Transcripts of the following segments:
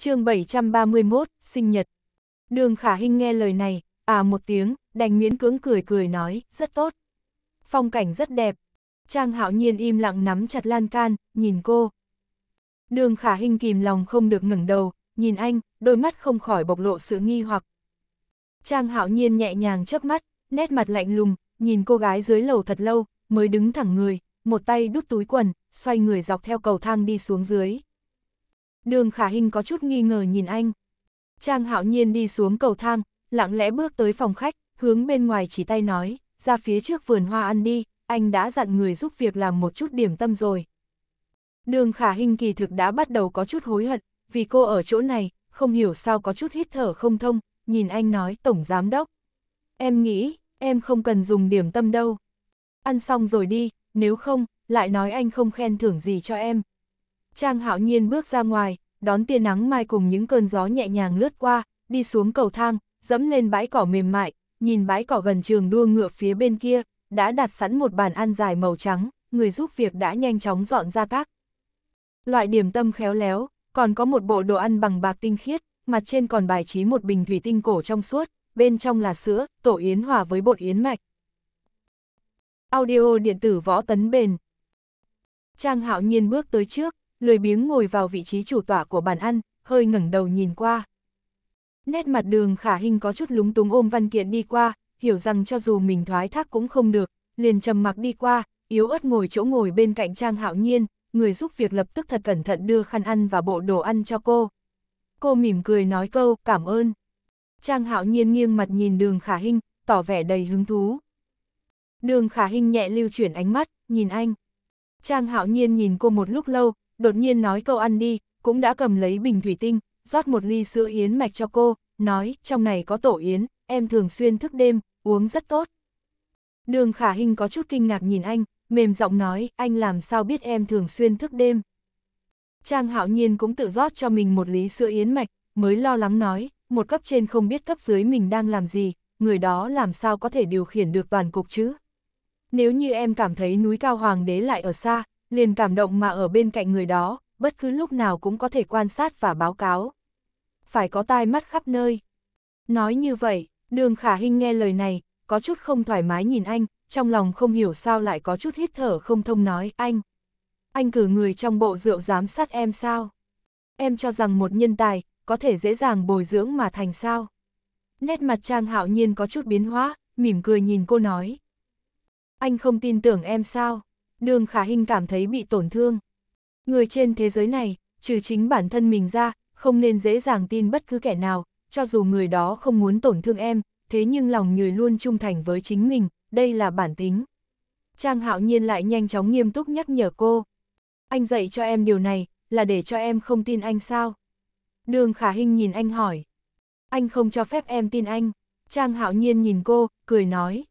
chương 731, sinh nhật. Đường Khả Hinh nghe lời này, à một tiếng, đành miễn cưỡng cười cười nói, rất tốt. Phong cảnh rất đẹp. Trang hạo nhiên im lặng nắm chặt lan can, nhìn cô. Đường Khả Hinh kìm lòng không được ngẩng đầu, nhìn anh, đôi mắt không khỏi bộc lộ sự nghi hoặc. Trang hạo nhiên nhẹ nhàng chớp mắt, nét mặt lạnh lùng, nhìn cô gái dưới lầu thật lâu, mới đứng thẳng người, một tay đút túi quần, xoay người dọc theo cầu thang đi xuống dưới. Đường khả hình có chút nghi ngờ nhìn anh. Trang hạo nhiên đi xuống cầu thang, lặng lẽ bước tới phòng khách, hướng bên ngoài chỉ tay nói, ra phía trước vườn hoa ăn đi, anh đã dặn người giúp việc làm một chút điểm tâm rồi. Đường khả hình kỳ thực đã bắt đầu có chút hối hận, vì cô ở chỗ này, không hiểu sao có chút hít thở không thông, nhìn anh nói tổng giám đốc. Em nghĩ, em không cần dùng điểm tâm đâu. Ăn xong rồi đi, nếu không, lại nói anh không khen thưởng gì cho em. Trang hạo nhiên bước ra ngoài, đón tia nắng mai cùng những cơn gió nhẹ nhàng lướt qua, đi xuống cầu thang, dẫm lên bãi cỏ mềm mại, nhìn bãi cỏ gần trường đua ngựa phía bên kia, đã đặt sẵn một bàn ăn dài màu trắng, người giúp việc đã nhanh chóng dọn ra các. Loại điểm tâm khéo léo, còn có một bộ đồ ăn bằng bạc tinh khiết, mặt trên còn bài trí một bình thủy tinh cổ trong suốt, bên trong là sữa, tổ yến hòa với bột yến mạch. Audio điện tử võ tấn bền. Trang hạo nhiên bước tới trước, lười biếng ngồi vào vị trí chủ tọa của bàn ăn, hơi ngẩng đầu nhìn qua. Nét mặt đường khả hình có chút lúng túng ôm văn kiện đi qua, hiểu rằng cho dù mình thoái thác cũng không được, liền trầm mặc đi qua, yếu ớt ngồi chỗ ngồi bên cạnh Trang Hạo Nhiên, người giúp việc lập tức thật cẩn thận đưa khăn ăn và bộ đồ ăn cho cô. Cô mỉm cười nói câu cảm ơn. Trang Hạo Nhiên nghiêng mặt nhìn đường khả hình, tỏ vẻ đầy hứng thú. Đường khả hình nhẹ lưu chuyển ánh mắt, nhìn anh. Trang Hạo Nhiên nhìn cô một lúc lâu, đột nhiên nói câu ăn đi, cũng đã cầm lấy bình thủy tinh, rót một ly sữa yến mạch cho cô, nói, trong này có tổ yến, em thường xuyên thức đêm, uống rất tốt. Đường khả hình có chút kinh ngạc nhìn anh, mềm giọng nói, anh làm sao biết em thường xuyên thức đêm. Trang hạo nhiên cũng tự rót cho mình một lý sữa yến mạch, mới lo lắng nói, một cấp trên không biết cấp dưới mình đang làm gì, người đó làm sao có thể điều khiển được toàn cục chứ. Nếu như em cảm thấy núi cao hoàng đế lại ở xa, liền cảm động mà ở bên cạnh người đó, bất cứ lúc nào cũng có thể quan sát và báo cáo. Phải có tai mắt khắp nơi. Nói như vậy, đường khả hình nghe lời này, có chút không thoải mái nhìn anh, trong lòng không hiểu sao lại có chút hít thở không thông nói, anh. Anh cử người trong bộ rượu giám sát em sao? Em cho rằng một nhân tài, có thể dễ dàng bồi dưỡng mà thành sao? Nét mặt Trang hạo nhiên có chút biến hóa, mỉm cười nhìn cô nói. Anh không tin tưởng em sao? đường khả hình cảm thấy bị tổn thương. Người trên thế giới này, trừ chính bản thân mình ra, không nên dễ dàng tin bất cứ kẻ nào, cho dù người đó không muốn tổn thương em, thế nhưng lòng người luôn trung thành với chính mình, đây là bản tính. Trang hạo nhiên lại nhanh chóng nghiêm túc nhắc nhở cô. Anh dạy cho em điều này, là để cho em không tin anh sao? Đường khả hình nhìn anh hỏi. Anh không cho phép em tin anh. Trang hạo nhiên nhìn cô, cười nói.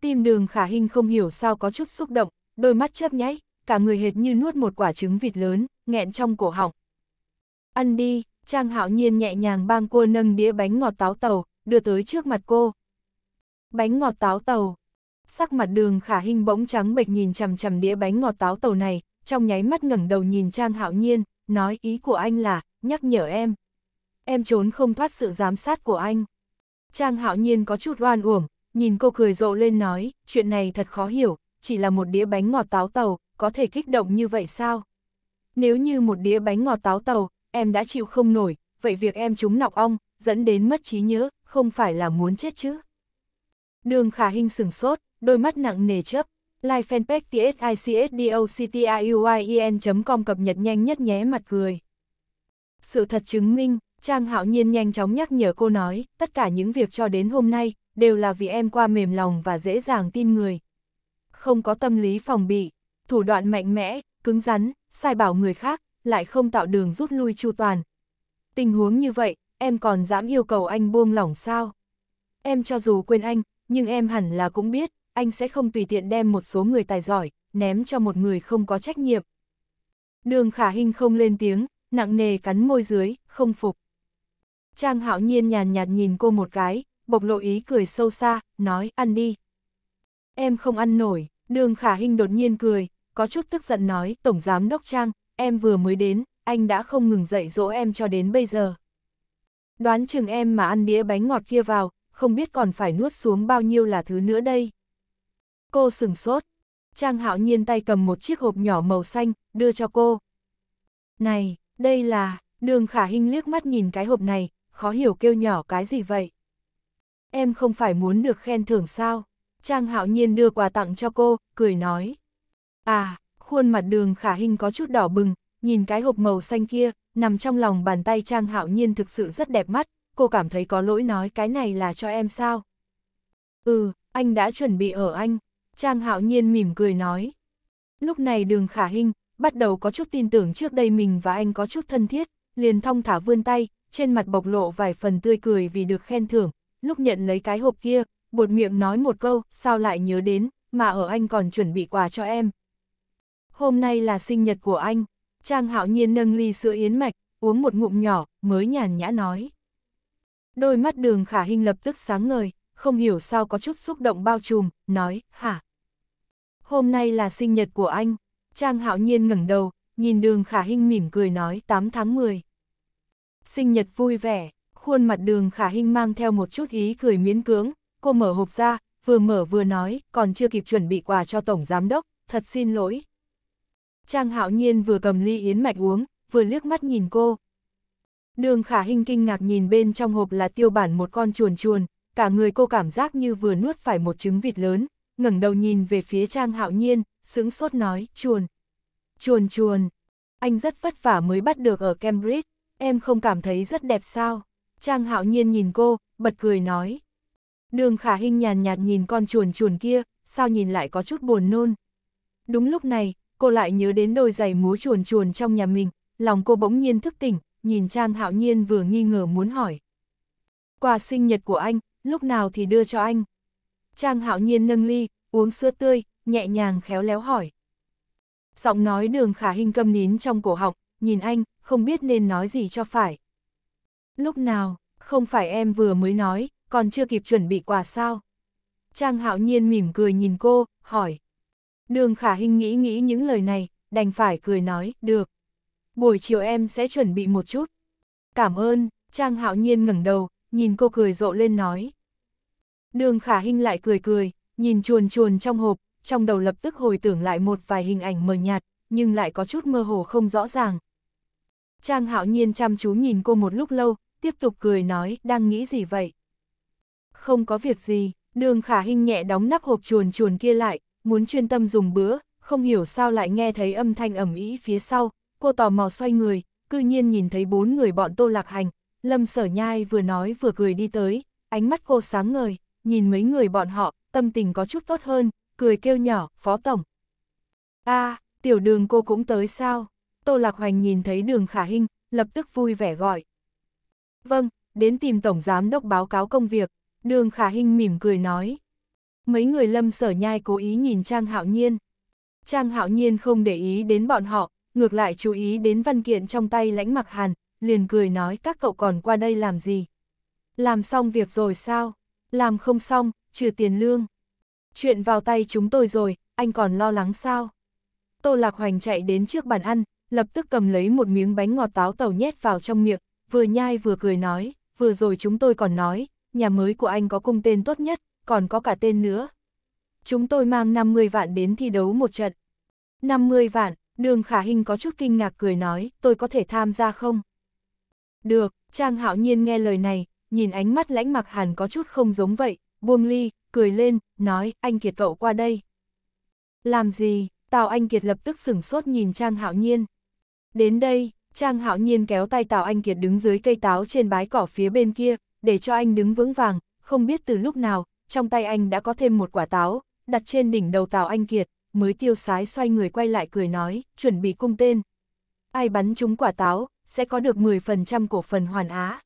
Tim đường khả hình không hiểu sao có chút xúc động, đôi mắt chớp nháy, cả người hệt như nuốt một quả trứng vịt lớn, nghẹn trong cổ họng. Ăn đi, Trang Hạo Nhiên nhẹ nhàng bang cô nâng đĩa bánh ngọt táo tàu, đưa tới trước mặt cô. Bánh ngọt táo tàu. Sắc mặt đường khả hình bỗng trắng bệch nhìn chằm chằm đĩa bánh ngọt táo tàu này, trong nháy mắt ngẩng đầu nhìn Trang Hạo Nhiên, nói ý của anh là, nhắc nhở em. Em trốn không thoát sự giám sát của anh. Trang Hạo Nhiên có chút oan uổng, nhìn cô cười rộ lên nói, chuyện này thật khó hiểu, chỉ là một đĩa bánh ngọt táo tàu, có thể kích động như vậy sao? Nếu như một đĩa bánh ngọt táo tàu, em đã chịu không nổi, vậy việc em trúng nọc ong, dẫn đến mất trí nhớ, không phải là muốn chết chứ? Đường khả hình sừng sốt, đôi mắt nặng nề chớp. like fanpage tsichdoctiuyen.com e cập nhật nhanh nhất nhé mặt cười. Sự thật chứng minh, Trang Hạo Nhiên nhanh chóng nhắc nhở cô nói, tất cả những việc cho đến hôm nay, đều là vì em qua mềm lòng và dễ dàng tin người không có tâm lý phòng bị, thủ đoạn mạnh mẽ, cứng rắn, sai bảo người khác, lại không tạo đường rút lui chu toàn. Tình huống như vậy, em còn dám yêu cầu anh buông lỏng sao? Em cho dù quên anh, nhưng em hẳn là cũng biết, anh sẽ không tùy tiện đem một số người tài giỏi, ném cho một người không có trách nhiệm. Đường khả hình không lên tiếng, nặng nề cắn môi dưới, không phục. Trang hạo nhiên nhàn nhạt nhìn cô một cái, bộc lộ ý cười sâu xa, nói ăn đi. Em không ăn nổi. Đường khả Hinh đột nhiên cười, có chút tức giận nói, Tổng Giám Đốc Trang, em vừa mới đến, anh đã không ngừng dạy dỗ em cho đến bây giờ. Đoán chừng em mà ăn đĩa bánh ngọt kia vào, không biết còn phải nuốt xuống bao nhiêu là thứ nữa đây. Cô sừng sốt, Trang hạo nhiên tay cầm một chiếc hộp nhỏ màu xanh, đưa cho cô. Này, đây là, đường khả Hinh liếc mắt nhìn cái hộp này, khó hiểu kêu nhỏ cái gì vậy. Em không phải muốn được khen thưởng sao? Trang hạo nhiên đưa quà tặng cho cô, cười nói. À, khuôn mặt đường khả hình có chút đỏ bừng, nhìn cái hộp màu xanh kia, nằm trong lòng bàn tay Trang hạo nhiên thực sự rất đẹp mắt, cô cảm thấy có lỗi nói cái này là cho em sao. Ừ, anh đã chuẩn bị ở anh, Trang hạo nhiên mỉm cười nói. Lúc này đường khả hình, bắt đầu có chút tin tưởng trước đây mình và anh có chút thân thiết, liền thong thả vươn tay, trên mặt bộc lộ vài phần tươi cười vì được khen thưởng, lúc nhận lấy cái hộp kia, buột miệng nói một câu, sao lại nhớ đến, mà ở anh còn chuẩn bị quà cho em. Hôm nay là sinh nhật của anh, Trang Hạo Nhiên nâng ly sữa yến mạch, uống một ngụm nhỏ, mới nhàn nhã nói. Đôi mắt đường khả hình lập tức sáng ngời, không hiểu sao có chút xúc động bao trùm, nói, hả? Hôm nay là sinh nhật của anh, Trang Hạo Nhiên ngẩng đầu, nhìn đường khả hình mỉm cười nói 8 tháng 10. Sinh nhật vui vẻ, khuôn mặt đường khả hình mang theo một chút ý cười miễn cưỡng, cô mở hộp ra, vừa mở vừa nói, còn chưa kịp chuẩn bị quà cho Tổng Giám Đốc, thật xin lỗi. Trang Hạo Nhiên vừa cầm ly yến mạch uống, vừa liếc mắt nhìn cô. Đường khả hình kinh ngạc nhìn bên trong hộp là tiêu bản một con chuồn chuồn, cả người cô cảm giác như vừa nuốt phải một trứng vịt lớn, ngẩng đầu nhìn về phía Trang Hạo Nhiên, sững sốt nói, chuồn. Chuồn chuồn, anh rất vất vả mới bắt được ở Cambridge, em không cảm thấy rất đẹp sao? Trang Hạo Nhiên nhìn cô, bật cười nói, Đường khả hình nhàn nhạt nhìn con chuồn chuồn kia, sao nhìn lại có chút buồn nôn. Đúng lúc này, cô lại nhớ đến đôi giày múa chuồn chuồn trong nhà mình, lòng cô bỗng nhiên thức tỉnh, nhìn Trang Hạo Nhiên vừa nghi ngờ muốn hỏi. Quà sinh nhật của anh, lúc nào thì đưa cho anh? Trang Hạo Nhiên nâng ly, uống sữa tươi, nhẹ nhàng khéo léo hỏi. Giọng nói đường khả hình câm nín trong cổ họng, nhìn anh, không biết nên nói gì cho phải. Lúc nào, không phải em vừa mới nói, còn chưa kịp chuẩn bị quà sao? Trang hạo nhiên mỉm cười nhìn cô, hỏi. Đường khả hình nghĩ nghĩ những lời này, đành phải cười nói, được. Buổi chiều em sẽ chuẩn bị một chút. Cảm ơn, Trang hạo nhiên ngẩng đầu, nhìn cô cười rộ lên nói. Đường khả hình lại cười cười, nhìn chuồn chuồn trong hộp, trong đầu lập tức hồi tưởng lại một vài hình ảnh mờ nhạt, nhưng lại có chút mơ hồ không rõ ràng. Trang hạo nhiên chăm chú nhìn cô một lúc lâu, tiếp tục cười nói, đang nghĩ gì vậy? Không có việc gì, đường khả hình nhẹ đóng nắp hộp chuồn chuồn kia lại, muốn chuyên tâm dùng bữa, không hiểu sao lại nghe thấy âm thanh ẩm ý phía sau, cô tò mò xoay người, cư nhiên nhìn thấy bốn người bọn tô lạc hành, lâm sở nhai vừa nói vừa cười đi tới, ánh mắt cô sáng ngời, nhìn mấy người bọn họ, tâm tình có chút tốt hơn, cười kêu nhỏ, phó tổng. a tiểu đường cô cũng tới sao? Tô Lạc Hoành nhìn thấy đường khả hình, lập tức vui vẻ gọi. Vâng, đến tìm tổng giám đốc báo cáo công việc, Đường khả hình mỉm cười nói. Mấy người lâm sở nhai cố ý nhìn Trang Hạo Nhiên. Trang Hạo Nhiên không để ý đến bọn họ, ngược lại chú ý đến văn kiện trong tay lãnh mặc hàn, liền cười nói các cậu còn qua đây làm gì. Làm xong việc rồi sao? Làm không xong, trừ tiền lương. Chuyện vào tay chúng tôi rồi, anh còn lo lắng sao? Tô Lạc Hoành chạy đến trước bàn ăn, lập tức cầm lấy một miếng bánh ngọt táo tàu nhét vào trong miệng, vừa nhai vừa cười nói, vừa rồi chúng tôi còn nói, nhà mới của anh có cung tên tốt nhất, còn có cả tên nữa. Chúng tôi mang 50 vạn đến thi đấu một trận. 50 vạn, đường khả hình có chút kinh ngạc cười nói, tôi có thể tham gia không? Được, Trang Hạo Nhiên nghe lời này, nhìn ánh mắt lãnh mặc hàn có chút không giống vậy, buông ly, cười lên, nói, anh Kiệt cậu qua đây. Làm gì, Tào Anh Kiệt lập tức sửng sốt nhìn Trang Hạo Nhiên. Đến đây, Trang Hạo Nhiên kéo tay Tào Anh Kiệt đứng dưới cây táo trên bái cỏ phía bên kia, để cho anh đứng vững vàng, không biết từ lúc nào, trong tay anh đã có thêm một quả táo, đặt trên đỉnh đầu Tào Anh Kiệt, mới tiêu sái xoay người quay lại cười nói, chuẩn bị cung tên. Ai bắn trúng quả táo, sẽ có được 10% cổ phần hoàn á.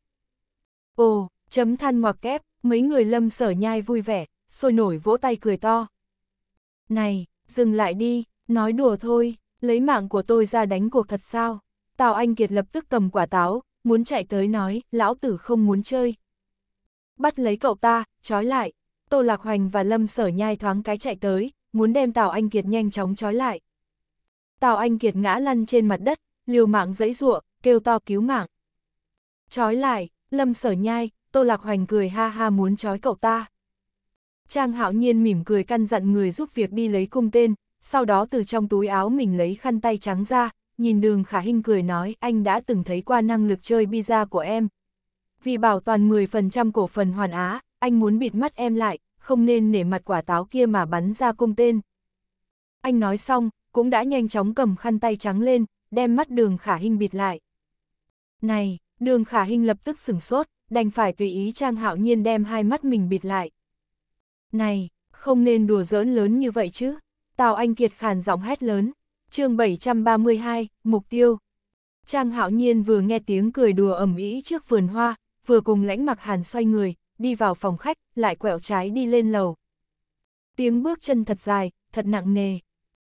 Ồ, chấm than ngoặc kép, mấy người lâm sở nhai vui vẻ, sôi nổi vỗ tay cười to. Này, dừng lại đi, nói đùa thôi, lấy mạng của tôi ra đánh cuộc thật sao? Tào Anh Kiệt lập tức cầm quả táo, muốn chạy tới nói, lão tử không muốn chơi, bắt lấy cậu ta, trói lại. Tô Lạc Hoành và Lâm Sở Nhai thoáng cái chạy tới, muốn đem Tào Anh Kiệt nhanh chóng trói lại. Tào Anh Kiệt ngã lăn trên mặt đất, liều mạng dẫy giụa, kêu to cứu mạng. Trói lại, Lâm Sở Nhai, Tô Lạc Hoành cười ha ha muốn trói cậu ta. Trang Hạo Nhiên mỉm cười căn dặn người giúp việc đi lấy cung tên, sau đó từ trong túi áo mình lấy khăn tay trắng ra, nhìn đường khả hình cười nói anh đã từng thấy qua năng lực chơi pizza của em, vì bảo toàn 10% cổ phần Hoàn Á, anh muốn bịt mắt em lại, không nên nể mặt quả táo kia mà bắn ra cung tên. Anh nói xong, cũng đã nhanh chóng cầm khăn tay trắng lên, đem mắt đường khả hình bịt lại. Này, đường khả hình lập tức sửng sốt, đành phải tùy ý Trang Hạo Nhiên đem hai mắt mình bịt lại. Này, không nên đùa giỡn lớn như vậy chứ. Tào Anh Kiệt khàn giọng hét lớn. chương 732, Mục tiêu. Trang Hạo Nhiên vừa nghe tiếng cười đùa ẩm ý trước vườn hoa, vừa cùng lãnh mặc hàn xoay người, đi vào phòng khách, lại quẹo trái đi lên lầu. Tiếng bước chân thật dài, thật nặng nề.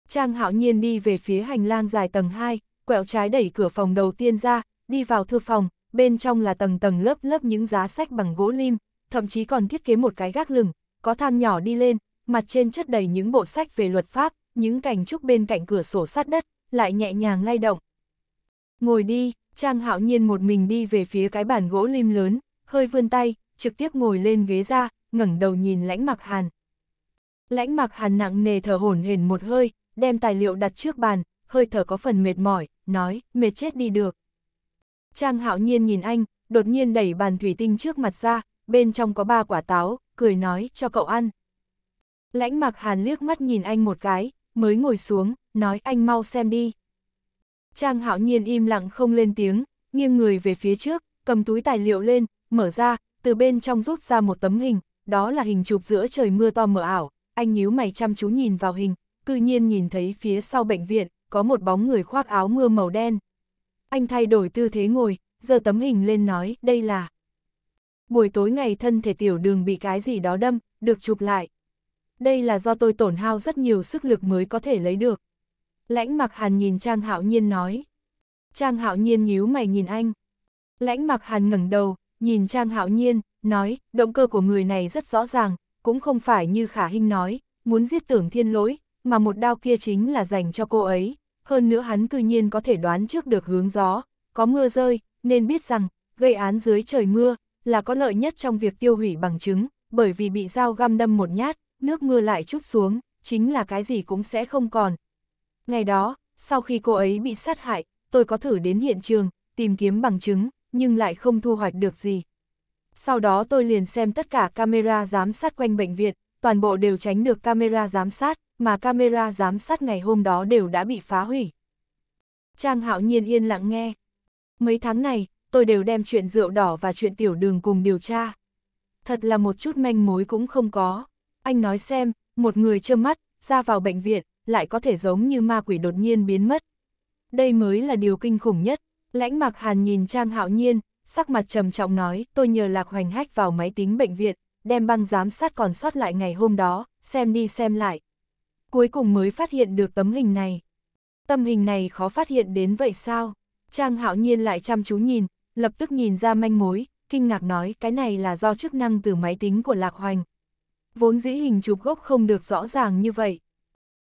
Trang hạo nhiên đi về phía hành lang dài tầng 2, quẹo trái đẩy cửa phòng đầu tiên ra, đi vào thư phòng, bên trong là tầng tầng lớp lớp những giá sách bằng gỗ lim, thậm chí còn thiết kế một cái gác lửng, có thang nhỏ đi lên, mặt trên chất đầy những bộ sách về luật pháp, những cành trúc bên cạnh cửa sổ sát đất, lại nhẹ nhàng lay động, Ngồi đi, Trang hạo nhiên một mình đi về phía cái bàn gỗ lim lớn, hơi vươn tay, trực tiếp ngồi lên ghế ra, ngẩng đầu nhìn lãnh mặc hàn. Lãnh mặc hàn nặng nề thở hổn hển một hơi, đem tài liệu đặt trước bàn, hơi thở có phần mệt mỏi, nói, mệt chết đi được. Trang hạo nhiên nhìn anh, đột nhiên đẩy bàn thủy tinh trước mặt ra, bên trong có ba quả táo, cười nói, cho cậu ăn. Lãnh mặc hàn liếc mắt nhìn anh một cái, mới ngồi xuống, nói anh mau xem đi. Trang hạo nhiên im lặng không lên tiếng, nghiêng người về phía trước, cầm túi tài liệu lên, mở ra, từ bên trong rút ra một tấm hình, đó là hình chụp giữa trời mưa to mờ ảo, anh nhíu mày chăm chú nhìn vào hình, cư nhiên nhìn thấy phía sau bệnh viện, có một bóng người khoác áo mưa màu đen. Anh thay đổi tư thế ngồi, giơ tấm hình lên nói, đây là... Buổi tối ngày thân thể tiểu đường bị cái gì đó đâm, được chụp lại. Đây là do tôi tổn hao rất nhiều sức lực mới có thể lấy được. Lãnh mặc hàn nhìn Trang Hạo Nhiên nói. Trang Hạo Nhiên nhíu mày nhìn anh. Lãnh mặc hàn ngẩng đầu, nhìn Trang Hạo Nhiên, nói, động cơ của người này rất rõ ràng, cũng không phải như Khả Hinh nói, muốn giết tưởng thiên lỗi, mà một đao kia chính là dành cho cô ấy. Hơn nữa hắn cư nhiên có thể đoán trước được hướng gió, có mưa rơi, nên biết rằng, gây án dưới trời mưa, là có lợi nhất trong việc tiêu hủy bằng chứng, bởi vì bị dao găm đâm một nhát, nước mưa lại chút xuống, chính là cái gì cũng sẽ không còn, Ngày đó, sau khi cô ấy bị sát hại, tôi có thử đến hiện trường, tìm kiếm bằng chứng, nhưng lại không thu hoạch được gì. Sau đó tôi liền xem tất cả camera giám sát quanh bệnh viện, toàn bộ đều tránh được camera giám sát, mà camera giám sát ngày hôm đó đều đã bị phá hủy. Trang Hạo Nhiên yên lặng nghe. Mấy tháng này, tôi đều đem chuyện rượu đỏ và chuyện tiểu đường cùng điều tra. Thật là một chút manh mối cũng không có. Anh nói xem, một người trơ mắt, ra vào bệnh viện, lại có thể giống như ma quỷ đột nhiên biến mất. Đây mới là điều kinh khủng nhất. Lãnh Mạc Hàn nhìn Trang Hạo Nhiên, sắc mặt trầm trọng nói, tôi nhờ Lạc Hoành Hách vào máy tính bệnh viện, đem băng giám sát còn sót lại ngày hôm đó, xem đi xem lại. Cuối cùng mới phát hiện được tấm hình này. Tấm hình này khó phát hiện đến vậy sao? Trang Hạo Nhiên lại chăm chú nhìn, lập tức nhìn ra manh mối, kinh ngạc nói cái này là do chức năng từ máy tính của Lạc Hoành. Vốn dĩ hình chụp gốc không được rõ ràng như vậy,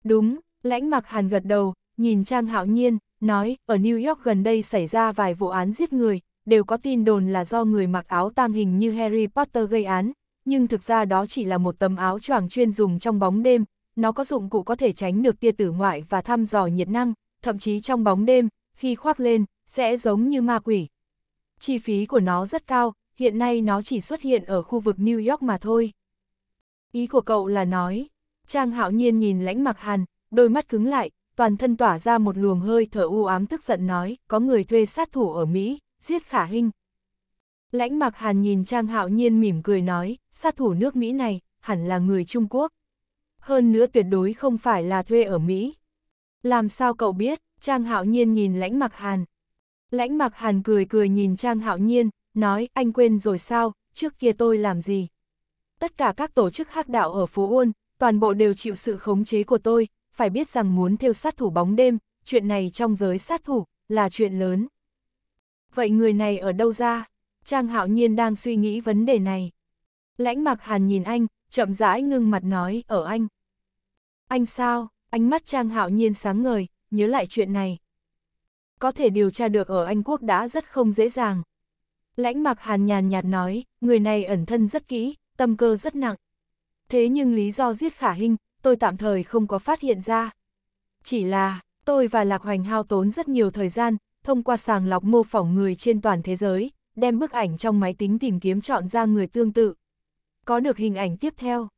Đúng, lãnh mặc hàn gật đầu, nhìn Trang Hạo Nhiên, nói, ở New York gần đây xảy ra vài vụ án giết người, đều có tin đồn là do người mặc áo tang hình như Harry Potter gây án, nhưng thực ra đó chỉ là một tấm áo choàng chuyên dùng trong bóng đêm, nó có dụng cụ có thể tránh được tia tử ngoại và thăm dò nhiệt năng, thậm chí trong bóng đêm, khi khoác lên, sẽ giống như ma quỷ. Chi phí của nó rất cao, hiện nay nó chỉ xuất hiện ở khu vực New York mà thôi. Ý của cậu là nói, Trang hạo nhiên nhìn lãnh mặc hàn, đôi mắt cứng lại, toàn thân tỏa ra một luồng hơi thở u ám tức giận nói, có người thuê sát thủ ở Mỹ, giết khả hình. Lãnh mặc hàn nhìn Trang hạo nhiên mỉm cười nói, sát thủ nước Mỹ này, hẳn là người Trung Quốc. Hơn nữa tuyệt đối không phải là thuê ở Mỹ. Làm sao cậu biết, Trang hạo nhiên nhìn lãnh mặc hàn. Lãnh mặc hàn cười cười nhìn Trang hạo nhiên, nói, anh quên rồi sao, trước kia tôi làm gì? Tất cả các tổ chức hắc đạo ở phố Uôn, toàn bộ đều chịu sự khống chế của tôi, phải biết rằng muốn theo sát thủ bóng đêm, chuyện này trong giới sát thủ, là chuyện lớn. Vậy người này ở đâu ra? Trang hạo nhiên đang suy nghĩ vấn đề này. Lãnh mặc hàn nhìn anh, chậm rãi ngưng mặt nói, ở anh. Anh sao? Ánh mắt Trang hạo nhiên sáng ngời, nhớ lại chuyện này. Có thể điều tra được ở Anh Quốc đã rất không dễ dàng. Lãnh mặc hàn nhàn nhạt nói, người này ẩn thân rất kỹ, tâm cơ rất nặng thế nhưng lý do giết khả hình, tôi tạm thời không có phát hiện ra. Chỉ là, tôi và Lạc Hoành hao tốn rất nhiều thời gian, thông qua sàng lọc mô phỏng người trên toàn thế giới, đem bức ảnh trong máy tính tìm kiếm chọn ra người tương tự. Có được hình ảnh tiếp theo.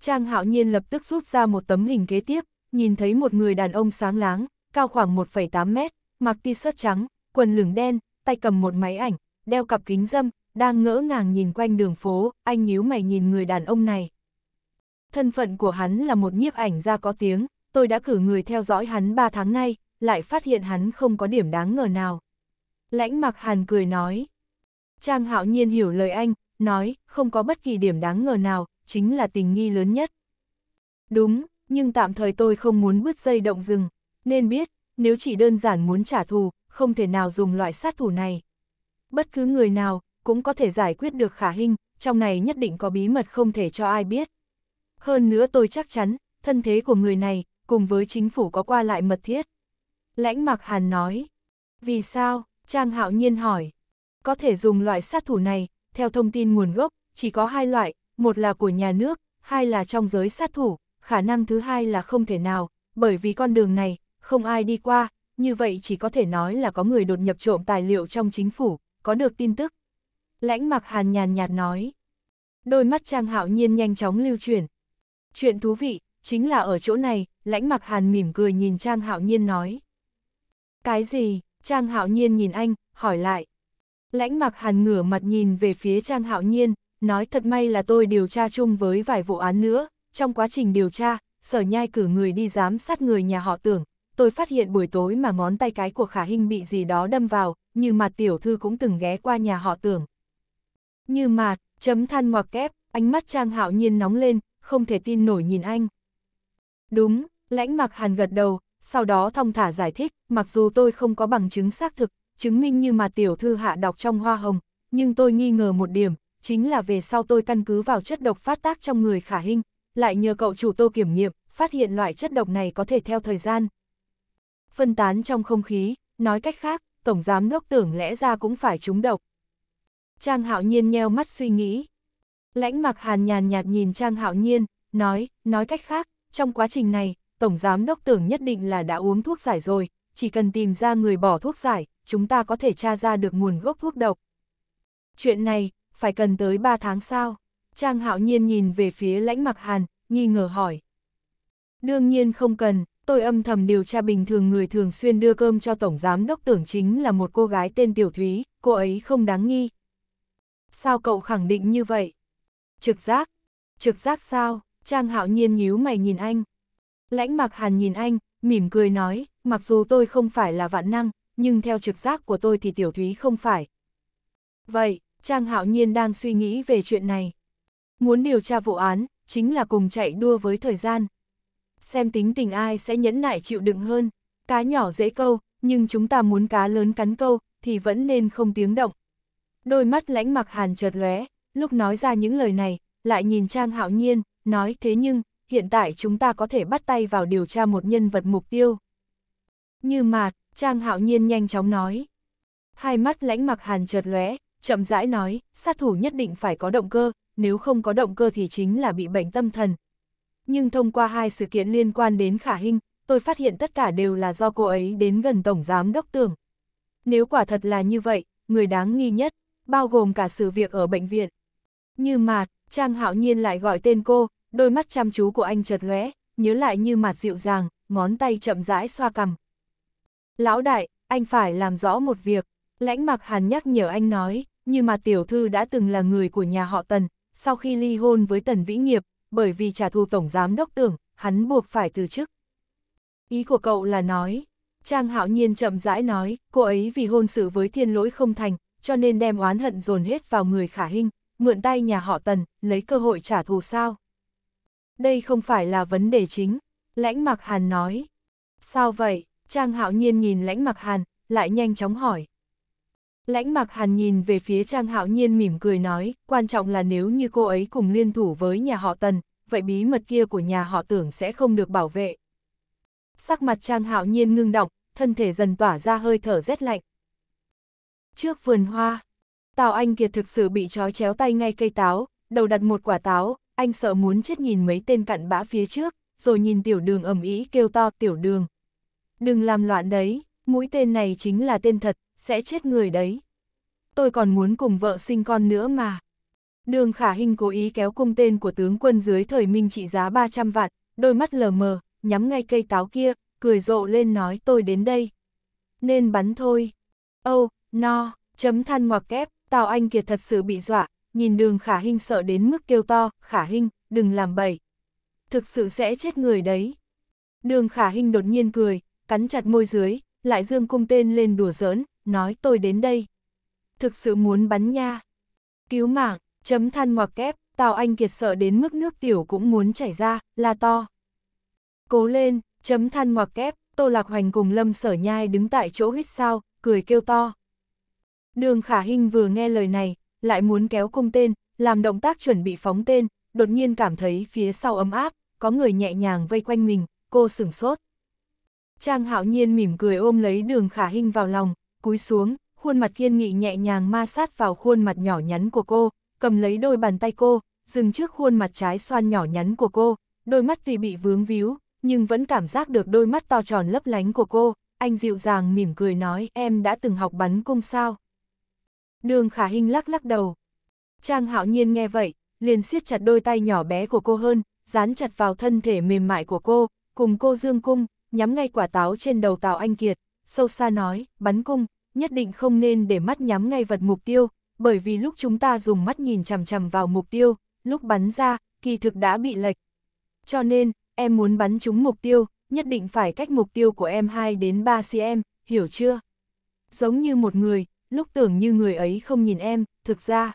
Trang hạo nhiên lập tức rút ra một tấm hình kế tiếp, nhìn thấy một người đàn ông sáng láng, cao khoảng 1,8 mét, mặc t-shirt trắng, quần lửng đen, tay cầm một máy ảnh, đeo cặp kính dâm, đang ngỡ ngàng nhìn quanh đường phố, anh nhíu mày nhìn người đàn ông này. Thân phận của hắn là một nhiếp ảnh gia có tiếng, tôi đã cử người theo dõi hắn 3 tháng nay, lại phát hiện hắn không có điểm đáng ngờ nào. Lãnh mặc hàn cười nói. Trang hạo nhiên hiểu lời anh, nói, không có bất kỳ điểm đáng ngờ nào, chính là tình nghi lớn nhất. Đúng, nhưng tạm thời tôi không muốn bứt dây động rừng, nên biết, nếu chỉ đơn giản muốn trả thù, không thể nào dùng loại sát thủ này. Bất cứ người nào, cũng có thể giải quyết được khả hình, trong này nhất định có bí mật không thể cho ai biết. Hơn nữa tôi chắc chắn, thân thế của người này, cùng với chính phủ có qua lại mật thiết. Lãnh Mạc Hàn nói. Vì sao? Trang Hạo Nhiên hỏi. Có thể dùng loại sát thủ này, theo thông tin nguồn gốc, chỉ có hai loại, một là của nhà nước, hai là trong giới sát thủ, khả năng thứ hai là không thể nào, bởi vì con đường này, không ai đi qua, như vậy chỉ có thể nói là có người đột nhập trộm tài liệu trong chính phủ, có được tin tức. Lãnh Mạc Hàn nhàn nhạt nói. Đôi mắt Trang Hạo Nhiên nhanh chóng lưu chuyển, Chuyện thú vị, chính là ở chỗ này, lãnh mặc hàn mỉm cười nhìn Trang Hạo Nhiên nói. Cái gì? Trang Hạo Nhiên nhìn anh, hỏi lại. Lãnh mặc hàn ngửa mặt nhìn về phía Trang Hạo Nhiên, nói thật may là tôi điều tra chung với vài vụ án nữa, trong quá trình điều tra, sở nhai cử người đi giám sát người nhà họ tưởng, tôi phát hiện buổi tối mà ngón tay cái của khả hình bị gì đó đâm vào, như mặt tiểu thư cũng từng ghé qua nhà họ tưởng. Như mặt, chấm than ngoặc kép, ánh mắt Trang Hạo Nhiên nóng lên, không thể tin nổi nhìn anh. Đúng, lãnh mặc hàn gật đầu, sau đó thong thả giải thích, mặc dù tôi không có bằng chứng xác thực, chứng minh như mà tiểu thư hạ đọc trong hoa hồng, nhưng tôi nghi ngờ một điểm, chính là về sau tôi căn cứ vào chất độc phát tác trong người khả hình, lại nhờ cậu chủ tô kiểm nghiệm, phát hiện loại chất độc này có thể theo thời gian. Phân tán trong không khí, nói cách khác, Tổng Giám Đốc tưởng lẽ ra cũng phải trúng độc. Trang hạo nhiên nheo mắt suy nghĩ, Lãnh mặc hàn nhàn nhạt nhìn Trang Hạo Nhiên, nói, nói cách khác, trong quá trình này, Tổng Giám Đốc tưởng nhất định là đã uống thuốc giải rồi, chỉ cần tìm ra người bỏ thuốc giải, chúng ta có thể tra ra được nguồn gốc thuốc độc. Chuyện này, phải cần tới 3 tháng sau. Trang Hạo Nhiên nhìn về phía lãnh mặc hàn, nghi ngờ hỏi. Đương nhiên không cần, tôi âm thầm điều tra bình thường người thường xuyên đưa cơm cho Tổng Giám Đốc tưởng chính là một cô gái tên Tiểu Thúy, cô ấy không đáng nghi. Sao cậu khẳng định như vậy? Trực giác. Trực giác sao? Trang hạo nhiên nhíu mày nhìn anh. Lãnh mặc hàn nhìn anh, mỉm cười nói, mặc dù tôi không phải là vạn năng, nhưng theo trực giác của tôi thì tiểu thúy không phải. Vậy, Trang hạo nhiên đang suy nghĩ về chuyện này. Muốn điều tra vụ án, chính là cùng chạy đua với thời gian. Xem tính tình ai sẽ nhẫn nại chịu đựng hơn, cá nhỏ dễ câu, nhưng chúng ta muốn cá lớn cắn câu, thì vẫn nên không tiếng động. Đôi mắt lãnh mặc hàn chợt lóe, Lúc nói ra những lời này, lại nhìn Trang Hạo Nhiên, nói thế nhưng, hiện tại chúng ta có thể bắt tay vào điều tra một nhân vật mục tiêu. Như mà Trang Hạo Nhiên nhanh chóng nói. Hai mắt lãnh mặc hàn chợt lóe, chậm rãi nói, sát thủ nhất định phải có động cơ, nếu không có động cơ thì chính là bị bệnh tâm thần. Nhưng thông qua hai sự kiện liên quan đến khả hình, tôi phát hiện tất cả đều là do cô ấy đến gần Tổng Giám Đốc tưởng Nếu quả thật là như vậy, người đáng nghi nhất, bao gồm cả sự việc ở bệnh viện, như mạt, Trang Hạo Nhiên lại gọi tên cô, đôi mắt chăm chú của anh chợt lóe, nhớ lại như mạt dịu dàng, ngón tay chậm rãi xoa cằm. Lão đại, anh phải làm rõ một việc, lãnh mặc hàn nhắc nhở anh nói, như mà tiểu thư đã từng là người của nhà họ Tần, sau khi ly hôn với Tần Vĩ Nghiệp, bởi vì trả thù tổng giám đốc tưởng, hắn buộc phải từ chức. Ý của cậu là nói, Trang Hạo Nhiên chậm rãi nói, cô ấy vì hôn sự với thiên lỗi không thành, cho nên đem oán hận dồn hết vào người khả hình mượn tay nhà họ Tần, lấy cơ hội trả thù sao? Đây không phải là vấn đề chính, lãnh mặc hàn nói. Sao vậy? Trang hạo nhiên nhìn lãnh mặc hàn, lại nhanh chóng hỏi. Lãnh mặc hàn nhìn về phía Trang Hạo Nhiên mỉm cười nói, quan trọng là nếu như cô ấy cùng liên thủ với nhà họ Tần, vậy bí mật kia của nhà họ tưởng sẽ không được bảo vệ. Sắc mặt Trang Hạo Nhiên ngưng động, thân thể dần tỏa ra hơi thở rét lạnh. Trước vườn hoa, Tào Anh Kiệt thực sự bị trói chéo tay ngay cây táo, đầu đặt một quả táo, anh sợ muốn chết nhìn mấy tên cặn bã phía trước, rồi nhìn tiểu đường ầm ĩ kêu to tiểu đường. Đừng làm loạn đấy, mũi tên này chính là tên thật, sẽ chết người đấy. Tôi còn muốn cùng vợ sinh con nữa mà. Đường khả hình cố ý kéo cung tên của tướng quân dưới thời minh trị giá 300 vạn, đôi mắt lờ mờ, nhắm ngay cây táo kia, cười rộ lên nói tôi đến đây. Nên bắn thôi. Âu, oh, no, chấm than ngoặc kép, Tào Anh Kiệt thật sự bị dọa, nhìn đường khả Hinh sợ đến mức kêu to, khả Hinh, đừng làm bậy. Thực sự sẽ chết người đấy. Đường khả Hinh đột nhiên cười, cắn chặt môi dưới, lại dương cung tên lên đùa giỡn, nói tôi đến đây. Thực sự muốn bắn nha. Cứu mạng, chấm than ngoặc kép, Tào Anh Kiệt sợ đến mức nước tiểu cũng muốn chảy ra, la to. Cố lên, chấm than ngoặc kép, Tô Lạc Hoành cùng Lâm Sở Nhai đứng tại chỗ huyết sao, cười kêu to. Đường khả hình vừa nghe lời này, lại muốn kéo cung tên, làm động tác chuẩn bị phóng tên, đột nhiên cảm thấy phía sau ấm áp, có người nhẹ nhàng vây quanh mình, cô sửng sốt. Trang hạo nhiên mỉm cười ôm lấy đường khả hình vào lòng, cúi xuống, khuôn mặt kiên nghị nhẹ nhàng ma sát vào khuôn mặt nhỏ nhắn của cô, cầm lấy đôi bàn tay cô, dừng trước khuôn mặt trái xoan nhỏ nhắn của cô, đôi mắt tuy bị vướng víu, nhưng vẫn cảm giác được đôi mắt to tròn lấp lánh của cô, anh dịu dàng mỉm cười nói em đã từng học bắn cung sao. Đường khả hình lắc lắc đầu. Trang hạo nhiên nghe vậy, liền siết chặt đôi tay nhỏ bé của cô hơn, dán chặt vào thân thể mềm mại của cô, cùng cô dương cung, nhắm ngay quả táo trên đầu Tào Anh Kiệt, sâu xa nói, bắn cung, nhất định không nên để mắt nhắm ngay vật mục tiêu, bởi vì lúc chúng ta dùng mắt nhìn chằm chằm vào mục tiêu, lúc bắn ra, kỳ thực đã bị lệch. Cho nên, em muốn bắn trúng mục tiêu, nhất định phải cách mục tiêu của em 2 đến 3 cm, hiểu chưa? Giống như một người, lúc tưởng như người ấy không nhìn em, thực ra,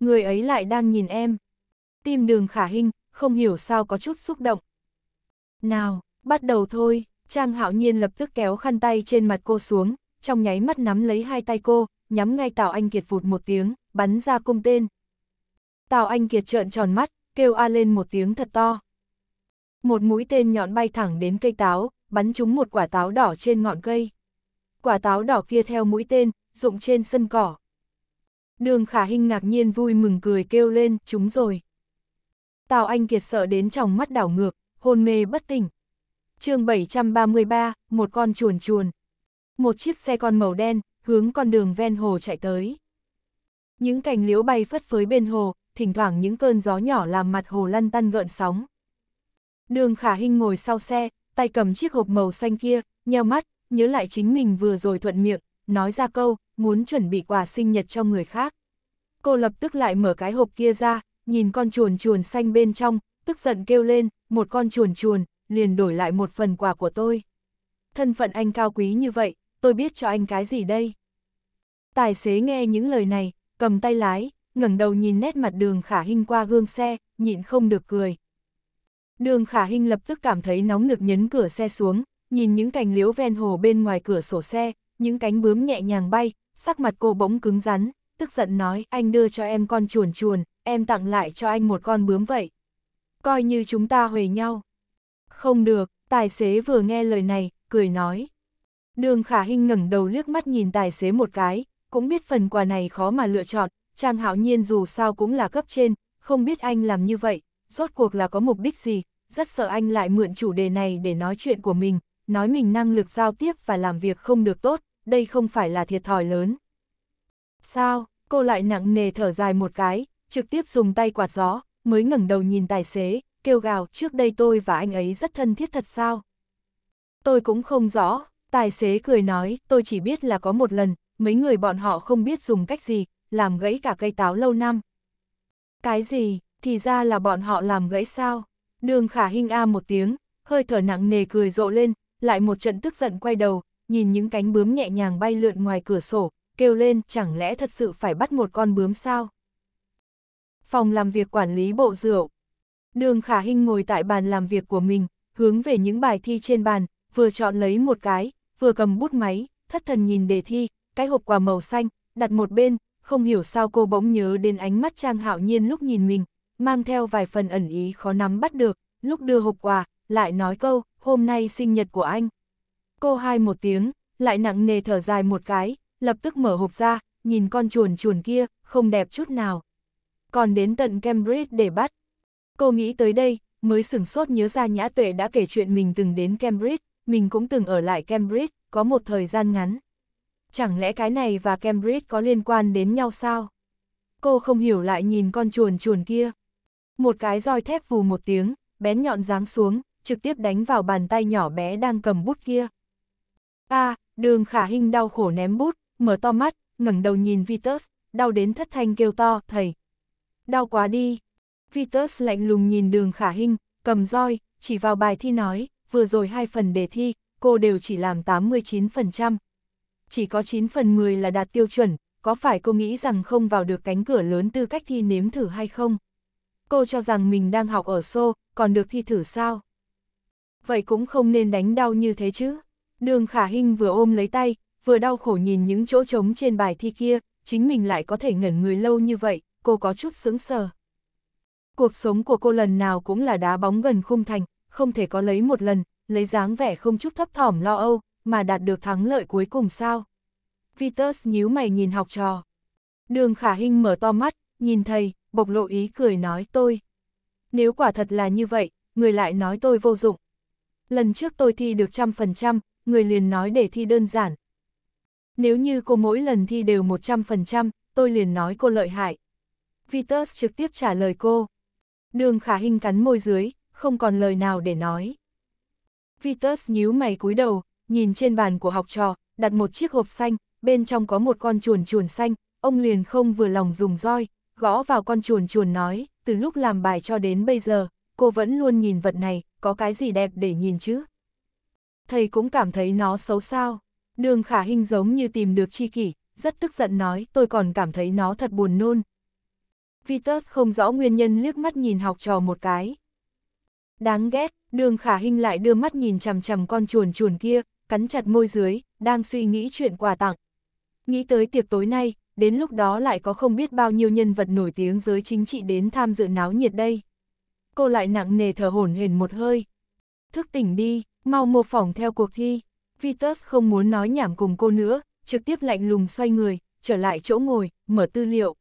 người ấy lại đang nhìn em. Tim đường khả hình, không hiểu sao có chút xúc động. Nào, bắt đầu thôi, Trang hạo nhiên lập tức kéo khăn tay trên mặt cô xuống, trong nháy mắt nắm lấy hai tay cô, nhắm ngay Tào Anh Kiệt vụt một tiếng, bắn ra cung tên. Tào Anh Kiệt trợn tròn mắt, kêu a lên một tiếng thật to. Một mũi tên nhọn bay thẳng đến cây táo, bắn trúng một quả táo đỏ trên ngọn cây. Quả táo đỏ kia theo mũi tên, rụng trên sân cỏ. Đường khả hình ngạc nhiên vui mừng cười kêu lên, chúng rồi. Tào Anh Kiệt sợ đến trong mắt đảo ngược, hôn mê bất tỉnh. chương 733, một con chuồn chuồn. Một chiếc xe con màu đen, hướng con đường ven hồ chạy tới. Những cành liễu bay phất phới bên hồ, thỉnh thoảng những cơn gió nhỏ làm mặt hồ lăn tăn gợn sóng. Đường khả hình ngồi sau xe, tay cầm chiếc hộp màu xanh kia, nheo mắt, nhớ lại chính mình vừa rồi thuận miệng, nói ra câu, muốn chuẩn bị quà sinh nhật cho người khác. Cô lập tức lại mở cái hộp kia ra, nhìn con chuồn chuồn xanh bên trong, tức giận kêu lên, một con chuồn chuồn, liền đổi lại một phần quà của tôi. Thân phận anh cao quý như vậy, tôi biết cho anh cái gì đây? Tài xế nghe những lời này, cầm tay lái, ngẩng đầu nhìn nét mặt đường khả hình qua gương xe, nhịn không được cười. Đường khả hình lập tức cảm thấy nóng nực nhấn cửa xe xuống, nhìn những cành liễu ven hồ bên ngoài cửa sổ xe, những cánh bướm nhẹ nhàng bay, sắc mặt cô bỗng cứng rắn, tức giận nói anh đưa cho em con chuồn chuồn, em tặng lại cho anh một con bướm vậy. Coi như chúng ta huề nhau. Không được, tài xế vừa nghe lời này, cười nói. Đường khả hinh ngẩng đầu liếc mắt nhìn tài xế một cái, cũng biết phần quà này khó mà lựa chọn, Trang Hạo Nhiên dù sao cũng là cấp trên, không biết anh làm như vậy, rốt cuộc là có mục đích gì, rất sợ anh lại mượn chủ đề này để nói chuyện của mình, nói mình năng lực giao tiếp và làm việc không được tốt, đây không phải là thiệt thòi lớn. Sao, cô lại nặng nề thở dài một cái, trực tiếp dùng tay quạt gió, mới ngẩng đầu nhìn tài xế, kêu gào trước đây tôi và anh ấy rất thân thiết thật sao? Tôi cũng không rõ, tài xế cười nói, tôi chỉ biết là có một lần, mấy người bọn họ không biết dùng cách gì, làm gãy cả cây táo lâu năm. Cái gì, thì ra là bọn họ làm gãy sao? Đường khả hinh a một tiếng, hơi thở nặng nề cười rộ lên, lại một trận tức giận quay đầu, nhìn những cánh bướm nhẹ nhàng bay lượn ngoài cửa sổ, kêu lên chẳng lẽ thật sự phải bắt một con bướm sao? Phòng làm việc quản lý bộ rượu. Đường Khả Hinh ngồi tại bàn làm việc của mình, hướng về những bài thi trên bàn, vừa chọn lấy một cái, vừa cầm bút máy, thất thần nhìn đề thi, cái hộp quà màu xanh, đặt một bên, không hiểu sao cô bỗng nhớ đến ánh mắt Trang Hạo Nhiên lúc nhìn mình, mang theo vài phần ẩn ý khó nắm bắt được, lúc đưa hộp quà, lại nói câu, hôm nay sinh nhật của anh. Cô hai một tiếng, lại nặng nề thở dài một cái, lập tức mở hộp ra, nhìn con chuồn chuồn kia, không đẹp chút nào. Còn đến tận Cambridge để bắt. Cô nghĩ tới đây, mới sửng sốt nhớ ra Nhã Tuệ đã kể chuyện mình từng đến Cambridge, mình cũng từng ở lại Cambridge, có một thời gian ngắn. Chẳng lẽ cái này và Cambridge có liên quan đến nhau sao? Cô không hiểu lại nhìn con chuồn chuồn kia. Một cái roi thép vù một tiếng, bén nhọn giáng xuống, trực tiếp đánh vào bàn tay nhỏ bé đang cầm bút kia. A, à, đường khả hình đau khổ ném bút, mở to mắt, ngẩng đầu nhìn Vitus, đau đến thất thanh kêu to, thầy. Đau quá đi. Vitus lạnh lùng nhìn đường khả hình, cầm roi, chỉ vào bài thi nói, vừa rồi hai phần đề thi, cô đều chỉ làm 89%. Chỉ có 9 phần 10 là đạt tiêu chuẩn, có phải cô nghĩ rằng không vào được cánh cửa lớn tư cách thi nếm thử hay không? Cô cho rằng mình đang học ở xô, còn được thi thử sao? vậy cũng không nên đánh đau như thế chứ. Đường khả hình vừa ôm lấy tay, vừa đau khổ nhìn những chỗ trống trên bài thi kia, chính mình lại có thể ngẩn người lâu như vậy, cô có chút sững sờ. Cuộc sống của cô lần nào cũng là đá bóng gần khung thành, không thể có lấy một lần, lấy dáng vẻ không chút thấp thỏm lo âu, mà đạt được thắng lợi cuối cùng sao. Vitus nhíu mày nhìn học trò. Đường khả hình mở to mắt, nhìn thầy, bộc lộ ý cười nói tôi. Nếu quả thật là như vậy, người lại nói tôi vô dụng, lần trước tôi thi được trăm phần trăm, người liền nói để thi đơn giản. Nếu như cô mỗi lần thi đều một trăm phần trăm, tôi liền nói cô lợi hại. Vitus trực tiếp trả lời cô. Đường khả hình cắn môi dưới, không còn lời nào để nói. Vitus nhíu mày cúi đầu, nhìn trên bàn của học trò, đặt một chiếc hộp xanh, bên trong có một con chuồn chuồn xanh, ông liền không vừa lòng dùng roi, gõ vào con chuồn chuồn nói, từ lúc làm bài cho đến bây giờ, cô vẫn luôn nhìn vật này, có cái gì đẹp để nhìn chứ? Thầy cũng cảm thấy nó xấu sao. Đường khả hình giống như tìm được chi kỷ, rất tức giận nói tôi còn cảm thấy nó thật buồn nôn. Vitus không rõ nguyên nhân liếc mắt nhìn học trò một cái. Đáng ghét, đường khả hình lại đưa mắt nhìn chằm chằm con chuồn chuồn kia, cắn chặt môi dưới, đang suy nghĩ chuyện quà tặng. Nghĩ tới tiệc tối nay, đến lúc đó lại có không biết bao nhiêu nhân vật nổi tiếng giới chính trị đến tham dự náo nhiệt đây cô lại nặng nề thở hổn hển một hơi. Thức tỉnh đi, mau mô phỏng theo cuộc thi. Vitus không muốn nói nhảm cùng cô nữa, trực tiếp lạnh lùng xoay người, trở lại chỗ ngồi, mở tư liệu.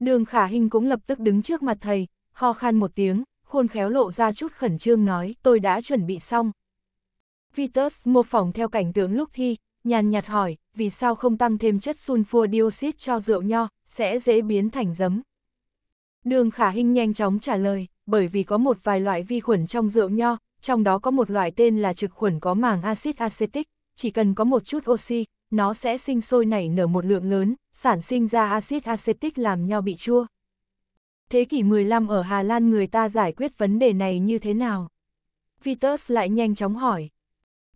Đường khả hình cũng lập tức đứng trước mặt thầy, ho khan một tiếng, khôn khéo lộ ra chút khẩn trương nói tôi đã chuẩn bị xong. Vitus mô phỏng theo cảnh tượng lúc thi, nhàn nhạt hỏi, vì sao không tăng thêm chất sunfua dioxide cho rượu nho, sẽ dễ biến thành giấm. Đường khả hình nhanh chóng trả lời, bởi vì có một vài loại vi khuẩn trong rượu nho, trong đó có một loại tên là trực khuẩn có màng axit acetic, chỉ cần có một chút oxy, nó sẽ sinh sôi nảy nở một lượng lớn, sản sinh ra axit acetic làm nho bị chua. Thế kỷ 15 ở Hà Lan người ta giải quyết vấn đề này như thế nào? Vitus lại nhanh chóng hỏi.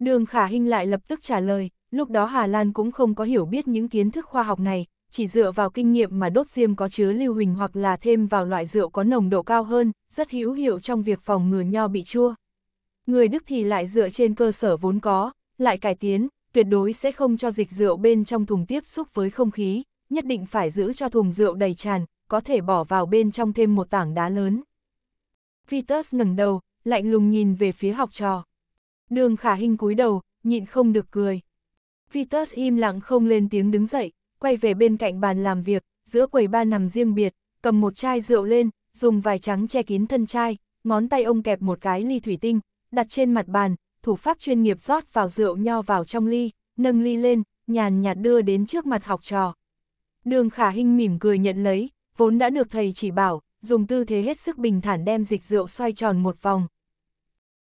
Đường Khả Hinh lại lập tức trả lời, lúc đó Hà Lan cũng không có hiểu biết những kiến thức khoa học này, chỉ dựa vào kinh nghiệm mà đốt diêm có chứa lưu huỳnh hoặc là thêm vào loại rượu có nồng độ cao hơn, rất hữu hiệu trong việc phòng ngừa nho bị chua. Người Đức thì lại dựa trên cơ sở vốn có, lại cải tiến, tuyệt đối sẽ không cho dịch rượu bên trong thùng tiếp xúc với không khí, nhất định phải giữ cho thùng rượu đầy tràn, có thể bỏ vào bên trong thêm một tảng đá lớn. Vitus ngẩng đầu, lạnh lùng nhìn về phía học trò. Đường khả hình cúi đầu, nhịn không được cười. Vitus im lặng không lên tiếng đứng dậy, quay về bên cạnh bàn làm việc, giữa quầy ba nằm riêng biệt, cầm một chai rượu lên, dùng vải trắng che kín thân chai, ngón tay ông kẹp một cái ly thủy tinh, đặt trên mặt bàn, thủ pháp chuyên nghiệp rót vào rượu nho vào trong ly, nâng ly lên, nhàn nhạt đưa đến trước mặt học trò. Đường khả hình mỉm cười nhận lấy, vốn đã được thầy chỉ bảo, dùng tư thế hết sức bình thản đem dịch rượu xoay tròn một vòng.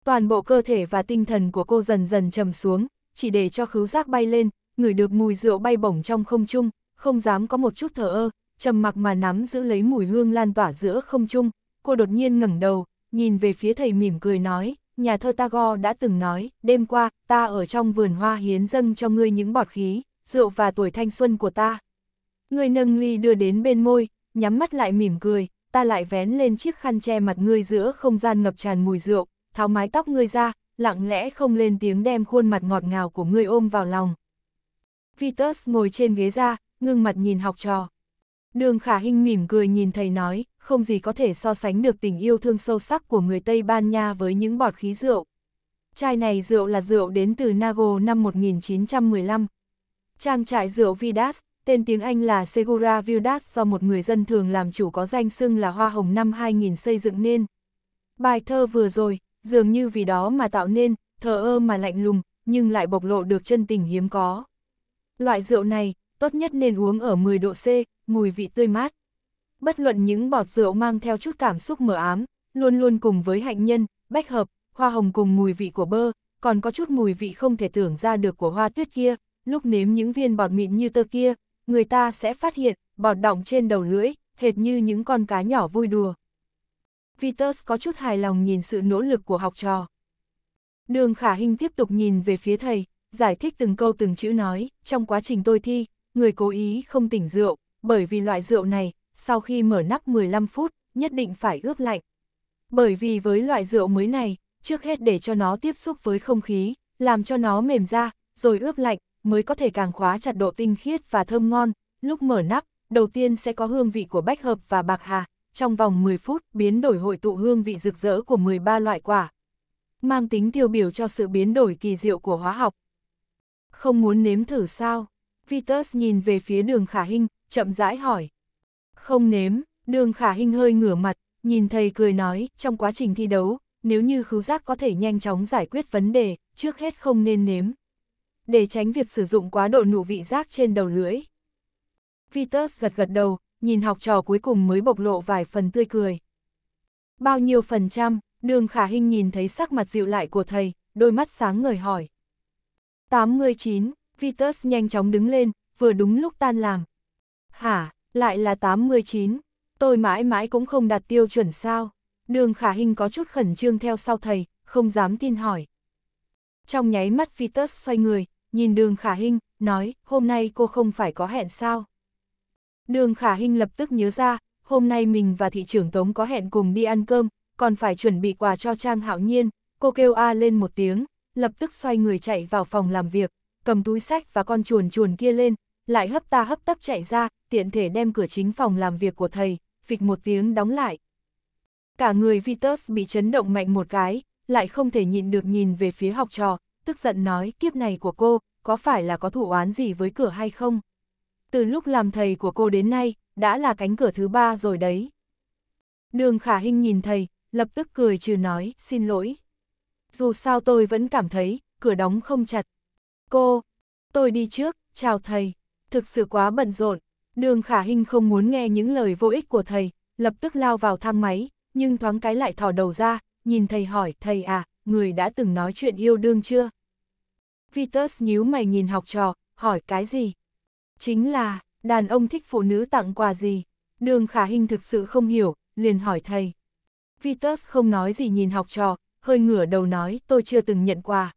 Toàn bộ cơ thể và tinh thần của cô dần dần trầm xuống, chỉ để cho khứu giác bay lên, người được mùi rượu bay bổng trong không trung, không dám có một chút thở ơ, trầm mặc mà nắm giữ lấy mùi hương lan tỏa giữa không trung, cô đột nhiên ngẩng đầu, nhìn về phía thầy mỉm cười nói, nhà thơ Tagore đã từng nói, đêm qua, ta ở trong vườn hoa hiến dâng cho ngươi những bọt khí, rượu và tuổi thanh xuân của ta. Ngươi nâng ly đưa đến bên môi, nhắm mắt lại mỉm cười, ta lại vén lên chiếc khăn che mặt ngươi giữa không gian ngập tràn mùi rượu, tháo mái tóc ngươi ra, lặng lẽ không lên tiếng đem khuôn mặt ngọt ngào của ngươi ôm vào lòng, Vitus ngồi trên ghế ra, ngưng mặt nhìn học trò. Đường khả hình mỉm cười nhìn thầy nói, không gì có thể so sánh được tình yêu thương sâu sắc của người Tây Ban Nha với những bọt khí rượu. Chai này rượu là rượu đến từ Nago năm 1915. Trang trại rượu Vidas, tên tiếng Anh là Segura Vidas do một người dân thường làm chủ có danh xưng là Hoa Hồng năm 2000 xây dựng nên. Bài thơ vừa rồi, dường như vì đó mà tạo nên, thờ ơ mà lạnh lùng, nhưng lại bộc lộ được chân tình hiếm có. Loại rượu này, tốt nhất nên uống ở 10 độ C, mùi vị tươi mát. Bất luận những bọt rượu mang theo chút cảm xúc mờ ám, luôn luôn cùng với hạnh nhân, bách hợp, hoa hồng cùng mùi vị của bơ, còn có chút mùi vị không thể tưởng ra được của hoa tuyết kia, lúc nếm những viên bọt mịn như tơ kia, người ta sẽ phát hiện, bọt động trên đầu lưỡi, hệt như những con cá nhỏ vui đùa. Vitus có chút hài lòng nhìn sự nỗ lực của học trò. Đường khả hình tiếp tục nhìn về phía thầy, giải thích từng câu từng chữ nói, trong quá trình tôi thi, người cố ý không tỉnh rượu, bởi vì loại rượu này, sau khi mở nắp 15 phút, nhất định phải ướp lạnh. Bởi vì với loại rượu mới này, trước hết để cho nó tiếp xúc với không khí, làm cho nó mềm ra, rồi ướp lạnh, mới có thể càng khóa chặt độ tinh khiết và thơm ngon. Lúc mở nắp, đầu tiên sẽ có hương vị của bách hợp và bạc hà, trong vòng 10 phút biến đổi hội tụ hương vị rực rỡ của 13 loại quả. Mang tính tiêu biểu cho sự biến đổi kỳ diệu của hóa học, không muốn nếm thử sao? Vitus nhìn về phía đường khả hình, chậm rãi hỏi. Không nếm, đường khả hình hơi ngửa mặt, nhìn thầy cười nói, trong quá trình thi đấu, nếu như khứu giác có thể nhanh chóng giải quyết vấn đề, trước hết không nên nếm. Để tránh việc sử dụng quá độ nụ vị giác trên đầu lưỡi. Vitus gật gật đầu, nhìn học trò cuối cùng mới bộc lộ vài phần tươi cười. Bao nhiêu phần trăm, đường khả hình nhìn thấy sắc mặt dịu lại của thầy, đôi mắt sáng ngời hỏi. 89, Vitus nhanh chóng đứng lên, vừa đúng lúc tan làm. Hả, lại là 89, tôi mãi mãi cũng không đạt tiêu chuẩn sao. Đường khả hình có chút khẩn trương theo sau thầy, không dám tin hỏi. Trong nháy mắt Vitus xoay người, nhìn đường khả hình, nói, hôm nay cô không phải có hẹn sao. Đường khả hình lập tức nhớ ra, hôm nay mình và thị trưởng Tống có hẹn cùng đi ăn cơm, còn phải chuẩn bị quà cho Trang Hạo Nhiên, cô kêu A lên một tiếng, lập tức xoay người chạy vào phòng làm việc, cầm túi sách và con chuồn chuồn kia lên, lại hấp ta hấp tấp chạy ra, tiện thể đem cửa chính phòng làm việc của thầy, phịch một tiếng đóng lại. Cả người Vitus bị chấn động mạnh một cái, lại không thể nhịn được nhìn về phía học trò, tức giận nói kiếp này của cô, có phải là có thủ oán gì với cửa hay không? Từ lúc làm thầy của cô đến nay, đã là cánh cửa thứ ba rồi đấy. Đường khả hình nhìn thầy, lập tức cười trừ nói, xin lỗi dù sao tôi vẫn cảm thấy, cửa đóng không chặt. Cô, tôi đi trước, chào thầy, thực sự quá bận rộn. Đường khả hình không muốn nghe những lời vô ích của thầy, lập tức lao vào thang máy, nhưng thoáng cái lại thỏ đầu ra, nhìn thầy hỏi, thầy à, người đã từng nói chuyện yêu đương chưa? Vitus nhíu mày nhìn học trò, hỏi cái gì? Chính là, đàn ông thích phụ nữ tặng quà gì? Đường khả hình thực sự không hiểu, liền hỏi thầy. Vitus không nói gì nhìn học trò, hơi ngửa đầu nói, tôi chưa từng nhận quà.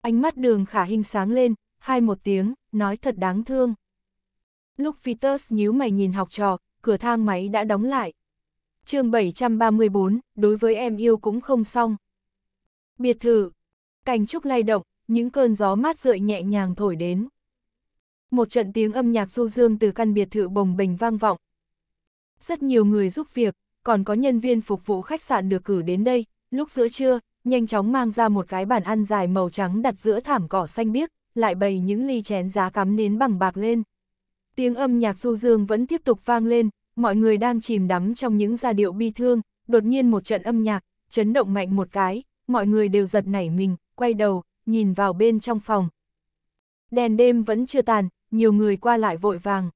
Ánh mắt đường khả hình sáng lên, hai một tiếng, nói thật đáng thương. Lúc Peters nhíu mày nhìn học trò, cửa thang máy đã đóng lại. chương 734, đối với em yêu cũng không xong. Biệt thự, cành trúc lay động, những cơn gió mát rượi nhẹ nhàng thổi đến. Một trận tiếng âm nhạc du dương từ căn biệt thự bồng bềnh vang vọng. Rất nhiều người giúp việc, còn có nhân viên phục vụ khách sạn được cử đến đây, Lúc giữa trưa, nhanh chóng mang ra một cái bàn ăn dài màu trắng đặt giữa thảm cỏ xanh biếc, lại bày những ly chén giá cắm nến bằng bạc lên. Tiếng âm nhạc du dương vẫn tiếp tục vang lên, mọi người đang chìm đắm trong những giai điệu bi thương, đột nhiên một trận âm nhạc, chấn động mạnh một cái, mọi người đều giật nảy mình, quay đầu, nhìn vào bên trong phòng. Đèn đêm vẫn chưa tàn, nhiều người qua lại vội vàng.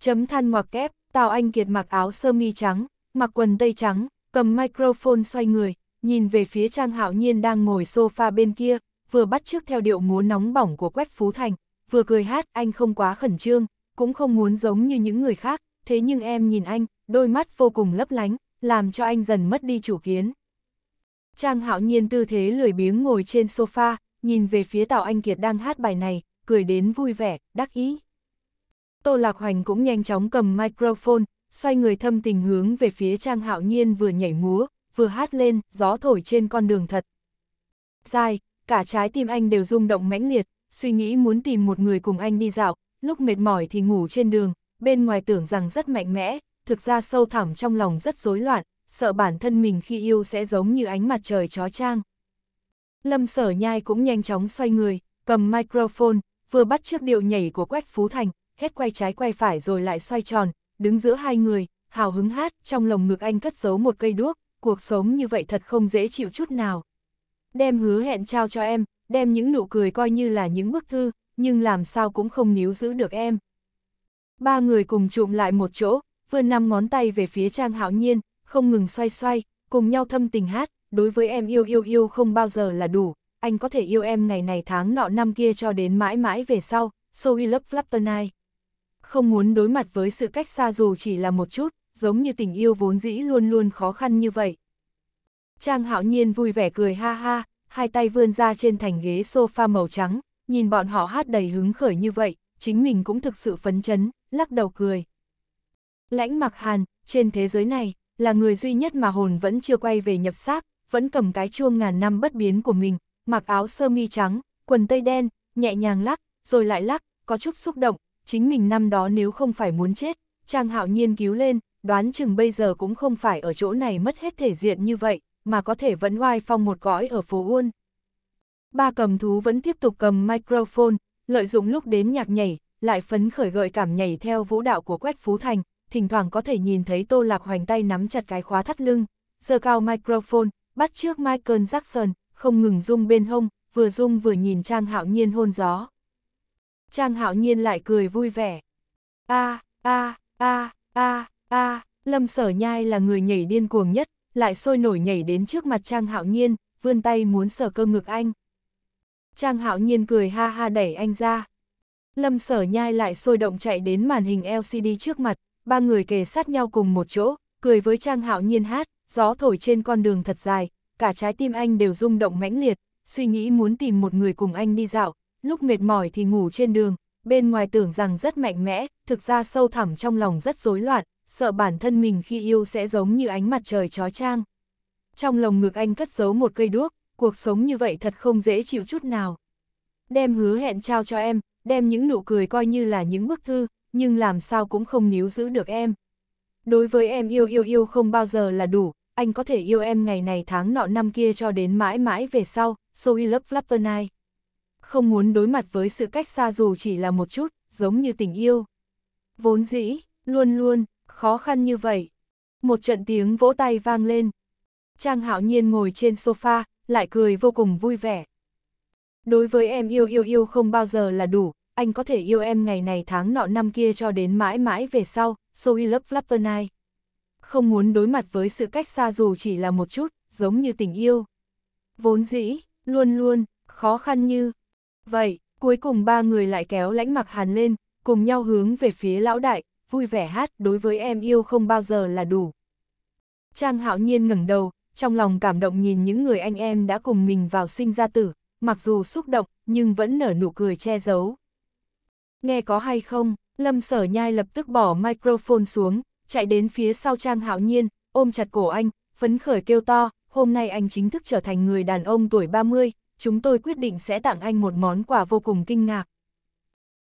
Chấm than ngoặc kép, Tào Anh Kiệt mặc áo sơ mi trắng, mặc quần tây trắng, cầm microphone xoay người, nhìn về phía Trang Hạo Nhiên đang ngồi sofa bên kia, vừa bắt chước theo điệu múa nóng bỏng của Quách Phú Thành, vừa cười hát anh không quá khẩn trương, cũng không muốn giống như những người khác, thế nhưng em nhìn anh, đôi mắt vô cùng lấp lánh, làm cho anh dần mất đi chủ kiến. Trang Hạo Nhiên tư thế lười biếng ngồi trên sofa, nhìn về phía Tào Anh Kiệt đang hát bài này, cười đến vui vẻ, đắc ý. Tô Lạc Hoành cũng nhanh chóng cầm microphone, xoay người thâm tình hướng về phía Trang Hạo Nhiên vừa nhảy múa, vừa hát lên, gió thổi trên con đường thật. Dài, cả trái tim anh đều rung động mãnh liệt, suy nghĩ muốn tìm một người cùng anh đi dạo, lúc mệt mỏi thì ngủ trên đường, bên ngoài tưởng rằng rất mạnh mẽ, thực ra sâu thẳm trong lòng rất rối loạn, sợ bản thân mình khi yêu sẽ giống như ánh mặt trời chó trang. Lâm sở nhai cũng nhanh chóng xoay người, cầm microphone, vừa bắt trước điệu nhảy của Quách Phú Thành, hết quay trái quay phải rồi lại xoay tròn, đứng giữa hai người, hào hứng hát, trong lòng ngực anh cất giấu một cây đuốc, cuộc sống như vậy thật không dễ chịu chút nào. Đem hứa hẹn trao cho em, đem những nụ cười coi như là những bức thư, nhưng làm sao cũng không níu giữ được em. Ba người cùng trụm lại một chỗ, vươn năm ngón tay về phía Trang Hạo Nhiên, không ngừng xoay xoay, cùng nhau thâm tình hát, đối với em yêu yêu yêu không bao giờ là đủ, anh có thể yêu em ngày này tháng nọ năm kia cho đến mãi mãi về sau, so we love Flapper Night. Không muốn đối mặt với sự cách xa dù chỉ là một chút, giống như tình yêu vốn dĩ luôn luôn khó khăn như vậy. Trang hạo nhiên vui vẻ cười ha ha, hai tay vươn ra trên thành ghế sofa màu trắng, nhìn bọn họ hát đầy hứng khởi như vậy, chính mình cũng thực sự phấn chấn, lắc đầu cười. Lãnh mặc hàn, trên thế giới này, là người duy nhất mà hồn vẫn chưa quay về nhập xác, vẫn cầm cái chuông ngàn năm bất biến của mình, mặc áo sơ mi trắng, quần tây đen, nhẹ nhàng lắc, rồi lại lắc, có chút xúc động, chính mình năm đó nếu không phải muốn chết, Trang Hạo Nhiên cứu lên, đoán chừng bây giờ cũng không phải ở chỗ này mất hết thể diện như vậy, mà có thể vẫn oai phong một cõi ở phố Uôn. Ba cầm thú vẫn tiếp tục cầm microphone, lợi dụng lúc đến nhạc nhảy, lại phấn khởi gợi cảm nhảy theo vũ đạo của Quách Phú Thành, thỉnh thoảng có thể nhìn thấy Tô Lạc Hoành tay nắm chặt cái khóa thắt lưng, giơ cao microphone, bắt trước Michael Jackson, không ngừng rung bên hông, vừa rung vừa nhìn Trang Hạo Nhiên hôn gió. Trang Hạo Nhiên lại cười vui vẻ. A, a, a, a, a à, Lâm Sở Nhai là người nhảy điên cuồng nhất, lại sôi nổi nhảy đến trước mặt Trang Hạo Nhiên, vươn tay muốn sở cơ ngực anh. Trang Hạo Nhiên cười ha ha đẩy anh ra. Lâm Sở Nhai lại sôi động chạy đến màn hình LCD trước mặt, ba người kề sát nhau cùng một chỗ, cười với Trang Hạo Nhiên hát, gió thổi trên con đường thật dài, cả trái tim anh đều rung động mãnh liệt, suy nghĩ muốn tìm một người cùng anh đi dạo, lúc mệt mỏi thì ngủ trên đường, bên ngoài tưởng rằng rất mạnh mẽ, thực ra sâu thẳm trong lòng rất rối loạn, sợ bản thân mình khi yêu sẽ giống như ánh mặt trời chói trang. Trong lồng ngực anh cất giấu một cây đuốc, cuộc sống như vậy thật không dễ chịu chút nào. Đem hứa hẹn trao cho em, đem những nụ cười coi như là những bức thư, nhưng làm sao cũng không níu giữ được em. Đối với em yêu yêu yêu không bao giờ là đủ, anh có thể yêu em ngày này tháng nọ năm kia cho đến mãi mãi về sau, so we love Flapper Night. Không muốn đối mặt với sự cách xa dù chỉ là một chút, giống như tình yêu. Vốn dĩ, luôn luôn, khó khăn như vậy. Một trận tiếng vỗ tay vang lên. Trang hạo nhiên ngồi trên sofa, lại cười vô cùng vui vẻ. Đối với em yêu yêu yêu không bao giờ là đủ, anh có thể yêu em ngày này tháng nọ năm kia cho đến mãi mãi về sau, so we love Flapper Night. Không muốn đối mặt với sự cách xa dù chỉ là một chút, giống như tình yêu. Vốn dĩ, luôn luôn, khó khăn như. Vậy, cuối cùng ba người lại kéo lãnh mặc hàn lên, cùng nhau hướng về phía lão đại, vui vẻ hát đối với em yêu không bao giờ là đủ. Trang hạo nhiên ngẩng đầu, trong lòng cảm động nhìn những người anh em đã cùng mình vào sinh ra tử, mặc dù xúc động, nhưng vẫn nở nụ cười che giấu. Nghe có hay không, Lâm Sở Nhai lập tức bỏ microphone xuống, chạy đến phía sau Trang Hạo Nhiên, ôm chặt cổ anh, phấn khởi kêu to, hôm nay anh chính thức trở thành người đàn ông tuổi 30, chúng tôi quyết định sẽ tặng anh một món quà vô cùng kinh ngạc.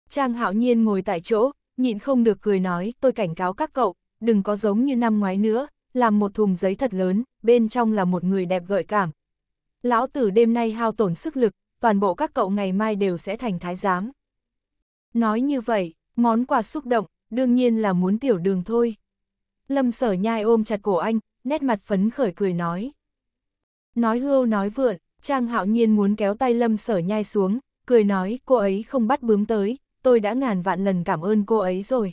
Trang Hạo Nhiên ngồi tại chỗ, nhịn không được cười nói, tôi cảnh cáo các cậu, đừng có giống như năm ngoái nữa, làm một thùng giấy thật lớn, bên trong là một người đẹp gợi cảm. Lão tử đêm nay hao tổn sức lực, toàn bộ các cậu ngày mai đều sẽ thành thái giám. Nói như vậy, món quà xúc động, đương nhiên là muốn tiểu đường thôi. Lâm sở nhai ôm chặt cổ anh, nét mặt phấn khởi cười nói. Nói hưu nói vượn, Trang hạo nhiên muốn kéo tay lâm sở nhai xuống, cười nói cô ấy không bắt bướm tới, tôi đã ngàn vạn lần cảm ơn cô ấy rồi.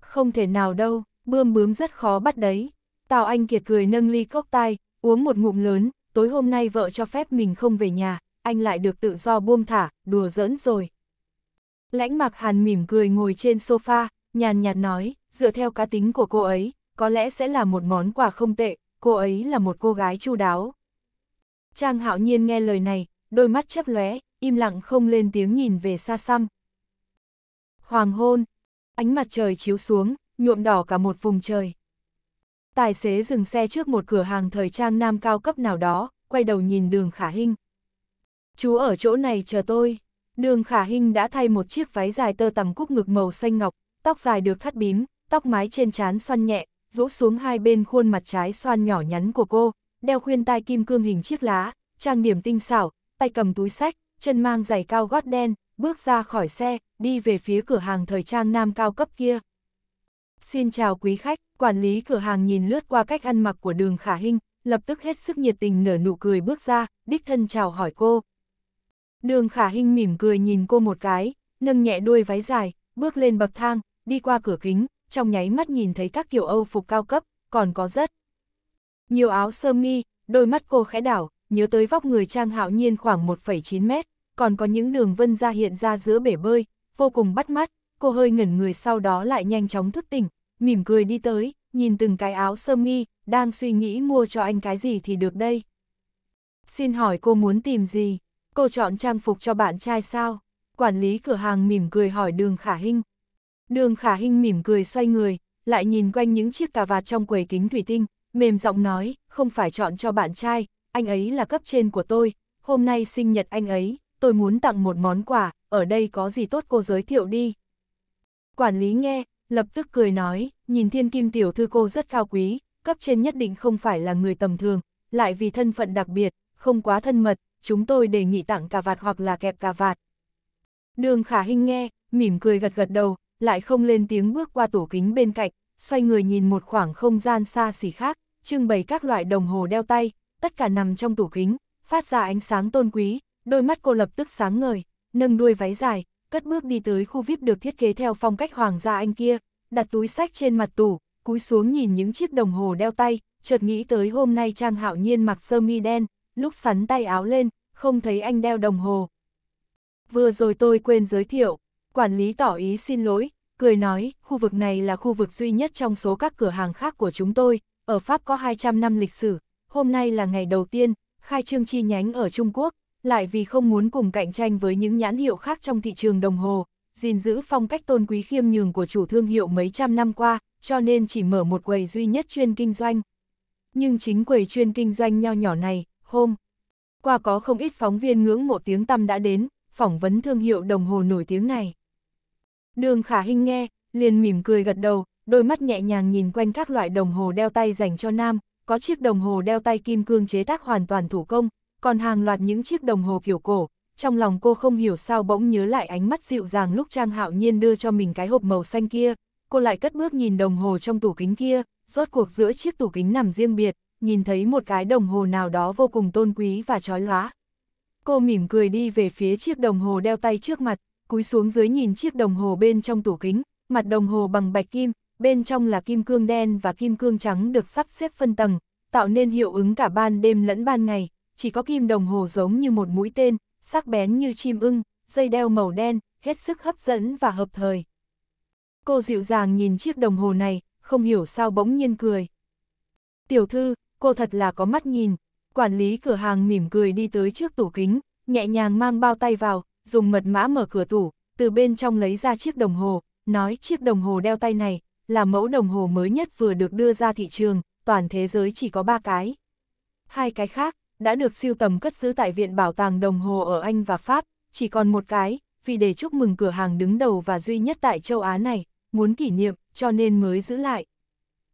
Không thể nào đâu, bươm bướm rất khó bắt đấy. Tào Anh Kiệt cười nâng ly cốc cocktail, uống một ngụm lớn, tối hôm nay vợ cho phép mình không về nhà, anh lại được tự do buông thả, đùa giỡn rồi. Lãnh mặc hàn mỉm cười ngồi trên sofa, nhàn nhạt nói, dựa theo cá tính của cô ấy, có lẽ sẽ là một món quà không tệ, cô ấy là một cô gái chu đáo. Trang hạo nhiên nghe lời này, đôi mắt chớp lóe, im lặng không lên tiếng nhìn về xa xăm, Hoàng hôn, ánh mặt trời chiếu xuống, nhuộm đỏ cả một vùng trời. Tài xế dừng xe trước một cửa hàng thời trang nam cao cấp nào đó, quay đầu nhìn đường khả hinh. Chú ở chỗ này chờ tôi. Đường khả hinh đã thay một chiếc váy dài tơ tằm cúc ngực màu xanh ngọc, tóc dài được thắt bím, tóc mái trên trán xoăn nhẹ, rũ xuống hai bên khuôn mặt trái xoan nhỏ nhắn của cô, đeo khuyên tai kim cương hình chiếc lá, trang điểm tinh xảo, tay cầm túi sách, chân mang giày cao gót đen, bước ra khỏi xe, đi về phía cửa hàng thời trang nam cao cấp kia. Xin chào quý khách, quản lý cửa hàng nhìn lướt qua cách ăn mặc của đường khả Hinh lập tức hết sức nhiệt tình nở nụ cười bước ra, đích thân chào hỏi cô. Đường khả Hinh mỉm cười nhìn cô một cái, nâng nhẹ đuôi váy dài, bước lên bậc thang, đi qua cửa kính, trong nháy mắt nhìn thấy các kiểu Âu phục cao cấp, còn có rất nhiều áo sơ mi, đôi mắt cô khẽ đảo, nhớ tới vóc người Trang Hạo Nhiên khoảng 1,9 mét còn có những đường vân ra hiện ra giữa bể bơi, vô cùng bắt mắt, cô hơi ngẩn người sau đó lại nhanh chóng thức tỉnh, mỉm cười đi tới, nhìn từng cái áo sơ mi, đang suy nghĩ mua cho anh cái gì thì được đây. Xin hỏi cô muốn tìm gì? Cô chọn trang phục cho bạn trai sao? Quản lý cửa hàng mỉm cười hỏi đường khả hinh. Đường khả hinh mỉm cười xoay người, lại nhìn quanh những chiếc cà vạt trong quầy kính thủy tinh, mềm giọng nói, không phải chọn cho bạn trai, anh ấy là cấp trên của tôi, hôm nay sinh nhật anh ấy, tôi muốn tặng một món quà, ở đây có gì tốt cô giới thiệu đi. Quản lý nghe, lập tức cười nói, nhìn thiên kim tiểu thư cô rất cao quý, cấp trên nhất định không phải là người tầm thường, lại vì thân phận đặc biệt, không quá thân mật, chúng tôi đề nghị tặng cà vạt hoặc là kẹp cà vạt. Đường khả hình nghe, mỉm cười gật gật đầu, lại không lên tiếng bước qua tủ kính bên cạnh, xoay người nhìn một khoảng không gian xa xỉ khác, trưng bày các loại đồng hồ đeo tay, tất cả nằm trong tủ kính, phát ra ánh sáng tôn quý, đôi mắt cô lập tức sáng ngời, nâng đuôi váy dài, cất bước đi tới khu VIP được thiết kế theo phong cách hoàng gia anh kia, đặt túi sách trên mặt tủ, cúi xuống nhìn những chiếc đồng hồ đeo tay, chợt nghĩ tới hôm nay Trang Hạo Nhiên mặc sơ mi đen, lúc sắn tay áo lên, không thấy anh đeo đồng hồ. Vừa rồi tôi quên giới thiệu, quản lý tỏ ý xin lỗi, cười nói, khu vực này là khu vực duy nhất trong số các cửa hàng khác của chúng tôi, ở Pháp có 200 năm lịch sử, hôm nay là ngày đầu tiên, khai trương chi nhánh ở Trung Quốc, lại vì không muốn cùng cạnh tranh với những nhãn hiệu khác trong thị trường đồng hồ, gìn giữ phong cách tôn quý khiêm nhường của chủ thương hiệu mấy trăm năm qua, cho nên chỉ mở một quầy duy nhất chuyên kinh doanh. Nhưng chính quầy chuyên kinh doanh nho nhỏ này, hôm qua có không ít phóng viên ngưỡng mộ tiếng tăm đã đến, phỏng vấn thương hiệu đồng hồ nổi tiếng này. Đường Khả Hinh nghe, liền mỉm cười gật đầu, đôi mắt nhẹ nhàng nhìn quanh các loại đồng hồ đeo tay dành cho nam, có chiếc đồng hồ đeo tay kim cương chế tác hoàn toàn thủ công, còn hàng loạt những chiếc đồng hồ kiểu cổ. Trong lòng cô không hiểu sao bỗng nhớ lại ánh mắt dịu dàng lúc Trang Hạo Nhiên đưa cho mình cái hộp màu xanh kia, cô lại cất bước nhìn đồng hồ trong tủ kính kia, rốt cuộc giữa chiếc tủ kính nằm riêng biệt, nhìn thấy một cái đồng hồ nào đó vô cùng tôn quý và trói lóa. Cô mỉm cười đi về phía chiếc đồng hồ đeo tay trước mặt, cúi xuống dưới nhìn chiếc đồng hồ bên trong tủ kính, mặt đồng hồ bằng bạch kim, bên trong là kim cương đen và kim cương trắng được sắp xếp phân tầng, tạo nên hiệu ứng cả ban đêm lẫn ban ngày chỉ có kim đồng hồ giống như một mũi tên, sắc bén như chim ưng, dây đeo màu đen, hết sức hấp dẫn và hợp thời. Cô dịu dàng nhìn chiếc đồng hồ này, không hiểu sao bỗng nhiên cười. Tiểu thư, cô thật là có mắt nhìn, quản lý cửa hàng mỉm cười đi tới trước tủ kính, nhẹ nhàng mang bao tay vào, dùng mật mã mở cửa tủ, từ bên trong lấy ra chiếc đồng hồ, nói chiếc đồng hồ đeo tay này là mẫu đồng hồ mới nhất vừa được đưa ra thị trường, toàn thế giới chỉ có ba cái. Hai cái khác, đã được siêu tầm cất giữ tại Viện Bảo tàng Đồng Hồ ở Anh và Pháp, chỉ còn một cái, vì để chúc mừng cửa hàng đứng đầu và duy nhất tại châu Á này, muốn kỷ niệm, cho nên mới giữ lại.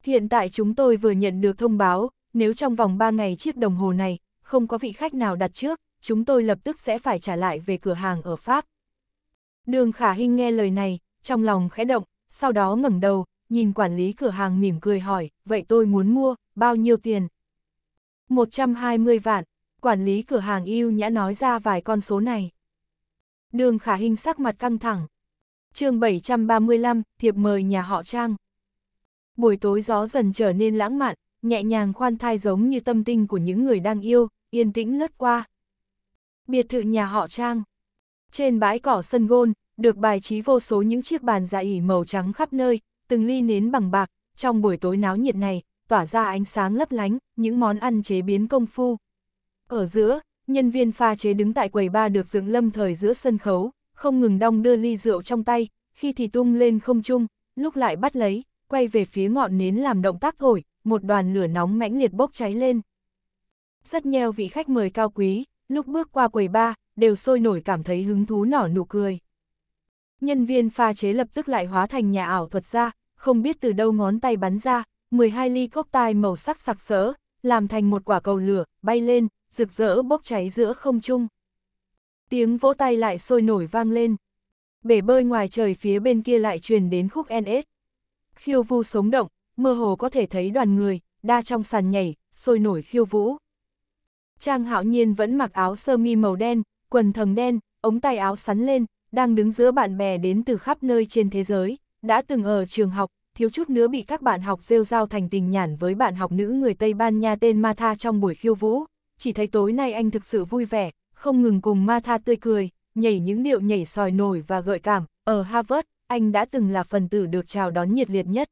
Hiện tại chúng tôi vừa nhận được thông báo, nếu trong vòng 3 ngày chiếc đồng hồ này, không có vị khách nào đặt trước, chúng tôi lập tức sẽ phải trả lại về cửa hàng ở Pháp. Đường Khả Hinh nghe lời này, trong lòng khẽ động, sau đó ngẩng đầu, nhìn quản lý cửa hàng mỉm cười hỏi, vậy tôi muốn mua, bao nhiêu tiền? 120 vạn, quản lý cửa hàng yêu nhã nói ra vài con số này. Đường khả hình sắc mặt căng thẳng. chương 735, thiệp mời nhà họ Trang. Buổi tối gió dần trở nên lãng mạn, nhẹ nhàng khoan thai giống như tâm tình của những người đang yêu, yên tĩnh lướt qua. Biệt thự nhà họ Trang. Trên bãi cỏ sân gôn, được bài trí vô số những chiếc bàn dạ ỉ màu trắng khắp nơi, từng ly nến bằng bạc, trong buổi tối náo nhiệt này, tỏa ra ánh sáng lấp lánh, những món ăn chế biến công phu. Ở giữa, nhân viên pha chế đứng tại quầy ba được dựng lâm thời giữa sân khấu, không ngừng đong đưa ly rượu trong tay, khi thì tung lên không trung, lúc lại bắt lấy, quay về phía ngọn nến làm động tác thổi, một đoàn lửa nóng mãnh liệt bốc cháy lên. Rất nheo vị khách mời cao quý, lúc bước qua quầy ba, đều sôi nổi cảm thấy hứng thú nỏ nụ cười. Nhân viên pha chế lập tức lại hóa thành nhà ảo thuật ra, không biết từ đâu ngón tay bắn ra, 12 ly cocktail màu sắc sặc sỡ, làm thành một quả cầu lửa, bay lên, rực rỡ bốc cháy giữa không trung. Tiếng vỗ tay lại sôi nổi vang lên. Bể bơi ngoài trời phía bên kia lại truyền đến khúc NS. Khiêu vu sống động, mơ hồ có thể thấy đoàn người, đa trong sàn nhảy, sôi nổi khiêu vũ. Trang hạo nhiên vẫn mặc áo sơ mi màu đen, quần thầng đen, ống tay áo sắn lên, đang đứng giữa bạn bè đến từ khắp nơi trên thế giới, đã từng ở trường học, thiếu chút nữa bị các bạn học rêu rao thành tình nhản với bạn học nữ người Tây Ban Nha tên Martha trong buổi khiêu vũ, chỉ thấy tối nay anh thực sự vui vẻ, không ngừng cùng Martha tươi cười, nhảy những điệu nhảy sòi nổi và gợi cảm, ở Harvard, anh đã từng là phần tử được chào đón nhiệt liệt nhất.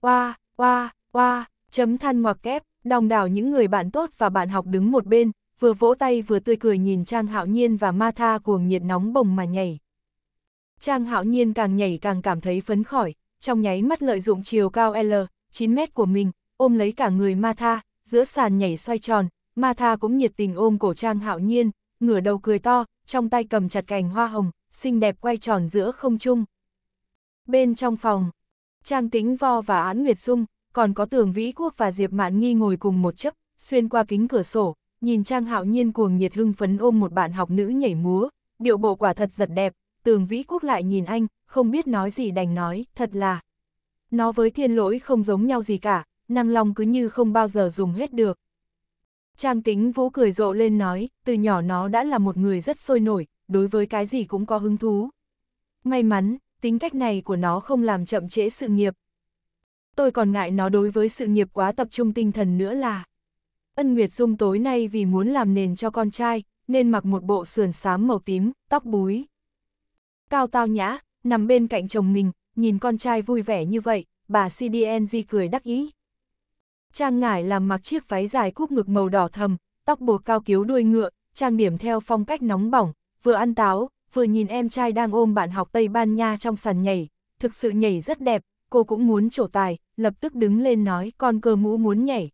qua qua qua chấm than ngoặc kép, đồng đảo những người bạn tốt và bạn học đứng một bên, vừa vỗ tay vừa tươi cười nhìn Trang Hạo Nhiên và Martha cuồng nhiệt nóng bồng mà nhảy. Trang Hạo Nhiên càng nhảy càng cảm thấy phấn khởi, trong nháy mắt lợi dụng chiều cao L, 9 mét của mình, ôm lấy cả người ma tha, giữa sàn nhảy xoay tròn, ma tha cũng nhiệt tình ôm cổ trang hạo nhiên, ngửa đầu cười to, trong tay cầm chặt cành hoa hồng, xinh đẹp quay tròn giữa không trung. Bên trong phòng, Trang Tính Vo và Án Nguyệt Dung, còn có Tường Vĩ Quốc và Diệp Mạn Nghi ngồi cùng một chấp, xuyên qua kính cửa sổ, nhìn Trang Hạo Nhiên cuồng nhiệt hưng phấn ôm một bạn học nữ nhảy múa, điệu bộ quả thật giật đẹp, Tường Vĩ Quốc lại nhìn anh, không biết nói gì đành nói, thật là. Nó với thiên lỗi không giống nhau gì cả, năng lòng cứ như không bao giờ dùng hết được. Trang tính vũ cười rộ lên nói, từ nhỏ nó đã là một người rất sôi nổi, đối với cái gì cũng có hứng thú. May mắn, tính cách này của nó không làm chậm trễ sự nghiệp. Tôi còn ngại nó đối với sự nghiệp quá tập trung tinh thần nữa là. Ân Nguyệt Dung tối nay vì muốn làm nền cho con trai, nên mặc một bộ sườn xám màu tím, tóc búi. Cao tao nhã, nằm bên cạnh chồng mình, nhìn con trai vui vẻ như vậy, bà CDNG cười đắc ý. Trang ngải làm mặc chiếc váy dài cúp ngực màu đỏ thầm, tóc buộc cao cứu đuôi ngựa, trang điểm theo phong cách nóng bỏng, vừa ăn táo, vừa nhìn em trai đang ôm bạn học Tây Ban Nha trong sàn nhảy, thực sự nhảy rất đẹp, cô cũng muốn trổ tài, lập tức đứng lên nói con cơ mũ muốn nhảy.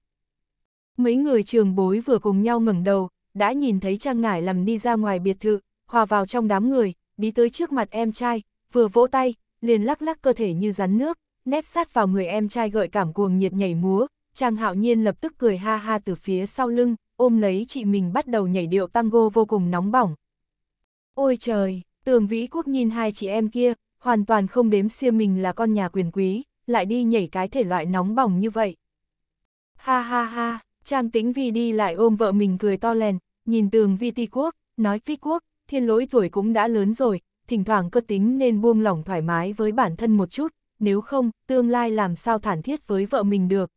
Mấy người trường bối vừa cùng nhau ngẩng đầu, đã nhìn thấy Trang Ngải làm đi ra ngoài biệt thự, hòa vào trong đám người, đi tới trước mặt em trai, vừa vỗ tay, liền lắc lắc cơ thể như rắn nước, nép sát vào người em trai gợi cảm cuồng nhiệt nhảy múa, Trang Hạo Nhiên lập tức cười ha ha từ phía sau lưng, ôm lấy chị mình bắt đầu nhảy điệu tango vô cùng nóng bỏng. Ôi trời, Tường Vĩ Quốc nhìn hai chị em kia, hoàn toàn không đếm xia mình là con nhà quyền quý, lại đi nhảy cái thể loại nóng bỏng như vậy. Ha ha ha, Trang Tĩnh Vi đi lại ôm vợ mình cười to lèn, nhìn Tường Vi Ti Quốc, nói Vi Quốc, thiên lỗi tuổi cũng đã lớn rồi, thỉnh thoảng cơ tính nên buông lỏng thoải mái với bản thân một chút, nếu không, tương lai làm sao thản thiết với vợ mình được.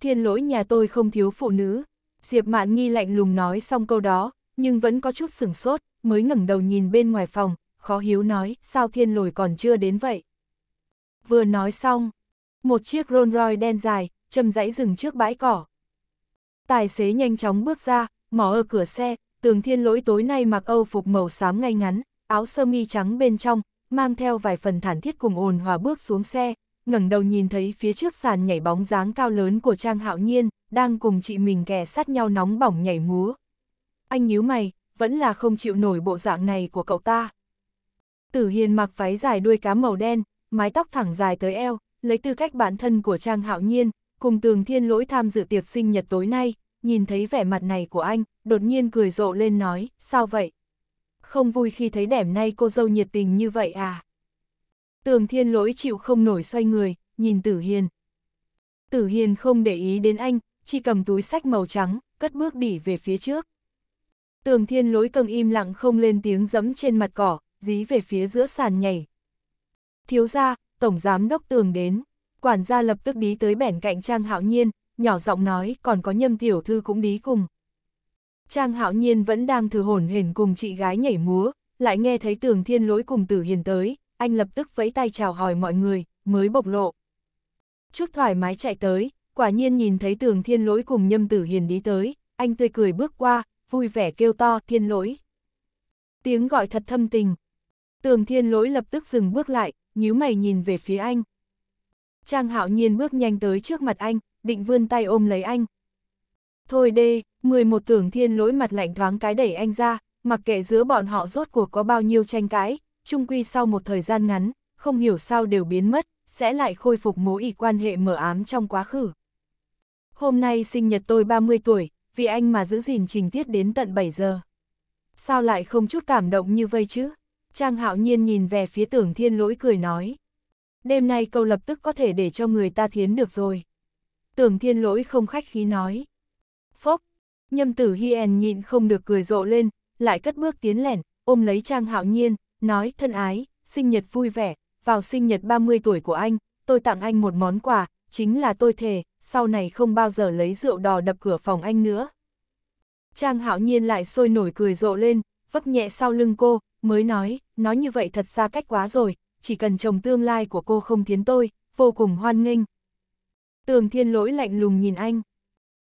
Thiên lỗi nhà tôi không thiếu phụ nữ. Diệp Mạn Nghi lạnh lùng nói xong câu đó, nhưng vẫn có chút sửng sốt, mới ngẩng đầu nhìn bên ngoài phòng, khó hiếu nói, sao thiên lỗi còn chưa đến vậy. Vừa nói xong, một chiếc Rolls Royce đen dài, châm dãy dừng trước bãi cỏ. Tài xế nhanh chóng bước ra, mở ở cửa xe, tường thiên lỗi tối nay mặc âu phục màu xám ngay ngắn, áo sơ mi trắng bên trong, mang theo vài phần thản thiết cùng ồn hòa bước xuống xe, ngẩng đầu nhìn thấy phía trước sàn nhảy bóng dáng cao lớn của Trang Hạo Nhiên, đang cùng chị mình kè sát nhau nóng bỏng nhảy múa. Anh nhíu mày, vẫn là không chịu nổi bộ dạng này của cậu ta. Tử Hiền mặc váy dài đuôi cá màu đen, mái tóc thẳng dài tới eo, lấy tư cách bản thân của Trang Hạo Nhiên, cùng Tường Thiên Lỗi tham dự tiệc sinh nhật tối nay, nhìn thấy vẻ mặt này của anh, đột nhiên cười rộ lên nói, sao vậy? không vui khi thấy đẻm nay cô dâu nhiệt tình như vậy à. Tường thiên lỗi chịu không nổi xoay người, nhìn tử hiền. Tử hiền không để ý đến anh, chỉ cầm túi sách màu trắng, cất bước đỉ về phía trước. Tường thiên lỗi cần im lặng không lên tiếng dẫm trên mặt cỏ, dí về phía giữa sàn nhảy. Thiếu ra, tổng giám đốc tường đến, quản gia lập tức đi tới bẻn cạnh trang hạo nhiên, nhỏ giọng nói còn có nhâm tiểu thư cũng đi cùng. Trang hạo nhiên vẫn đang thừa hồn hển cùng chị gái nhảy múa, lại nghe thấy tường thiên lỗi cùng tử hiền tới, anh lập tức vẫy tay chào hỏi mọi người, mới bộc lộ. trước thoải mái chạy tới, quả nhiên nhìn thấy tường thiên lỗi cùng nhâm tử hiền đi tới, anh tươi cười bước qua, vui vẻ kêu to thiên lỗi. Tiếng gọi thật thâm tình. Tường thiên lỗi lập tức dừng bước lại, nhíu mày nhìn về phía anh. Trang hạo nhiên bước nhanh tới trước mặt anh, định vươn tay ôm lấy anh, Thôi đê, 11 tưởng thiên lỗi mặt lạnh thoáng cái đẩy anh ra, mặc kệ giữa bọn họ rốt cuộc có bao nhiêu tranh cãi, chung quy sau một thời gian ngắn, không hiểu sao đều biến mất, sẽ lại khôi phục mối quan hệ mờ ám trong quá khứ. Hôm nay sinh nhật tôi 30 tuổi, vì anh mà giữ gìn trình tiết đến tận 7 giờ. Sao lại không chút cảm động như vậy chứ? Trang hạo nhiên nhìn về phía tưởng thiên lỗi cười nói. Đêm nay câu lập tức có thể để cho người ta thiến được rồi. Tưởng thiên lỗi không khách khí nói phốc. Nhâm tử Hien nhịn không được cười rộ lên, lại cất bước tiến lẻn, ôm lấy Trang Hạo Nhiên, nói thân ái, sinh nhật vui vẻ, vào sinh nhật 30 tuổi của anh, tôi tặng anh một món quà, chính là tôi thề, sau này không bao giờ lấy rượu đò đập cửa phòng anh nữa. Trang Hạo Nhiên lại sôi nổi cười rộ lên, vấp nhẹ sau lưng cô, mới nói, nói như vậy thật xa cách quá rồi, chỉ cần chồng tương lai của cô không tiến tôi, vô cùng hoan nghênh. Tường Thiên Lỗi lạnh lùng nhìn anh.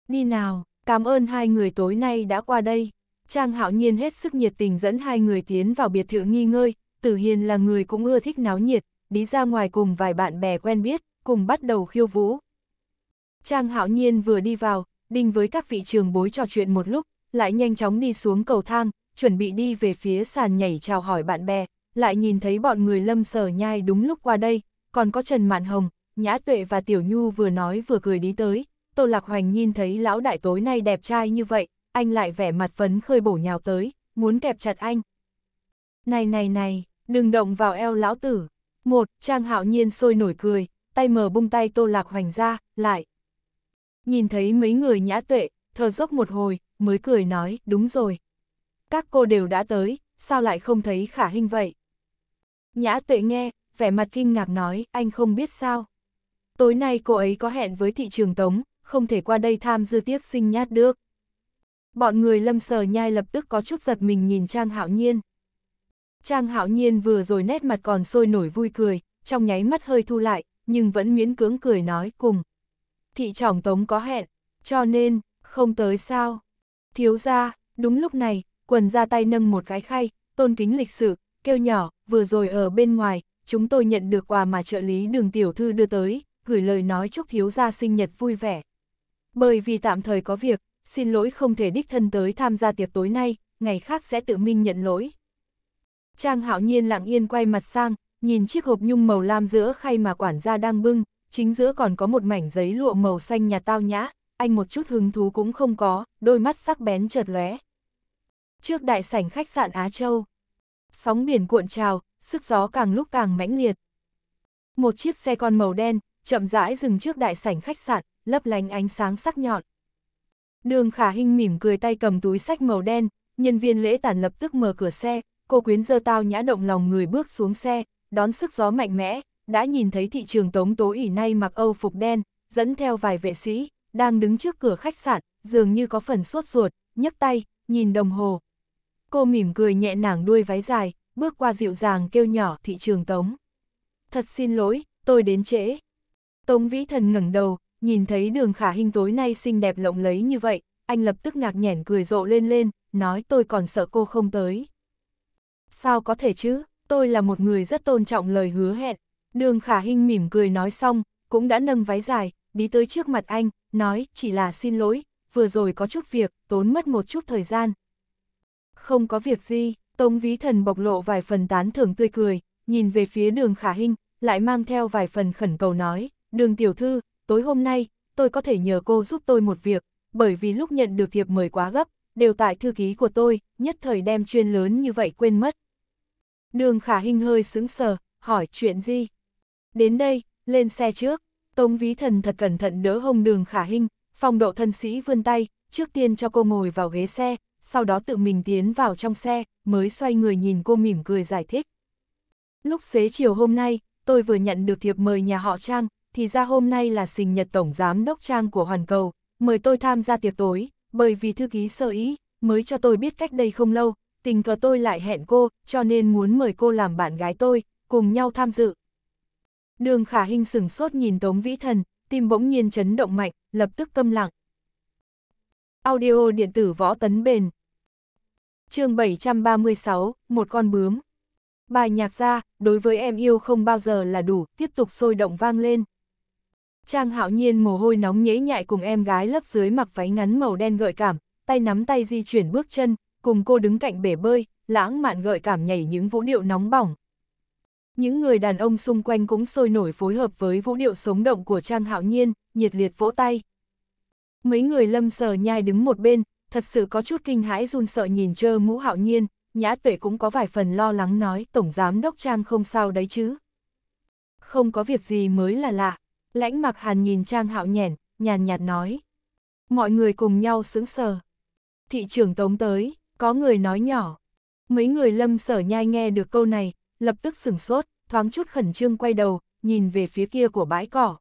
Đi nào, cảm ơn hai người tối nay đã qua đây. Trang hạo nhiên hết sức nhiệt tình dẫn hai người tiến vào biệt thự nghi ngơi, Tử Hiền là người cũng ưa thích náo nhiệt, đi ra ngoài cùng vài bạn bè quen biết, cùng bắt đầu khiêu vũ. Trang hạo nhiên vừa đi vào, đinh với các vị trường bối trò chuyện một lúc, lại nhanh chóng đi xuống cầu thang, chuẩn bị đi về phía sàn nhảy chào hỏi bạn bè, lại nhìn thấy bọn người lâm sở nhai đúng lúc qua đây, còn có Trần Mạn Hồng, Nhã Tuệ và Tiểu Nhu vừa nói vừa cười đi tới, Tô Lạc Hoành nhìn thấy lão đại tối nay đẹp trai như vậy, anh lại vẻ mặt phấn khơi bổ nhào tới, muốn kẹp chặt anh. Này này này, đừng động vào eo lão tử. Một, Trang Hạo Nhiên sôi nổi cười, tay mở bung tay Tô Lạc Hoành ra, lại. Nhìn thấy mấy người nhã tuệ, thờ dốc một hồi, mới cười nói, đúng rồi. Các cô đều đã tới, sao lại không thấy khả hình vậy? Nhã tuệ nghe, vẻ mặt kinh ngạc nói, anh không biết sao. Tối nay cô ấy có hẹn với thị trường Tống, không thể qua đây tham dư tiếc sinh nhát được. Bọn người lâm sờ nhai lập tức có chút giật mình nhìn Trang Hạo Nhiên. Trang Hạo Nhiên vừa rồi nét mặt còn sôi nổi vui cười, trong nháy mắt hơi thu lại, nhưng vẫn miễn cưỡng cười nói cùng. Thị trọng tống có hẹn, cho nên, không tới sao. Thiếu ra, đúng lúc này, quần ra tay nâng một cái khay, tôn kính lịch sự, kêu nhỏ, vừa rồi ở bên ngoài, chúng tôi nhận được quà mà trợ lý đường tiểu thư đưa tới, gửi lời nói chúc thiếu gia sinh nhật vui vẻ. Bởi vì tạm thời có việc, xin lỗi không thể đích thân tới tham gia tiệc tối nay, ngày khác sẽ tự minh nhận lỗi. Trang hạo nhiên lặng yên quay mặt sang, nhìn chiếc hộp nhung màu lam giữa khay mà quản gia đang bưng, chính giữa còn có một mảnh giấy lụa màu xanh nhà tao nhã, anh một chút hứng thú cũng không có, đôi mắt sắc bén chợt lóe. Trước đại sảnh khách sạn Á Châu, sóng biển cuộn trào, sức gió càng lúc càng mãnh liệt. Một chiếc xe con màu đen, chậm rãi dừng trước đại sảnh khách sạn, lấp lánh ánh sáng sắc nhọn. Đường khả hình mỉm cười tay cầm túi sách màu đen, nhân viên lễ tản lập tức mở cửa xe, cô quyến dơ tao nhã động lòng người bước xuống xe, đón sức gió mạnh mẽ, đã nhìn thấy thị trường tống tố ỉ nay mặc âu phục đen, dẫn theo vài vệ sĩ, đang đứng trước cửa khách sạn, dường như có phần sốt ruột, nhấc tay, nhìn đồng hồ. Cô mỉm cười nhẹ nàng đuôi váy dài, bước qua dịu dàng kêu nhỏ thị trường tống. Thật xin lỗi, tôi đến trễ. Tống Vĩ Thần ngẩng đầu, nhìn thấy đường khả hình tối nay xinh đẹp lộng lấy như vậy, anh lập tức ngạc nhẻn cười rộ lên lên, nói tôi còn sợ cô không tới. Sao có thể chứ, tôi là một người rất tôn trọng lời hứa hẹn. Đường khả hình mỉm cười nói xong, cũng đã nâng váy dài, đi tới trước mặt anh, nói chỉ là xin lỗi, vừa rồi có chút việc, tốn mất một chút thời gian. Không có việc gì, Tống Ví Thần bộc lộ vài phần tán thưởng tươi cười, nhìn về phía đường khả hình, lại mang theo vài phần khẩn cầu nói, đường tiểu thư, tối hôm nay, tôi có thể nhờ cô giúp tôi một việc, bởi vì lúc nhận được thiệp mời quá gấp, đều tại thư ký của tôi, nhất thời đem chuyên lớn như vậy quên mất. Đường khả Hinh hơi sững sờ, hỏi chuyện gì? Đến đây, lên xe trước, Tống Ví Thần thật cẩn thận đỡ hông đường khả Hinh, phòng độ thân sĩ vươn tay, trước tiên cho cô ngồi vào ghế xe, sau đó tự mình tiến vào trong xe, mới xoay người nhìn cô mỉm cười giải thích. Lúc xế chiều hôm nay, tôi vừa nhận được thiệp mời nhà họ Trang, thì ra hôm nay là sinh nhật Tổng Giám Đốc Trang của Hoàn Cầu, mời tôi tham gia tiệc tối, bởi vì thư ký sơ ý, mới cho tôi biết cách đây không lâu, tình cờ tôi lại hẹn cô, cho nên muốn mời cô làm bạn gái tôi, cùng nhau tham dự. Đường khả hình sừng sốt nhìn Tống Vĩ Thần, tim bỗng nhiên chấn động mạnh, lập tức câm lặng. Audio điện tử võ tấn bền chương 736, một con bướm. Bài nhạc ra, đối với em yêu không bao giờ là đủ, tiếp tục sôi động vang lên, Trang hạo nhiên mồ hôi nóng nhễ nhại cùng em gái lớp dưới mặc váy ngắn màu đen gợi cảm, tay nắm tay di chuyển bước chân, cùng cô đứng cạnh bể bơi, lãng mạn gợi cảm nhảy những vũ điệu nóng bỏng. Những người đàn ông xung quanh cũng sôi nổi phối hợp với vũ điệu sống động của Trang hạo nhiên, nhiệt liệt vỗ tay. Mấy người lâm sờ nhai đứng một bên, thật sự có chút kinh hãi run sợ nhìn trơ mũ hạo nhiên, nhã tuệ cũng có vài phần lo lắng nói tổng giám đốc Trang không sao đấy chứ. Không có việc gì mới là lạ. Lãnh mặc hàn nhìn Trang Hạo nhẻn, nhàn nhạt nói. Mọi người cùng nhau sững sờ. Thị trưởng tống tới, có người nói nhỏ. Mấy người lâm sở nhai nghe được câu này, lập tức sửng sốt, thoáng chút khẩn trương quay đầu, nhìn về phía kia của bãi cỏ.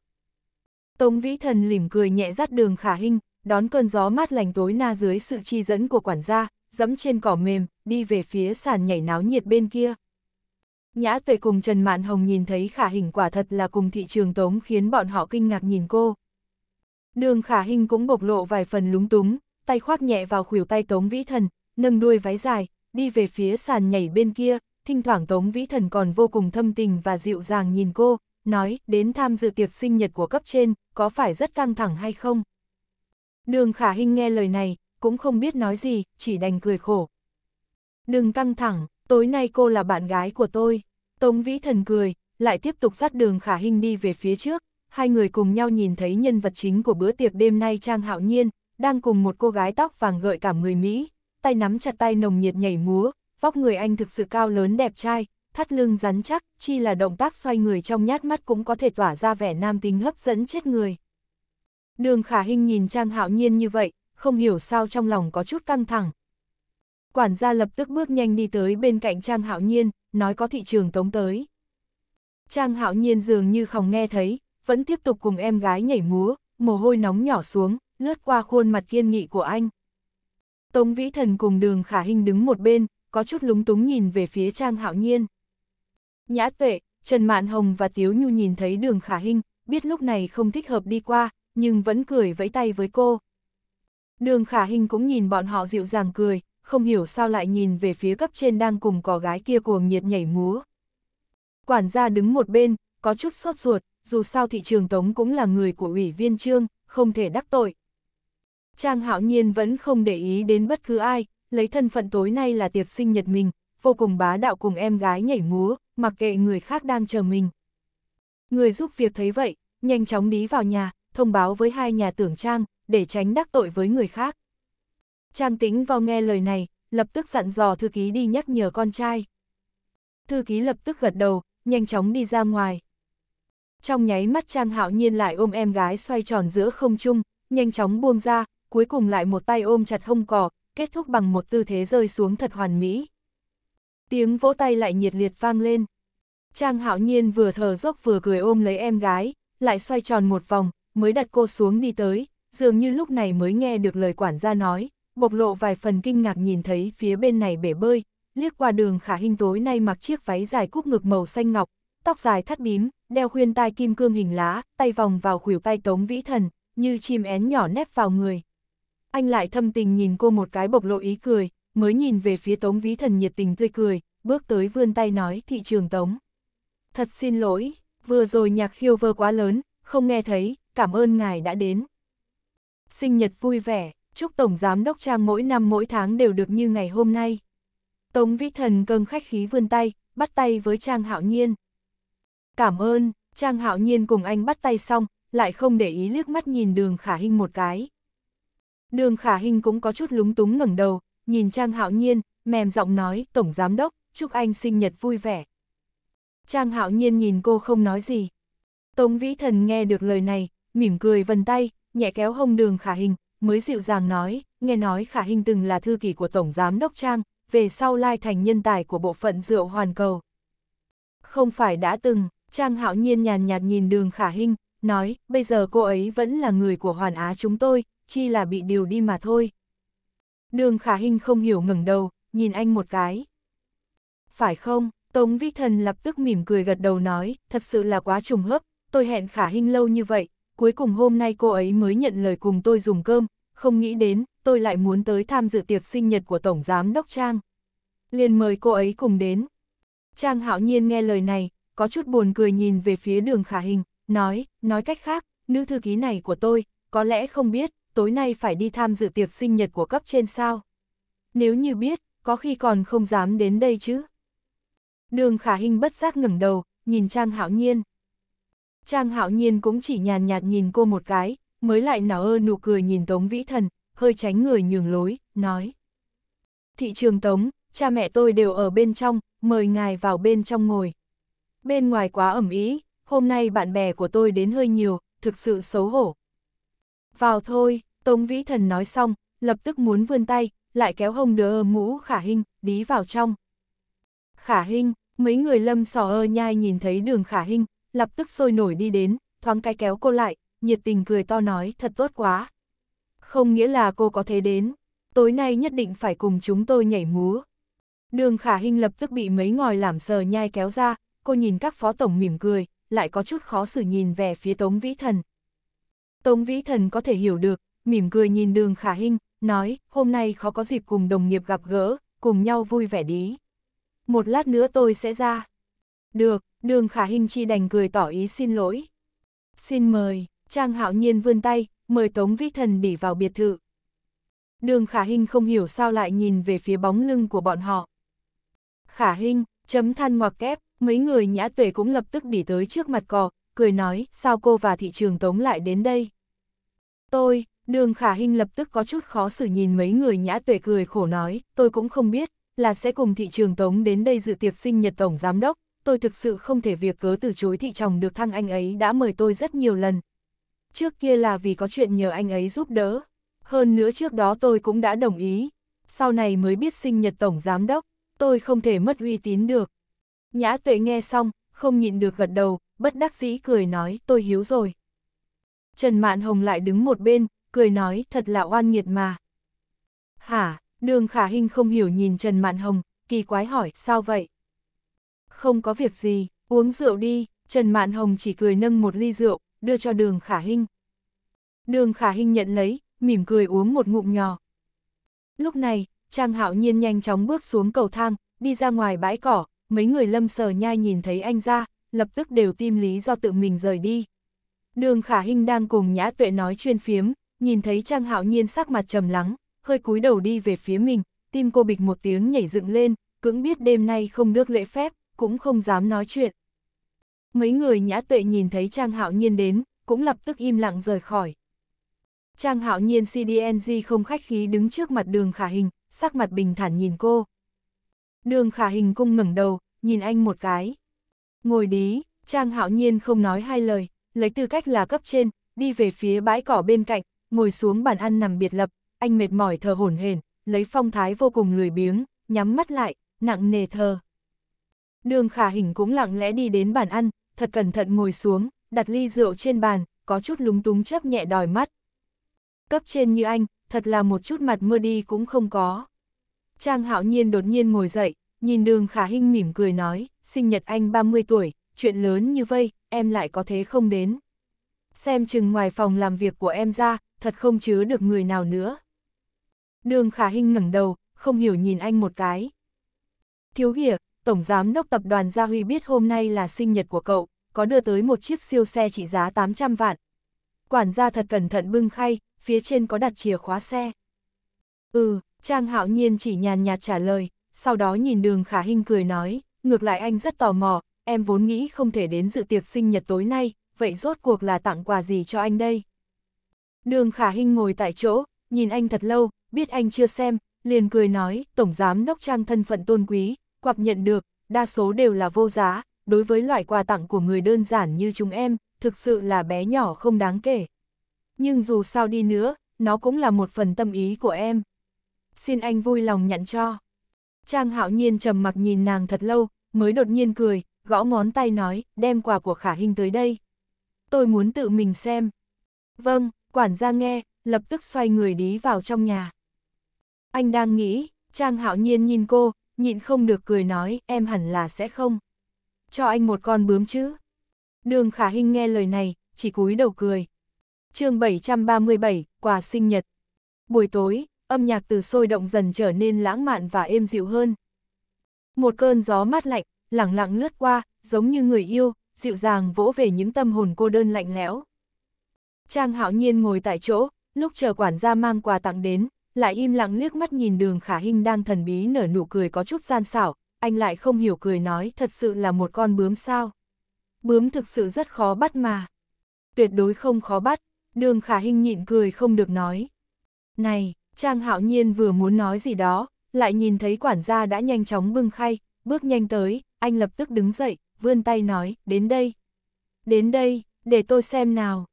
Tống Vĩ Thần lỉm cười nhẹ dắt đường khả hình, đón cơn gió mát lành tối na dưới sự chi dẫn của quản gia, dẫm trên cỏ mềm, đi về phía sàn nhảy náo nhiệt bên kia. Nhã tuệ cùng Trần Mạn Hồng nhìn thấy khả hình quả thật là cùng thị trường tống khiến bọn họ kinh ngạc nhìn cô. Đường khả hình cũng bộc lộ vài phần lúng túng, tay khoác nhẹ vào khuỷu tay tống vĩ thần, nâng đuôi váy dài, đi về phía sàn nhảy bên kia, thỉnh thoảng tống vĩ thần còn vô cùng thâm tình và dịu dàng nhìn cô, nói đến tham dự tiệc sinh nhật của cấp trên, có phải rất căng thẳng hay không? Đường khả hình nghe lời này, cũng không biết nói gì, chỉ đành cười khổ. Đừng căng thẳng, tối nay cô là bạn gái của tôi. Tống Vĩ Thần cười, lại tiếp tục dắt đường khả Hinh đi về phía trước, hai người cùng nhau nhìn thấy nhân vật chính của bữa tiệc đêm nay Trang Hạo Nhiên, đang cùng một cô gái tóc vàng gợi cảm người Mỹ, tay nắm chặt tay nồng nhiệt nhảy múa, vóc người anh thực sự cao lớn đẹp trai, thắt lưng rắn chắc, chi là động tác xoay người trong nhát mắt cũng có thể tỏa ra vẻ nam tính hấp dẫn chết người. Đường khả Hinh nhìn Trang Hạo Nhiên như vậy, không hiểu sao trong lòng có chút căng thẳng, Quản gia lập tức bước nhanh đi tới bên cạnh Trang Hạo Nhiên, nói có thị trường tống tới. Trang Hạo Nhiên dường như không nghe thấy, vẫn tiếp tục cùng em gái nhảy múa, mồ hôi nóng nhỏ xuống, lướt qua khuôn mặt kiên nghị của anh. Tống Vĩ Thần cùng đường khả Hinh đứng một bên, có chút lúng túng nhìn về phía Trang Hạo Nhiên. Nhã tuệ, Trần Mạn Hồng và Tiếu Nhu nhìn thấy đường khả Hinh, biết lúc này không thích hợp đi qua, nhưng vẫn cười vẫy tay với cô. Đường khả Hinh cũng nhìn bọn họ dịu dàng cười, không hiểu sao lại nhìn về phía cấp trên đang cùng cò gái kia cuồng nhiệt nhảy múa. Quản gia đứng một bên, có chút sốt ruột, dù sao thị trường Tống cũng là người của ủy viên trương, không thể đắc tội. Trang hạo nhiên vẫn không để ý đến bất cứ ai, lấy thân phận tối nay là tiệc sinh nhật mình, vô cùng bá đạo cùng em gái nhảy múa, mặc kệ người khác đang chờ mình. Người giúp việc thấy vậy, nhanh chóng đi vào nhà, thông báo với hai nhà tưởng trang, để tránh đắc tội với người khác. Trang tính vào nghe lời này, lập tức dặn dò thư ký đi nhắc nhở con trai. Thư ký lập tức gật đầu, nhanh chóng đi ra ngoài. Trong nháy mắt Trang hạo nhiên lại ôm em gái xoay tròn giữa không trung, nhanh chóng buông ra, cuối cùng lại một tay ôm chặt hông cỏ, kết thúc bằng một tư thế rơi xuống thật hoàn mỹ. Tiếng vỗ tay lại nhiệt liệt vang lên. Trang hạo nhiên vừa thở dốc vừa cười ôm lấy em gái, lại xoay tròn một vòng, mới đặt cô xuống đi tới, dường như lúc này mới nghe được lời quản gia nói bộc lộ vài phần kinh ngạc nhìn thấy phía bên này bể bơi, liếc qua đường khả hình tối nay mặc chiếc váy dài cúp ngực màu xanh ngọc, tóc dài thắt bím, đeo khuyên tai kim cương hình lá, tay vòng vào khuỷu tay tống vĩ thần, như chim én nhỏ nép vào người. Anh lại thâm tình nhìn cô một cái bộc lộ ý cười, mới nhìn về phía tống vĩ thần nhiệt tình tươi cười, bước tới vươn tay nói thị trường tống. Thật xin lỗi, vừa rồi nhạc khiêu vơ quá lớn, không nghe thấy, cảm ơn ngài đã đến. Sinh nhật vui vẻ chúc Tổng Giám Đốc Trang mỗi năm mỗi tháng đều được như ngày hôm nay. Tống Vĩ Thần cơn khách khí vươn tay, bắt tay với Trang Hạo Nhiên. Cảm ơn, Trang Hạo Nhiên cùng anh bắt tay xong, lại không để ý liếc mắt nhìn đường khả hình một cái. Đường khả hình cũng có chút lúng túng ngẩng đầu, nhìn Trang Hạo Nhiên, mềm giọng nói, Tổng Giám Đốc, chúc anh sinh nhật vui vẻ. Trang Hạo Nhiên nhìn cô không nói gì. Tống Vĩ Thần nghe được lời này, mỉm cười vần tay, nhẹ kéo hông đường khả hình, mới dịu dàng nói, nghe nói Khả Hinh từng là thư kỷ của Tổng Giám Đốc Trang, về sau lai thành nhân tài của bộ phận rượu hoàn cầu. Không phải đã từng, Trang hạo nhiên nhàn nhạt nhìn đường Khả Hinh, nói, bây giờ cô ấy vẫn là người của Hoàn Á chúng tôi, chi là bị điều đi mà thôi. Đường Khả Hinh không hiểu ngẩng đầu, nhìn anh một cái. Phải không, Tống Vĩ Thần lập tức mỉm cười gật đầu nói, thật sự là quá trùng hấp, tôi hẹn Khả Hinh lâu như vậy, cuối cùng hôm nay cô ấy mới nhận lời cùng tôi dùng cơm, không nghĩ đến, tôi lại muốn tới tham dự tiệc sinh nhật của Tổng Giám Đốc Trang. liền mời cô ấy cùng đến. Trang hạo nhiên nghe lời này, có chút buồn cười nhìn về phía đường khả hình, nói, nói cách khác, nữ thư ký này của tôi, có lẽ không biết, tối nay phải đi tham dự tiệc sinh nhật của cấp trên sao. Nếu như biết, có khi còn không dám đến đây chứ. Đường khả hình bất giác ngẩng đầu, nhìn Trang hạo nhiên. Trang hạo nhiên cũng chỉ nhàn nhạt nhìn cô một cái, mới lại nở ơ nụ cười nhìn Tống Vĩ Thần, hơi tránh người nhường lối, nói. Thị trường Tống, cha mẹ tôi đều ở bên trong, mời ngài vào bên trong ngồi. Bên ngoài quá ẩm ý, hôm nay bạn bè của tôi đến hơi nhiều, thực sự xấu hổ. Vào thôi, Tống Vĩ Thần nói xong, lập tức muốn vươn tay, lại kéo hông ơ mũ khả hình, đi vào trong. Khả hình, mấy người lâm sò ơ nhai nhìn thấy đường khả hình, lập tức sôi nổi đi đến, thoáng cái kéo cô lại, nhiệt tình cười to nói thật tốt quá. Không nghĩa là cô có thể đến, tối nay nhất định phải cùng chúng tôi nhảy múa. Đường khả hình lập tức bị mấy ngòi làm sờ nhai kéo ra, cô nhìn các phó tổng mỉm cười, lại có chút khó xử nhìn về phía Tống Vĩ Thần. Tống Vĩ Thần có thể hiểu được, mỉm cười nhìn đường khả hình, nói, hôm nay khó có dịp cùng đồng nghiệp gặp gỡ, cùng nhau vui vẻ đi. Một lát nữa tôi sẽ ra. Được, Đường khả Hinh chi đành cười tỏ ý xin lỗi. Xin mời, Trang Hạo Nhiên vươn tay, mời Tống Vĩ Thần bỉ vào biệt thự. Đường khả Hinh không hiểu sao lại nhìn về phía bóng lưng của bọn họ. Khả Hinh, chấm than ngoặc kép, mấy người nhã tuệ cũng lập tức bỉ tới trước mặt cò, cười nói, sao cô và thị trường Tống lại đến đây? Tôi, đường khả Hinh lập tức có chút khó xử nhìn mấy người nhã tuệ cười khổ nói, tôi cũng không biết, là sẽ cùng thị trường Tống đến đây dự tiệc sinh nhật Tổng Giám Đốc, tôi thực sự không thể việc cớ từ chối thị chồng được thăng anh ấy đã mời tôi rất nhiều lần. Trước kia là vì có chuyện nhờ anh ấy giúp đỡ, hơn nữa trước đó tôi cũng đã đồng ý, sau này mới biết sinh nhật tổng giám đốc, tôi không thể mất uy tín được. Nhã tuệ nghe xong, không nhịn được gật đầu, bất đắc dĩ cười nói tôi hiếu rồi. Trần Mạn Hồng lại đứng một bên, cười nói thật là oan nghiệt mà. Hả, đường khả hình không hiểu nhìn Trần Mạn Hồng, kỳ quái hỏi sao vậy? không có việc gì, uống rượu đi, Trần Mạn Hồng chỉ cười nâng một ly rượu, đưa cho đường khả hinh. Đường khả hinh nhận lấy, mỉm cười uống một ngụm nhỏ. Lúc này, Trang Hạo Nhiên nhanh chóng bước xuống cầu thang, đi ra ngoài bãi cỏ, mấy người lâm sở nhai nhìn thấy anh ra, lập tức đều tìm lý do tự mình rời đi. Đường khả hinh đang cùng nhã tuệ nói chuyên phiếm, nhìn thấy Trang Hạo Nhiên sắc mặt trầm lắng, hơi cúi đầu đi về phía mình, tim cô bịch một tiếng nhảy dựng lên, cưỡng biết đêm nay không được lễ phép, cũng không dám nói chuyện. Mấy người nhã tuệ nhìn thấy Trang Hạo Nhiên đến, cũng lập tức im lặng rời khỏi. Trang Hạo Nhiên CDNG không khách khí đứng trước mặt đường khả hình, sắc mặt bình thản nhìn cô. Đường khả hình cung ngẩng đầu, nhìn anh một cái. Ngồi đi, Trang Hạo Nhiên không nói hai lời, lấy tư cách là cấp trên, đi về phía bãi cỏ bên cạnh, ngồi xuống bàn ăn nằm biệt lập, anh mệt mỏi thờ hổn hển, lấy phong thái vô cùng lười biếng, nhắm mắt lại, nặng nề thờ. Đường khả hình cũng lặng lẽ đi đến bàn ăn, thật cẩn thận ngồi xuống, đặt ly rượu trên bàn, có chút lúng túng chấp nhẹ đòi mắt. Cấp trên như anh, thật là một chút mặt mưa đi cũng không có. Trang hạo nhiên đột nhiên ngồi dậy, nhìn đường khả hình mỉm cười nói, sinh nhật anh 30 tuổi, chuyện lớn như vây, em lại có thế không đến. Xem chừng ngoài phòng làm việc của em ra, thật không chứa được người nào nữa. Đường khả hình ngẩng đầu, không hiểu nhìn anh một cái. Thiếu hiểu, Tổng Giám đốc Tập đoàn Gia Huy biết hôm nay là sinh nhật của cậu, có đưa tới một chiếc siêu xe trị giá 800 vạn. Quản gia thật cẩn thận bưng khay, phía trên có đặt chìa khóa xe. Ừ, Trang Hạo Nhiên chỉ nhàn nhạt trả lời, sau đó nhìn đường Khả Hinh cười nói, ngược lại anh rất tò mò, em vốn nghĩ không thể đến dự tiệc sinh nhật tối nay, vậy rốt cuộc là tặng quà gì cho anh đây? Đường Khả Hinh ngồi tại chỗ, nhìn anh thật lâu, biết anh chưa xem, liền cười nói, Tổng Giám Đốc Trang thân phận tôn quý, quặp nhận được, đa số đều là vô giá, đối với loại quà tặng của người đơn giản như chúng em, thực sự là bé nhỏ không đáng kể. Nhưng dù sao đi nữa, nó cũng là một phần tâm ý của em. Xin anh vui lòng nhận cho. Trang hạo nhiên trầm mặc nhìn nàng thật lâu, mới đột nhiên cười, gõ ngón tay nói, đem quà của khả hình tới đây. Tôi muốn tự mình xem. Vâng, quản gia nghe, lập tức xoay người đi vào trong nhà. Anh đang nghĩ, Trang hạo nhiên nhìn cô, nhịn không được cười nói, em hẳn là sẽ không. Cho anh một con bướm chứ. Đường khả hình nghe lời này, chỉ cúi đầu cười. chương 737, quà sinh nhật. Buổi tối, âm nhạc từ sôi động dần trở nên lãng mạn và êm dịu hơn. Một cơn gió mát lạnh, lẳng lặng lướt qua, giống như người yêu, dịu dàng vỗ về những tâm hồn cô đơn lạnh lẽo. Trang hạo nhiên ngồi tại chỗ, lúc chờ quản gia mang quà tặng đến, lại im lặng liếc mắt nhìn đường khả hình đang thần bí nở nụ cười có chút gian xảo, anh lại không hiểu cười nói thật sự là một con bướm sao. Bướm thực sự rất khó bắt mà. Tuyệt đối không khó bắt, đường khả hình nhịn cười không được nói. Này, Trang hạo nhiên vừa muốn nói gì đó, lại nhìn thấy quản gia đã nhanh chóng bưng khay, bước nhanh tới, anh lập tức đứng dậy, vươn tay nói, đến đây. Đến đây, để tôi xem nào.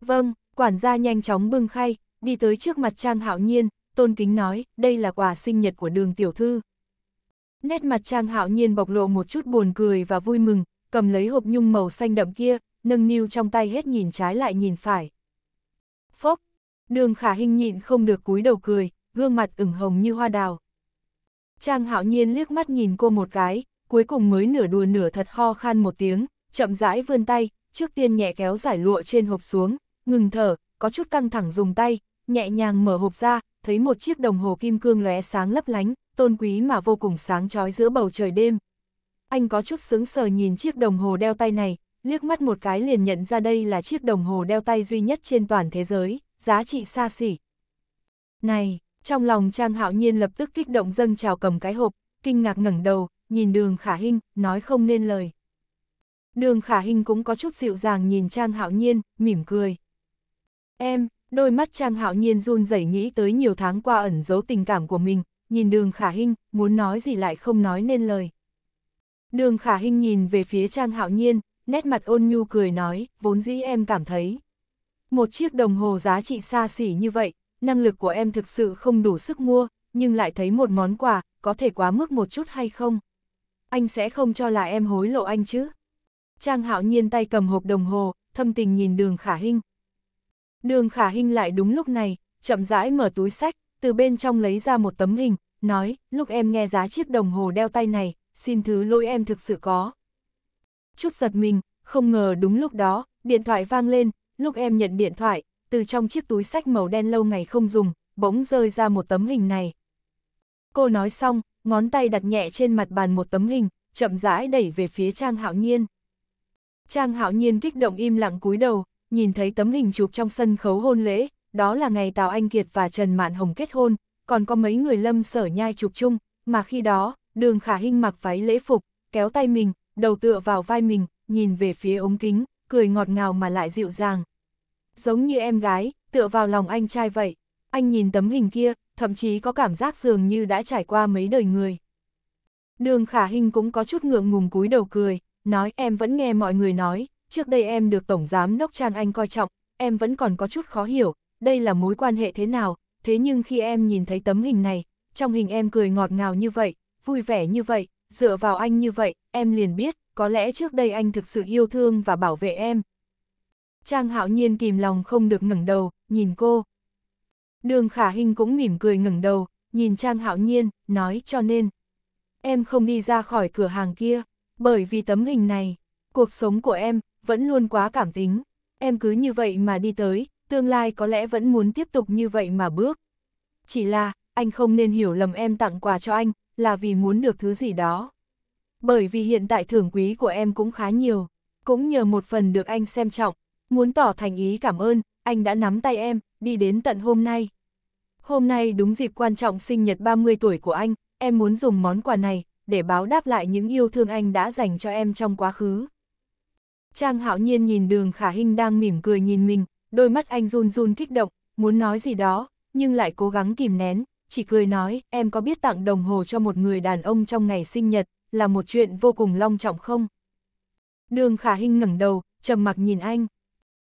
Vâng, quản gia nhanh chóng bưng khay, đi tới trước mặt Trang hạo nhiên, tôn kính nói, đây là quà sinh nhật của đường tiểu thư. Nét mặt Trang hạo nhiên bộc lộ một chút buồn cười và vui mừng, cầm lấy hộp nhung màu xanh đậm kia, nâng niu trong tay hết nhìn trái lại nhìn phải. Phốc, đường khả hình nhịn không được cúi đầu cười, gương mặt ửng hồng như hoa đào. Trang hạo nhiên liếc mắt nhìn cô một cái, cuối cùng mới nửa đùa nửa thật ho khan một tiếng, chậm rãi vươn tay, trước tiên nhẹ kéo giải lụa trên hộp xuống, ngừng thở, có chút căng thẳng dùng tay, nhẹ nhàng mở hộp ra, thấy một chiếc đồng hồ kim cương lóe sáng lấp lánh, tôn quý mà vô cùng sáng trói giữa bầu trời đêm. Anh có chút sững sờ nhìn chiếc đồng hồ đeo tay này, liếc mắt một cái liền nhận ra đây là chiếc đồng hồ đeo tay duy nhất trên toàn thế giới, giá trị xa xỉ. Này, trong lòng Trang Hạo Nhiên lập tức kích động dâng trào cầm cái hộp, kinh ngạc ngẩng đầu, nhìn đường khả hinh, nói không nên lời. Đường khả hinh cũng có chút dịu dàng nhìn Trang Hạo Nhiên, mỉm cười. Em, Đôi mắt Trang Hạo Nhiên run rẩy nghĩ tới nhiều tháng qua ẩn giấu tình cảm của mình, nhìn đường khả hinh, muốn nói gì lại không nói nên lời. Đường khả hinh nhìn về phía Trang Hạo Nhiên, nét mặt ôn nhu cười nói, vốn dĩ em cảm thấy. Một chiếc đồng hồ giá trị xa xỉ như vậy, năng lực của em thực sự không đủ sức mua, nhưng lại thấy một món quà, có thể quá mức một chút hay không? Anh sẽ không cho là em hối lộ anh chứ? Trang Hạo Nhiên tay cầm hộp đồng hồ, thâm tình nhìn đường khả hinh, Đường khả hình lại đúng lúc này, chậm rãi mở túi sách, từ bên trong lấy ra một tấm hình, nói, lúc em nghe giá chiếc đồng hồ đeo tay này, xin thứ lỗi em thực sự có. Chút giật mình, không ngờ đúng lúc đó, điện thoại vang lên, lúc em nhận điện thoại, từ trong chiếc túi sách màu đen lâu ngày không dùng, bỗng rơi ra một tấm hình này. Cô nói xong, ngón tay đặt nhẹ trên mặt bàn một tấm hình, chậm rãi đẩy về phía Trang Hạo Nhiên. Trang Hạo Nhiên kích động im lặng cúi đầu, nhìn thấy tấm hình chụp trong sân khấu hôn lễ, đó là ngày Tào Anh Kiệt và Trần Mạn Hồng kết hôn, còn có mấy người lâm sở nhai chụp chung, mà khi đó, đường khả hinh mặc váy lễ phục, kéo tay mình, đầu tựa vào vai mình, nhìn về phía ống kính, cười ngọt ngào mà lại dịu dàng. Giống như em gái, tựa vào lòng anh trai vậy, anh nhìn tấm hình kia, thậm chí có cảm giác dường như đã trải qua mấy đời người. Đường khả hinh cũng có chút ngượng ngùng cúi đầu cười, nói em vẫn nghe mọi người nói, trước đây em được Tổng Giám Đốc Trang Anh coi trọng, em vẫn còn có chút khó hiểu, đây là mối quan hệ thế nào, thế nhưng khi em nhìn thấy tấm hình này, trong hình em cười ngọt ngào như vậy, vui vẻ như vậy, dựa vào anh như vậy, em liền biết, có lẽ trước đây anh thực sự yêu thương và bảo vệ em. Trang hạo nhiên kìm lòng không được ngẩng đầu, nhìn cô. Đường khả Hinh cũng mỉm cười ngẩng đầu, nhìn Trang hạo nhiên, nói cho nên. Em không đi ra khỏi cửa hàng kia, bởi vì tấm hình này, cuộc sống của em, vẫn luôn quá cảm tính. Em cứ như vậy mà đi tới, tương lai có lẽ vẫn muốn tiếp tục như vậy mà bước. Chỉ là, anh không nên hiểu lầm em tặng quà cho anh, là vì muốn được thứ gì đó. Bởi vì hiện tại thưởng quý của em cũng khá nhiều, cũng nhờ một phần được anh xem trọng, muốn tỏ thành ý cảm ơn, anh đã nắm tay em, đi đến tận hôm nay. Hôm nay đúng dịp quan trọng sinh nhật 30 tuổi của anh, em muốn dùng món quà này, để báo đáp lại những yêu thương anh đã dành cho em trong quá khứ. Trang hạo nhiên nhìn đường khả Hinh đang mỉm cười nhìn mình, đôi mắt anh run run kích động, muốn nói gì đó, nhưng lại cố gắng kìm nén, chỉ cười nói, em có biết tặng đồng hồ cho một người đàn ông trong ngày sinh nhật, là một chuyện vô cùng long trọng không? Đường khả Hinh ngẩng đầu, trầm mặc nhìn anh.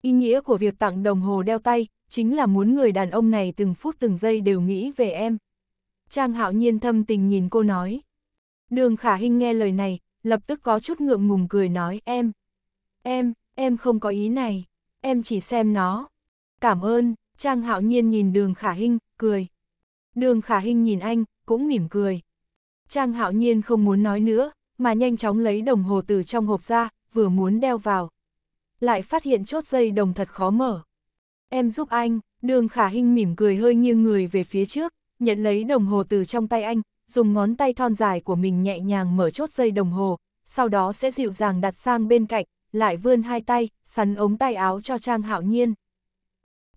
Ý nghĩa của việc tặng đồng hồ đeo tay, chính là muốn người đàn ông này từng phút từng giây đều nghĩ về em. Trang hạo nhiên thâm tình nhìn cô nói. Đường khả Hinh nghe lời này, lập tức có chút ngượng ngùng cười nói em. Em, em không có ý này, em chỉ xem nó. Cảm ơn, Trang Hạo Nhiên nhìn đường khả hinh, cười. Đường khả hinh nhìn anh, cũng mỉm cười. Trang Hạo Nhiên không muốn nói nữa, mà nhanh chóng lấy đồng hồ từ trong hộp ra, vừa muốn đeo vào. Lại phát hiện chốt dây đồng thật khó mở. Em giúp anh, đường khả hinh mỉm cười hơi nghiêng người về phía trước, nhận lấy đồng hồ từ trong tay anh, dùng ngón tay thon dài của mình nhẹ nhàng mở chốt dây đồng hồ, sau đó sẽ dịu dàng đặt sang bên cạnh, lại vươn hai tay, sắn ống tay áo cho Trang Hạo Nhiên.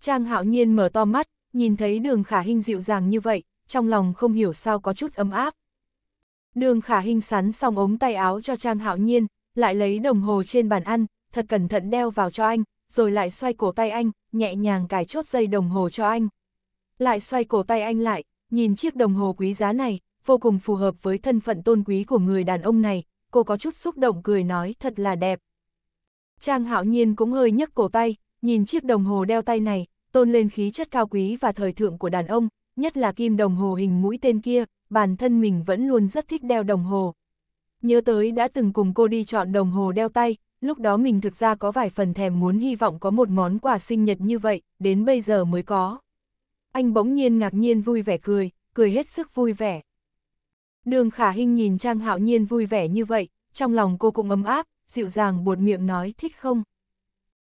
Trang Hạo Nhiên mở to mắt, nhìn thấy đường khả hình dịu dàng như vậy, trong lòng không hiểu sao có chút ấm áp. Đường khả hình sắn xong ống tay áo cho Trang Hạo Nhiên, lại lấy đồng hồ trên bàn ăn, thật cẩn thận đeo vào cho anh, rồi lại xoay cổ tay anh, nhẹ nhàng cài chốt dây đồng hồ cho anh. Lại xoay cổ tay anh lại, nhìn chiếc đồng hồ quý giá này, vô cùng phù hợp với thân phận tôn quý của người đàn ông này, cô có chút xúc động cười nói thật là đẹp, Trang hạo nhiên cũng hơi nhấc cổ tay, nhìn chiếc đồng hồ đeo tay này, tôn lên khí chất cao quý và thời thượng của đàn ông, nhất là kim đồng hồ hình mũi tên kia, bản thân mình vẫn luôn rất thích đeo đồng hồ. Nhớ tới đã từng cùng cô đi chọn đồng hồ đeo tay, lúc đó mình thực ra có vài phần thèm muốn hy vọng có một món quà sinh nhật như vậy, đến bây giờ mới có. Anh bỗng nhiên ngạc nhiên vui vẻ cười, cười hết sức vui vẻ. Đường Khả Hinh nhìn Trang Hạo Nhiên vui vẻ như vậy, trong lòng cô cũng ấm áp, dịu dàng buột miệng nói thích không.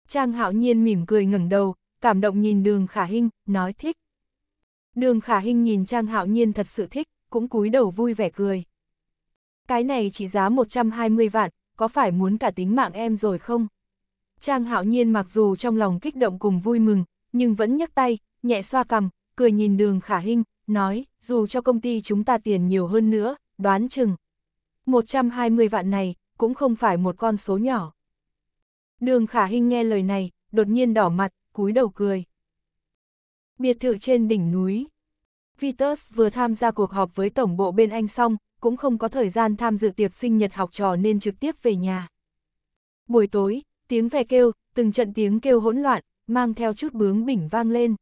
Trang hạo nhiên mỉm cười ngẩng đầu, cảm động nhìn đường khả hinh, nói thích. Đường khả hinh nhìn Trang hạo nhiên thật sự thích, cũng cúi đầu vui vẻ cười. Cái này chỉ giá 120 vạn, có phải muốn cả tính mạng em rồi không? Trang hạo nhiên mặc dù trong lòng kích động cùng vui mừng, nhưng vẫn nhấc tay, nhẹ xoa cằm, cười nhìn đường khả hinh, nói, dù cho công ty chúng ta tiền nhiều hơn nữa, đoán chừng. 120 vạn này, cũng không phải một con số nhỏ. Đường khả Hinh nghe lời này, đột nhiên đỏ mặt, cúi đầu cười. Biệt thự trên đỉnh núi. Vitus vừa tham gia cuộc họp với tổng bộ bên Anh xong, cũng không có thời gian tham dự tiệc sinh nhật học trò nên trực tiếp về nhà. Buổi tối, tiếng ve kêu, từng trận tiếng kêu hỗn loạn, mang theo chút bướng bỉnh vang lên.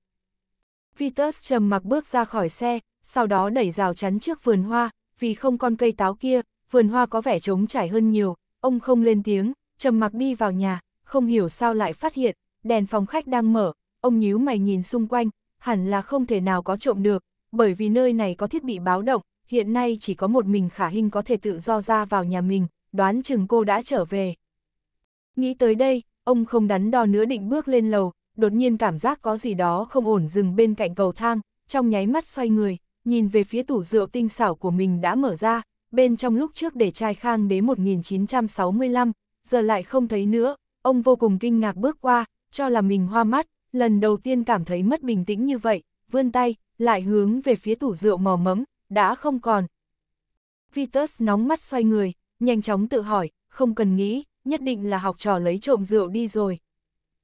Vitus trầm mặc bước ra khỏi xe, sau đó đẩy rào chắn trước vườn hoa, vì không con cây táo kia, vườn hoa có vẻ trống trải hơn nhiều, ông không lên tiếng, trầm mặc đi vào nhà, không hiểu sao lại phát hiện, đèn phòng khách đang mở, ông nhíu mày nhìn xung quanh, hẳn là không thể nào có trộm được, bởi vì nơi này có thiết bị báo động, hiện nay chỉ có một mình khả hình có thể tự do ra vào nhà mình, đoán chừng cô đã trở về. Nghĩ tới đây, ông không đắn đo nữa định bước lên lầu, đột nhiên cảm giác có gì đó không ổn dừng bên cạnh cầu thang, trong nháy mắt xoay người, nhìn về phía tủ rượu tinh xảo của mình đã mở ra, bên trong lúc trước để trai khang đế 1965, giờ lại không thấy nữa, ông vô cùng kinh ngạc bước qua, cho là mình hoa mắt, lần đầu tiên cảm thấy mất bình tĩnh như vậy, vươn tay, lại hướng về phía tủ rượu mò mẫm, đã không còn. Vitus nóng mắt xoay người, nhanh chóng tự hỏi, không cần nghĩ, nhất định là học trò lấy trộm rượu đi rồi.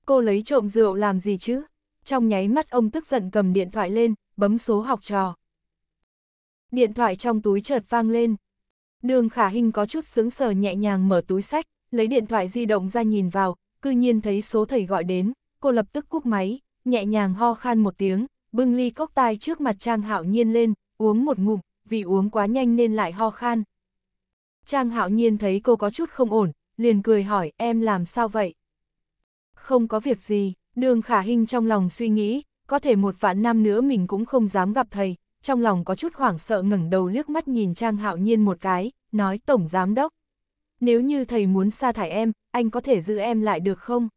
Cô lấy trộm rượu làm gì chứ? Trong nháy mắt ông tức giận cầm điện thoại lên, bấm số học trò. Điện thoại trong túi chợt vang lên, Đường khả hình có chút sướng sờ nhẹ nhàng mở túi sách, lấy điện thoại di động ra nhìn vào, cư nhiên thấy số thầy gọi đến, cô lập tức cúp máy, nhẹ nhàng ho khan một tiếng, bưng ly cốc tai trước mặt Trang Hạo Nhiên lên, uống một ngụm, vì uống quá nhanh nên lại ho khan. Trang Hạo Nhiên thấy cô có chút không ổn, liền cười hỏi em làm sao vậy? Không có việc gì, đường khả hình trong lòng suy nghĩ, có thể một vạn năm nữa mình cũng không dám gặp thầy, trong lòng có chút hoảng sợ ngẩng đầu liếc mắt nhìn Trang Hạo Nhiên một cái, nói Tổng Giám Đốc. Nếu như thầy muốn sa thải em, anh có thể giữ em lại được không?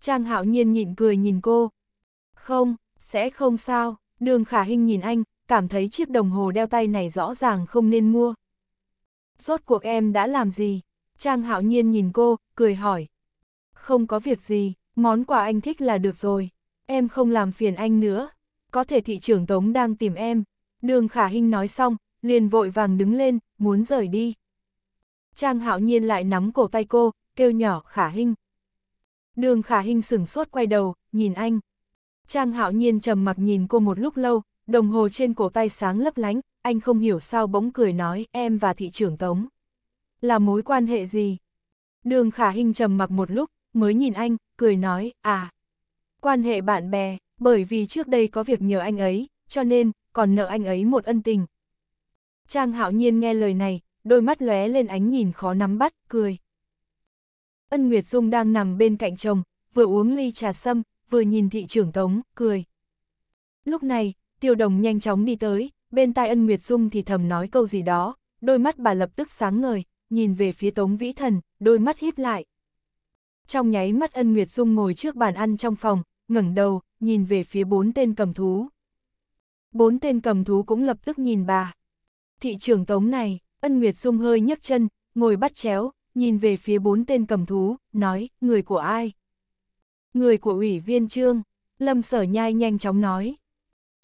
Trang Hạo Nhiên nhịn cười nhìn cô. Không, sẽ không sao, đường khả hình nhìn anh, cảm thấy chiếc đồng hồ đeo tay này rõ ràng không nên mua. Rốt cuộc em đã làm gì? Trang Hạo Nhiên nhìn cô, cười hỏi. Không có việc gì, món quà anh thích là được rồi. Em không làm phiền anh nữa, có thể thị trưởng Tống đang tìm em. Đường khả Hinh nói xong, liền vội vàng đứng lên, muốn rời đi. Trang hạo nhiên lại nắm cổ tay cô, kêu nhỏ khả Hinh. Đường khả Hinh sửng sốt quay đầu, nhìn anh. Trang hạo nhiên trầm mặc nhìn cô một lúc lâu, đồng hồ trên cổ tay sáng lấp lánh, anh không hiểu sao bỗng cười nói em và thị trưởng Tống. Là mối quan hệ gì? Đường khả Hinh trầm mặc một lúc, mới nhìn anh, cười nói, à, quan hệ bạn bè bởi vì trước đây có việc nhờ anh ấy, cho nên, còn nợ anh ấy một ân tình. Trang hạo nhiên nghe lời này, đôi mắt lóe lên ánh nhìn khó nắm bắt, cười. Ân Nguyệt Dung đang nằm bên cạnh chồng, vừa uống ly trà sâm, vừa nhìn thị trưởng tống, cười. Lúc này, tiêu đồng nhanh chóng đi tới, bên tai ân Nguyệt Dung thì thầm nói câu gì đó, đôi mắt bà lập tức sáng ngời, nhìn về phía tống vĩ thần, đôi mắt híp lại. Trong nháy mắt ân Nguyệt Dung ngồi trước bàn ăn trong phòng, ngẩng đầu, nhìn về phía bốn tên cầm thú. Bốn tên cầm thú cũng lập tức nhìn bà. Thị trưởng tống này, ân nguyệt dung hơi nhấc chân, ngồi bắt chéo, nhìn về phía bốn tên cầm thú, nói, người của ai? Người của ủy viên trương, lâm sở nhai nhanh chóng nói.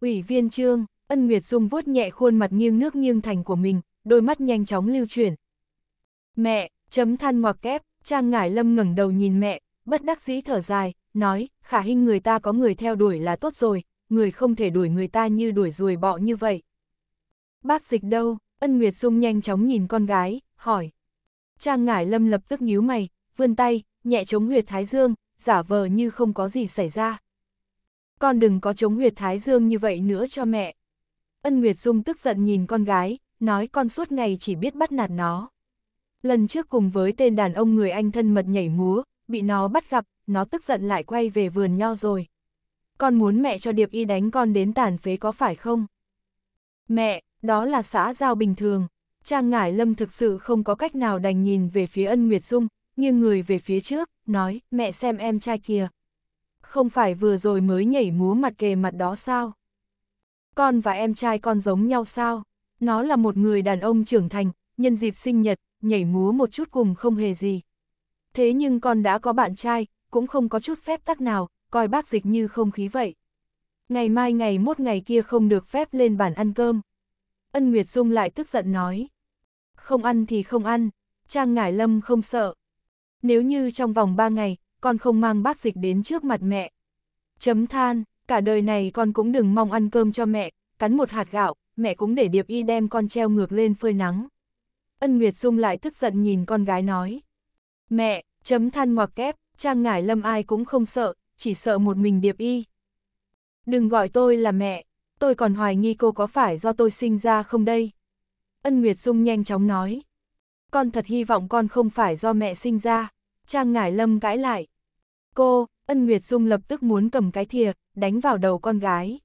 Ủy viên trương, ân nguyệt dung vuốt nhẹ khuôn mặt nghiêng nước nghiêng thành của mình, đôi mắt nhanh chóng lưu chuyển. Mẹ, chấm than ngoặc kép, trang ngải lâm ngẩng đầu nhìn mẹ, bất đắc dĩ thở dài, nói, khả hình người ta có người theo đuổi là tốt rồi, người không thể đuổi người ta như đuổi ruồi bọ như vậy. Bác dịch đâu, ân Nguyệt Dung nhanh chóng nhìn con gái, hỏi. Trang ngải lâm lập tức nhíu mày, vươn tay, nhẹ chống huyệt thái dương, giả vờ như không có gì xảy ra. Con đừng có chống huyệt thái dương như vậy nữa cho mẹ. Ân Nguyệt Dung tức giận nhìn con gái, nói con suốt ngày chỉ biết bắt nạt nó. Lần trước cùng với tên đàn ông người Anh thân mật nhảy múa, bị nó bắt gặp, nó tức giận lại quay về vườn nho rồi. Con muốn mẹ cho Điệp Y đánh con đến tàn phế có phải không? Mẹ, đó là xã giao bình thường. Trang Ngải Lâm thực sự không có cách nào đành nhìn về phía ân Nguyệt Dung, nghiêng người về phía trước, nói, mẹ xem em trai kia. Không phải vừa rồi mới nhảy múa mặt kề mặt đó sao? Con và em trai con giống nhau sao? Nó là một người đàn ông trưởng thành, nhân dịp sinh nhật, nhảy múa một chút cùng không hề gì. Thế nhưng con đã có bạn trai, cũng không có chút phép tắc nào, coi bác dịch như không khí vậy. Ngày mai ngày mốt ngày kia không được phép lên bàn ăn cơm. Ân Nguyệt Dung lại tức giận nói. Không ăn thì không ăn, Trang Ngải Lâm không sợ. Nếu như trong vòng ba ngày, con không mang bác dịch đến trước mặt mẹ. Chấm than, cả đời này con cũng đừng mong ăn cơm cho mẹ, cắn một hạt gạo, mẹ cũng để điệp y đem con treo ngược lên phơi nắng. Ân Nguyệt Dung lại tức giận nhìn con gái nói. Mẹ, chấm than ngoặc kép, Trang ngải lâm ai cũng không sợ, chỉ sợ một mình điệp y. Đừng gọi tôi là mẹ, tôi còn hoài nghi cô có phải do tôi sinh ra không đây? Ân Nguyệt Dung nhanh chóng nói. Con thật hy vọng con không phải do mẹ sinh ra. Trang ngải lâm cãi lại. Cô, Ân Nguyệt Dung lập tức muốn cầm cái thìa, đánh vào đầu con gái.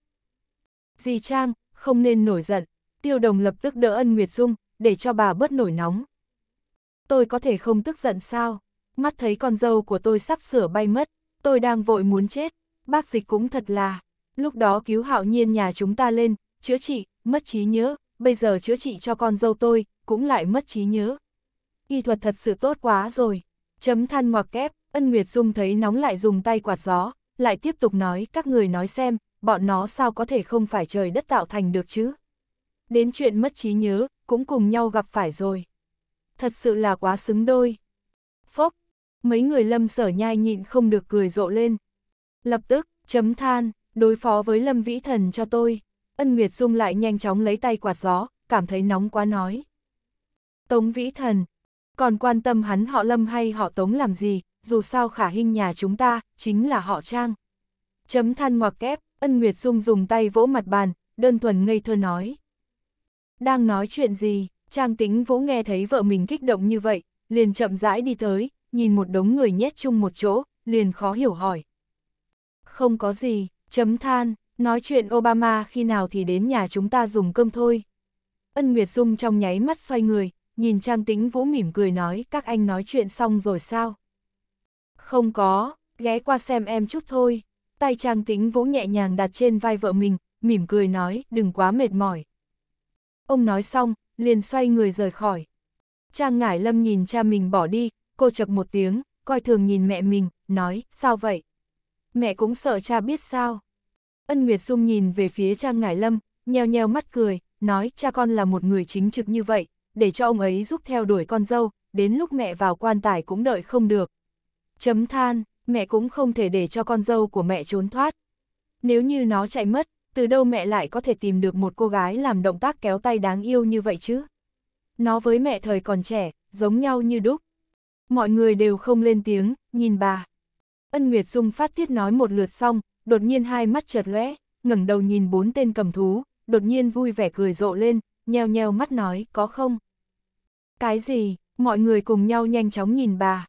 Dì Trang, không nên nổi giận. Tiêu đồng lập tức đỡ Ân Nguyệt Dung, để cho bà bớt nổi nóng. Tôi có thể không tức giận sao? mắt thấy con dâu của tôi sắp sửa bay mất, tôi đang vội muốn chết, bác dịch cũng thật là, lúc đó cứu hạo nhiên nhà chúng ta lên, chữa trị, mất trí nhớ, bây giờ chữa trị cho con dâu tôi, cũng lại mất trí nhớ. Y thuật thật sự tốt quá rồi, chấm than ngoặc kép, ân Nguyệt Dung thấy nóng lại dùng tay quạt gió, lại tiếp tục nói các người nói xem, bọn nó sao có thể không phải trời đất tạo thành được chứ. Đến chuyện mất trí nhớ, cũng cùng nhau gặp phải rồi. Thật sự là quá xứng đôi. Phốc, mấy người lâm sở nhai nhịn không được cười rộ lên. Lập tức, chấm than, đối phó với lâm vĩ thần cho tôi. Ân Nguyệt Dung lại nhanh chóng lấy tay quạt gió, cảm thấy nóng quá nói. Tống vĩ thần, còn quan tâm hắn họ lâm hay họ tống làm gì, dù sao khả hình nhà chúng ta, chính là họ trang. Chấm than ngoặc kép, ân Nguyệt Dung dùng tay vỗ mặt bàn, đơn thuần ngây thơ nói. Đang nói chuyện gì, Trang Tính vỗ nghe thấy vợ mình kích động như vậy, liền chậm rãi đi tới, nhìn một đống người nhét chung một chỗ, liền khó hiểu hỏi. Không có gì, chấm than, nói chuyện Obama khi nào thì đến nhà chúng ta dùng cơm thôi. Ân Nguyệt Dung trong nháy mắt xoay người, nhìn Trang Tĩnh Vũ mỉm cười nói các anh nói chuyện xong rồi sao? Không có, ghé qua xem em chút thôi. Tay Trang Tĩnh Vũ nhẹ nhàng đặt trên vai vợ mình, mỉm cười nói đừng quá mệt mỏi. Ông nói xong, liền xoay người rời khỏi. Trang Ngải Lâm nhìn cha mình bỏ đi, cô chập một tiếng, coi thường nhìn mẹ mình, nói, sao vậy? Mẹ cũng sợ cha biết sao? Ân Nguyệt Dung nhìn về phía Trang Ngải Lâm, nheo nheo mắt cười, nói cha con là một người chính trực như vậy, để cho ông ấy giúp theo đuổi con dâu, đến lúc mẹ vào quan tài cũng đợi không được. Chấm than, mẹ cũng không thể để cho con dâu của mẹ trốn thoát. Nếu như nó chạy mất, từ đâu mẹ lại có thể tìm được một cô gái làm động tác kéo tay đáng yêu như vậy chứ? Nó với mẹ thời còn trẻ, giống nhau như đúc. Mọi người đều không lên tiếng, nhìn bà. Ân Nguyệt Dung phát tiết nói một lượt xong, đột nhiên hai mắt chợt lóe, ngẩng đầu nhìn bốn tên cầm thú, đột nhiên vui vẻ cười rộ lên, nheo nheo mắt nói, có không? Cái gì? Mọi người cùng nhau nhanh chóng nhìn bà.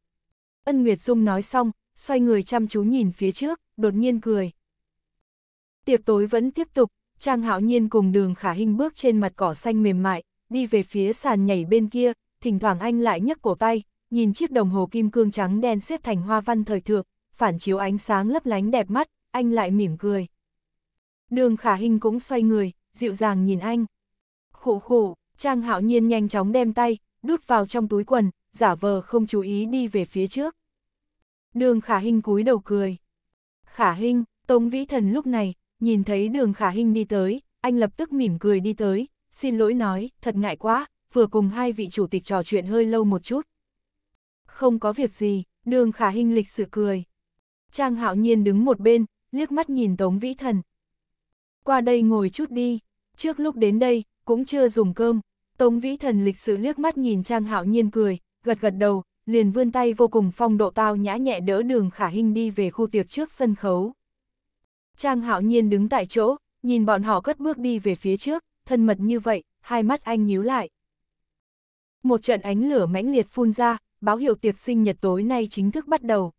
Ân Nguyệt Dung nói xong, xoay người chăm chú nhìn phía trước, đột nhiên cười. Tiệc tối vẫn tiếp tục, Trang Hạo Nhiên cùng đường khả hinh bước trên mặt cỏ xanh mềm mại, đi về phía sàn nhảy bên kia, thỉnh thoảng anh lại nhấc cổ tay, nhìn chiếc đồng hồ kim cương trắng đen xếp thành hoa văn thời thượng, phản chiếu ánh sáng lấp lánh đẹp mắt, anh lại mỉm cười. Đường khả hình cũng xoay người, dịu dàng nhìn anh. Khổ khổ, Trang hạo nhiên nhanh chóng đem tay, đút vào trong túi quần, giả vờ không chú ý đi về phía trước. Đường khả hình cúi đầu cười. Khả hình, Tống Vĩ Thần lúc này, nhìn thấy đường khả hình đi tới, anh lập tức mỉm cười đi tới, xin lỗi nói, thật ngại quá, vừa cùng hai vị chủ tịch trò chuyện hơi lâu một chút không có việc gì, đường khả hình lịch sự cười. Trang hạo nhiên đứng một bên, liếc mắt nhìn Tống Vĩ Thần. Qua đây ngồi chút đi, trước lúc đến đây, cũng chưa dùng cơm. Tống Vĩ Thần lịch sự liếc mắt nhìn Trang hạo nhiên cười, gật gật đầu, liền vươn tay vô cùng phong độ tao nhã nhẹ đỡ đường khả hình đi về khu tiệc trước sân khấu. Trang hạo nhiên đứng tại chỗ, nhìn bọn họ cất bước đi về phía trước, thân mật như vậy, hai mắt anh nhíu lại. Một trận ánh lửa mãnh liệt phun ra, báo hiệu tiệc sinh nhật tối nay chính thức bắt đầu.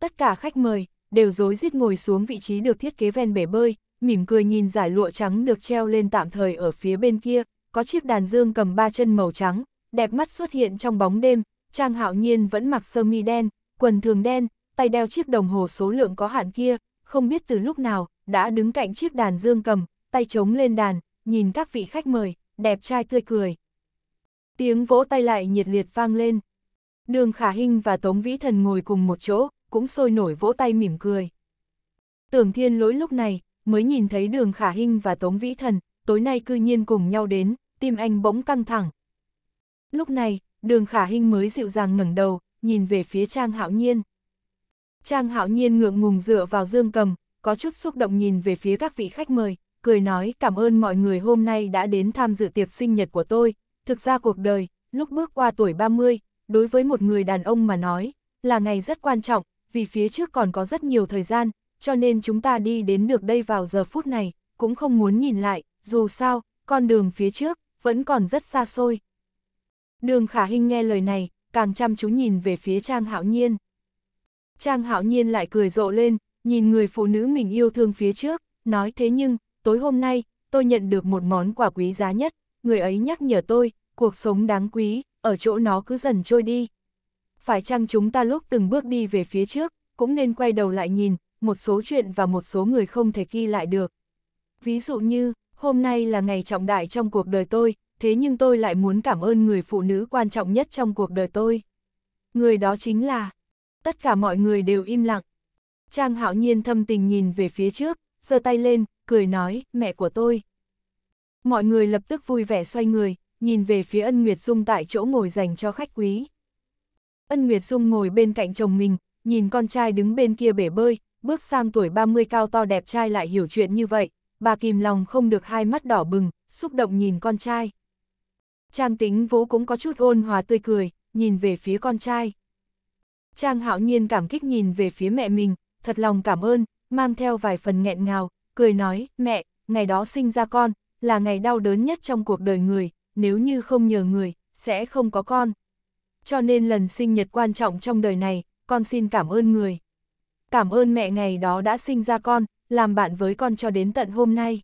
Tất cả khách mời đều rối rít ngồi xuống vị trí được thiết kế ven bể bơi, mỉm cười nhìn giải lụa trắng được treo lên tạm thời ở phía bên kia, có chiếc đàn dương cầm ba chân màu trắng, đẹp mắt xuất hiện trong bóng đêm, Trang Hạo Nhiên vẫn mặc sơ mi đen, quần thường đen, tay đeo chiếc đồng hồ số lượng có hạn kia, không biết từ lúc nào, đã đứng cạnh chiếc đàn dương cầm, tay chống lên đàn, nhìn các vị khách mời, đẹp trai tươi cười. Tiếng vỗ tay lại nhiệt liệt vang lên. Đường Khả Hinh và Tống Vĩ Thần ngồi cùng một chỗ, cũng sôi nổi vỗ tay mỉm cười. Tưởng thiên lỗi lúc này, mới nhìn thấy đường Khả Hinh và Tống Vĩ Thần, tối nay cư nhiên cùng nhau đến, tim anh bỗng căng thẳng. Lúc này, đường Khả Hinh mới dịu dàng ngẩng đầu, nhìn về phía Trang Hạo Nhiên. Trang Hạo Nhiên ngượng ngùng dựa vào dương cầm, có chút xúc động nhìn về phía các vị khách mời, cười nói cảm ơn mọi người hôm nay đã đến tham dự tiệc sinh nhật của tôi. Thực ra cuộc đời, lúc bước qua tuổi 30, đối với một người đàn ông mà nói, là ngày rất quan trọng, vì phía trước còn có rất nhiều thời gian, cho nên chúng ta đi đến được đây vào giờ phút này, cũng không muốn nhìn lại, dù sao, con đường phía trước, vẫn còn rất xa xôi. Đường khả hình nghe lời này, càng chăm chú nhìn về phía Trang Hạo Nhiên. Trang Hạo Nhiên lại cười rộ lên, nhìn người phụ nữ mình yêu thương phía trước, nói thế nhưng, tối hôm nay, tôi nhận được một món quà quý giá nhất, người ấy nhắc nhở tôi, cuộc sống đáng quý, ở chỗ nó cứ dần trôi đi. Phải chăng chúng ta lúc từng bước đi về phía trước, cũng nên quay đầu lại nhìn, một số chuyện và một số người không thể ghi lại được. Ví dụ như, hôm nay là ngày trọng đại trong cuộc đời tôi, thế nhưng tôi lại muốn cảm ơn người phụ nữ quan trọng nhất trong cuộc đời tôi. Người đó chính là, tất cả mọi người đều im lặng. Trang hạo nhiên thâm tình nhìn về phía trước, giơ tay lên, cười nói, mẹ của tôi. Mọi người lập tức vui vẻ xoay người, nhìn về phía ân Nguyệt Dung tại chỗ ngồi dành cho khách quý. Ân Nguyệt Dung ngồi bên cạnh chồng mình, nhìn con trai đứng bên kia bể bơi, bước sang tuổi 30 cao to đẹp trai lại hiểu chuyện như vậy, bà kìm lòng không được hai mắt đỏ bừng, xúc động nhìn con trai. Trang tính vố cũng có chút ôn hòa tươi cười, nhìn về phía con trai. Trang hạo nhiên cảm kích nhìn về phía mẹ mình, thật lòng cảm ơn, mang theo vài phần nghẹn ngào, cười nói, mẹ, ngày đó sinh ra con, là ngày đau đớn nhất trong cuộc đời người, nếu như không nhờ người, sẽ không có con. Cho nên lần sinh nhật quan trọng trong đời này, con xin cảm ơn người. Cảm ơn mẹ ngày đó đã sinh ra con, làm bạn với con cho đến tận hôm nay.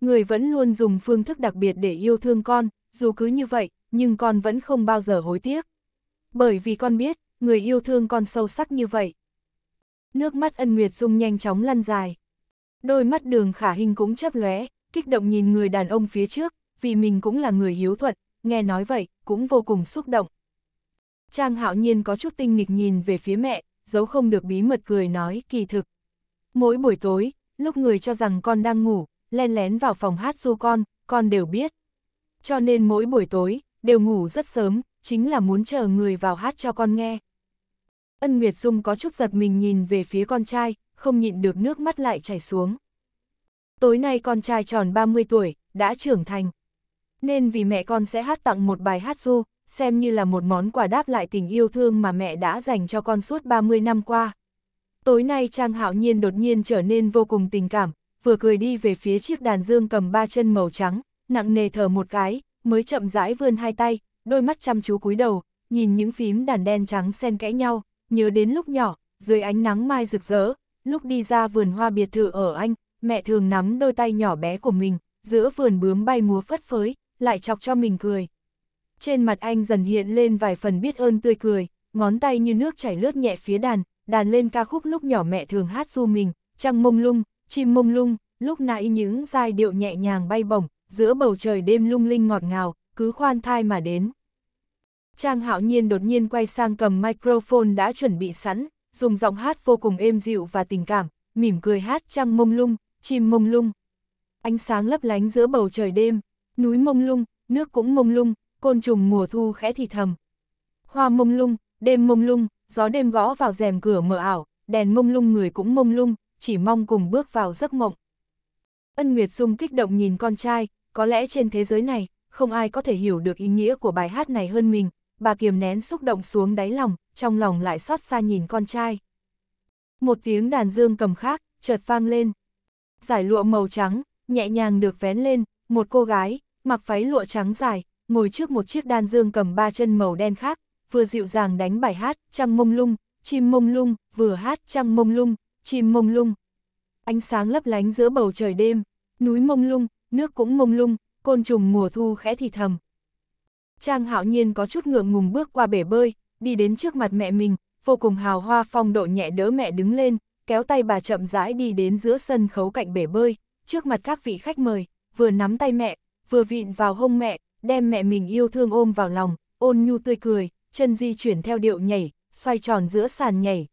Người vẫn luôn dùng phương thức đặc biệt để yêu thương con, dù cứ như vậy, nhưng con vẫn không bao giờ hối tiếc. Bởi vì con biết, người yêu thương con sâu sắc như vậy. Nước mắt ân nguyệt dung nhanh chóng lăn dài. Đôi mắt đường khả hình cũng chớp lóe, kích động nhìn người đàn ông phía trước, vì mình cũng là người hiếu thuận, nghe nói vậy, cũng vô cùng xúc động. Trang hạo nhiên có chút tinh nghịch nhìn về phía mẹ, giấu không được bí mật cười nói kỳ thực. Mỗi buổi tối, lúc người cho rằng con đang ngủ, len lén vào phòng hát du con, con đều biết. Cho nên mỗi buổi tối, đều ngủ rất sớm, chính là muốn chờ người vào hát cho con nghe. Ân Nguyệt Dung có chút giật mình nhìn về phía con trai, không nhịn được nước mắt lại chảy xuống. Tối nay con trai tròn 30 tuổi, đã trưởng thành nên vì mẹ con sẽ hát tặng một bài hát du, xem như là một món quà đáp lại tình yêu thương mà mẹ đã dành cho con suốt 30 năm qua. Tối nay Trang Hạo Nhiên đột nhiên trở nên vô cùng tình cảm, vừa cười đi về phía chiếc đàn dương cầm ba chân màu trắng, nặng nề thở một cái, mới chậm rãi vươn hai tay, đôi mắt chăm chú cúi đầu, nhìn những phím đàn đen trắng xen kẽ nhau, nhớ đến lúc nhỏ, dưới ánh nắng mai rực rỡ, lúc đi ra vườn hoa biệt thự ở Anh, mẹ thường nắm đôi tay nhỏ bé của mình, giữa vườn bướm bay múa phất phới, lại chọc cho mình cười. Trên mặt anh dần hiện lên vài phần biết ơn tươi cười, ngón tay như nước chảy lướt nhẹ phía đàn, đàn lên ca khúc lúc nhỏ mẹ thường hát du mình, trăng mông lung, chim mông lung, lúc nãy những giai điệu nhẹ nhàng bay bổng, giữa bầu trời đêm lung linh ngọt ngào, cứ khoan thai mà đến. Trang hạo nhiên đột nhiên quay sang cầm microphone đã chuẩn bị sẵn, dùng giọng hát vô cùng êm dịu và tình cảm, mỉm cười hát trăng mông lung, chim mông lung. Ánh sáng lấp lánh giữa bầu trời đêm, núi mông lung, nước cũng mông lung, côn trùng mùa thu khẽ thì thầm. Hoa mông lung, đêm mông lung, gió đêm gõ vào rèm cửa mở ảo, đèn mông lung người cũng mông lung, chỉ mong cùng bước vào giấc mộng. Ân Nguyệt Dung kích động nhìn con trai, có lẽ trên thế giới này, không ai có thể hiểu được ý nghĩa của bài hát này hơn mình, bà kiềm nén xúc động xuống đáy lòng, trong lòng lại xót xa nhìn con trai. Một tiếng đàn dương cầm khác, chợt vang lên. Giải lụa màu trắng, nhẹ nhàng được vén lên, một cô gái, mặc váy lụa trắng dài, ngồi trước một chiếc đan dương cầm ba chân màu đen khác, vừa dịu dàng đánh bài hát trăng mông lung, chim mông lung, vừa hát trăng mông lung, chim mông lung. Ánh sáng lấp lánh giữa bầu trời đêm, núi mông lung, nước cũng mông lung, côn trùng mùa thu khẽ thì thầm. Trang hạo nhiên có chút ngượng ngùng bước qua bể bơi, đi đến trước mặt mẹ mình, vô cùng hào hoa phong độ nhẹ đỡ mẹ đứng lên, kéo tay bà chậm rãi đi đến giữa sân khấu cạnh bể bơi, trước mặt các vị khách mời, vừa nắm tay mẹ, vừa vịn vào hông mẹ, đem mẹ mình yêu thương ôm vào lòng, ôn nhu tươi cười, chân di chuyển theo điệu nhảy, xoay tròn giữa sàn nhảy.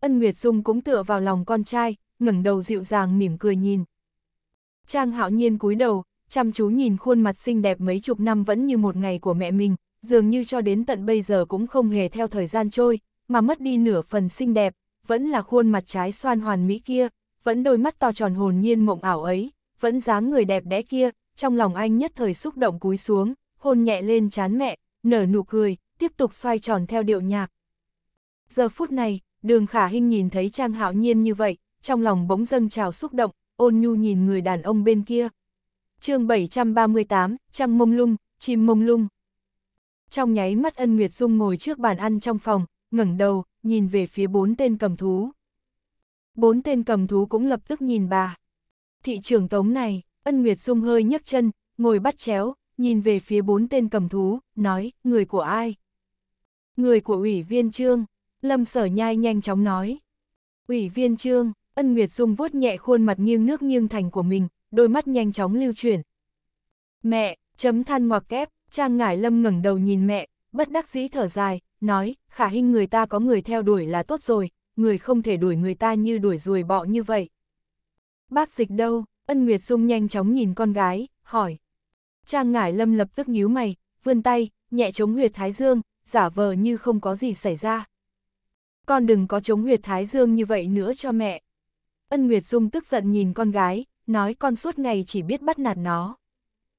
Ân Nguyệt Dung cũng tựa vào lòng con trai, ngẩng đầu dịu dàng mỉm cười nhìn. Trang hạo nhiên cúi đầu, chăm chú nhìn khuôn mặt xinh đẹp mấy chục năm vẫn như một ngày của mẹ mình, dường như cho đến tận bây giờ cũng không hề theo thời gian trôi, mà mất đi nửa phần xinh đẹp, vẫn là khuôn mặt trái xoan hoàn mỹ kia, vẫn đôi mắt to tròn hồn nhiên mộng ảo ấy, vẫn dáng người đẹp đẽ kia, trong lòng anh nhất thời xúc động cúi xuống, hôn nhẹ lên chán mẹ, nở nụ cười, tiếp tục xoay tròn theo điệu nhạc. Giờ phút này, đường khả hình nhìn thấy Trang Hạo Nhiên như vậy, trong lòng bỗng dâng trào xúc động, ôn nhu nhìn người đàn ông bên kia. chương 738, trang mông lung, chim mông lung. Trong nháy mắt ân Nguyệt Dung ngồi trước bàn ăn trong phòng, ngẩng đầu, nhìn về phía bốn tên cầm thú. Bốn tên cầm thú cũng lập tức nhìn bà. Thị trưởng tống này, Ân Nguyệt Dung hơi nhấc chân, ngồi bắt chéo, nhìn về phía bốn tên cầm thú, nói, người của ai? Người của ủy viên trương, Lâm Sở Nhai nhanh chóng nói. Ủy viên trương, Ân Nguyệt Dung vuốt nhẹ khuôn mặt nghiêng nước nghiêng thành của mình, đôi mắt nhanh chóng lưu chuyển. Mẹ, chấm than ngoặc kép, Trang Ngải Lâm ngẩng đầu nhìn mẹ, bất đắc dĩ thở dài, nói, khả hình người ta có người theo đuổi là tốt rồi, người không thể đuổi người ta như đuổi ruồi bọ như vậy. Bác dịch đâu, Ân Nguyệt Dung nhanh chóng nhìn con gái, hỏi. Trang Ngải Lâm lập tức nhíu mày, vươn tay, nhẹ chống huyệt Thái Dương, giả vờ như không có gì xảy ra. Con đừng có chống huyệt Thái Dương như vậy nữa cho mẹ. Ân Nguyệt Dung tức giận nhìn con gái, nói con suốt ngày chỉ biết bắt nạt nó.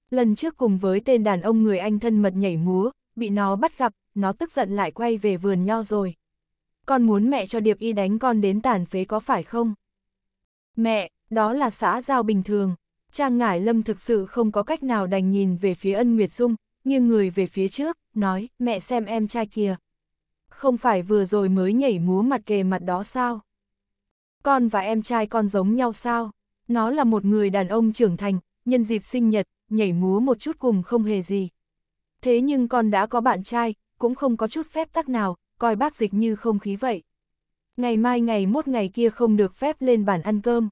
Lần trước cùng với tên đàn ông người anh thân mật nhảy múa, bị nó bắt gặp, nó tức giận lại quay về vườn nho rồi. Con muốn mẹ cho Điệp Y đánh con đến tàn phế có phải không? Mẹ, đó là xã giao bình thường. Trang Ngải Lâm thực sự không có cách nào đành nhìn về phía ân Nguyệt Dung, nghiêng người về phía trước, nói, mẹ xem em trai kia. Không phải vừa rồi mới nhảy múa mặt kề mặt đó sao? Con và em trai con giống nhau sao? Nó là một người đàn ông trưởng thành, nhân dịp sinh nhật, nhảy múa một chút cùng không hề gì. Thế nhưng con đã có bạn trai, cũng không có chút phép tắc nào, coi bác dịch như không khí vậy. Ngày mai ngày mốt ngày kia không được phép lên bàn ăn cơm.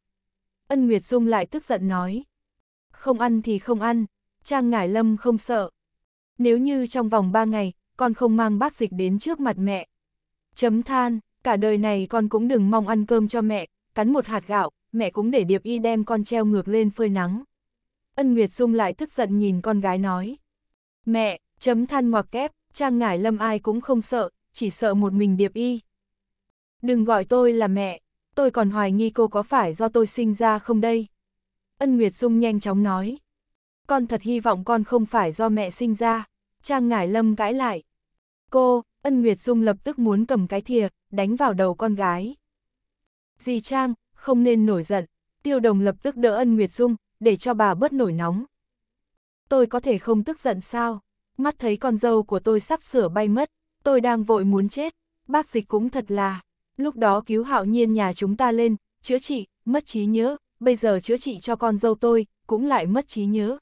Ân Nguyệt Dung lại tức giận nói. Không ăn thì không ăn, Trang Ngải Lâm không sợ. Nếu như trong vòng ba ngày, con không mang bác dịch đến trước mặt mẹ. Chấm than, cả đời này con cũng đừng mong ăn cơm cho mẹ, cắn một hạt gạo, mẹ cũng để điệp y đem con treo ngược lên phơi nắng. Ân Nguyệt Dung lại tức giận nhìn con gái nói. Mẹ, chấm than ngoặc kép, Trang Ngải Lâm ai cũng không sợ, chỉ sợ một mình điệp y. Đừng gọi tôi là mẹ, tôi còn hoài nghi cô có phải do tôi sinh ra không đây? Ân Nguyệt Dung nhanh chóng nói. Con thật hy vọng con không phải do mẹ sinh ra. Trang Ngải Lâm cãi lại. Cô, Ân Nguyệt Dung lập tức muốn cầm cái thìa, đánh vào đầu con gái. Dì Trang, không nên nổi giận. Tiêu Đồng lập tức đỡ Ân Nguyệt Dung, để cho bà bớt nổi nóng. Tôi có thể không tức giận sao? Mắt thấy con dâu của tôi sắp sửa bay mất, tôi đang vội muốn chết. Bác dịch cũng thật là lúc đó cứu hạo nhiên nhà chúng ta lên, chữa trị, mất trí nhớ, bây giờ chữa trị cho con dâu tôi, cũng lại mất trí nhớ.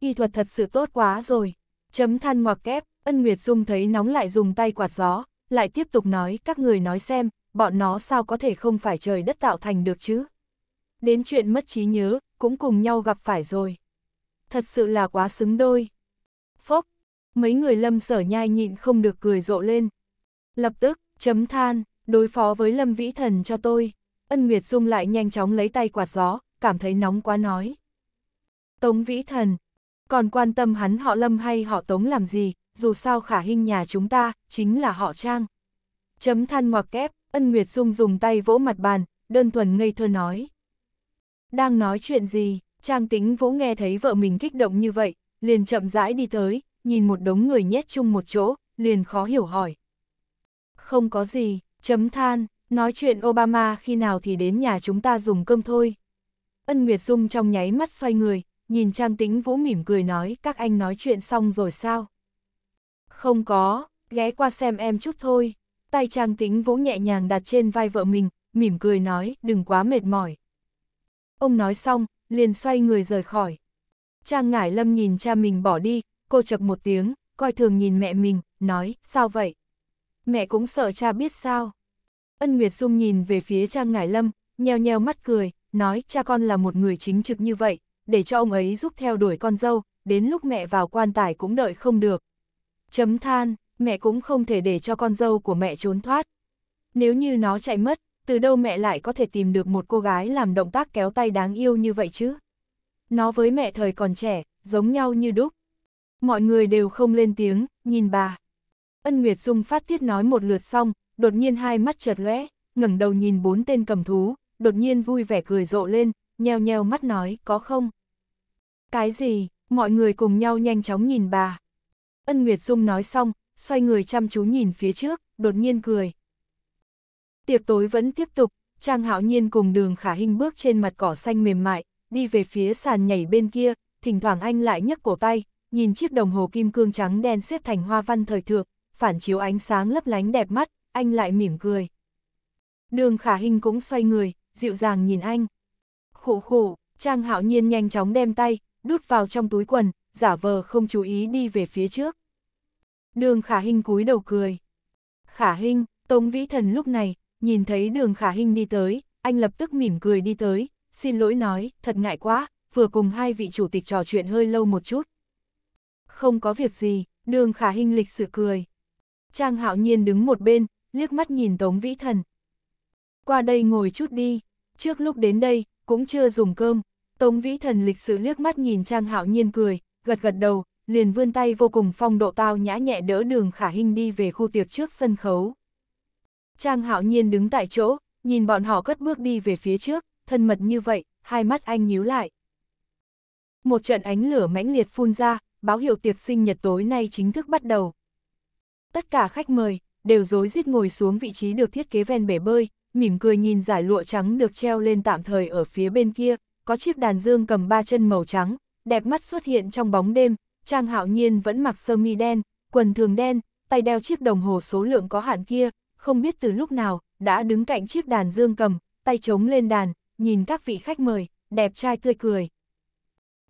Y thuật thật sự tốt quá rồi. Chấm than ngoặc kép, ân Nguyệt Dung thấy nóng lại dùng tay quạt gió, lại tiếp tục nói các người nói xem, bọn nó sao có thể không phải trời đất tạo thành được chứ. Đến chuyện mất trí nhớ, cũng cùng nhau gặp phải rồi. Thật sự là quá xứng đôi. Phốc, mấy người lâm sở nhai nhịn không được cười rộ lên. Lập tức, chấm than, đối phó với Lâm Vĩ Thần cho tôi. Ân Nguyệt Dung lại nhanh chóng lấy tay quạt gió, cảm thấy nóng quá nói. Tống Vĩ Thần, còn quan tâm hắn họ Lâm hay họ Tống làm gì, dù sao khả hình nhà chúng ta, chính là họ Trang. Chấm than ngoặc kép, Ân Nguyệt Dung dùng tay vỗ mặt bàn, đơn thuần ngây thơ nói. Đang nói chuyện gì, Trang tính vỗ nghe thấy vợ mình kích động như vậy, liền chậm rãi đi tới, nhìn một đống người nhét chung một chỗ, liền khó hiểu hỏi. Không có gì, Chấm than, nói chuyện Obama khi nào thì đến nhà chúng ta dùng cơm thôi. Ân Nguyệt Dung trong nháy mắt xoay người, nhìn Trang Tĩnh Vũ mỉm cười nói các anh nói chuyện xong rồi sao? Không có, ghé qua xem em chút thôi. Tay Trang Tĩnh Vũ nhẹ nhàng đặt trên vai vợ mình, mỉm cười nói đừng quá mệt mỏi. Ông nói xong, liền xoay người rời khỏi. Trang Ngải Lâm nhìn cha mình bỏ đi, cô chập một tiếng, coi thường nhìn mẹ mình, nói sao vậy? mẹ cũng sợ cha biết sao. Ân Nguyệt Dung nhìn về phía Trang Ngải Lâm, nheo nheo mắt cười, nói cha con là một người chính trực như vậy, để cho ông ấy giúp theo đuổi con dâu, đến lúc mẹ vào quan tài cũng đợi không được. Chấm than, mẹ cũng không thể để cho con dâu của mẹ trốn thoát. Nếu như nó chạy mất, từ đâu mẹ lại có thể tìm được một cô gái làm động tác kéo tay đáng yêu như vậy chứ? Nó với mẹ thời còn trẻ, giống nhau như đúc. Mọi người đều không lên tiếng, nhìn bà. Ân Nguyệt Dung phát tiết nói một lượt xong, đột nhiên hai mắt chợt lóe, ngẩng đầu nhìn bốn tên cầm thú, đột nhiên vui vẻ cười rộ lên, nheo nheo mắt nói, có không? Cái gì? Mọi người cùng nhau nhanh chóng nhìn bà. Ân Nguyệt Dung nói xong, xoay người chăm chú nhìn phía trước, đột nhiên cười. Tiệc tối vẫn tiếp tục, Trang Hạo Nhiên cùng đường khả Hinh bước trên mặt cỏ xanh mềm mại, đi về phía sàn nhảy bên kia, thỉnh thoảng anh lại nhấc cổ tay, nhìn chiếc đồng hồ kim cương trắng đen xếp thành hoa văn thời thượng, phản chiếu ánh sáng lấp lánh đẹp mắt, anh lại mỉm cười. Đường khả hình cũng xoay người, dịu dàng nhìn anh. khổ khổ Trang hạo nhiên nhanh chóng đem tay, đút vào trong túi quần, giả vờ không chú ý đi về phía trước. Đường khả hình cúi đầu cười. Khả hình, Tống Vĩ Thần lúc này, nhìn thấy đường khả hình đi tới, anh lập tức mỉm cười đi tới, xin lỗi nói, thật ngại quá, vừa cùng hai vị chủ tịch trò chuyện hơi lâu một chút. Không có việc gì, đường khả hình lịch sự cười. Trang hạo nhiên đứng một bên, liếc mắt nhìn Tống Vĩ Thần. Qua đây ngồi chút đi, trước lúc đến đây, cũng chưa dùng cơm. Tống Vĩ Thần lịch sự liếc mắt nhìn Trang hạo nhiên cười, gật gật đầu, liền vươn tay vô cùng phong độ tao nhã nhẹ đỡ đường khả hình đi về khu tiệc trước sân khấu. Trang hạo nhiên đứng tại chỗ, nhìn bọn họ cất bước đi về phía trước, thân mật như vậy, hai mắt anh nhíu lại. Một trận ánh lửa mãnh liệt phun ra, báo hiệu tiệc sinh nhật tối nay chính thức bắt đầu. Tất cả khách mời, đều rối rít ngồi xuống vị trí được thiết kế ven bể bơi, mỉm cười nhìn giải lụa trắng được treo lên tạm thời ở phía bên kia, có chiếc đàn dương cầm ba chân màu trắng, đẹp mắt xuất hiện trong bóng đêm, Trang Hạo Nhiên vẫn mặc sơ mi đen, quần thường đen, tay đeo chiếc đồng hồ số lượng có hạn kia, không biết từ lúc nào, đã đứng cạnh chiếc đàn dương cầm, tay chống lên đàn, nhìn các vị khách mời, đẹp trai tươi cười.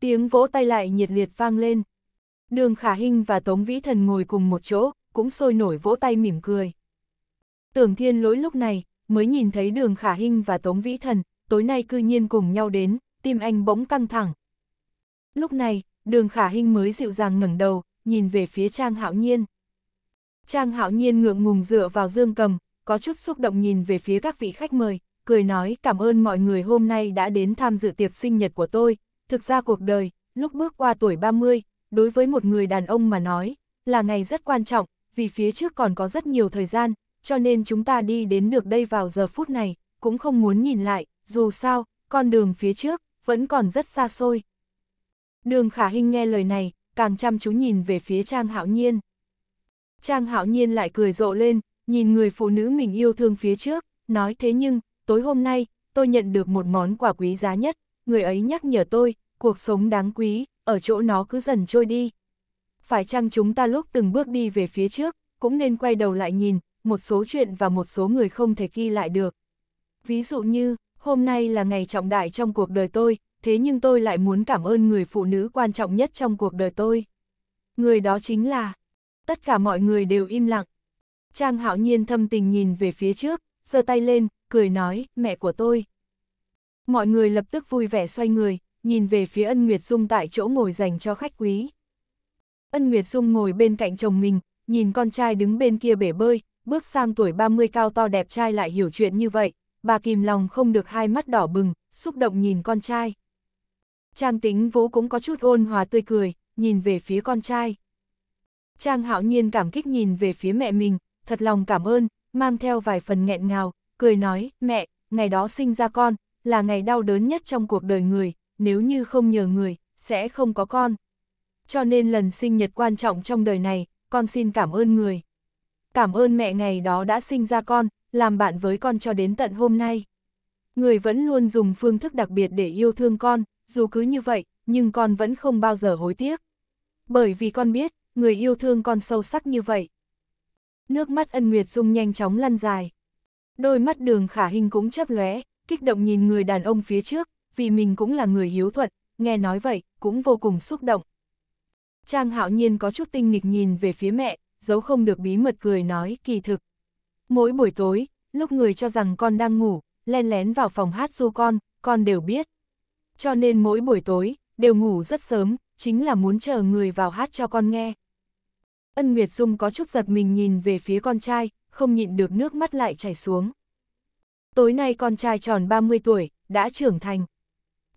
Tiếng vỗ tay lại nhiệt liệt vang lên. Đường Khả Hinh và Tống Vĩ Thần ngồi cùng một chỗ, cũng sôi nổi vỗ tay mỉm cười. Tưởng thiên lỗi lúc này, mới nhìn thấy đường khả hinh và tống vĩ thần, tối nay cư nhiên cùng nhau đến, tim anh bỗng căng thẳng. Lúc này, đường khả hinh mới dịu dàng ngẩng đầu, nhìn về phía Trang Hạo Nhiên. Trang Hạo Nhiên ngượng ngùng dựa vào dương cầm, có chút xúc động nhìn về phía các vị khách mời, cười nói cảm ơn mọi người hôm nay đã đến tham dự tiệc sinh nhật của tôi. Thực ra cuộc đời, lúc bước qua tuổi 30, đối với một người đàn ông mà nói, là ngày rất quan trọng, vì phía trước còn có rất nhiều thời gian, cho nên chúng ta đi đến được đây vào giờ phút này, cũng không muốn nhìn lại, dù sao, con đường phía trước, vẫn còn rất xa xôi. Đường khả hình nghe lời này, càng chăm chú nhìn về phía Trang Hạo Nhiên. Trang Hạo Nhiên lại cười rộ lên, nhìn người phụ nữ mình yêu thương phía trước, nói thế nhưng, tối hôm nay, tôi nhận được một món quà quý giá nhất, người ấy nhắc nhở tôi, cuộc sống đáng quý, ở chỗ nó cứ dần trôi đi, phải chăng chúng ta lúc từng bước đi về phía trước, cũng nên quay đầu lại nhìn, một số chuyện và một số người không thể ghi lại được. Ví dụ như, hôm nay là ngày trọng đại trong cuộc đời tôi, thế nhưng tôi lại muốn cảm ơn người phụ nữ quan trọng nhất trong cuộc đời tôi. Người đó chính là, tất cả mọi người đều im lặng. Trang hạo nhiên thâm tình nhìn về phía trước, giơ tay lên, cười nói, mẹ của tôi. Mọi người lập tức vui vẻ xoay người, nhìn về phía ân Nguyệt Dung tại chỗ ngồi dành cho khách quý. Ân Nguyệt Dung ngồi bên cạnh chồng mình, nhìn con trai đứng bên kia bể bơi, bước sang tuổi 30 cao to đẹp trai lại hiểu chuyện như vậy, bà kìm lòng không được hai mắt đỏ bừng, xúc động nhìn con trai. Trang tính vố cũng có chút ôn hòa tươi cười, nhìn về phía con trai. Trang hạo nhiên cảm kích nhìn về phía mẹ mình, thật lòng cảm ơn, mang theo vài phần nghẹn ngào, cười nói, mẹ, ngày đó sinh ra con, là ngày đau đớn nhất trong cuộc đời người, nếu như không nhờ người, sẽ không có con cho nên lần sinh nhật quan trọng trong đời này, con xin cảm ơn người. Cảm ơn mẹ ngày đó đã sinh ra con, làm bạn với con cho đến tận hôm nay. Người vẫn luôn dùng phương thức đặc biệt để yêu thương con, dù cứ như vậy, nhưng con vẫn không bao giờ hối tiếc. Bởi vì con biết, người yêu thương con sâu sắc như vậy. Nước mắt ân nguyệt dung nhanh chóng lăn dài. Đôi mắt đường khả hình cũng chớp lóe, kích động nhìn người đàn ông phía trước, vì mình cũng là người hiếu thuận, nghe nói vậy, cũng vô cùng xúc động, Trang hạo nhiên có chút tinh nghịch nhìn về phía mẹ, giấu không được bí mật cười nói kỳ thực. Mỗi buổi tối, lúc người cho rằng con đang ngủ, len lén vào phòng hát du con, con đều biết. Cho nên mỗi buổi tối, đều ngủ rất sớm, chính là muốn chờ người vào hát cho con nghe. Ân Nguyệt Dung có chút giật mình nhìn về phía con trai, không nhịn được nước mắt lại chảy xuống. Tối nay con trai tròn 30 tuổi, đã trưởng thành.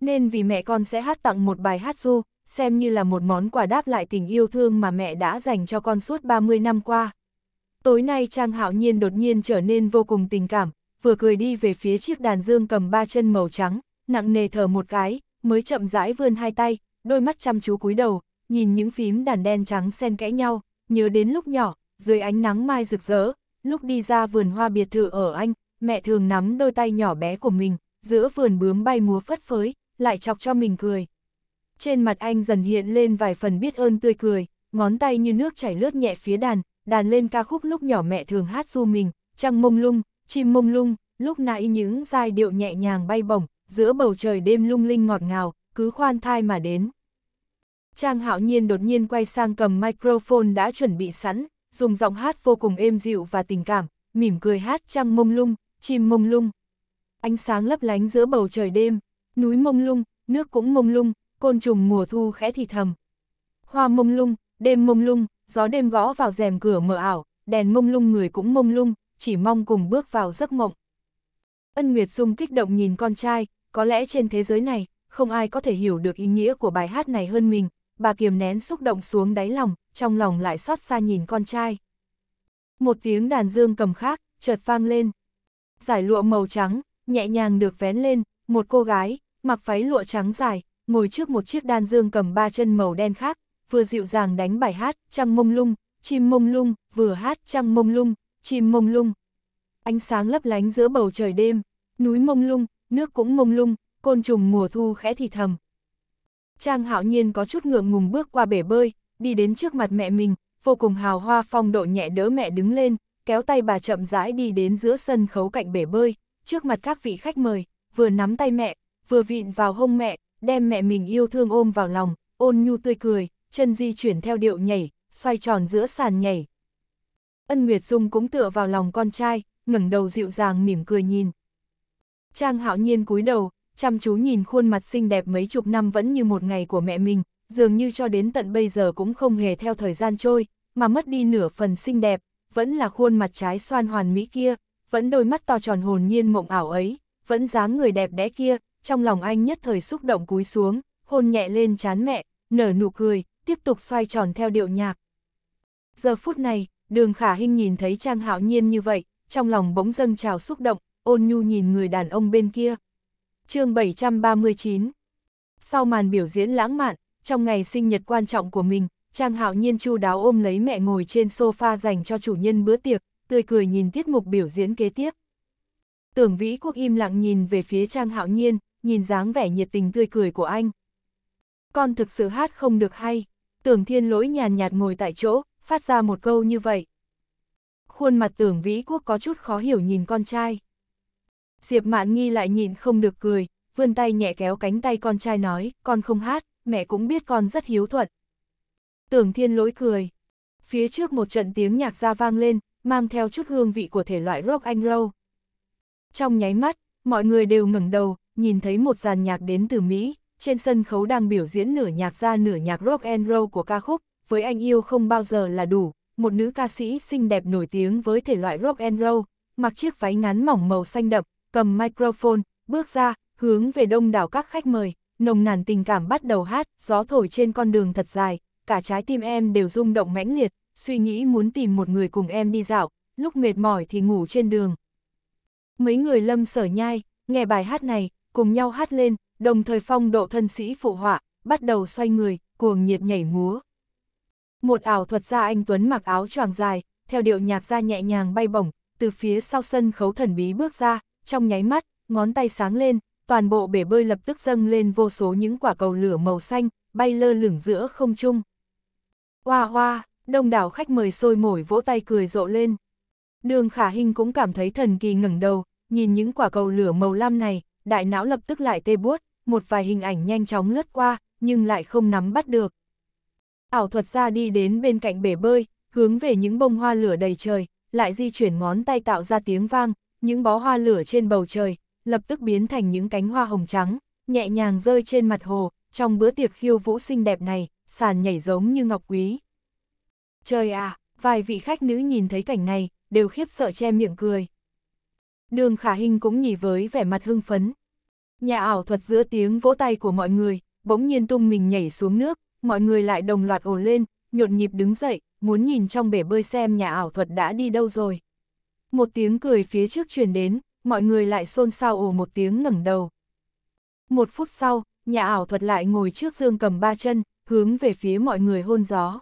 Nên vì mẹ con sẽ hát tặng một bài hát du, xem như là một món quà đáp lại tình yêu thương mà mẹ đã dành cho con suốt 30 năm qua. Tối nay Trang Hạo Nhiên đột nhiên trở nên vô cùng tình cảm, vừa cười đi về phía chiếc đàn dương cầm ba chân màu trắng, nặng nề thở một cái, mới chậm rãi vươn hai tay, đôi mắt chăm chú cúi đầu, nhìn những phím đàn đen trắng xen kẽ nhau, nhớ đến lúc nhỏ, dưới ánh nắng mai rực rỡ, lúc đi ra vườn hoa biệt thự ở Anh, mẹ thường nắm đôi tay nhỏ bé của mình, giữa vườn bướm bay múa phất phới, lại chọc cho mình cười, trên mặt anh dần hiện lên vài phần biết ơn tươi cười, ngón tay như nước chảy lướt nhẹ phía đàn, đàn lên ca khúc lúc nhỏ mẹ thường hát du mình, trăng mông lung, chim mông lung, lúc nãy những giai điệu nhẹ nhàng bay bổng, giữa bầu trời đêm lung linh ngọt ngào, cứ khoan thai mà đến. Trang hạo nhiên đột nhiên quay sang cầm microphone đã chuẩn bị sẵn, dùng giọng hát vô cùng êm dịu và tình cảm, mỉm cười hát trăng mông lung, chim mông lung. Ánh sáng lấp lánh giữa bầu trời đêm, núi mông lung, nước cũng mông lung, côn trùng mùa thu khẽ thì thầm. Hoa mông lung, đêm mông lung, gió đêm gõ vào rèm cửa mở ảo, đèn mông lung người cũng mông lung, chỉ mong cùng bước vào giấc mộng. Ân Nguyệt Dung kích động nhìn con trai, có lẽ trên thế giới này, không ai có thể hiểu được ý nghĩa của bài hát này hơn mình, bà kiềm nén xúc động xuống đáy lòng, trong lòng lại xót xa nhìn con trai. Một tiếng đàn dương cầm khác, chợt vang lên. Giải lụa màu trắng, nhẹ nhàng được vén lên, một cô gái, mặc váy lụa trắng dài, ngồi trước một chiếc đan dương cầm ba chân màu đen khác, vừa dịu dàng đánh bài hát, trăng mông lung, chim mông lung, vừa hát trăng mông lung, chim mông lung. Ánh sáng lấp lánh giữa bầu trời đêm, núi mông lung, nước cũng mông lung, côn trùng mùa thu khẽ thì thầm. Trang hạo nhiên có chút ngượng ngùng bước qua bể bơi, đi đến trước mặt mẹ mình, vô cùng hào hoa phong độ nhẹ đỡ mẹ đứng lên, kéo tay bà chậm rãi đi đến giữa sân khấu cạnh bể bơi, trước mặt các vị khách mời, vừa nắm tay mẹ, vừa vịn vào hông mẹ, đem mẹ mình yêu thương ôm vào lòng, ôn nhu tươi cười, chân di chuyển theo điệu nhảy, xoay tròn giữa sàn nhảy. Ân Nguyệt Dung cũng tựa vào lòng con trai, ngẩng đầu dịu dàng mỉm cười nhìn. Trang hạo nhiên cúi đầu, chăm chú nhìn khuôn mặt xinh đẹp mấy chục năm vẫn như một ngày của mẹ mình, dường như cho đến tận bây giờ cũng không hề theo thời gian trôi, mà mất đi nửa phần xinh đẹp, vẫn là khuôn mặt trái xoan hoàn mỹ kia, vẫn đôi mắt to tròn hồn nhiên mộng ảo ấy, vẫn dáng người đẹp đẽ kia, trong lòng anh nhất thời xúc động cúi xuống, hôn nhẹ lên chán mẹ, nở nụ cười, tiếp tục xoay tròn theo điệu nhạc. Giờ phút này, đường khả hình nhìn thấy Trang Hạo Nhiên như vậy, trong lòng bỗng dâng trào xúc động, ôn nhu nhìn người đàn ông bên kia. chương 739 Sau màn biểu diễn lãng mạn, trong ngày sinh nhật quan trọng của mình, Trang Hạo Nhiên chu đáo ôm lấy mẹ ngồi trên sofa dành cho chủ nhân bữa tiệc, tươi cười nhìn tiết mục biểu diễn kế tiếp. Tưởng Vĩ Quốc im lặng nhìn về phía Trang Hạo Nhiên, nhìn dáng vẻ nhiệt tình tươi cười của anh. Con thực sự hát không được hay, tưởng thiên lỗi nhàn nhạt ngồi tại chỗ, phát ra một câu như vậy. Khuôn mặt tưởng vĩ quốc có chút khó hiểu nhìn con trai. Diệp mạn nghi lại nhìn không được cười, vươn tay nhẹ kéo cánh tay con trai nói, con không hát, mẹ cũng biết con rất hiếu thuận. Tưởng thiên lỗi cười. Phía trước một trận tiếng nhạc ra vang lên, mang theo chút hương vị của thể loại rock and roll. Trong nháy mắt, mọi người đều ngẩng đầu, nhìn thấy một dàn nhạc đến từ Mỹ, trên sân khấu đang biểu diễn nửa nhạc ra nửa nhạc rock and roll của ca khúc, với anh yêu không bao giờ là đủ, một nữ ca sĩ xinh đẹp nổi tiếng với thể loại rock and roll, mặc chiếc váy ngắn mỏng màu xanh đậm, cầm microphone, bước ra, hướng về đông đảo các khách mời, nồng nàn tình cảm bắt đầu hát, gió thổi trên con đường thật dài, cả trái tim em đều rung động mãnh liệt, suy nghĩ muốn tìm một người cùng em đi dạo, lúc mệt mỏi thì ngủ trên đường. Mấy người lâm sở nhai, nghe bài hát này, cùng nhau hát lên, đồng thời phong độ thân sĩ phụ họa, bắt đầu xoay người, cuồng nhiệt nhảy múa. Một ảo thuật gia anh Tuấn mặc áo choàng dài, theo điệu nhạc ra nhẹ nhàng bay bổng, từ phía sau sân khấu thần bí bước ra, trong nháy mắt, ngón tay sáng lên, toàn bộ bể bơi lập tức dâng lên vô số những quả cầu lửa màu xanh, bay lơ lửng giữa không trung. Hoa hoa, đông đảo khách mời sôi mổi vỗ tay cười rộ lên. Đường Khả Hinh cũng cảm thấy thần kỳ ngẩng đầu, nhìn những quả cầu lửa màu lam này, đại não lập tức lại tê buốt, một vài hình ảnh nhanh chóng lướt qua, nhưng lại không nắm bắt được. Ảo thuật ra đi đến bên cạnh bể bơi, hướng về những bông hoa lửa đầy trời, lại di chuyển ngón tay tạo ra tiếng vang, những bó hoa lửa trên bầu trời, lập tức biến thành những cánh hoa hồng trắng, nhẹ nhàng rơi trên mặt hồ, trong bữa tiệc khiêu vũ xinh đẹp này, sàn nhảy giống như ngọc quý. Trời à, vài vị khách nữ nhìn thấy cảnh này, đều khiếp sợ che miệng cười. Đường Khả Hinh cũng nhỉ với vẻ mặt hưng phấn. Nhà ảo thuật giữa tiếng vỗ tay của mọi người, bỗng nhiên tung mình nhảy xuống nước, mọi người lại đồng loạt ồ lên, nhộn nhịp đứng dậy, muốn nhìn trong bể bơi xem nhà ảo thuật đã đi đâu rồi. Một tiếng cười phía trước truyền đến, mọi người lại xôn xao ồ một tiếng ngẩng đầu. Một phút sau, nhà ảo thuật lại ngồi trước dương cầm ba chân, hướng về phía mọi người hôn gió.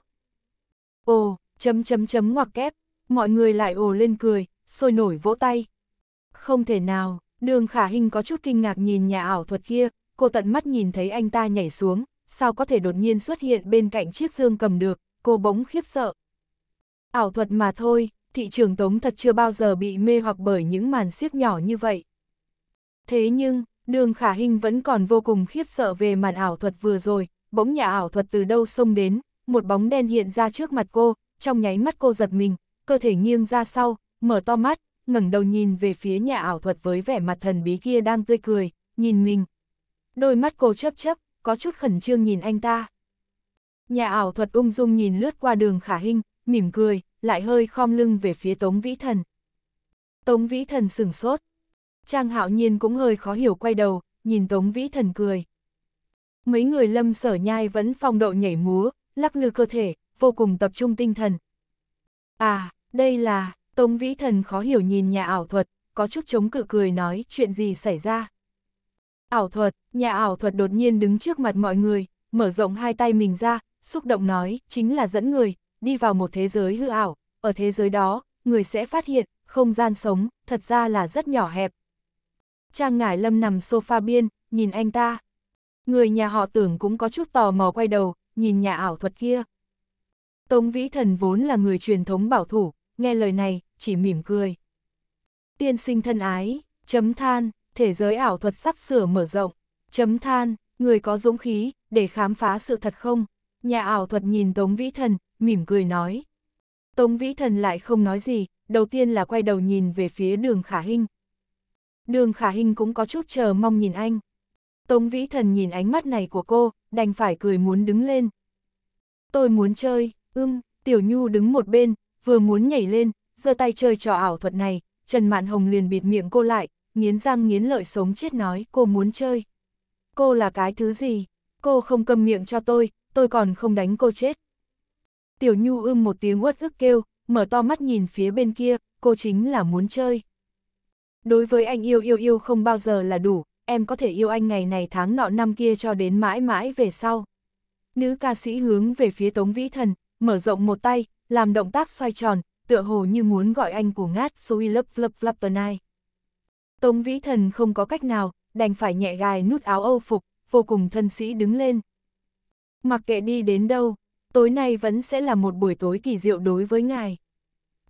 Ồ, chấm chấm chấm ngoặc kép, mọi người lại ồ lên cười, sôi nổi vỗ tay. Không thể nào, đường khả hình có chút kinh ngạc nhìn nhà ảo thuật kia, cô tận mắt nhìn thấy anh ta nhảy xuống, sao có thể đột nhiên xuất hiện bên cạnh chiếc dương cầm được, cô bỗng khiếp sợ. Ảo thuật mà thôi, thị trường tống thật chưa bao giờ bị mê hoặc bởi những màn siếc nhỏ như vậy. Thế nhưng, đường khả hình vẫn còn vô cùng khiếp sợ về màn ảo thuật vừa rồi, bỗng nhà ảo thuật từ đâu xông đến, một bóng đen hiện ra trước mặt cô, trong nháy mắt cô giật mình, cơ thể nghiêng ra sau, mở to mắt, ngẩng đầu nhìn về phía nhà ảo thuật với vẻ mặt thần bí kia đang tươi cười, nhìn mình. Đôi mắt cô chấp chấp, có chút khẩn trương nhìn anh ta. Nhà ảo thuật ung dung nhìn lướt qua đường khả hình, mỉm cười, lại hơi khom lưng về phía Tống Vĩ Thần. Tống Vĩ Thần sửng sốt. Trang hạo nhiên cũng hơi khó hiểu quay đầu, nhìn Tống Vĩ Thần cười. Mấy người lâm sở nhai vẫn phong độ nhảy múa, lắc lư cơ thể, vô cùng tập trung tinh thần. À, đây là, Tống Vĩ Thần khó hiểu nhìn nhà ảo thuật, có chút chống cự cười nói chuyện gì xảy ra. Ảo thuật, nhà ảo thuật đột nhiên đứng trước mặt mọi người, mở rộng hai tay mình ra, xúc động nói chính là dẫn người, đi vào một thế giới hư ảo, ở thế giới đó, người sẽ phát hiện, không gian sống, thật ra là rất nhỏ hẹp. Trang Ngải Lâm nằm sofa biên, nhìn anh ta. Người nhà họ tưởng cũng có chút tò mò quay đầu, nhìn nhà ảo thuật kia. Tống Vĩ Thần vốn là người truyền thống bảo thủ, nghe lời này, chỉ mỉm cười. Tiên sinh thân ái, chấm than, thế giới ảo thuật sắp sửa mở rộng, chấm than, người có dũng khí, để khám phá sự thật không? Nhà ảo thuật nhìn Tống Vĩ Thần, mỉm cười nói. Tống Vĩ Thần lại không nói gì, đầu tiên là quay đầu nhìn về phía đường khả hình. Đường khả hình cũng có chút chờ mong nhìn anh. Tống Vĩ Thần nhìn ánh mắt này của cô, đành phải cười muốn đứng lên. Tôi muốn chơi, ưm, Tiểu Nhu đứng một bên, vừa muốn nhảy lên, giơ tay chơi trò ảo thuật này, Trần Mạn Hồng liền bịt miệng cô lại, nghiến răng nghiến lợi sống chết nói cô muốn chơi. Cô là cái thứ gì? Cô không câm miệng cho tôi, tôi còn không đánh cô chết. Tiểu Nhu ưm một tiếng uất ức kêu, mở to mắt nhìn phía bên kia, cô chính là muốn chơi. Đối với anh yêu yêu yêu không bao giờ là đủ, em có thể yêu anh ngày này tháng nọ năm kia cho đến mãi mãi về sau. Nữ ca sĩ hướng về phía Tống Vĩ Thần, mở rộng một tay, làm động tác xoay tròn, tựa hồ như muốn gọi anh của ngát suy Lấp Lấp Lấp Tonai. Tống Vĩ Thần không có cách nào, đành phải nhẹ gài nút áo âu phục, vô cùng thân sĩ đứng lên. Mặc kệ đi đến đâu, tối nay vẫn sẽ là một buổi tối kỳ diệu đối với ngài.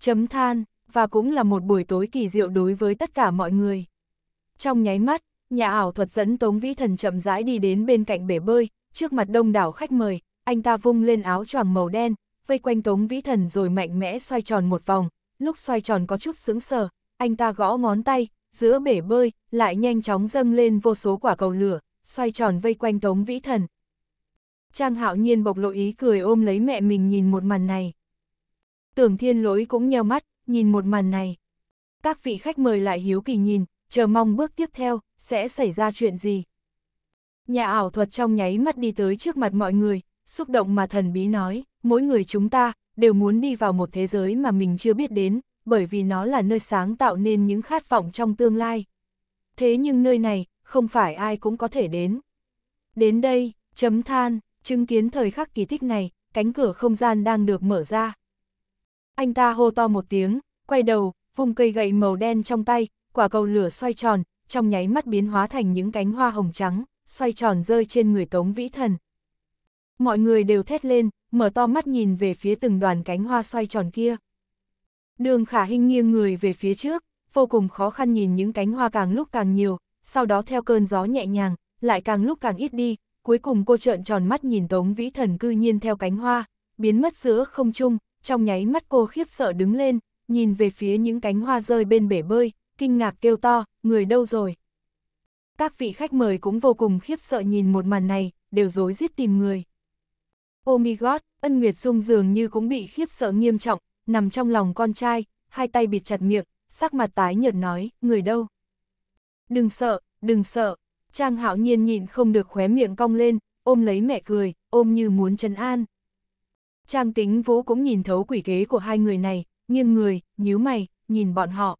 Chấm than, và cũng là một buổi tối kỳ diệu đối với tất cả mọi người. Trong nháy mắt, nhà ảo thuật dẫn Tống Vĩ Thần chậm rãi đi đến bên cạnh bể bơi, trước mặt đông đảo khách mời, anh ta vung lên áo choàng màu đen, vây quanh Tống Vĩ Thần rồi mạnh mẽ xoay tròn một vòng, lúc xoay tròn có chút sững sờ, anh ta gõ ngón tay, giữa bể bơi, lại nhanh chóng dâng lên vô số quả cầu lửa, xoay tròn vây quanh Tống Vĩ Thần. Trang hạo nhiên bộc lộ ý cười ôm lấy mẹ mình nhìn một màn này. Tưởng thiên lỗi cũng nheo mắt, nhìn một màn này. Các vị khách mời lại hiếu kỳ nhìn, chờ mong bước tiếp theo, sẽ xảy ra chuyện gì. Nhà ảo thuật trong nháy mắt đi tới trước mặt mọi người, xúc động mà thần bí nói, mỗi người chúng ta đều muốn đi vào một thế giới mà mình chưa biết đến, bởi vì nó là nơi sáng tạo nên những khát vọng trong tương lai. Thế nhưng nơi này, không phải ai cũng có thể đến. Đến đây, chấm than, chứng kiến thời khắc kỳ tích này, cánh cửa không gian đang được mở ra. Anh ta hô to một tiếng, quay đầu, vùng cây gậy màu đen trong tay, quả cầu lửa xoay tròn, trong nháy mắt biến hóa thành những cánh hoa hồng trắng, xoay tròn rơi trên người Tống Vĩ Thần mọi người đều thét lên, mở to mắt nhìn về phía từng đoàn cánh hoa xoay tròn kia. Đường khả hình nghiêng người về phía trước, vô cùng khó khăn nhìn những cánh hoa càng lúc càng nhiều, sau đó theo cơn gió nhẹ nhàng, lại càng lúc càng ít đi, cuối cùng cô trợn tròn mắt nhìn Tống Vĩ Thần cư nhiên theo cánh hoa, biến mất giữa không trung, trong nháy mắt cô khiếp sợ đứng lên, nhìn về phía những cánh hoa rơi bên bể bơi, kinh ngạc kêu to, người đâu rồi? Các vị khách mời cũng vô cùng khiếp sợ nhìn một màn này, đều rối rít tìm người. Oh god, ân Nguyệt Dung dường như cũng bị khiếp sợ nghiêm trọng, nằm trong lòng con trai, hai tay bịt chặt miệng, sắc mặt tái nhợt nói, người đâu? Đừng sợ, đừng sợ, Trang hạo nhiên nhịn không được khóe miệng cong lên, ôm lấy mẹ cười, ôm như muốn trấn an. Trang tính vũ cũng nhìn thấu quỷ kế của hai người này, nghiêng người, nhíu mày, nhìn bọn họ.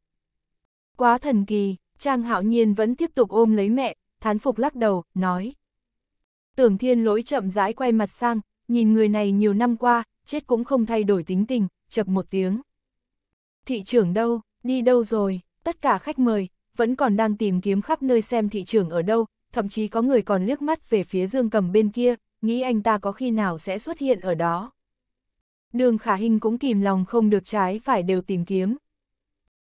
Quá thần kỳ, Trang hạo nhiên vẫn tiếp tục ôm lấy mẹ, thán phục lắc đầu, nói. Tưởng thiên lỗi chậm rãi quay mặt sang, nhìn người này nhiều năm qua, chết cũng không thay đổi tính tình, chập một tiếng. Thị trưởng đâu, đi đâu rồi, tất cả khách mời, vẫn còn đang tìm kiếm khắp nơi xem thị trưởng ở đâu, thậm chí có người còn liếc mắt về phía dương cầm bên kia, nghĩ anh ta có khi nào sẽ xuất hiện ở đó. Đường khả hình cũng kìm lòng không được trái phải đều tìm kiếm.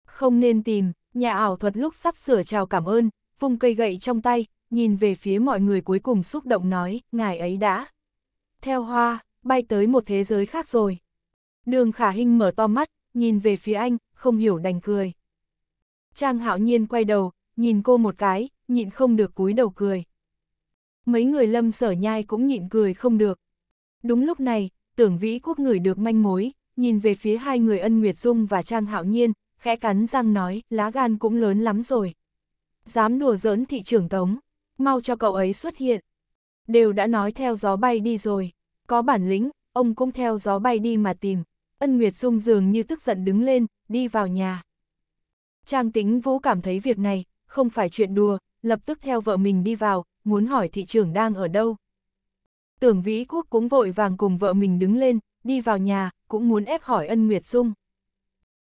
Không nên tìm, nhà ảo thuật lúc sắp sửa chào cảm ơn, vùng cây gậy trong tay, nhìn về phía mọi người cuối cùng xúc động nói, ngài ấy đã theo hoa, bay tới một thế giới khác rồi. Đường khả hình mở to mắt, nhìn về phía anh, không hiểu đành cười. Trang hạo nhiên quay đầu, nhìn cô một cái, nhịn không được cúi đầu cười. Mấy người lâm sở nhai cũng nhịn cười không được. Đúng lúc này, tưởng vĩ quốc người được manh mối, nhìn về phía hai người ân Nguyệt Dung và Trang hạo nhiên, khẽ cắn răng nói, lá gan cũng lớn lắm rồi. Dám đùa giỡn thị trưởng tống, mau cho cậu ấy xuất hiện đều đã nói theo gió bay đi rồi, có bản lĩnh, ông cũng theo gió bay đi mà tìm. Ân Nguyệt Dung dường như tức giận đứng lên, đi vào nhà. Trang tính vũ cảm thấy việc này, không phải chuyện đùa, lập tức theo vợ mình đi vào, muốn hỏi thị trưởng đang ở đâu. Tưởng Vĩ Quốc cũng vội vàng cùng vợ mình đứng lên, đi vào nhà, cũng muốn ép hỏi ân Nguyệt Dung.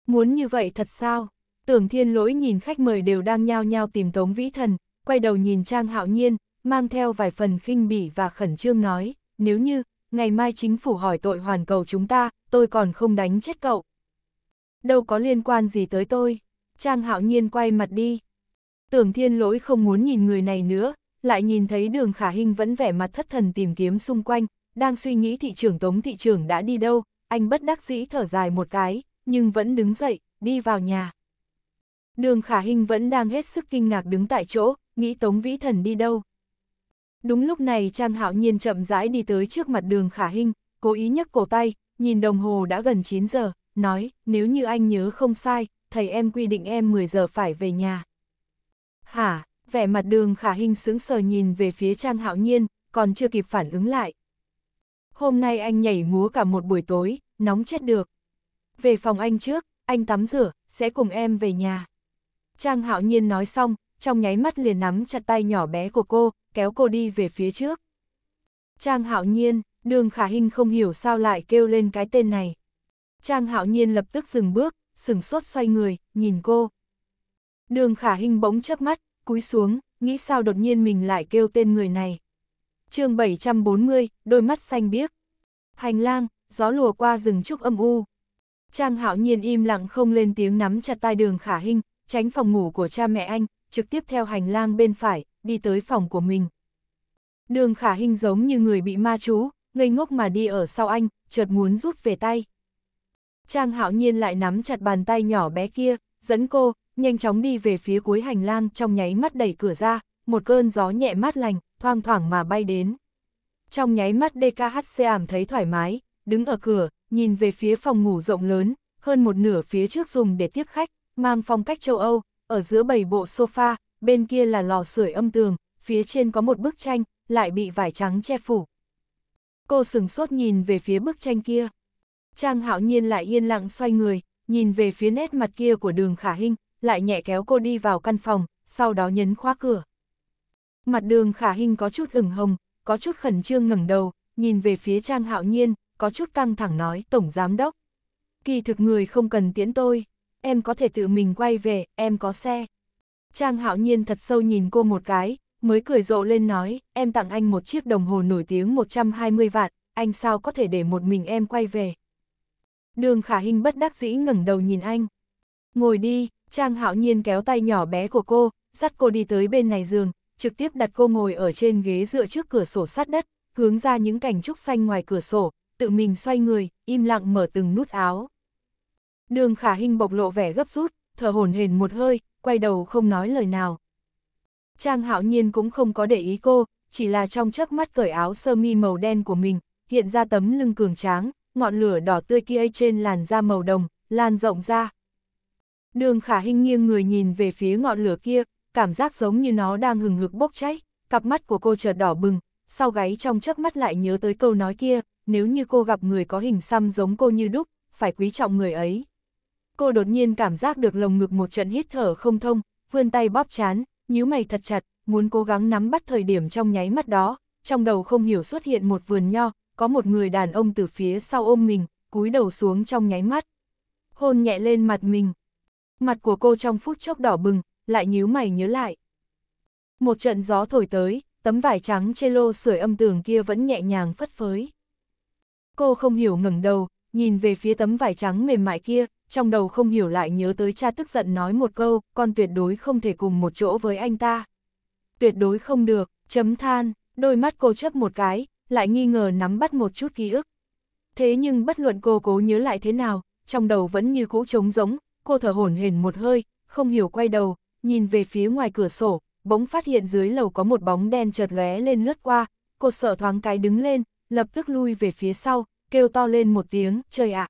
Muốn như vậy thật sao? Tưởng Thiên Lỗi nhìn khách mời đều đang nhao nhao tìm Tống Vĩ Thần, quay đầu nhìn Trang Hạo Nhiên, mang theo vài phần khinh bỉ và khẩn trương nói, nếu như, ngày mai chính phủ hỏi tội hoàn cầu chúng ta, tôi còn không đánh chết cậu. Đâu có liên quan gì tới tôi, Trang hạo nhiên quay mặt đi. Tưởng thiên lỗi không muốn nhìn người này nữa, lại nhìn thấy đường khả hình vẫn vẻ mặt thất thần tìm kiếm xung quanh, đang suy nghĩ thị trưởng tống thị trưởng đã đi đâu, anh bất đắc dĩ thở dài một cái, nhưng vẫn đứng dậy, đi vào nhà. Đường khả hình vẫn đang hết sức kinh ngạc đứng tại chỗ, nghĩ tống vĩ thần đi đâu, Đúng lúc này Trang Hạo Nhiên chậm rãi đi tới trước mặt đường Khả Hinh, cố ý nhấc cổ tay, nhìn đồng hồ đã gần 9 giờ, nói, nếu như anh nhớ không sai, thầy em quy định em 10 giờ phải về nhà. Hả, vẻ mặt đường Khả Hinh sững sờ nhìn về phía Trang Hạo Nhiên, còn chưa kịp phản ứng lại. Hôm nay anh nhảy múa cả một buổi tối, nóng chết được. Về phòng anh trước, anh tắm rửa, sẽ cùng em về nhà. Trang Hạo Nhiên nói xong, trong nháy mắt liền nắm chặt tay nhỏ bé của cô, kéo cô đi về phía trước. Trang hạo nhiên, đường khả hình không hiểu sao lại kêu lên cái tên này. Trang hạo nhiên lập tức dừng bước, sừng sốt xoay người, nhìn cô. Đường khả hình bỗng chớp mắt, cúi xuống, nghĩ sao đột nhiên mình lại kêu tên người này. chương 740, đôi mắt xanh biếc. Hành lang, gió lùa qua rừng trúc âm u. Trang hạo nhiên im lặng không lên tiếng nắm chặt tay đường khả hình, tránh phòng ngủ của cha mẹ anh, trực tiếp theo hành lang bên phải, đi tới phòng của mình. Đường khả hình giống như người bị ma chú, ngây ngốc mà đi ở sau anh, chợt muốn rút về tay. Trang hạo nhiên lại nắm chặt bàn tay nhỏ bé kia, dẫn cô, nhanh chóng đi về phía cuối hành lang trong nháy mắt đẩy cửa ra, một cơn gió nhẹ mát lành, thoang thoảng mà bay đến. Trong nháy mắt DKHC ảm thấy thoải mái, đứng ở cửa, nhìn về phía phòng ngủ rộng lớn, hơn một nửa phía trước dùng để tiếp khách, mang phong cách châu Âu, ở giữa bầy bộ sofa, bên kia là lò sưởi âm tường, phía trên có một bức tranh, lại bị vải trắng che phủ. Cô sừng sốt nhìn về phía bức tranh kia. Trang hạo nhiên lại yên lặng xoay người, nhìn về phía nét mặt kia của đường khả hình lại nhẹ kéo cô đi vào căn phòng, sau đó nhấn khóa cửa. Mặt đường khả hình có chút ửng hồng, có chút khẩn trương ngẩng đầu, nhìn về phía Trang Hạo Nhiên, có chút căng thẳng nói, Tổng Giám Đốc. Kỳ thực người không cần tiễn tôi em có thể tự mình quay về, em có xe. Trang hạo nhiên thật sâu nhìn cô một cái, mới cười rộ lên nói, em tặng anh một chiếc đồng hồ nổi tiếng 120 vạn, anh sao có thể để một mình em quay về. Đường khả hình bất đắc dĩ ngẩng đầu nhìn anh. Ngồi đi, Trang hạo nhiên kéo tay nhỏ bé của cô, dắt cô đi tới bên này giường, trực tiếp đặt cô ngồi ở trên ghế dựa trước cửa sổ sát đất, hướng ra những cảnh trúc xanh ngoài cửa sổ, tự mình xoay người, im lặng mở từng nút áo. Đường khả hình bộc lộ vẻ gấp rút, thở hổn hển một hơi, quay đầu không nói lời nào. Trang hạo nhiên cũng không có để ý cô, chỉ là trong chớp mắt cởi áo sơ mi màu đen của mình, hiện ra tấm lưng cường tráng, ngọn lửa đỏ tươi kia trên làn da màu đồng, lan rộng ra. Đường khả hình nghiêng người nhìn về phía ngọn lửa kia, cảm giác giống như nó đang hừng hực bốc cháy, cặp mắt của cô chợt đỏ bừng, sau gáy trong chớp mắt lại nhớ tới câu nói kia, nếu như cô gặp người có hình xăm giống cô như đúc, phải quý trọng người ấy cô đột nhiên cảm giác được lồng ngực một trận hít thở không thông, vươn tay bóp chán, nhíu mày thật chặt, muốn cố gắng nắm bắt thời điểm trong nháy mắt đó, trong đầu không hiểu xuất hiện một vườn nho, có một người đàn ông từ phía sau ôm mình, cúi đầu xuống trong nháy mắt. Hôn nhẹ lên mặt mình. Mặt của cô trong phút chốc đỏ bừng, lại nhíu mày nhớ lại. Một trận gió thổi tới, tấm vải trắng chê lô sưởi âm tường kia vẫn nhẹ nhàng phất phới. Cô không hiểu ngẩng đầu, nhìn về phía tấm vải trắng mềm mại kia, trong đầu không hiểu lại nhớ tới cha tức giận nói một câu, con tuyệt đối không thể cùng một chỗ với anh ta. Tuyệt đối không được, chấm than, đôi mắt cô chấp một cái, lại nghi ngờ nắm bắt một chút ký ức. Thế nhưng bất luận cô cố nhớ lại thế nào, trong đầu vẫn như cũ trống rỗng, cô thở hổn hển một hơi, không hiểu quay đầu, nhìn về phía ngoài cửa sổ, bỗng phát hiện dưới lầu có một bóng đen chợt lóe lên lướt qua, cô sợ thoáng cái đứng lên, lập tức lui về phía sau, kêu to lên một tiếng, trời ạ. À.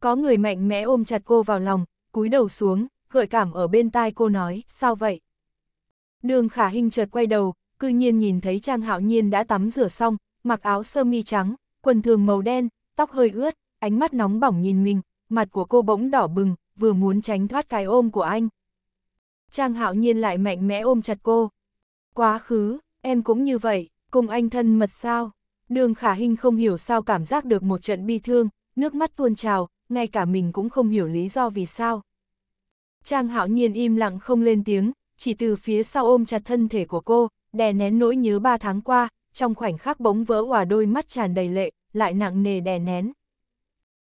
Có người mạnh mẽ ôm chặt cô vào lòng, cúi đầu xuống, gợi cảm ở bên tai cô nói, sao vậy? Đường khả hình chợt quay đầu, cư nhiên nhìn thấy Trang Hạo Nhiên đã tắm rửa xong, mặc áo sơ mi trắng, quần thường màu đen, tóc hơi ướt, ánh mắt nóng bỏng nhìn mình, mặt của cô bỗng đỏ bừng, vừa muốn tránh thoát cái ôm của anh. Trang Hạo Nhiên lại mạnh mẽ ôm chặt cô. Quá khứ, em cũng như vậy, cùng anh thân mật sao? Đường Khả Hinh không hiểu sao cảm giác được một trận bi thương, nước mắt tuôn trào, ngay cả mình cũng không hiểu lý do vì sao. Trang hạo nhiên im lặng không lên tiếng, chỉ từ phía sau ôm chặt thân thể của cô, đè nén nỗi nhớ ba tháng qua, trong khoảnh khắc bỗng vỡ hòa đôi mắt tràn đầy lệ, lại nặng nề đè nén.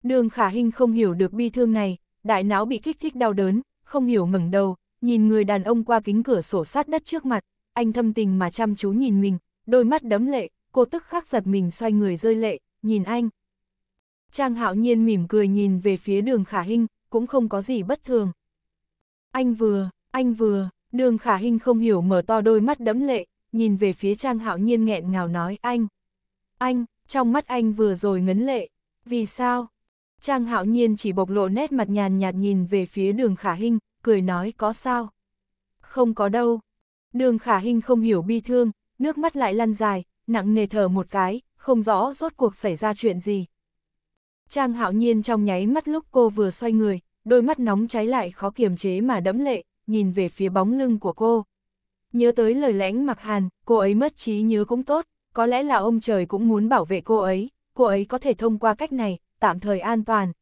Đường khả hình không hiểu được bi thương này, đại não bị kích thích đau đớn, không hiểu ngẩng đầu, nhìn người đàn ông qua kính cửa sổ sát đất trước mặt, anh thâm tình mà chăm chú nhìn mình, đôi mắt đấm lệ, cô tức khắc giật mình xoay người rơi lệ, nhìn anh. Trang hạo nhiên mỉm cười nhìn về phía đường khả hình, cũng không có gì bất thường. Anh vừa, anh vừa, đường khả hình không hiểu mở to đôi mắt đẫm lệ, nhìn về phía trang hạo nhiên nghẹn ngào nói anh. Anh, trong mắt anh vừa rồi ngấn lệ, vì sao? Trang hạo nhiên chỉ bộc lộ nét mặt nhàn nhạt nhìn về phía đường khả hình, cười nói có sao? Không có đâu. Đường khả hình không hiểu bi thương, nước mắt lại lăn dài, nặng nề thở một cái, không rõ rốt cuộc xảy ra chuyện gì. Trang hạo nhiên trong nháy mắt lúc cô vừa xoay người, đôi mắt nóng cháy lại khó kiềm chế mà đẫm lệ, nhìn về phía bóng lưng của cô. Nhớ tới lời lãnh mặc hàn, cô ấy mất trí nhớ cũng tốt, có lẽ là ông trời cũng muốn bảo vệ cô ấy, cô ấy có thể thông qua cách này, tạm thời an toàn.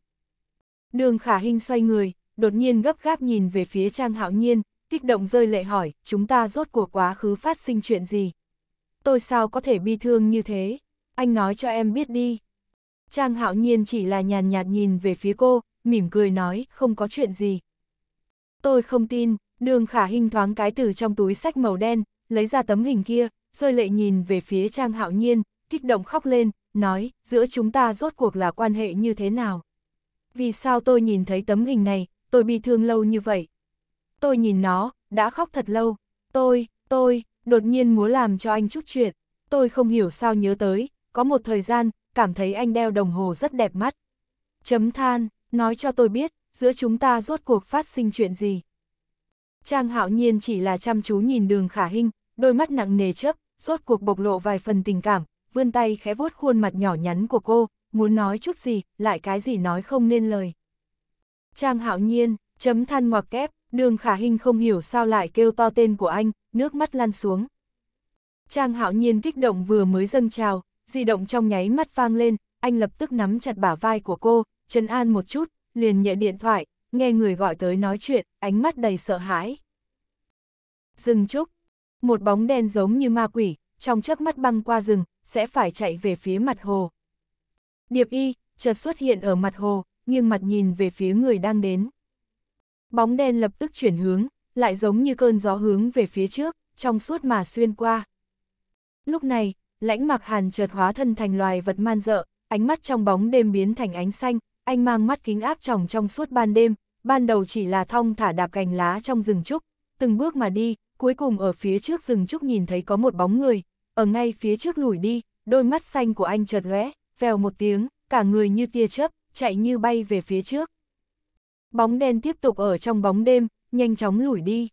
Đường khả hình xoay người, đột nhiên gấp gáp nhìn về phía Trang hạo nhiên, kích động rơi lệ hỏi, chúng ta rốt cuộc quá khứ phát sinh chuyện gì? Tôi sao có thể bi thương như thế? Anh nói cho em biết đi. Trang hạo nhiên chỉ là nhàn nhạt nhìn về phía cô, mỉm cười nói, không có chuyện gì. Tôi không tin, đường khả hình thoáng cái từ trong túi sách màu đen, lấy ra tấm hình kia, rơi lệ nhìn về phía Trang hạo nhiên, kích động khóc lên, nói, giữa chúng ta rốt cuộc là quan hệ như thế nào? Vì sao tôi nhìn thấy tấm hình này, tôi bị thương lâu như vậy? Tôi nhìn nó, đã khóc thật lâu, tôi, tôi, đột nhiên muốn làm cho anh chút chuyện, tôi không hiểu sao nhớ tới, có một thời gian, cảm thấy anh đeo đồng hồ rất đẹp mắt. Chấm than, nói cho tôi biết, giữa chúng ta rốt cuộc phát sinh chuyện gì. Trang hạo nhiên chỉ là chăm chú nhìn đường khả hình, đôi mắt nặng nề chớp, rốt cuộc bộc lộ vài phần tình cảm, vươn tay khẽ vuốt khuôn mặt nhỏ nhắn của cô, muốn nói chút gì, lại cái gì nói không nên lời. Trang hạo nhiên, chấm than ngoặc kép, đường khả hình không hiểu sao lại kêu to tên của anh, nước mắt lăn xuống. Trang hạo nhiên kích động vừa mới dâng trào, di động trong nháy mắt vang lên, anh lập tức nắm chặt bả vai của cô, trấn an một chút, liền nhận điện thoại, nghe người gọi tới nói chuyện, ánh mắt đầy sợ hãi. Dừng chút, một bóng đen giống như ma quỷ, trong chớp mắt băng qua rừng, sẽ phải chạy về phía mặt hồ. Điệp y, chợt xuất hiện ở mặt hồ, nghiêng mặt nhìn về phía người đang đến. Bóng đen lập tức chuyển hướng, lại giống như cơn gió hướng về phía trước, trong suốt mà xuyên qua. Lúc này, lãnh mặc hàn trượt hóa thân thành loài vật man dợ, ánh mắt trong bóng đêm biến thành ánh xanh, anh mang mắt kính áp tròng trong suốt ban đêm, ban đầu chỉ là thong thả đạp cành lá trong rừng trúc, từng bước mà đi, cuối cùng ở phía trước rừng trúc nhìn thấy có một bóng người, ở ngay phía trước lùi đi, đôi mắt xanh của anh chợt lóe, vèo một tiếng, cả người như tia chớp, chạy như bay về phía trước. Bóng đen tiếp tục ở trong bóng đêm, nhanh chóng lùi đi.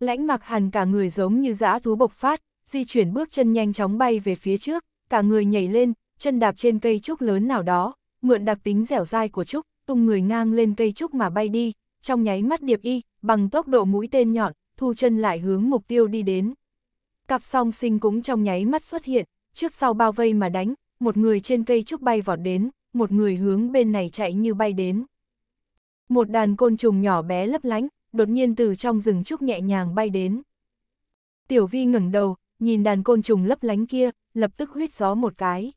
Lãnh mặc hàn cả người giống như dã thú bộc phát, di chuyển bước chân nhanh chóng bay về phía trước, cả người nhảy lên, chân đạp trên cây trúc lớn nào đó, mượn đặc tính dẻo dai của trúc, tung người ngang lên cây trúc mà bay đi, trong nháy mắt điệp y, bằng tốc độ mũi tên nhọn, thu chân lại hướng mục tiêu đi đến. Cặp song sinh cũng trong nháy mắt xuất hiện, trước sau bao vây mà đánh, một người trên cây trúc bay vọt đến, một người hướng bên này chạy như bay đến. Một đàn côn trùng nhỏ bé lấp lánh, đột nhiên từ trong rừng trúc nhẹ nhàng bay đến. Tiểu Vi ngẩng đầu, nhìn đàn côn trùng lấp lánh kia, lập tức huyết gió một cái.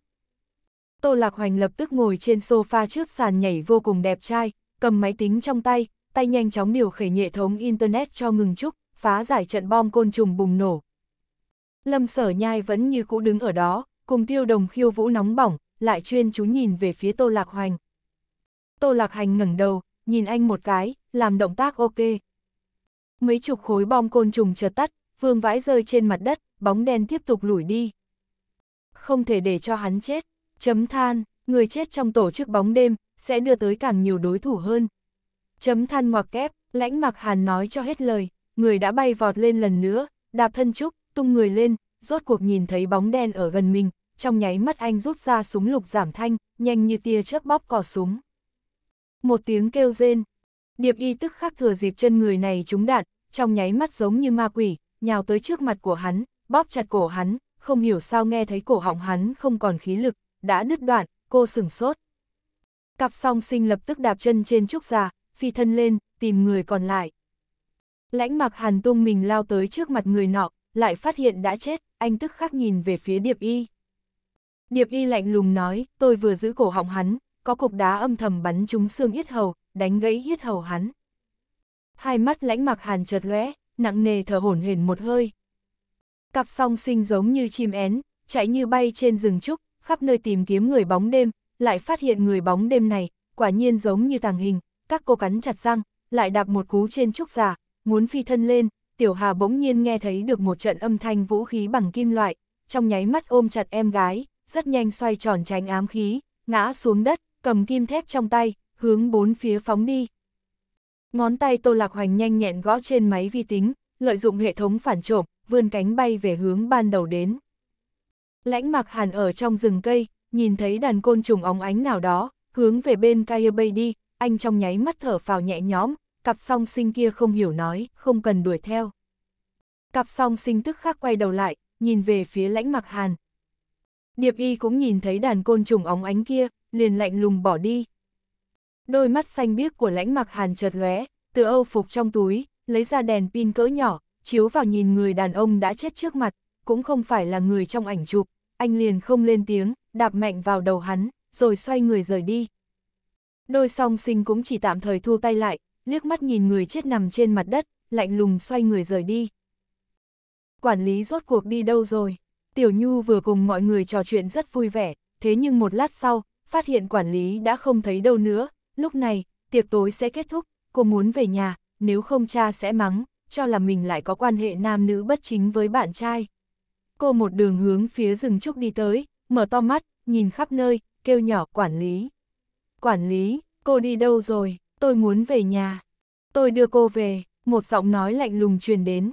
Tô Lạc Hoành lập tức ngồi trên sofa trước sàn nhảy vô cùng đẹp trai, cầm máy tính trong tay, tay nhanh chóng điều khởi hệ thống Internet cho ngừng chúc phá giải trận bom côn trùng bùng nổ. Lâm sở nhai vẫn như cũ đứng ở đó, cùng tiêu đồng khiêu vũ nóng bỏng, lại chuyên chú nhìn về phía Tô Lạc Hoành. Tô Lạc Hành ngẩng đầu, nhìn anh một cái, làm động tác ok. Mấy chục khối bom côn trùng chợt tắt, vương vãi rơi trên mặt đất, bóng đen tiếp tục lủi đi. Không thể để cho hắn chết, chấm than, người chết trong tổ chức bóng đêm, sẽ đưa tới càng nhiều đối thủ hơn. Chấm than ngoặc kép, lãnh mặc hàn nói cho hết lời, người đã bay vọt lên lần nữa, đạp thân trúc, tung người lên, rốt cuộc nhìn thấy bóng đen ở gần mình, trong nháy mắt anh rút ra súng lục giảm thanh, nhanh như tia chớp bóp cò súng. Một tiếng kêu rên, điệp y tức khắc thừa dịp chân người này trúng đạn, trong nháy mắt giống như ma quỷ, nhào tới trước mặt của hắn, bóp chặt cổ hắn, không hiểu sao nghe thấy cổ họng hắn không còn khí lực, đã đứt đoạn, cô sừng sốt. Cặp song sinh lập tức đạp chân trên trúc già, phi thân lên, tìm người còn lại. Lãnh mặc hàn tung mình lao tới trước mặt người nọ, lại phát hiện đã chết, anh tức khắc nhìn về phía điệp y. Điệp y lạnh lùng nói, tôi vừa giữ cổ họng hắn, có cục đá âm thầm bắn trúng xương yết hầu, đánh gãy yết hầu hắn. Hai mắt lãnh mặc hàn chợt lóe, nặng nề thở hổn hển một hơi, cặp song sinh giống như chim én, chạy như bay trên rừng trúc, khắp nơi tìm kiếm người bóng đêm, lại phát hiện người bóng đêm này, quả nhiên giống như tàng hình, các cô cắn chặt răng, lại đạp một cú trên trúc giả, muốn phi thân lên, Tiểu Hà bỗng nhiên nghe thấy được một trận âm thanh vũ khí bằng kim loại, trong nháy mắt ôm chặt em gái, rất nhanh xoay tròn tránh ám khí, ngã xuống đất, cầm kim thép trong tay, hướng bốn phía phóng đi. Ngón tay Tô Lạc Hoành nhanh nhẹn gõ trên máy vi tính, lợi dụng hệ thống phản trộm, vươn cánh bay về hướng ban đầu đến. Lãnh mặc hàn ở trong rừng cây, nhìn thấy đàn côn trùng óng ánh nào đó, hướng về bên Kaya bay đi, anh trong nháy mắt thở phào nhẹ nhõm, cặp song sinh kia không hiểu nói, không cần đuổi theo. Cặp song sinh tức khắc quay đầu lại, nhìn về phía lãnh mặc hàn. Điệp y cũng nhìn thấy đàn côn trùng óng ánh kia, liền lạnh lùng bỏ đi. Đôi mắt xanh biếc của lãnh mặc hàn chợt lóe, từ âu phục trong túi, lấy ra đèn pin cỡ nhỏ, chiếu vào nhìn người đàn ông đã chết trước mặt, cũng không phải là người trong ảnh chụp, anh liền không lên tiếng, đạp mạnh vào đầu hắn, rồi xoay người rời đi. Đôi song sinh cũng chỉ tạm thời thua tay lại, liếc mắt nhìn người chết nằm trên mặt đất, lạnh lùng xoay người rời đi. Quản lý rốt cuộc đi đâu rồi? Tiểu Nhu vừa cùng mọi người trò chuyện rất vui vẻ, thế nhưng một lát sau, phát hiện quản lý đã không thấy đâu nữa, lúc này, tiệc tối sẽ kết thúc, cô muốn về nhà, nếu không cha sẽ mắng, cho là mình lại có quan hệ nam nữ bất chính với bạn trai. Cô một đường hướng phía rừng trúc đi tới, mở to mắt, nhìn khắp nơi, kêu nhỏ quản lý. Quản lý, cô đi đâu rồi, tôi muốn về nhà. Tôi đưa cô về, một giọng nói lạnh lùng truyền đến.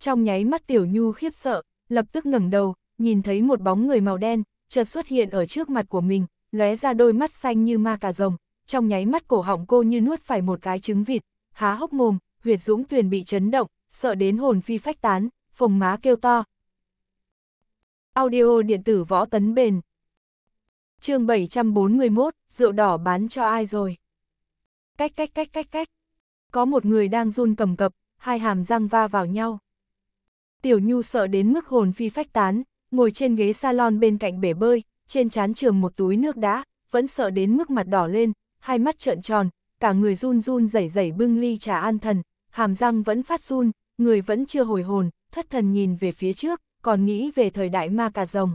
Trong nháy mắt Tiểu Nhu khiếp sợ, lập tức ngẩng đầu, nhìn thấy một bóng người màu đen, chợt xuất hiện ở trước mặt của mình, lóe ra đôi mắt xanh như ma cà rồng, trong nháy mắt cổ họng cô như nuốt phải một cái trứng vịt, há hốc mồm, huyệt dũng tuyền bị chấn động, sợ đến hồn phi phách tán, phồng má kêu to. Audio điện tử võ tấn bền chương 741, rượu đỏ bán cho ai rồi? Cách cách cách cách cách. Có một người đang run cầm cập, hai hàm răng va vào nhau. Tiểu Nhu sợ đến mức hồn phi phách tán, ngồi trên ghế salon bên cạnh bể bơi, trên chán trường một túi nước đá, vẫn sợ đến mức mặt đỏ lên, hai mắt trợn tròn, cả người run run rẩy rẩy bưng ly trà an thần, hàm răng vẫn phát run, người vẫn chưa hồi hồn, thất thần nhìn về phía trước, còn nghĩ về thời đại ma cà rồng.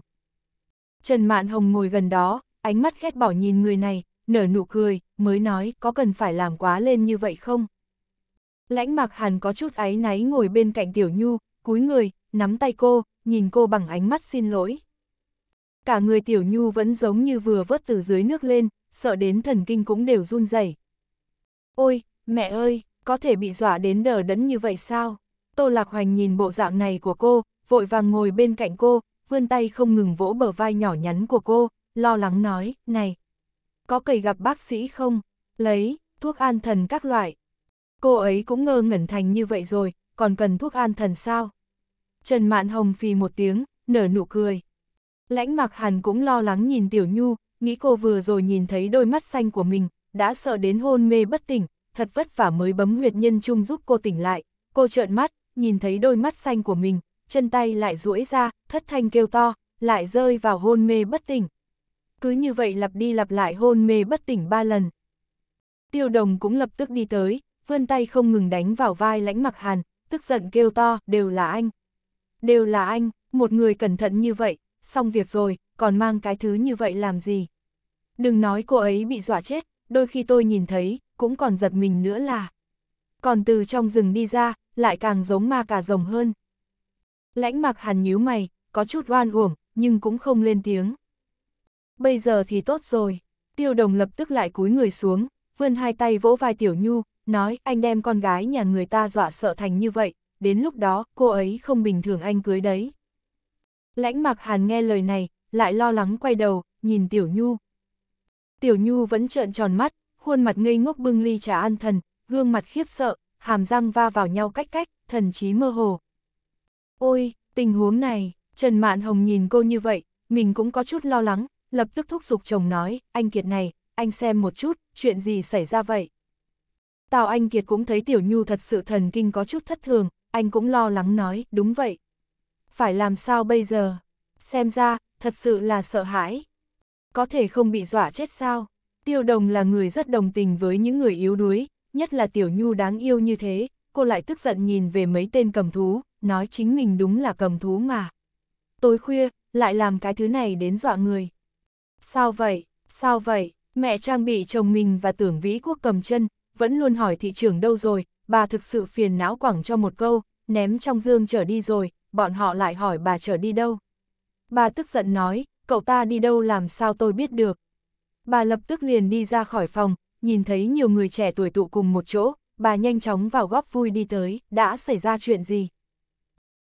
Trần Mạn Hồng ngồi gần đó, ánh mắt ghét bỏ nhìn người này, nở nụ cười, mới nói có cần phải làm quá lên như vậy không? Lãnh mặc hàn có chút áy náy ngồi bên cạnh Tiểu Nhu, cúi người, nắm tay cô, nhìn cô bằng ánh mắt xin lỗi. Cả người Tiểu Nhu vẫn giống như vừa vớt từ dưới nước lên, sợ đến thần kinh cũng đều run rẩy. Ôi, mẹ ơi! có thể bị dọa đến đờ đẫn như vậy sao? Tô Lạc Hoành nhìn bộ dạng này của cô, vội vàng ngồi bên cạnh cô, vươn tay không ngừng vỗ bờ vai nhỏ nhắn của cô, lo lắng nói, này, có cầy gặp bác sĩ không? Lấy, thuốc an thần các loại. Cô ấy cũng ngơ ngẩn thành như vậy rồi, còn cần thuốc an thần sao? Trần Mạn Hồng phì một tiếng, nở nụ cười. Lãnh mặc hàn cũng lo lắng nhìn Tiểu Nhu, nghĩ cô vừa rồi nhìn thấy đôi mắt xanh của mình, đã sợ đến hôn mê bất tỉnh, thật vất vả mới bấm huyệt nhân trung giúp cô tỉnh lại, cô trợn mắt, nhìn thấy đôi mắt xanh của mình, chân tay lại duỗi ra, thất thanh kêu to, lại rơi vào hôn mê bất tỉnh. Cứ như vậy lặp đi lặp lại hôn mê bất tỉnh ba lần. Tiêu đồng cũng lập tức đi tới, vươn tay không ngừng đánh vào vai lãnh mặc hàn, tức giận kêu to, đều là anh. Đều là anh, một người cẩn thận như vậy, xong việc rồi, còn mang cái thứ như vậy làm gì. Đừng nói cô ấy bị dọa chết, đôi khi tôi nhìn thấy, cũng còn giật mình nữa là. Còn từ trong rừng đi ra, lại càng giống ma cả rồng hơn. Lãnh mặc hàn nhíu mày, có chút oan uổng, nhưng cũng không lên tiếng. Bây giờ thì tốt rồi, tiêu đồng lập tức lại cúi người xuống, vươn hai tay vỗ vai tiểu nhu, nói anh đem con gái nhà người ta dọa sợ thành như vậy, đến lúc đó cô ấy không bình thường anh cưới đấy. Lãnh mặc hàn nghe lời này, lại lo lắng quay đầu, nhìn tiểu nhu. Tiểu nhu vẫn trợn tròn mắt, khuôn mặt ngây ngốc bưng ly trà an thần, gương mặt khiếp sợ, hàm răng va vào nhau cách cách, thần trí mơ hồ. Ôi, tình huống này, Trần Mạn Hồng nhìn cô như vậy, mình cũng có chút lo lắng, lập tức thúc giục chồng nói, anh Kiệt này, anh xem một chút, chuyện gì xảy ra vậy? Tào Anh Kiệt cũng thấy Tiểu Nhu thật sự thần kinh có chút thất thường, anh cũng lo lắng nói, đúng vậy. Phải làm sao bây giờ? Xem ra, thật sự là sợ hãi. Có thể không bị dọa chết sao? Tiêu đồng là người rất đồng tình với những người yếu đuối, nhất là tiểu nhu đáng yêu như thế, cô lại tức giận nhìn về mấy tên cầm thú, nói chính mình đúng là cầm thú mà. Tối khuya, lại làm cái thứ này đến dọa người. Sao vậy, sao vậy, mẹ trang bị chồng mình và tưởng vĩ quốc cầm chân, vẫn luôn hỏi thị trường đâu rồi, bà thực sự phiền não quẳng cho một câu, ném trong dương trở đi rồi, bọn họ lại hỏi bà trở đi đâu. Bà tức giận nói, cậu ta đi đâu làm sao tôi biết được bà lập tức liền đi ra khỏi phòng, nhìn thấy nhiều người trẻ tuổi tụ cùng một chỗ, bà nhanh chóng vào góp vui đi tới, đã xảy ra chuyện gì.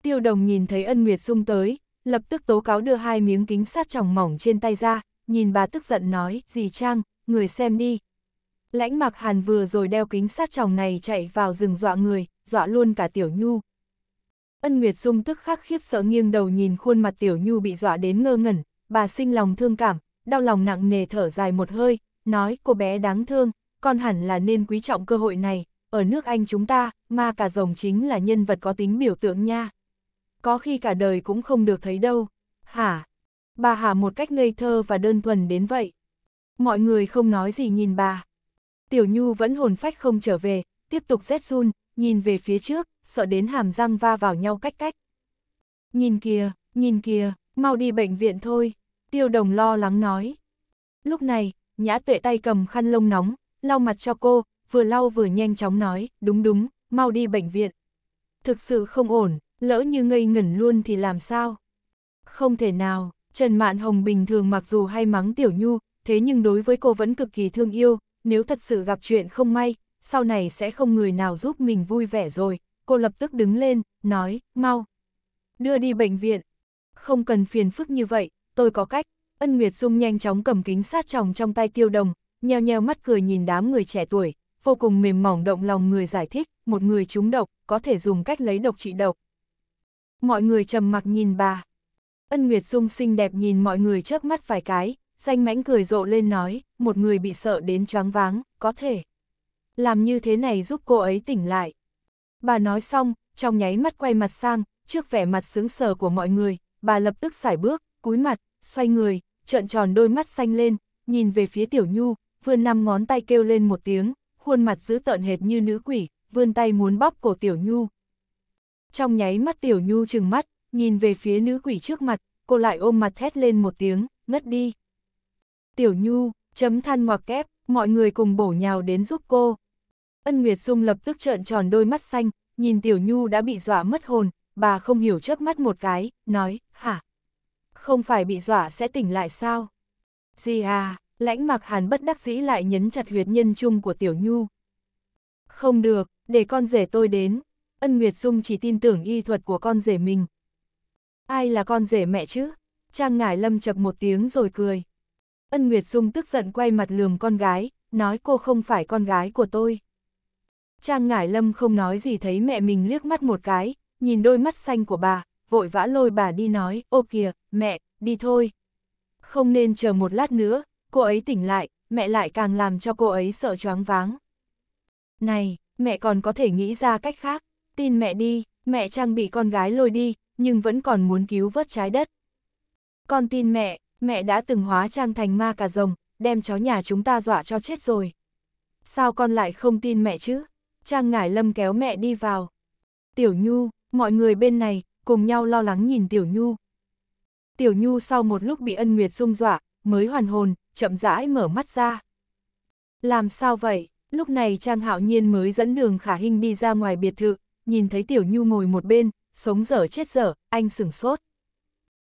Tiêu đồng nhìn thấy ân nguyệt sung tới, lập tức tố cáo đưa hai miếng kính sát tròng mỏng trên tay ra, nhìn bà tức giận nói, gì Trang, người xem đi. Lãnh mặc hàn vừa rồi đeo kính sát tròng này chạy vào rừng dọa người, dọa luôn cả tiểu nhu. Ân Nguyệt Dung tức khắc khiếp sợ nghiêng đầu nhìn khuôn mặt tiểu nhu bị dọa đến ngơ ngẩn, bà sinh lòng thương cảm, đau lòng nặng nề thở dài một hơi, nói cô bé đáng thương, con hẳn là nên quý trọng cơ hội này, ở nước Anh chúng ta, ma cả rồng chính là nhân vật có tính biểu tượng nha. Có khi cả đời cũng không được thấy đâu. Hả? Bà hả một cách ngây thơ và đơn thuần đến vậy. Mọi người không nói gì nhìn bà. Tiểu Nhu vẫn hồn phách không trở về, tiếp tục rét run, nhìn về phía trước, sợ đến hàm răng va vào nhau cách cách. Nhìn kìa, nhìn kìa, mau đi bệnh viện thôi. Tiêu đồng lo lắng nói. Lúc này, nhã tuệ tay cầm khăn lông nóng, lau mặt cho cô, vừa lau vừa nhanh chóng nói, đúng đúng, mau đi bệnh viện. Thực sự không ổn, lỡ như ngây ngẩn luôn thì làm sao? Không thể nào, Trần Mạn Hồng bình thường mặc dù hay mắng Tiểu Nhu, thế nhưng đối với cô vẫn cực kỳ thương yêu, nếu thật sự gặp chuyện không may, sau này sẽ không người nào giúp mình vui vẻ rồi. Cô lập tức đứng lên, nói, mau, đưa đi bệnh viện. Không cần phiền phức như vậy, tôi có cách. Ân Nguyệt Dung nhanh chóng cầm kính sát tròng trong tay tiêu đồng, nheo nheo mắt cười nhìn đám người trẻ tuổi, vô cùng mềm mỏng động lòng người giải thích, một người trúng độc, có thể dùng cách lấy độc trị độc. Mọi người trầm mặc nhìn bà. Ân Nguyệt Dung xinh đẹp nhìn mọi người chớp mắt vài cái, danh mãnh cười rộ lên nói, một người bị sợ đến choáng váng, có thể. Làm như thế này giúp cô ấy tỉnh lại. Bà nói xong, trong nháy mắt quay mặt sang, trước vẻ mặt sướng sờ của mọi người, bà lập tức xải bước, cúi mặt, xoay người, trợn tròn đôi mắt xanh lên, nhìn về phía Tiểu Nhu, vươn năm ngón tay kêu lên một tiếng, khuôn mặt giữ tợn hệt như nữ quỷ, vươn tay muốn bóp cổ Tiểu Nhu. Trong nháy mắt Tiểu Nhu trừng mắt, nhìn về phía nữ quỷ trước mặt, cô lại ôm mặt thét lên một tiếng, ngất đi. Tiểu Nhu, chấm than ngoặc kép, mọi người cùng bổ nhào đến giúp cô. Ân Nguyệt Dung lập tức trợn tròn đôi mắt xanh, nhìn Tiểu Nhu đã bị dọa mất hồn, bà không hiểu chớp mắt một cái, nói, hả? không phải bị dọa sẽ tỉnh lại sao? Gì à, lãnh mặc hàn bất đắc dĩ lại nhấn chặt huyệt nhân chung của Tiểu Nhu. Không được, để con rể tôi đến. Ân Nguyệt Dung chỉ tin tưởng y thuật của con rể mình. Ai là con rể mẹ chứ? Trang Ngải Lâm chập một tiếng rồi cười. Ân Nguyệt Dung tức giận quay mặt lườm con gái, nói cô không phải con gái của tôi. Trang Ngải Lâm không nói gì thấy mẹ mình liếc mắt một cái, nhìn đôi mắt xanh của bà, vội vã lôi bà đi nói, ô kìa, mẹ, đi thôi. Không nên chờ một lát nữa, cô ấy tỉnh lại, mẹ lại càng làm cho cô ấy sợ choáng váng. Này, mẹ còn có thể nghĩ ra cách khác, tin mẹ đi, mẹ trang bị con gái lôi đi, nhưng vẫn còn muốn cứu vớt trái đất. Con tin mẹ, mẹ đã từng hóa trang thành ma cà rồng, đem chó nhà chúng ta dọa cho chết rồi. Sao con lại không tin mẹ chứ? Trang Ngải Lâm kéo mẹ đi vào. Tiểu Nhu, mọi người bên này, cùng nhau lo lắng nhìn Tiểu Nhu. Tiểu Nhu sau một lúc bị ân nguyệt dung dọa, mới hoàn hồn, chậm rãi mở mắt ra. Làm sao vậy? Lúc này Trang Hạo Nhiên mới dẫn đường Khả Hinh đi ra ngoài biệt thự, nhìn thấy Tiểu Nhu ngồi một bên, sống dở chết dở, anh sửng sốt.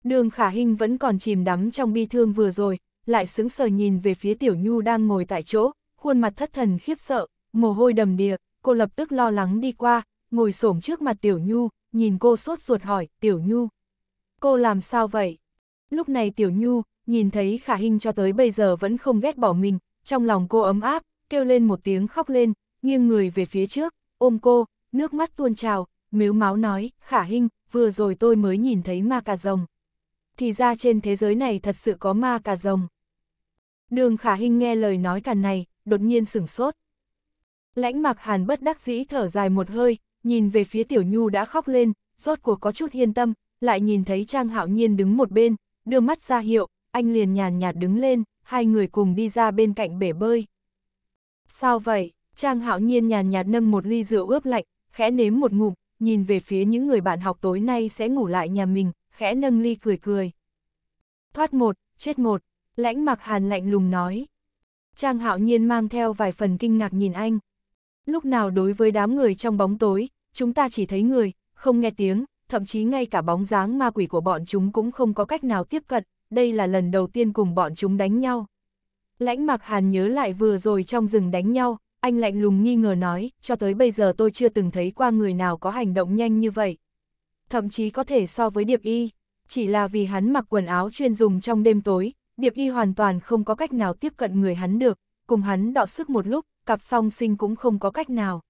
Đường Khả Hinh vẫn còn chìm đắm trong bi thương vừa rồi, lại sững sờ nhìn về phía Tiểu Nhu đang ngồi tại chỗ, khuôn mặt thất thần khiếp sợ, mồ hôi đầm đìa, cô lập tức lo lắng đi qua, ngồi xổm trước mặt Tiểu Nhu, nhìn cô sốt ruột hỏi, Tiểu Nhu. Cô làm sao vậy? Lúc này Tiểu Nhu, nhìn thấy khả hình cho tới bây giờ vẫn không ghét bỏ mình, trong lòng cô ấm áp, kêu lên một tiếng khóc lên, nghiêng người về phía trước, ôm cô, nước mắt tuôn trào, miếu máu nói, khả hình, vừa rồi tôi mới nhìn thấy ma cà rồng. Thì ra trên thế giới này thật sự có ma cà rồng. Đường khả hình nghe lời nói cả này, đột nhiên sửng sốt. Lãnh mặc hàn bất đắc dĩ thở dài một hơi, nhìn về phía Tiểu Nhu đã khóc lên, rốt cuộc có chút yên tâm, lại nhìn thấy Trang Hạo Nhiên đứng một bên, đưa mắt ra hiệu, anh liền nhàn nhạt đứng lên, hai người cùng đi ra bên cạnh bể bơi. Sao vậy? Trang Hạo Nhiên nhàn nhạt nâng một ly rượu ướp lạnh, khẽ nếm một ngụm, nhìn về phía những người bạn học tối nay sẽ ngủ lại nhà mình, khẽ nâng ly cười cười. Thoát một, chết một, lãnh mặc hàn lạnh lùng nói. Trang Hạo Nhiên mang theo vài phần kinh ngạc nhìn anh, lúc nào đối với đám người trong bóng tối, chúng ta chỉ thấy người, không nghe tiếng, thậm chí ngay cả bóng dáng ma quỷ của bọn chúng cũng không có cách nào tiếp cận, đây là lần đầu tiên cùng bọn chúng đánh nhau. Lãnh mặc hàn nhớ lại vừa rồi trong rừng đánh nhau, anh lạnh lùng nghi ngờ nói, cho tới bây giờ tôi chưa từng thấy qua người nào có hành động nhanh như vậy. Thậm chí có thể so với điệp y, chỉ là vì hắn mặc quần áo chuyên dùng trong đêm tối, điệp y hoàn toàn không có cách nào tiếp cận người hắn được, cùng hắn đọ sức một lúc, cặp song sinh cũng không có cách nào.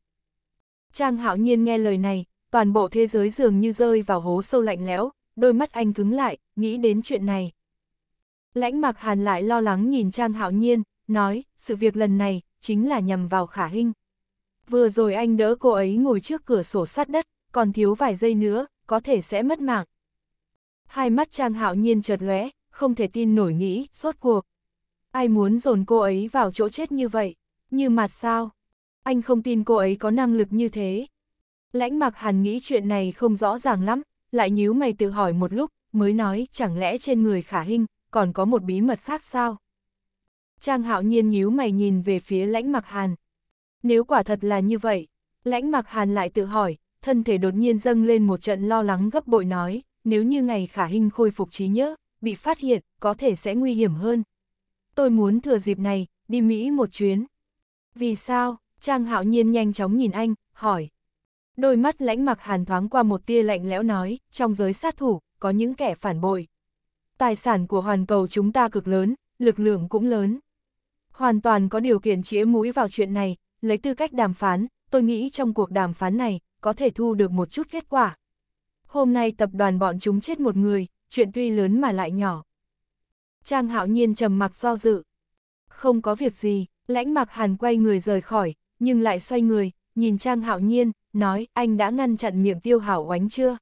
Trang hạo nhiên nghe lời này, toàn bộ thế giới dường như rơi vào hố sâu lạnh lẽo, đôi mắt anh cứng lại, nghĩ đến chuyện này. Lãnh mặc hàn lại lo lắng nhìn Trang hạo nhiên, nói, sự việc lần này, chính là nhằm vào khả hình. Vừa rồi anh đỡ cô ấy ngồi trước cửa sổ sát đất, còn thiếu vài giây nữa, có thể sẽ mất mạng. Hai mắt Trang hạo nhiên chợt lóe, không thể tin nổi nghĩ, sốt cuộc. Ai muốn dồn cô ấy vào chỗ chết như vậy? Như mặt sao? Anh không tin cô ấy có năng lực như thế. Lãnh mặc hàn nghĩ chuyện này không rõ ràng lắm, lại nhíu mày tự hỏi một lúc, mới nói chẳng lẽ trên người khả hình còn có một bí mật khác sao? Trang hạo nhiên nhíu mày nhìn về phía lãnh mặc hàn. Nếu quả thật là như vậy, lãnh mặc hàn lại tự hỏi, thân thể đột nhiên dâng lên một trận lo lắng gấp bội nói, nếu như ngày khả hình khôi phục trí nhớ, bị phát hiện, có thể sẽ nguy hiểm hơn. Tôi muốn thừa dịp này, đi Mỹ một chuyến. Vì sao? Trang hạo nhiên nhanh chóng nhìn anh, hỏi. Đôi mắt lãnh mặc hàn thoáng qua một tia lạnh lẽo nói, trong giới sát thủ, có những kẻ phản bội. Tài sản của hoàn cầu chúng ta cực lớn, lực lượng cũng lớn. Hoàn toàn có điều kiện chĩa mũi vào chuyện này, lấy tư cách đàm phán, tôi nghĩ trong cuộc đàm phán này, có thể thu được một chút kết quả. Hôm nay tập đoàn bọn chúng chết một người, chuyện tuy lớn mà lại nhỏ. Trang hạo nhiên trầm mặc do dự. Không có việc gì, Lãnh mặc hàn quay người rời khỏi, nhưng lại xoay người, nhìn Trang Hạo Nhiên, nói anh đã ngăn chặn miệng tiêu hảo oánh chưa?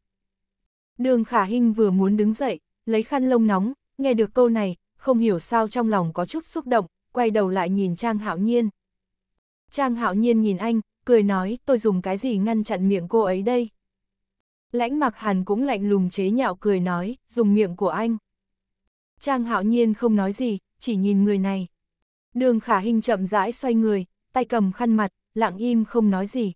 Đường khả Hinh vừa muốn đứng dậy, lấy khăn lông nóng, nghe được câu này, không hiểu sao trong lòng có chút xúc động, quay đầu lại nhìn Trang Hạo Nhiên. Trang Hạo Nhiên nhìn anh, cười nói tôi dùng cái gì ngăn chặn miệng cô ấy đây? Lãnh mặc hàn cũng lạnh lùng chế nhạo cười nói, dùng miệng của anh. Trang Hạo Nhiên không nói gì, chỉ nhìn người này. Đường khả hình chậm rãi xoay người, tay cầm khăn mặt, lặng im không nói gì.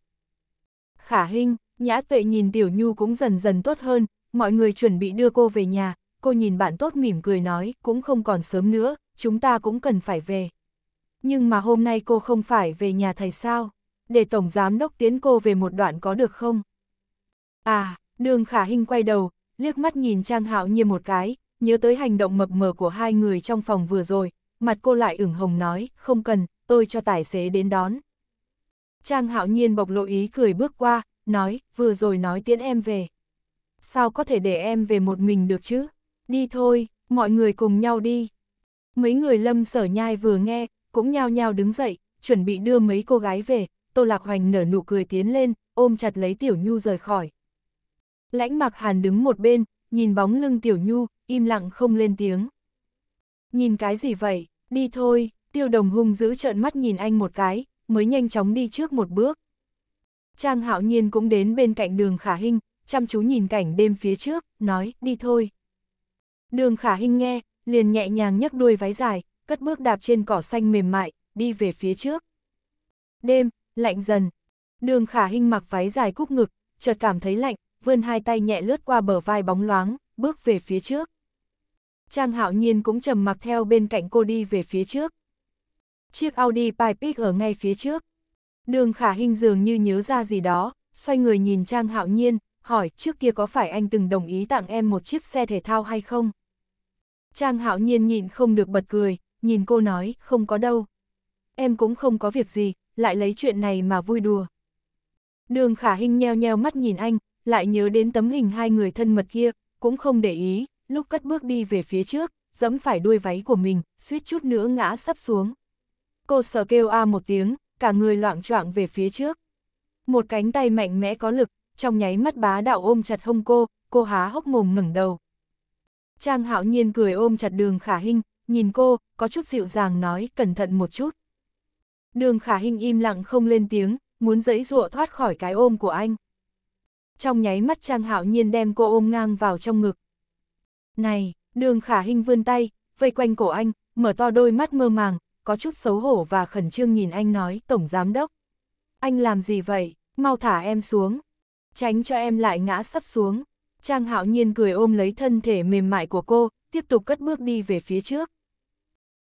Khả hình, nhã tuệ nhìn tiểu nhu cũng dần dần tốt hơn, mọi người chuẩn bị đưa cô về nhà, cô nhìn bạn tốt mỉm cười nói, cũng không còn sớm nữa, chúng ta cũng cần phải về. Nhưng mà hôm nay cô không phải về nhà thầy sao? Để Tổng Giám Đốc tiến cô về một đoạn có được không? À, đường khả hình quay đầu, liếc mắt nhìn Trang Hạo Nhiên một cái, nhớ tới hành động mập mờ của hai người trong phòng vừa rồi, mặt cô lại ửng hồng nói, không cần, tôi cho tài xế đến đón. Trang hạo nhiên bộc lộ ý cười bước qua, nói, vừa rồi nói tiễn em về. Sao có thể để em về một mình được chứ? Đi thôi, mọi người cùng nhau đi. Mấy người lâm sở nhai vừa nghe, cũng nhao nhao đứng dậy, chuẩn bị đưa mấy cô gái về, Tô Lạc Hoành nở nụ cười tiến lên, ôm chặt lấy Tiểu Nhu rời khỏi. Lãnh mặc hàn đứng một bên, nhìn bóng lưng Tiểu Nhu, im lặng không lên tiếng. Nhìn cái gì vậy, đi thôi, tiêu đồng hung giữ trợn mắt nhìn anh một cái, mới nhanh chóng đi trước một bước. Trang hạo nhiên cũng đến bên cạnh đường khả hình, chăm chú nhìn cảnh đêm phía trước, nói, đi thôi. Đường khả hình nghe, liền nhẹ nhàng nhấc đuôi váy dài, cất bước đạp trên cỏ xanh mềm mại, đi về phía trước. Đêm, lạnh dần. Đường khả hình mặc váy dài cúp ngực, chợt cảm thấy lạnh, vươn hai tay nhẹ lướt qua bờ vai bóng loáng, bước về phía trước. Trang hạo nhiên cũng trầm mặc theo bên cạnh cô đi về phía trước. Chiếc Audi Pipex ở ngay phía trước. Đường khả Hinh dường như nhớ ra gì đó, xoay người nhìn Trang hạo nhiên, hỏi trước kia có phải anh từng đồng ý tặng em một chiếc xe thể thao hay không? Trang hạo nhiên nhịn không được bật cười, nhìn cô nói, không có đâu. Em cũng không có việc gì, lại lấy chuyện này mà vui đùa. Đường khả Hinh nheo nheo mắt nhìn anh, lại nhớ đến tấm hình hai người thân mật kia, cũng không để ý, lúc cất bước đi về phía trước, giẫm phải đuôi váy của mình, suýt chút nữa ngã sắp xuống. Cô sở kêu a một tiếng, cả người loạn choạng về phía trước. Một cánh tay mạnh mẽ có lực, trong nháy mắt bá đạo ôm chặt hông cô, cô há hốc mồm ngẩng đầu. Trang hạo nhiên cười ôm chặt đường khả hình, nhìn cô, có chút dịu dàng nói cẩn thận một chút. Đường khả hình im lặng không lên tiếng, muốn dẫy dụa thoát khỏi cái ôm của anh. Trong nháy mắt Trang hạo nhiên đem cô ôm ngang vào trong ngực, này, đường khả hình vươn tay, vây quanh cổ anh, mở to đôi mắt mơ màng, có chút xấu hổ và khẩn trương nhìn anh nói, Tổng Giám Đốc. Anh làm gì vậy, mau thả em xuống. Tránh cho em lại ngã sắp xuống. Trang hạo nhiên cười ôm lấy thân thể mềm mại của cô, tiếp tục cất bước đi về phía trước.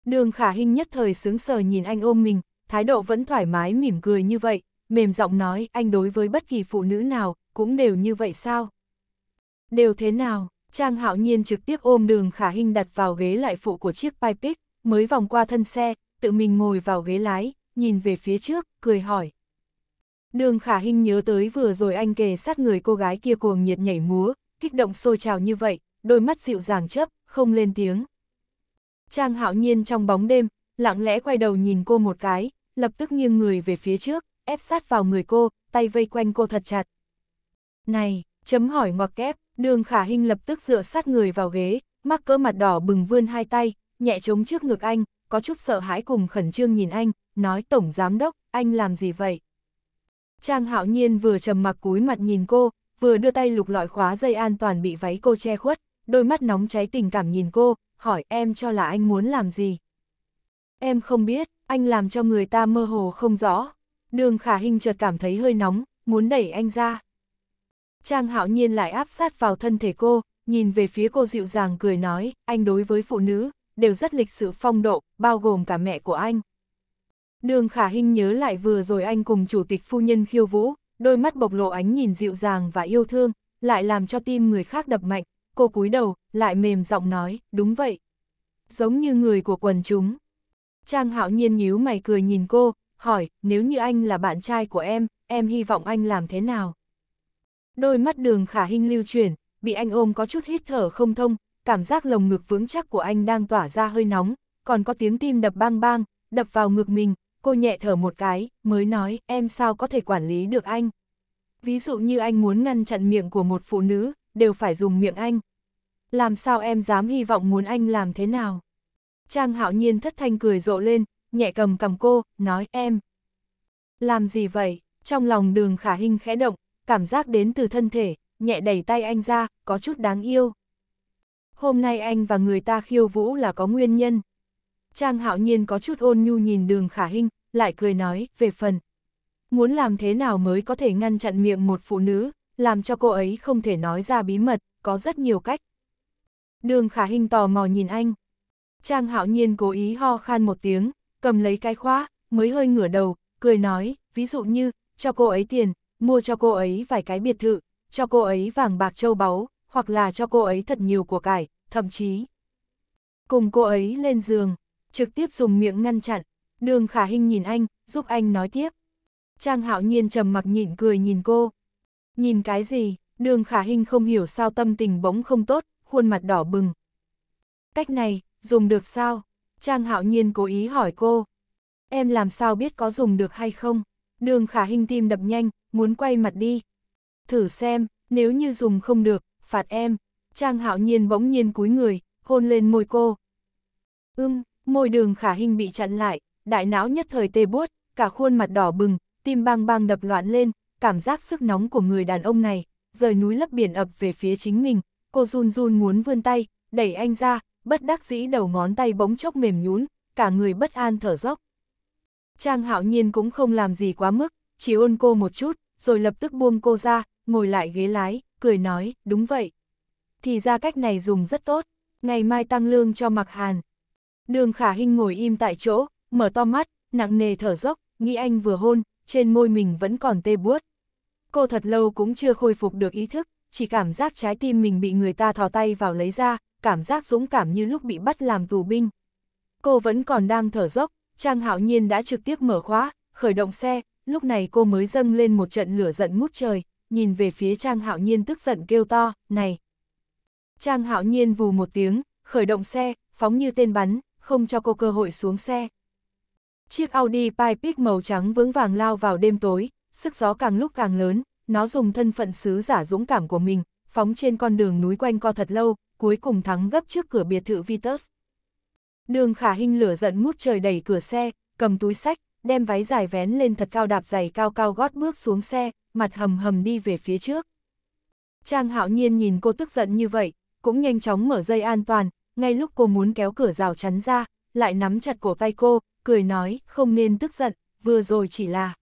Đường khả hình nhất thời sướng sờ nhìn anh ôm mình, thái độ vẫn thoải mái mỉm cười như vậy, mềm giọng nói anh đối với bất kỳ phụ nữ nào, cũng đều như vậy sao? Đều thế nào? Trang hạo nhiên trực tiếp ôm đường khả Hinh đặt vào ghế lại phụ của chiếc Pipic, mới vòng qua thân xe, tự mình ngồi vào ghế lái, nhìn về phía trước, cười hỏi. Đường khả Hinh nhớ tới vừa rồi anh kề sát người cô gái kia cuồng nhiệt nhảy múa, kích động sôi trào như vậy, đôi mắt dịu dàng chấp, không lên tiếng. Trang hạo nhiên trong bóng đêm, lặng lẽ quay đầu nhìn cô một cái, lập tức nghiêng người về phía trước, ép sát vào người cô, tay vây quanh cô thật chặt. Này, chấm hỏi ngoặc kép, Đường khả hình lập tức dựa sát người vào ghế, mắc cỡ mặt đỏ bừng vươn hai tay, nhẹ chống trước ngực anh, có chút sợ hãi cùng khẩn trương nhìn anh, nói Tổng Giám Đốc, anh làm gì vậy? Trang hạo nhiên vừa trầm mặc cúi mặt nhìn cô, vừa đưa tay lục lọi khóa dây an toàn bị váy cô che khuất, đôi mắt nóng cháy tình cảm nhìn cô, hỏi em cho là anh muốn làm gì? Em không biết, anh làm cho người ta mơ hồ không rõ. Đường khả hình chợt cảm thấy hơi nóng, muốn đẩy anh ra. Trang hạo nhiên lại áp sát vào thân thể cô, nhìn về phía cô dịu dàng cười nói, anh đối với phụ nữ, đều rất lịch sự phong độ, bao gồm cả mẹ của anh. Đường khả Hinh nhớ lại vừa rồi anh cùng chủ tịch phu nhân khiêu vũ, đôi mắt bộc lộ ánh nhìn dịu dàng và yêu thương, lại làm cho tim người khác đập mạnh, cô cúi đầu, lại mềm giọng nói, đúng vậy. Giống như người của quần chúng. Trang hạo nhiên nhíu mày cười nhìn cô, hỏi, nếu như anh là bạn trai của em, em hy vọng anh làm thế nào? Đôi mắt đường khả hình lưu chuyển, bị anh ôm có chút hít thở không thông, cảm giác lồng ngực vững chắc của anh đang tỏa ra hơi nóng, còn có tiếng tim đập bang bang, đập vào ngực mình, cô nhẹ thở một cái, mới nói em sao có thể quản lý được anh. Ví dụ như anh muốn ngăn chặn miệng của một phụ nữ, đều phải dùng miệng anh. Làm sao em dám hy vọng muốn anh làm thế nào? Trang hạo nhiên thất thanh cười rộ lên, nhẹ cầm cầm cô, nói em. Làm gì vậy? Trong lòng đường khả hình khẽ động, cảm giác đến từ thân thể, nhẹ đẩy tay anh ra, có chút đáng yêu. Hôm nay anh và người ta khiêu vũ là có nguyên nhân. Trang hạo nhiên có chút ôn nhu nhìn đường khả hình lại cười nói, về phần. Muốn làm thế nào mới có thể ngăn chặn miệng một phụ nữ, làm cho cô ấy không thể nói ra bí mật, có rất nhiều cách. Đường khả hình tò mò nhìn anh. Trang hạo nhiên cố ý ho khan một tiếng, cầm lấy cái khóa, mới hơi ngửa đầu, cười nói, ví dụ như, cho cô ấy tiền, mua cho cô ấy vài cái biệt thự, cho cô ấy vàng bạc châu báu, hoặc là cho cô ấy thật nhiều của cải, thậm chí. Cùng cô ấy lên giường, trực tiếp dùng miệng ngăn chặn, đường khả hình nhìn anh, giúp anh nói tiếp. Trang hạo nhiên trầm mặc nhịn cười nhìn cô. Nhìn cái gì, đường khả hình không hiểu sao tâm tình bỗng không tốt, khuôn mặt đỏ bừng. Cách này, dùng được sao? Trang hạo nhiên cố ý hỏi cô. Em làm sao biết có dùng được hay không? Đường khả hình tim đập nhanh, muốn quay mặt đi. Thử xem, nếu như dùng không được, phạt em. Trang hạo nhiên bỗng nhiên cúi người, hôn lên môi cô. Ưm, môi đường khả hình bị chặn lại, đại não nhất thời tê buốt, cả khuôn mặt đỏ bừng, tim bang bang đập loạn lên, cảm giác sức nóng của người đàn ông này, rời núi lấp biển ập về phía chính mình, cô run run muốn vươn tay, đẩy anh ra, bất đắc dĩ đầu ngón tay bỗng chốc mềm nhún, cả người bất an thở dốc. Trang hạo nhiên cũng không làm gì quá mức, chỉ ôn cô một chút, rồi lập tức buông cô ra, ngồi lại ghế lái, cười nói, đúng vậy. Thì ra cách này dùng rất tốt, ngày mai tăng lương cho mặc Hàn. Đường Khả hình ngồi im tại chỗ, mở to mắt, nặng nề thở dốc, nghĩ anh vừa hôn, trên môi mình vẫn còn tê buốt. Cô thật lâu cũng chưa khôi phục được ý thức, chỉ cảm giác trái tim mình bị người ta thò tay vào lấy ra, cảm giác dũng cảm như lúc bị bắt làm tù binh. Cô vẫn còn đang thở dốc, Trang Hạo Nhiên đã trực tiếp mở khóa, khởi động xe, lúc này cô mới dâng lên một trận lửa giận ngút trời, nhìn về phía Trang Hạo Nhiên tức giận kêu to, này. Trang Hạo Nhiên vù một tiếng, khởi động xe, phóng như tên bắn, không cho cô cơ hội xuống xe. Chiếc Audi Pipic màu trắng vững vàng lao vào đêm tối, sức gió càng lúc càng lớn, nó dùng thân phận sứ giả dũng cảm của mình, phóng trên con đường núi quanh co thật lâu, cuối cùng thắng gấp trước cửa biệt thự Vitus. Đường khả hình lửa giận mút trời đẩy cửa xe, cầm túi sách, đem váy dài vén lên thật cao đạp giày cao cao gót bước xuống xe, mặt hầm hầm đi về phía trước. Trang hạo nhiên nhìn cô tức giận như vậy, cũng nhanh chóng mở dây an toàn, ngay lúc cô muốn kéo cửa rào chắn ra, lại nắm chặt cổ tay cô, cười nói, không nên tức giận, vừa rồi chỉ là.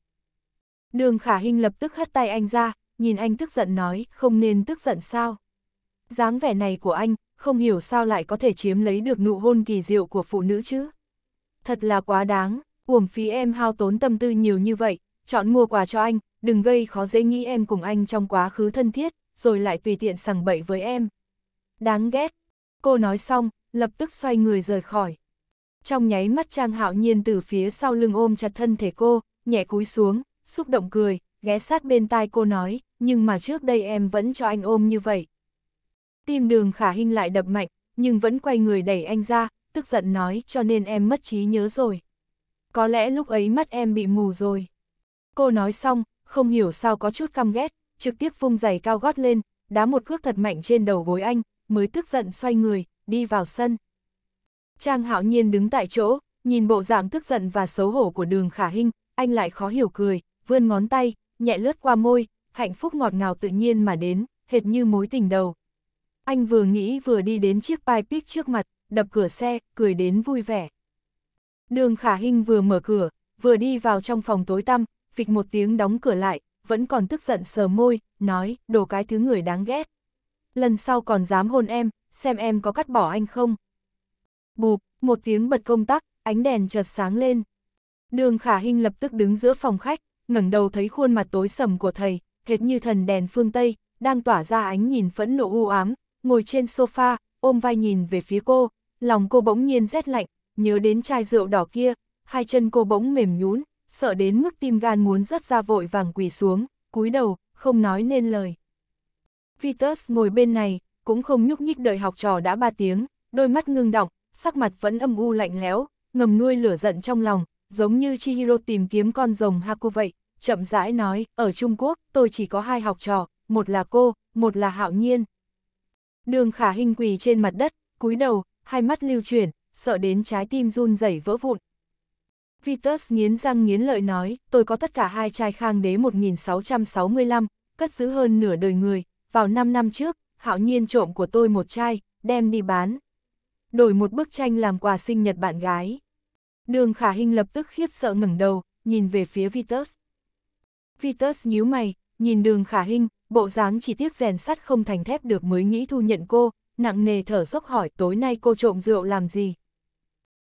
Đường khả hình lập tức hất tay anh ra, nhìn anh tức giận nói, không nên tức giận sao. dáng vẻ này của anh, không hiểu sao lại có thể chiếm lấy được nụ hôn kỳ diệu của phụ nữ chứ. Thật là quá đáng uổng phí em hao tốn tâm tư nhiều như vậy, chọn mua quà cho anh, đừng gây khó dễ nghĩ em cùng anh trong quá khứ thân thiết, rồi lại tùy tiện sằng bậy với em. Đáng ghét. Cô nói xong, lập tức xoay người rời khỏi. Trong nháy mắt Trang Hạo Nhiên từ phía sau lưng ôm chặt thân thể cô, nhẹ cúi xuống, xúc động cười, ghé sát bên tai cô nói, nhưng mà trước đây em vẫn cho anh ôm như vậy. Tim đường khả hình lại đập mạnh, nhưng vẫn quay người đẩy anh ra, tức giận nói cho nên em mất trí nhớ rồi có lẽ lúc ấy mắt em bị mù rồi. Cô nói xong, không hiểu sao có chút căm ghét, trực tiếp vung giày cao gót lên, đá một cước thật mạnh trên đầu gối anh, mới tức giận xoay người, đi vào sân. Trang hạo nhiên đứng tại chỗ, nhìn bộ dạng tức giận và xấu hổ của đường khả hinh, anh lại khó hiểu cười, vươn ngón tay, nhẹ lướt qua môi, hạnh phúc ngọt ngào tự nhiên mà đến, hệt như mối tình đầu. Anh vừa nghĩ vừa đi đến chiếc bike pick trước mặt, đập cửa xe, cười đến vui vẻ. Đường khả hình vừa mở cửa, vừa đi vào trong phòng tối tăm, phịch một tiếng đóng cửa lại, vẫn còn tức giận sờ môi, nói, đồ cái thứ người đáng ghét. Lần sau còn dám hôn em, xem em có cắt bỏ anh không. Bụp, một tiếng bật công tắc, ánh đèn chợt sáng lên. Đường khả hình lập tức đứng giữa phòng khách, ngẩng đầu thấy khuôn mặt tối sầm của thầy, hệt như thần đèn phương Tây, đang tỏa ra ánh nhìn phẫn nộ u ám, ngồi trên sofa, ôm vai nhìn về phía cô, lòng cô bỗng nhiên rét lạnh, nhớ đến chai rượu đỏ kia, hai chân cô bỗng mềm nhún, sợ đến mức tim gan muốn rớt ra vội vàng quỳ xuống, cúi đầu, không nói nên lời. Vitus ngồi bên này, cũng không nhúc nhích đợi học trò đã ba tiếng, đôi mắt ngưng đọng, sắc mặt vẫn âm u lạnh lẽo, ngầm nuôi lửa giận trong lòng, giống như Chihiro tìm kiếm con rồng Haku vậy, chậm rãi nói, ở Trung Quốc, tôi chỉ có hai học trò, một là cô, một là Hạo Nhiên. Đường khả hình quỳ trên mặt đất, cúi đầu, hai mắt lưu chuyển, sợ đến trái tim run rẩy vỡ vụn. Vitus nghiến răng nghiến lợi nói, tôi có tất cả hai chai khang đế 1665, cất giữ hơn nửa đời người, vào 5 năm trước, hạo nhiên trộm của tôi một chai, đem đi bán. Đổi một bức tranh làm quà sinh nhật bạn gái. Đường khả hình lập tức khiếp sợ ngẩng đầu, nhìn về phía Vitus. Vitus nhíu mày, nhìn đường khả hình, bộ dáng chỉ tiếc rèn sắt không thành thép được mới nghĩ thu nhận cô, nặng nề thở dốc hỏi tối nay cô trộm rượu làm gì.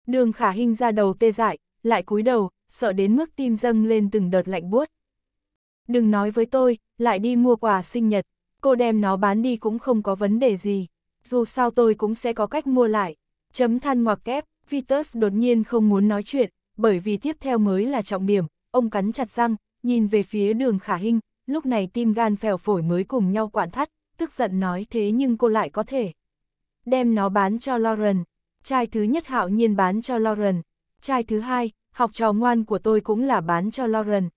Đường khả hình ra đầu tê dại, lại cúi đầu, sợ đến mức tim dâng lên từng đợt lạnh buốt. Đừng nói với tôi, lại đi mua quà sinh nhật, cô đem nó bán đi cũng không có vấn đề gì. Dù sao tôi cũng sẽ có cách mua lại. Chấm than ngoặc kép, Vitus đột nhiên không muốn nói chuyện, bởi vì tiếp theo mới là trọng điểm. Ông cắn chặt răng, nhìn về phía đường khả hình, lúc này tim gan phèo phổi mới cùng nhau quạn thắt, tức giận nói thế nhưng cô lại có thể. Đem nó bán cho Lauren, chai thứ nhất hạo nhiên bán cho Lauren, chai thứ hai, học trò ngoan của tôi cũng là bán cho Lauren.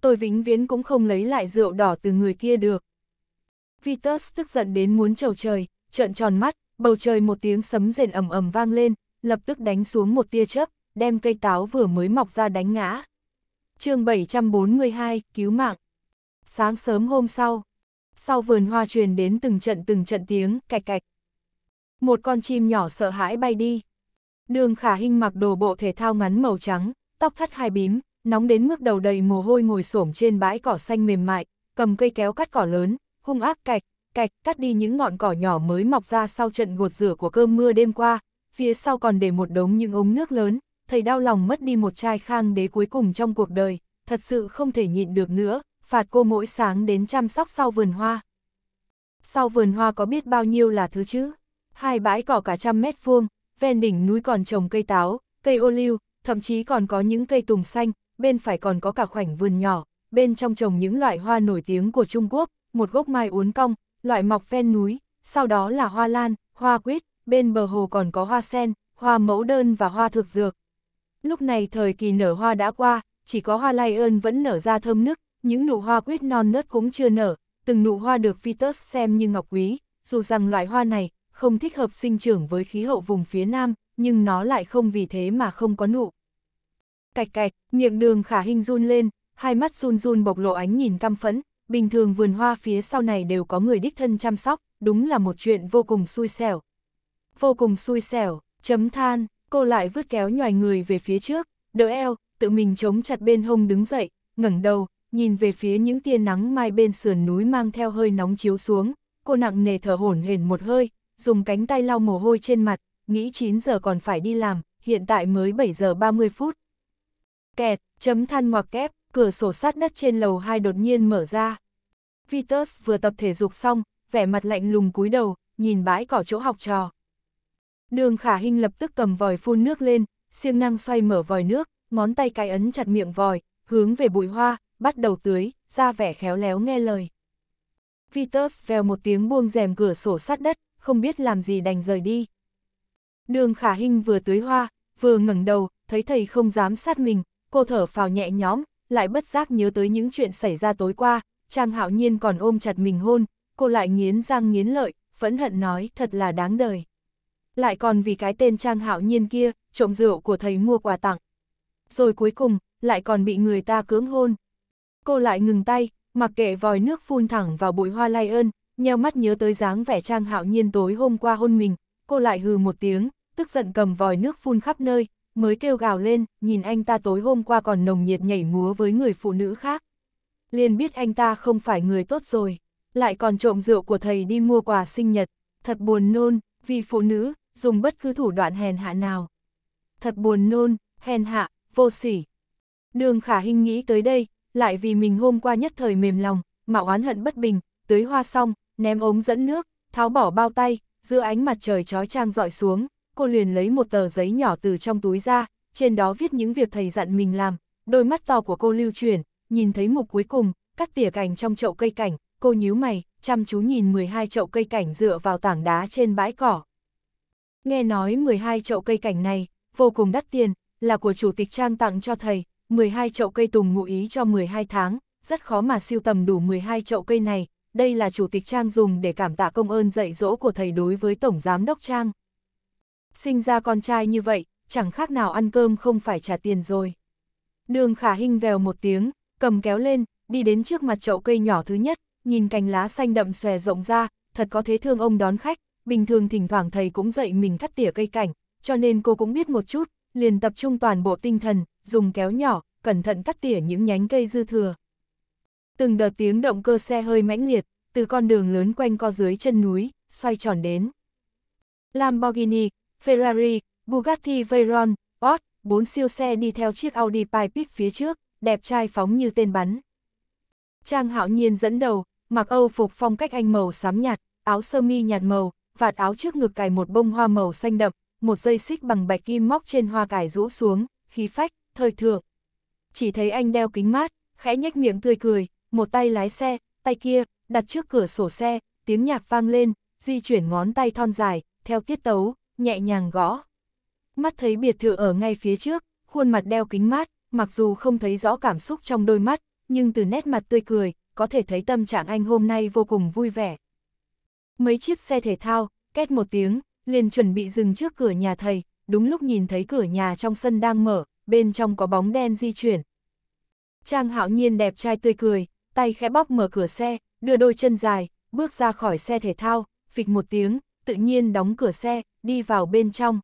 Tôi vĩnh viễn cũng không lấy lại rượu đỏ từ người kia được. Vitus tức giận đến muốn trầu trời, trợn tròn mắt, bầu trời một tiếng sấm rền ầm ầm vang lên, lập tức đánh xuống một tia chớp, đem cây táo vừa mới mọc ra đánh ngã. chương 742, cứu mạng. Sáng sớm hôm sau, sau vườn hoa truyền đến từng trận từng trận tiếng, cạch cạch một con chim nhỏ sợ hãi bay đi. Đường khả hình mặc đồ bộ thể thao ngắn màu trắng, tóc thắt hai bím, nóng đến mức đầu đầy mồ hôi ngồi xổm trên bãi cỏ xanh mềm mại, cầm cây kéo cắt cỏ lớn, hung ác cạch, cạch cắt đi những ngọn cỏ nhỏ mới mọc ra sau trận gột rửa của cơm mưa đêm qua, phía sau còn để một đống những ống nước lớn, thầy đau lòng mất đi một chai khang đế cuối cùng trong cuộc đời, thật sự không thể nhịn được nữa, phạt cô mỗi sáng đến chăm sóc sau vườn hoa. Sau vườn hoa có biết bao nhiêu là thứ chứ? hai bãi cỏ cả trăm mét vuông, ven đỉnh núi còn trồng cây táo, cây ô liu, thậm chí còn có những cây tùng xanh, bên phải còn có cả khoảnh vườn nhỏ, bên trong trồng những loại hoa nổi tiếng của Trung Quốc, một gốc mai uốn cong, loại mọc ven núi, sau đó là hoa lan, hoa quýt, bên bờ hồ còn có hoa sen, hoa mẫu đơn và hoa thược dược. Lúc này thời kỳ nở hoa đã qua, chỉ có hoa lai ơn vẫn nở ra thơm nức, những nụ hoa quýt non nớt cũng chưa nở, từng nụ hoa được Vitus xem như ngọc quý, dù rằng loại hoa này không thích hợp sinh trưởng với khí hậu vùng phía Nam, nhưng nó lại không vì thế mà không có nụ. Cạch cạch, miệng đường khả hình run lên, hai mắt run run bộc lộ ánh nhìn căm phẫn, bình thường vườn hoa phía sau này đều có người đích thân chăm sóc, đúng là một chuyện vô cùng xui xẻo. Vô cùng xui xẻo, chấm than, cô lại vứt kéo nhòi người về phía trước, đỡ eo, tự mình chống chặt bên hông đứng dậy, ngẩng đầu, nhìn về phía những tia nắng mai bên sườn núi mang theo hơi nóng chiếu xuống, cô nặng nề thở hổn hển một hơi, dùng cánh tay lau mồ hôi trên mặt, nghĩ 9 giờ còn phải đi làm, hiện tại mới 7 giờ 30 phút. Kẹt, chấm than ngoặc kép, cửa sổ sát đất trên lầu 2 đột nhiên mở ra. Vitus vừa tập thể dục xong, vẻ mặt lạnh lùng cúi đầu, nhìn bãi cỏ chỗ học trò. Đường khả hình lập tức cầm vòi phun nước lên, siêng năng xoay mở vòi nước, ngón tay cái ấn chặt miệng vòi, hướng về bụi hoa, bắt đầu tưới, ra vẻ khéo léo nghe lời. Vitus vèo một tiếng buông rèm cửa sổ sát đất, không biết làm gì đành rời đi. Đường khả hình vừa tưới hoa, vừa ngẩng đầu, thấy thầy không dám sát mình, cô thở phào nhẹ nhõm, lại bất giác nhớ tới những chuyện xảy ra tối qua, Trang hạo nhiên còn ôm chặt mình hôn, cô lại nghiến răng nghiến lợi, phẫn hận nói thật là đáng đời. Lại còn vì cái tên Trang hạo nhiên kia, trộm rượu của thầy mua quà tặng. Rồi cuối cùng, lại còn bị người ta cưỡng hôn. Cô lại ngừng tay, mặc kệ vòi nước phun thẳng vào bụi hoa lai ơn, nheo mắt nhớ tới dáng vẻ trang hạo nhiên tối hôm qua hôn mình, cô lại hừ một tiếng, tức giận cầm vòi nước phun khắp nơi, mới kêu gào lên, nhìn anh ta tối hôm qua còn nồng nhiệt nhảy múa với người phụ nữ khác. Liền biết anh ta không phải người tốt rồi, lại còn trộm rượu của thầy đi mua quà sinh nhật, thật buồn nôn, vì phụ nữ, dùng bất cứ thủ đoạn hèn hạ nào. Thật buồn nôn, hèn hạ, vô sỉ. Đường khả hình nghĩ tới đây, lại vì mình hôm qua nhất thời mềm lòng, mà oán hận bất bình, tới hoa xong, ném ống dẫn nước, tháo bỏ bao tay, giữa ánh mặt trời chói trang dọi xuống, cô liền lấy một tờ giấy nhỏ từ trong túi ra, trên đó viết những việc thầy dặn mình làm, đôi mắt to của cô lưu chuyển, nhìn thấy mục cuối cùng, cắt tỉa cành trong chậu cây cảnh, cô nhíu mày, chăm chú nhìn 12 chậu cây cảnh dựa vào tảng đá trên bãi cỏ. Nghe nói 12 chậu cây cảnh này, vô cùng đắt tiền, là của chủ tịch trang tặng cho thầy, 12 chậu cây tùng ngụ ý cho 12 tháng, rất khó mà siêu tầm đủ 12 chậu cây này, đây là Chủ tịch Trang dùng để cảm tạ công ơn dạy dỗ của thầy đối với Tổng Giám đốc Trang. Sinh ra con trai như vậy, chẳng khác nào ăn cơm không phải trả tiền rồi. Đường khả hình vèo một tiếng, cầm kéo lên, đi đến trước mặt chậu cây nhỏ thứ nhất, nhìn cành lá xanh đậm xòe rộng ra, thật có thế thương ông đón khách, bình thường thỉnh thoảng thầy cũng dạy mình cắt tỉa cây cảnh, cho nên cô cũng biết một chút, liền tập trung toàn bộ tinh thần, dùng kéo nhỏ, cẩn thận cắt tỉa những nhánh cây dư thừa. Từng đợt tiếng động cơ xe hơi mãnh liệt, từ con đường lớn quanh co dưới chân núi, xoay tròn đến. Lamborghini, Ferrari, Bugatti Veyron, Ford, bốn siêu xe đi theo chiếc Audi Pipic phía trước, đẹp trai phóng như tên bắn. Trang hạo nhiên dẫn đầu, mặc âu phục phong cách anh màu xám nhạt, áo sơ mi nhạt màu, vạt áo trước ngực cài một bông hoa màu xanh đậm, một dây xích bằng bạch kim móc trên hoa cải rũ xuống, khí phách, thời thượng. Chỉ thấy anh đeo kính mát, khẽ nhếch miệng tươi cười, một tay lái xe, tay kia, đặt trước cửa sổ xe, tiếng nhạc vang lên, di chuyển ngón tay thon dài, theo tiết tấu, nhẹ nhàng gõ. Mắt thấy biệt thự ở ngay phía trước, khuôn mặt đeo kính mát, mặc dù không thấy rõ cảm xúc trong đôi mắt, nhưng từ nét mặt tươi cười, có thể thấy tâm trạng anh hôm nay vô cùng vui vẻ. Mấy chiếc xe thể thao, két một tiếng, liền chuẩn bị dừng trước cửa nhà thầy, đúng lúc nhìn thấy cửa nhà trong sân đang mở, bên trong có bóng đen di chuyển. Trang hạo nhiên đẹp trai tươi cười, tay khẽ bóp mở cửa xe, đưa đôi chân dài, bước ra khỏi xe thể thao, phịch một tiếng, tự nhiên đóng cửa xe, đi vào bên trong.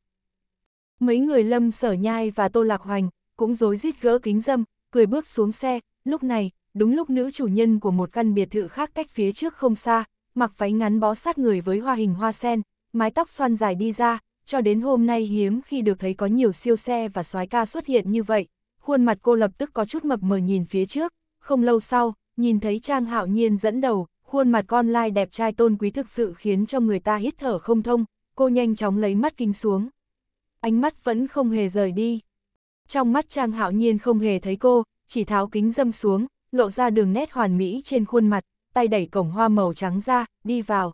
Mấy người Lâm Sở Nhai và Tô Lạc Hoành cũng rối rít gỡ kính dâm, cười bước xuống xe, lúc này, đúng lúc nữ chủ nhân của một căn biệt thự khác cách phía trước không xa, mặc váy ngắn bó sát người với hoa hình hoa sen, mái tóc xoăn dài đi ra, cho đến hôm nay hiếm khi được thấy có nhiều siêu xe và soái ca xuất hiện như vậy. Khuôn mặt cô lập tức có chút mập mờ nhìn phía trước, không lâu sau, nhìn thấy Trang Hạo Nhiên dẫn đầu, khuôn mặt con lai đẹp trai tôn quý thực sự khiến cho người ta hít thở không thông, cô nhanh chóng lấy mắt kính xuống. Ánh mắt vẫn không hề rời đi. Trong mắt Trang Hạo Nhiên không hề thấy cô, chỉ tháo kính dâm xuống, lộ ra đường nét hoàn mỹ trên khuôn mặt, tay đẩy cổng hoa màu trắng ra, đi vào.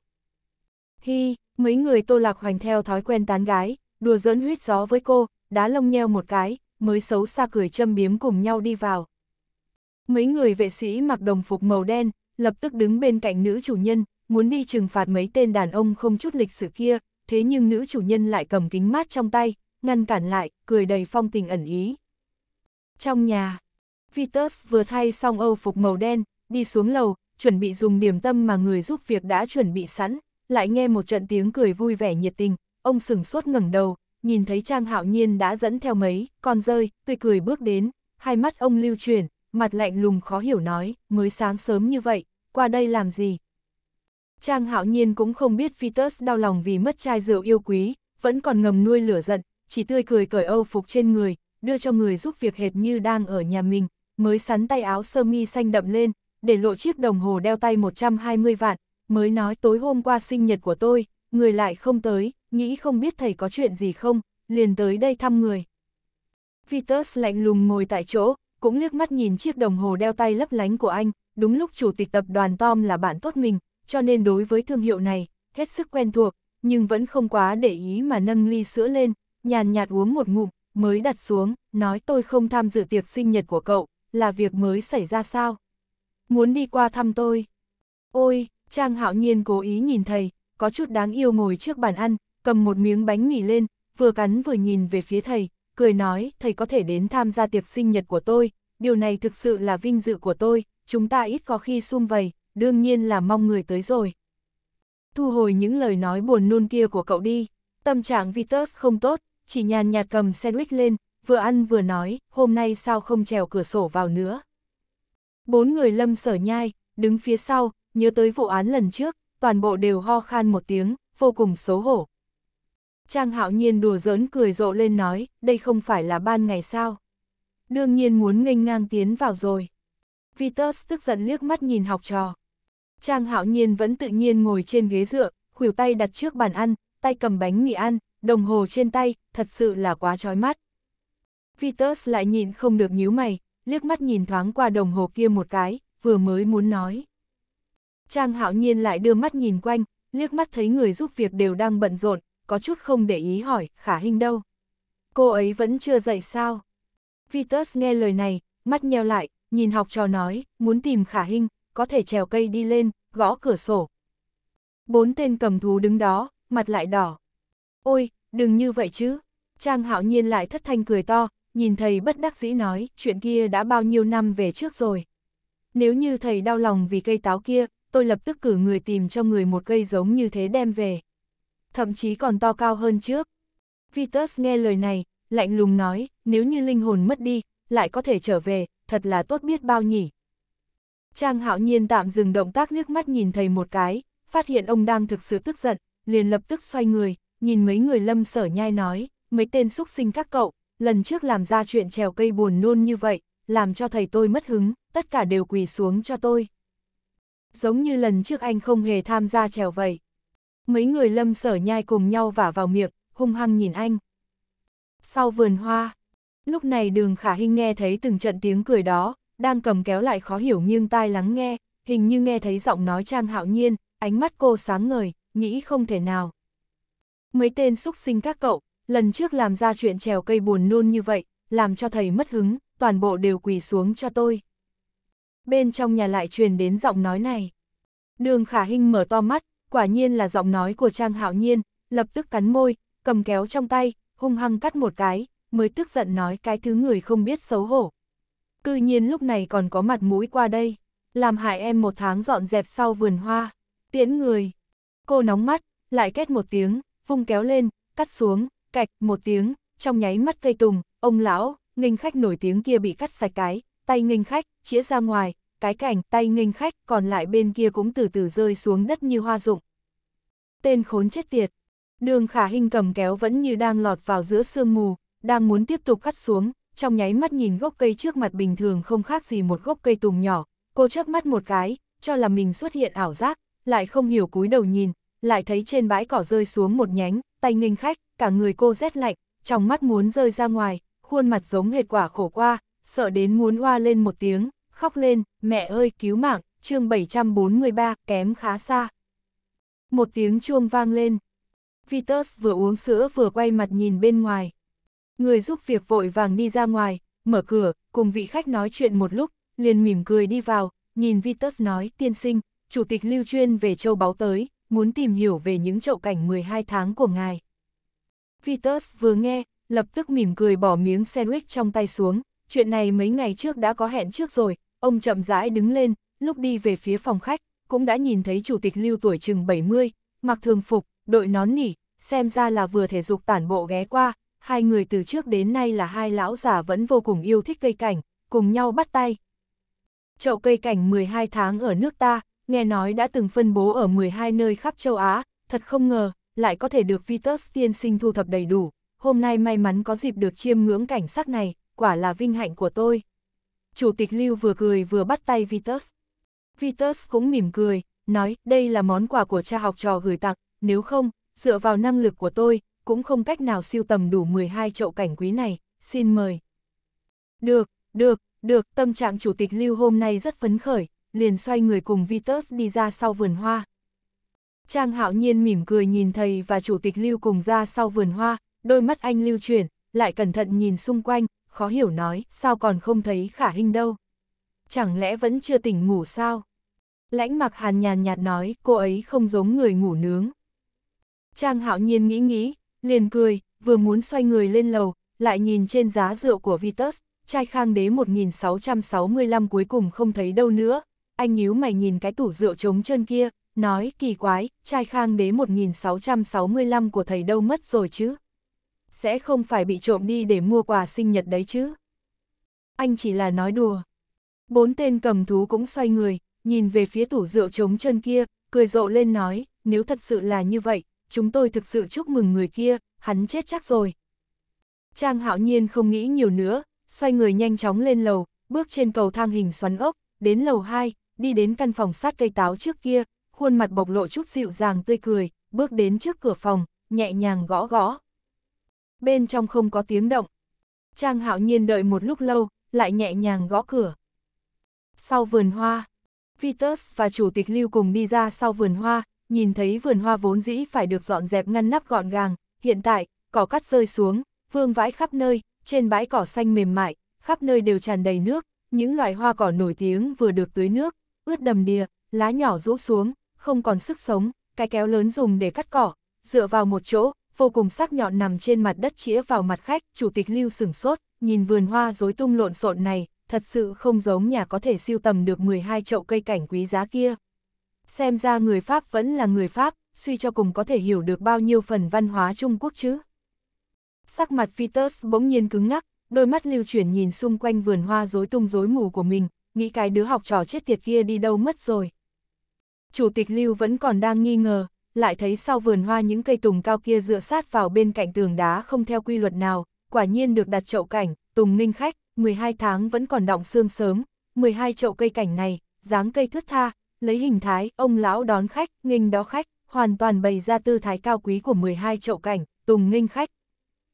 Hi, mấy người Tô Lạc Hoành theo thói quen tán gái, đùa giỡn huyết gió với cô, đá lông nheo một cái, mới xấu xa cười châm biếm cùng nhau đi vào. Mấy người vệ sĩ mặc đồng phục màu đen, lập tức đứng bên cạnh nữ chủ nhân, muốn đi trừng phạt mấy tên đàn ông không chút lịch sự kia, thế nhưng nữ chủ nhân lại cầm kính mát trong tay, ngăn cản lại, cười đầy phong tình ẩn ý. Trong nhà, Vitus vừa thay xong âu phục màu đen, đi xuống lầu, chuẩn bị dùng điểm tâm mà người giúp việc đã chuẩn bị sẵn, lại nghe một trận tiếng cười vui vẻ nhiệt tình, ông sừng sốt ngẩng đầu, nhìn thấy Trang Hạo Nhiên đã dẫn theo mấy con rơi, tươi cười bước đến, hai mắt ông lưu chuyển, mặt lạnh lùng khó hiểu nói, mới sáng sớm như vậy, qua đây làm gì? Trang hạo nhiên cũng không biết Vitus đau lòng vì mất chai rượu yêu quý, vẫn còn ngầm nuôi lửa giận, chỉ tươi cười cởi âu phục trên người, đưa cho người giúp việc hệt như đang ở nhà mình, mới sắn tay áo sơ mi xanh đậm lên, để lộ chiếc đồng hồ đeo tay 120 vạn, mới nói tối hôm qua sinh nhật của tôi, người lại không tới, nghĩ không biết thầy có chuyện gì không, liền tới đây thăm người. Vitus lạnh lùng ngồi tại chỗ, cũng liếc mắt nhìn chiếc đồng hồ đeo tay lấp lánh của anh, đúng lúc chủ tịch tập đoàn Tom là bạn tốt mình, cho nên đối với thương hiệu này, hết sức quen thuộc, nhưng vẫn không quá để ý mà nâng ly sữa lên, nhàn nhạt uống một ngụm, mới đặt xuống, nói tôi không tham dự tiệc sinh nhật của cậu, là việc mới xảy ra sao? Muốn đi qua thăm tôi? Ôi, Trang hạo nhiên cố ý nhìn thầy, có chút đáng yêu ngồi trước bàn ăn, cầm một miếng bánh mì lên, vừa cắn vừa nhìn về phía thầy, cười nói, thầy có thể đến tham gia tiệc sinh nhật của tôi, điều này thực sự là vinh dự của tôi, chúng ta ít có khi sum vầy, đương nhiên là mong người tới rồi. Thu hồi những lời nói buồn nôn kia của cậu đi, tâm trạng Vitus không tốt, chỉ nhàn nhạt cầm sandwich lên, vừa ăn vừa nói, hôm nay sao không trèo cửa sổ vào nữa. Bốn người lâm sở nhai, đứng phía sau, nhớ tới vụ án lần trước, toàn bộ đều ho khan một tiếng, vô cùng xấu hổ, Trang hạo nhiên đùa giỡn cười rộ lên nói, đây không phải là ban ngày sao. Đương nhiên muốn nghênh ngang tiến vào rồi. Vitus tức giận liếc mắt nhìn học trò. Trang hạo nhiên vẫn tự nhiên ngồi trên ghế dựa, khuỷu tay đặt trước bàn ăn, tay cầm bánh mì ăn, đồng hồ trên tay, thật sự là quá chói mắt. Vitus lại nhìn không được nhíu mày, liếc mắt nhìn thoáng qua đồng hồ kia một cái, vừa mới muốn nói. Trang hạo nhiên lại đưa mắt nhìn quanh, liếc mắt thấy người giúp việc đều đang bận rộn, có chút không để ý hỏi, khả hình đâu? Cô ấy vẫn chưa dậy sao? Vitus nghe lời này, mắt nheo lại, nhìn học trò nói, muốn tìm khả hình, có thể trèo cây đi lên, gõ cửa sổ. Bốn tên cầm thú đứng đó, mặt lại đỏ. Ôi, đừng như vậy chứ. Trang hạo nhiên lại thất thanh cười to, nhìn thầy bất đắc dĩ nói, chuyện kia đã bao nhiêu năm về trước rồi. Nếu như thầy đau lòng vì cây táo kia, tôi lập tức cử người tìm cho người một cây giống như thế đem về thậm chí còn to cao hơn trước. Vitus nghe lời này, lạnh lùng nói, nếu như linh hồn mất đi, lại có thể trở về, thật là tốt biết bao nhỉ. Trang hạo nhiên tạm dừng động tác liếc mắt nhìn thầy một cái, phát hiện ông đang thực sự tức giận, liền lập tức xoay người, nhìn mấy người lâm sở nhai nói, mấy tên xúc sinh các cậu, lần trước làm ra chuyện trèo cây buồn nôn như vậy, làm cho thầy tôi mất hứng, tất cả đều quỳ xuống cho tôi. Giống như lần trước anh không hề tham gia trèo vậy mấy người lâm sở nhai cùng nhau vả vào miệng, hung hăng nhìn anh. Sau vườn hoa, lúc này đường khả hình nghe thấy từng trận tiếng cười đó, đang cầm kéo lại khó hiểu nghiêng tai lắng nghe, hình như nghe thấy giọng nói trang hạo nhiên, ánh mắt cô sáng ngời, nghĩ không thể nào. Mấy tên xúc sinh các cậu, lần trước làm ra chuyện trèo cây buồn nôn như vậy, làm cho thầy mất hứng, toàn bộ đều quỳ xuống cho tôi. Bên trong nhà lại truyền đến giọng nói này. Đường khả hình mở to mắt, quả nhiên là giọng nói của Trang Hạo Nhiên, lập tức cắn môi, cầm kéo trong tay, hung hăng cắt một cái, mới tức giận nói cái thứ người không biết xấu hổ. Cư nhiên lúc này còn có mặt mũi qua đây, làm hại em một tháng dọn dẹp sau vườn hoa, tiễn người. Cô nóng mắt, lại kết một tiếng, vung kéo lên, cắt xuống, cạch một tiếng, trong nháy mắt cây tùng, ông lão, nghênh khách nổi tiếng kia bị cắt sạch cái, tay nghênh khách, chĩa ra ngoài, cái cảnh tay nghênh khách còn lại bên kia cũng từ từ rơi xuống đất như hoa rụng tên khốn chết tiệt. Đường khả hình cầm kéo vẫn như đang lọt vào giữa sương mù, đang muốn tiếp tục cắt xuống, trong nháy mắt nhìn gốc cây trước mặt bình thường không khác gì một gốc cây tùng nhỏ, cô chớp mắt một cái, cho là mình xuất hiện ảo giác, lại không hiểu cúi đầu nhìn, lại thấy trên bãi cỏ rơi xuống một nhánh, tay nghênh khách, cả người cô rét lạnh, trong mắt muốn rơi ra ngoài, khuôn mặt giống hệt quả khổ qua, sợ đến muốn hoa lên một tiếng, khóc lên, mẹ ơi cứu mạng, chương 743, kém khá xa. Một tiếng chuông vang lên. Vitus vừa uống sữa vừa quay mặt nhìn bên ngoài. Người giúp việc vội vàng đi ra ngoài, mở cửa, cùng vị khách nói chuyện một lúc, liền mỉm cười đi vào, nhìn Vitus nói, tiên sinh, chủ tịch lưu chuyên về châu báu tới, muốn tìm hiểu về những chậu cảnh 12 tháng của ngài. Vitus vừa nghe, lập tức mỉm cười bỏ miếng sandwich trong tay xuống, chuyện này mấy ngày trước đã có hẹn trước rồi, ông chậm rãi đứng lên, lúc đi về phía phòng khách, cũng đã nhìn thấy chủ tịch lưu tuổi chừng 70, mặc thường phục, đội nón nỉ, xem ra là vừa thể dục tản bộ ghé qua, hai người từ trước đến nay là hai lão già vẫn vô cùng yêu thích cây cảnh, cùng nhau bắt tay. Chậu cây cảnh 12 tháng ở nước ta, nghe nói đã từng phân bố ở 12 nơi khắp châu Á, thật không ngờ, lại có thể được Vitus tiên sinh thu thập đầy đủ, hôm nay may mắn có dịp được chiêm ngưỡng cảnh sắc này, quả là vinh hạnh của tôi. Chủ tịch Lưu vừa cười vừa bắt tay Vitus. Vitus cũng mỉm cười, nói đây là món quà của cha học trò gửi tặng, nếu không, dựa vào năng lực của tôi, cũng không cách nào siêu tầm đủ 12 chậu cảnh quý này, xin mời. Được, được, được, tâm trạng chủ tịch Lưu hôm nay rất phấn khởi, liền xoay người cùng Vitus đi ra sau vườn hoa. Trang hạo nhiên mỉm cười nhìn thầy và chủ tịch Lưu cùng ra sau vườn hoa, đôi mắt anh lưu chuyển, lại cẩn thận nhìn xung quanh, khó hiểu nói, sao còn không thấy khả hình đâu chẳng lẽ vẫn chưa tỉnh ngủ sao? Lãnh mặc hàn nhàn nhạt nói, cô ấy không giống người ngủ nướng. Trang hạo nhiên nghĩ nghĩ, liền cười, vừa muốn xoay người lên lầu, lại nhìn trên giá rượu của Vitus, chai khang đế 1665 cuối cùng không thấy đâu nữa. Anh nhíu mày nhìn cái tủ rượu trống chân kia, nói kỳ quái, chai khang đế 1665 của thầy đâu mất rồi chứ? Sẽ không phải bị trộm đi để mua quà sinh nhật đấy chứ? Anh chỉ là nói đùa, Bốn tên cầm thú cũng xoay người, nhìn về phía tủ rượu trống chân kia, cười rộ lên nói, nếu thật sự là như vậy, chúng tôi thực sự chúc mừng người kia, hắn chết chắc rồi. Trang hạo nhiên không nghĩ nhiều nữa, xoay người nhanh chóng lên lầu, bước trên cầu thang hình xoắn ốc, đến lầu 2, đi đến căn phòng sát cây táo trước kia, khuôn mặt bộc lộ chút dịu dàng tươi cười, bước đến trước cửa phòng, nhẹ nhàng gõ gõ. Bên trong không có tiếng động. Trang hạo nhiên đợi một lúc lâu, lại nhẹ nhàng gõ cửa. Sau vườn hoa, Vitus và chủ tịch Lưu cùng đi ra sau vườn hoa, nhìn thấy vườn hoa vốn dĩ phải được dọn dẹp ngăn nắp gọn gàng, hiện tại, cỏ cắt rơi xuống, vương vãi khắp nơi, trên bãi cỏ xanh mềm mại, khắp nơi đều tràn đầy nước, những loài hoa cỏ nổi tiếng vừa được tưới nước, ướt đầm đìa, lá nhỏ rũ xuống, không còn sức sống, cái kéo lớn dùng để cắt cỏ, dựa vào một chỗ, vô cùng sắc nhọn nằm trên mặt đất chĩa vào mặt khách, chủ tịch Lưu sửng sốt, nhìn vườn hoa rối tung lộn xộn này, thật sự không giống nhà có thể siêu tầm được 12 chậu cây cảnh quý giá kia. Xem ra người Pháp vẫn là người Pháp, suy cho cùng có thể hiểu được bao nhiêu phần văn hóa Trung Quốc chứ. Sắc mặt Peters bỗng nhiên cứng ngắc, đôi mắt lưu chuyển nhìn xung quanh vườn hoa rối tung rối mù của mình, nghĩ cái đứa học trò chết tiệt kia đi đâu mất rồi. Chủ tịch Lưu vẫn còn đang nghi ngờ, lại thấy sau vườn hoa những cây tùng cao kia dựa sát vào bên cạnh tường đá không theo quy luật nào, quả nhiên được đặt chậu cảnh, tùng ninh khách. 12 tháng vẫn còn đọng xương sớm, 12 chậu cây cảnh này, dáng cây thước tha, lấy hình thái, ông lão đón khách, nghênh đó khách, hoàn toàn bày ra tư thái cao quý của 12 chậu cảnh, tùng nghênh khách.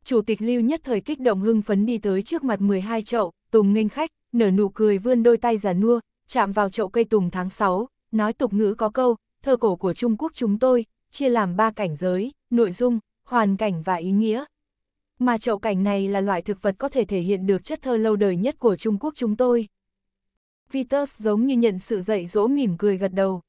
Chủ tịch Lưu nhất thời kích động hưng phấn đi tới trước mặt 12 chậu, tùng nghênh khách, nở nụ cười vươn đôi tay giả nua, chạm vào chậu cây tùng tháng 6, nói tục ngữ có câu, thơ cổ của Trung Quốc chúng tôi, chia làm ba cảnh giới, nội dung, hoàn cảnh và ý nghĩa mà chậu cảnh này là loại thực vật có thể thể hiện được chất thơ lâu đời nhất của Trung Quốc chúng tôi. Vitus giống như nhận sự dạy dỗ mỉm cười gật đầu.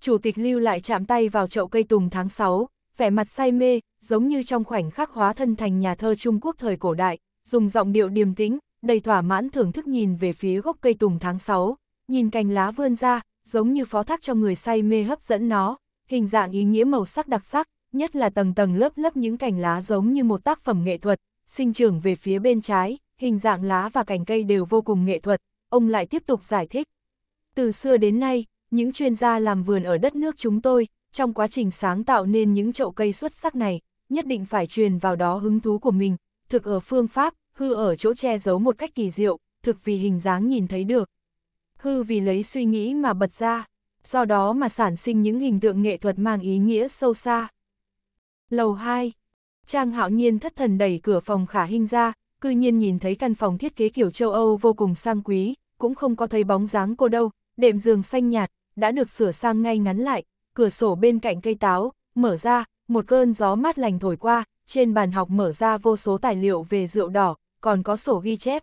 Chủ tịch lưu lại chạm tay vào chậu cây tùng tháng 6, vẻ mặt say mê, giống như trong khoảnh khắc hóa thân thành nhà thơ Trung Quốc thời cổ đại, dùng giọng điệu điềm tĩnh, đầy thỏa mãn thưởng thức nhìn về phía gốc cây tùng tháng 6, nhìn cành lá vươn ra, giống như phó thác cho người say mê hấp dẫn nó, hình dạng ý nghĩa màu sắc đặc sắc, nhất là tầng tầng lớp lớp những cành lá giống như một tác phẩm nghệ thuật, sinh trưởng về phía bên trái, hình dạng lá và cành cây đều vô cùng nghệ thuật, ông lại tiếp tục giải thích. Từ xưa đến nay, những chuyên gia làm vườn ở đất nước chúng tôi, trong quá trình sáng tạo nên những chậu cây xuất sắc này, nhất định phải truyền vào đó hứng thú của mình, thực ở phương pháp, hư ở chỗ che giấu một cách kỳ diệu, thực vì hình dáng nhìn thấy được. Hư vì lấy suy nghĩ mà bật ra, do đó mà sản sinh những hình tượng nghệ thuật mang ý nghĩa sâu xa. Lầu 2. Trang hạo nhiên thất thần đẩy cửa phòng khả hình ra, cư nhiên nhìn thấy căn phòng thiết kế kiểu châu Âu vô cùng sang quý, cũng không có thấy bóng dáng cô đâu, đệm giường xanh nhạt, đã được sửa sang ngay ngắn lại, cửa sổ bên cạnh cây táo, mở ra, một cơn gió mát lành thổi qua, trên bàn học mở ra vô số tài liệu về rượu đỏ, còn có sổ ghi chép.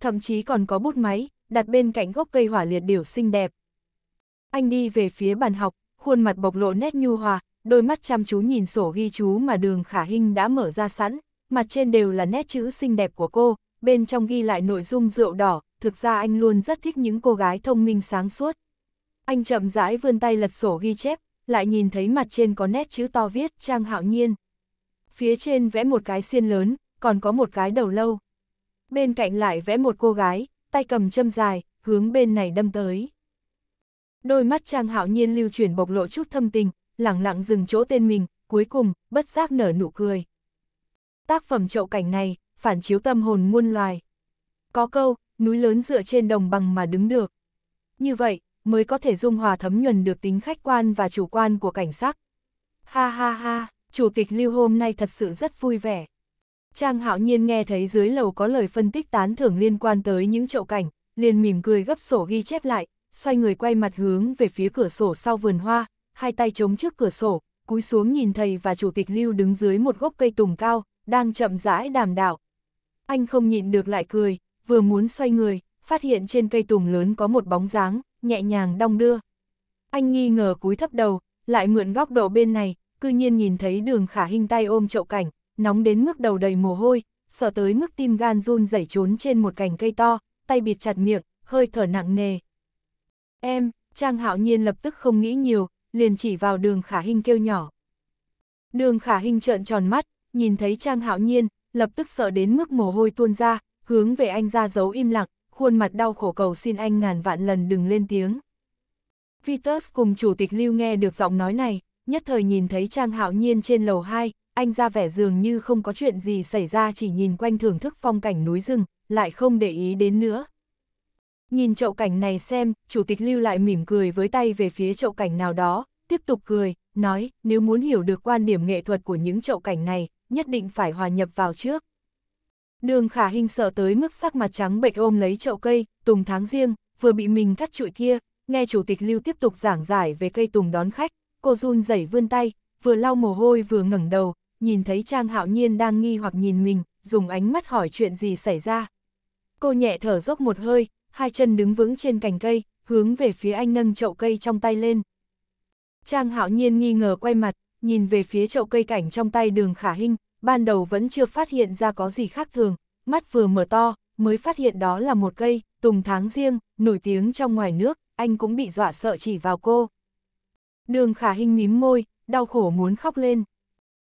Thậm chí còn có bút máy, đặt bên cạnh gốc cây hỏa liệt điểu xinh đẹp. Anh đi về phía bàn học, khuôn mặt bộc lộ nét nhu hòa, đôi mắt chăm chú nhìn sổ ghi chú mà đường khả hinh đã mở ra sẵn, mặt trên đều là nét chữ xinh đẹp của cô, bên trong ghi lại nội dung rượu đỏ, thực ra anh luôn rất thích những cô gái thông minh sáng suốt. Anh chậm rãi vươn tay lật sổ ghi chép, lại nhìn thấy mặt trên có nét chữ to viết Trang Hạo Nhiên. Phía trên vẽ một cái xiên lớn, còn có một cái đầu lâu. Bên cạnh lại vẽ một cô gái, tay cầm châm dài, hướng bên này đâm tới. Đôi mắt Trang Hạo Nhiên lưu chuyển bộc lộ chút thâm tình, lặng lặng dừng chỗ tên mình, cuối cùng, bất giác nở nụ cười. Tác phẩm trậu cảnh này, phản chiếu tâm hồn muôn loài. Có câu, núi lớn dựa trên đồng bằng mà đứng được. Như vậy, mới có thể dung hòa thấm nhuần được tính khách quan và chủ quan của cảnh sắc. Ha ha ha, chủ tịch lưu hôm nay thật sự rất vui vẻ. Trang hạo nhiên nghe thấy dưới lầu có lời phân tích tán thưởng liên quan tới những chậu cảnh, liền mỉm cười gấp sổ ghi chép lại, xoay người quay mặt hướng về phía cửa sổ sau vườn hoa, hai tay chống trước cửa sổ, cúi xuống nhìn thầy và chủ tịch Lưu đứng dưới một gốc cây tùng cao, đang chậm rãi đàm đạo. Anh không nhịn được lại cười, vừa muốn xoay người, phát hiện trên cây tùng lớn có một bóng dáng, nhẹ nhàng đong đưa. Anh nghi ngờ cúi thấp đầu, lại mượn góc độ bên này, cư nhiên nhìn thấy đường khả hình tay ôm chậu cảnh, nóng đến mức đầu đầy mồ hôi, sợ tới mức tim gan run rẩy trốn trên một cành cây to, tay bịt chặt miệng, hơi thở nặng nề. Em, Trang Hạo Nhiên lập tức không nghĩ nhiều, liền chỉ vào đường khả hình kêu nhỏ. Đường khả hình trợn tròn mắt, nhìn thấy Trang Hạo Nhiên, lập tức sợ đến mức mồ hôi tuôn ra, hướng về anh ra giấu im lặng, khuôn mặt đau khổ cầu xin anh ngàn vạn lần đừng lên tiếng. Vitus cùng chủ tịch Lưu nghe được giọng nói này, nhất thời nhìn thấy Trang Hạo Nhiên trên lầu 2, anh ra vẻ dường như không có chuyện gì xảy ra chỉ nhìn quanh thưởng thức phong cảnh núi rừng, lại không để ý đến nữa. Nhìn chậu cảnh này xem, chủ tịch lưu lại mỉm cười với tay về phía chậu cảnh nào đó, tiếp tục cười, nói, nếu muốn hiểu được quan điểm nghệ thuật của những chậu cảnh này, nhất định phải hòa nhập vào trước. Đường khả hình sợ tới mức sắc mặt trắng bệch ôm lấy chậu cây, tùng tháng riêng, vừa bị mình cắt trụi kia, nghe chủ tịch lưu tiếp tục giảng giải về cây tùng đón khách, cô run rẩy vươn tay, vừa lau mồ hôi vừa ngẩng đầu, nhìn thấy Trang Hạo Nhiên đang nghi hoặc nhìn mình, dùng ánh mắt hỏi chuyện gì xảy ra. Cô nhẹ thở dốc một hơi, hai chân đứng vững trên cành cây, hướng về phía anh nâng chậu cây trong tay lên. Trang hạo nhiên nghi ngờ quay mặt, nhìn về phía chậu cây cảnh trong tay đường khả hình ban đầu vẫn chưa phát hiện ra có gì khác thường, mắt vừa mở to, mới phát hiện đó là một cây, tùng tháng riêng, nổi tiếng trong ngoài nước, anh cũng bị dọa sợ chỉ vào cô. Đường khả hình mím môi, đau khổ muốn khóc lên.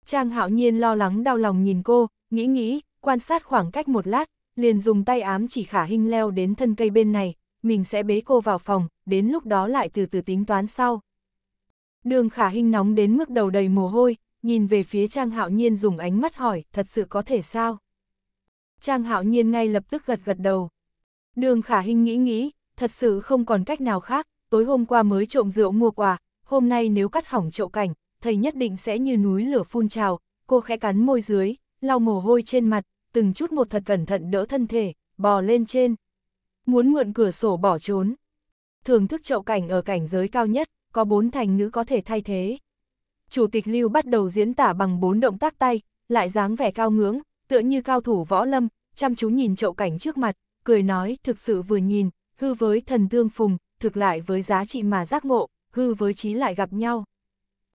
Trang hạo nhiên lo lắng đau lòng nhìn cô, nghĩ nghĩ, quan sát khoảng cách một lát, liền dùng tay ám chỉ khả hình leo đến thân cây bên này, mình sẽ bế cô vào phòng, đến lúc đó lại từ từ tính toán sau. Đường khả hình nóng đến mức đầu đầy mồ hôi, nhìn về phía Trang Hạo Nhiên dùng ánh mắt hỏi, thật sự có thể sao? Trang Hạo Nhiên ngay lập tức gật gật đầu. Đường khả hình nghĩ nghĩ, thật sự không còn cách nào khác, tối hôm qua mới trộm rượu mua quà, hôm nay nếu cắt hỏng chậu cảnh, thầy nhất định sẽ như núi lửa phun trào, cô khẽ cắn môi dưới, lau mồ hôi trên mặt, từng chút một thật cẩn thận đỡ thân thể, bò lên trên. Muốn mượn cửa sổ bỏ trốn. Thưởng thức chậu cảnh ở cảnh giới cao nhất, có bốn thành ngữ có thể thay thế. Chủ tịch Lưu bắt đầu diễn tả bằng bốn động tác tay, lại dáng vẻ cao ngưỡng, tựa như cao thủ võ lâm, chăm chú nhìn chậu cảnh trước mặt, cười nói thực sự vừa nhìn, hư với thần tương phùng, thực lại với giá trị mà giác ngộ, hư với trí lại gặp nhau.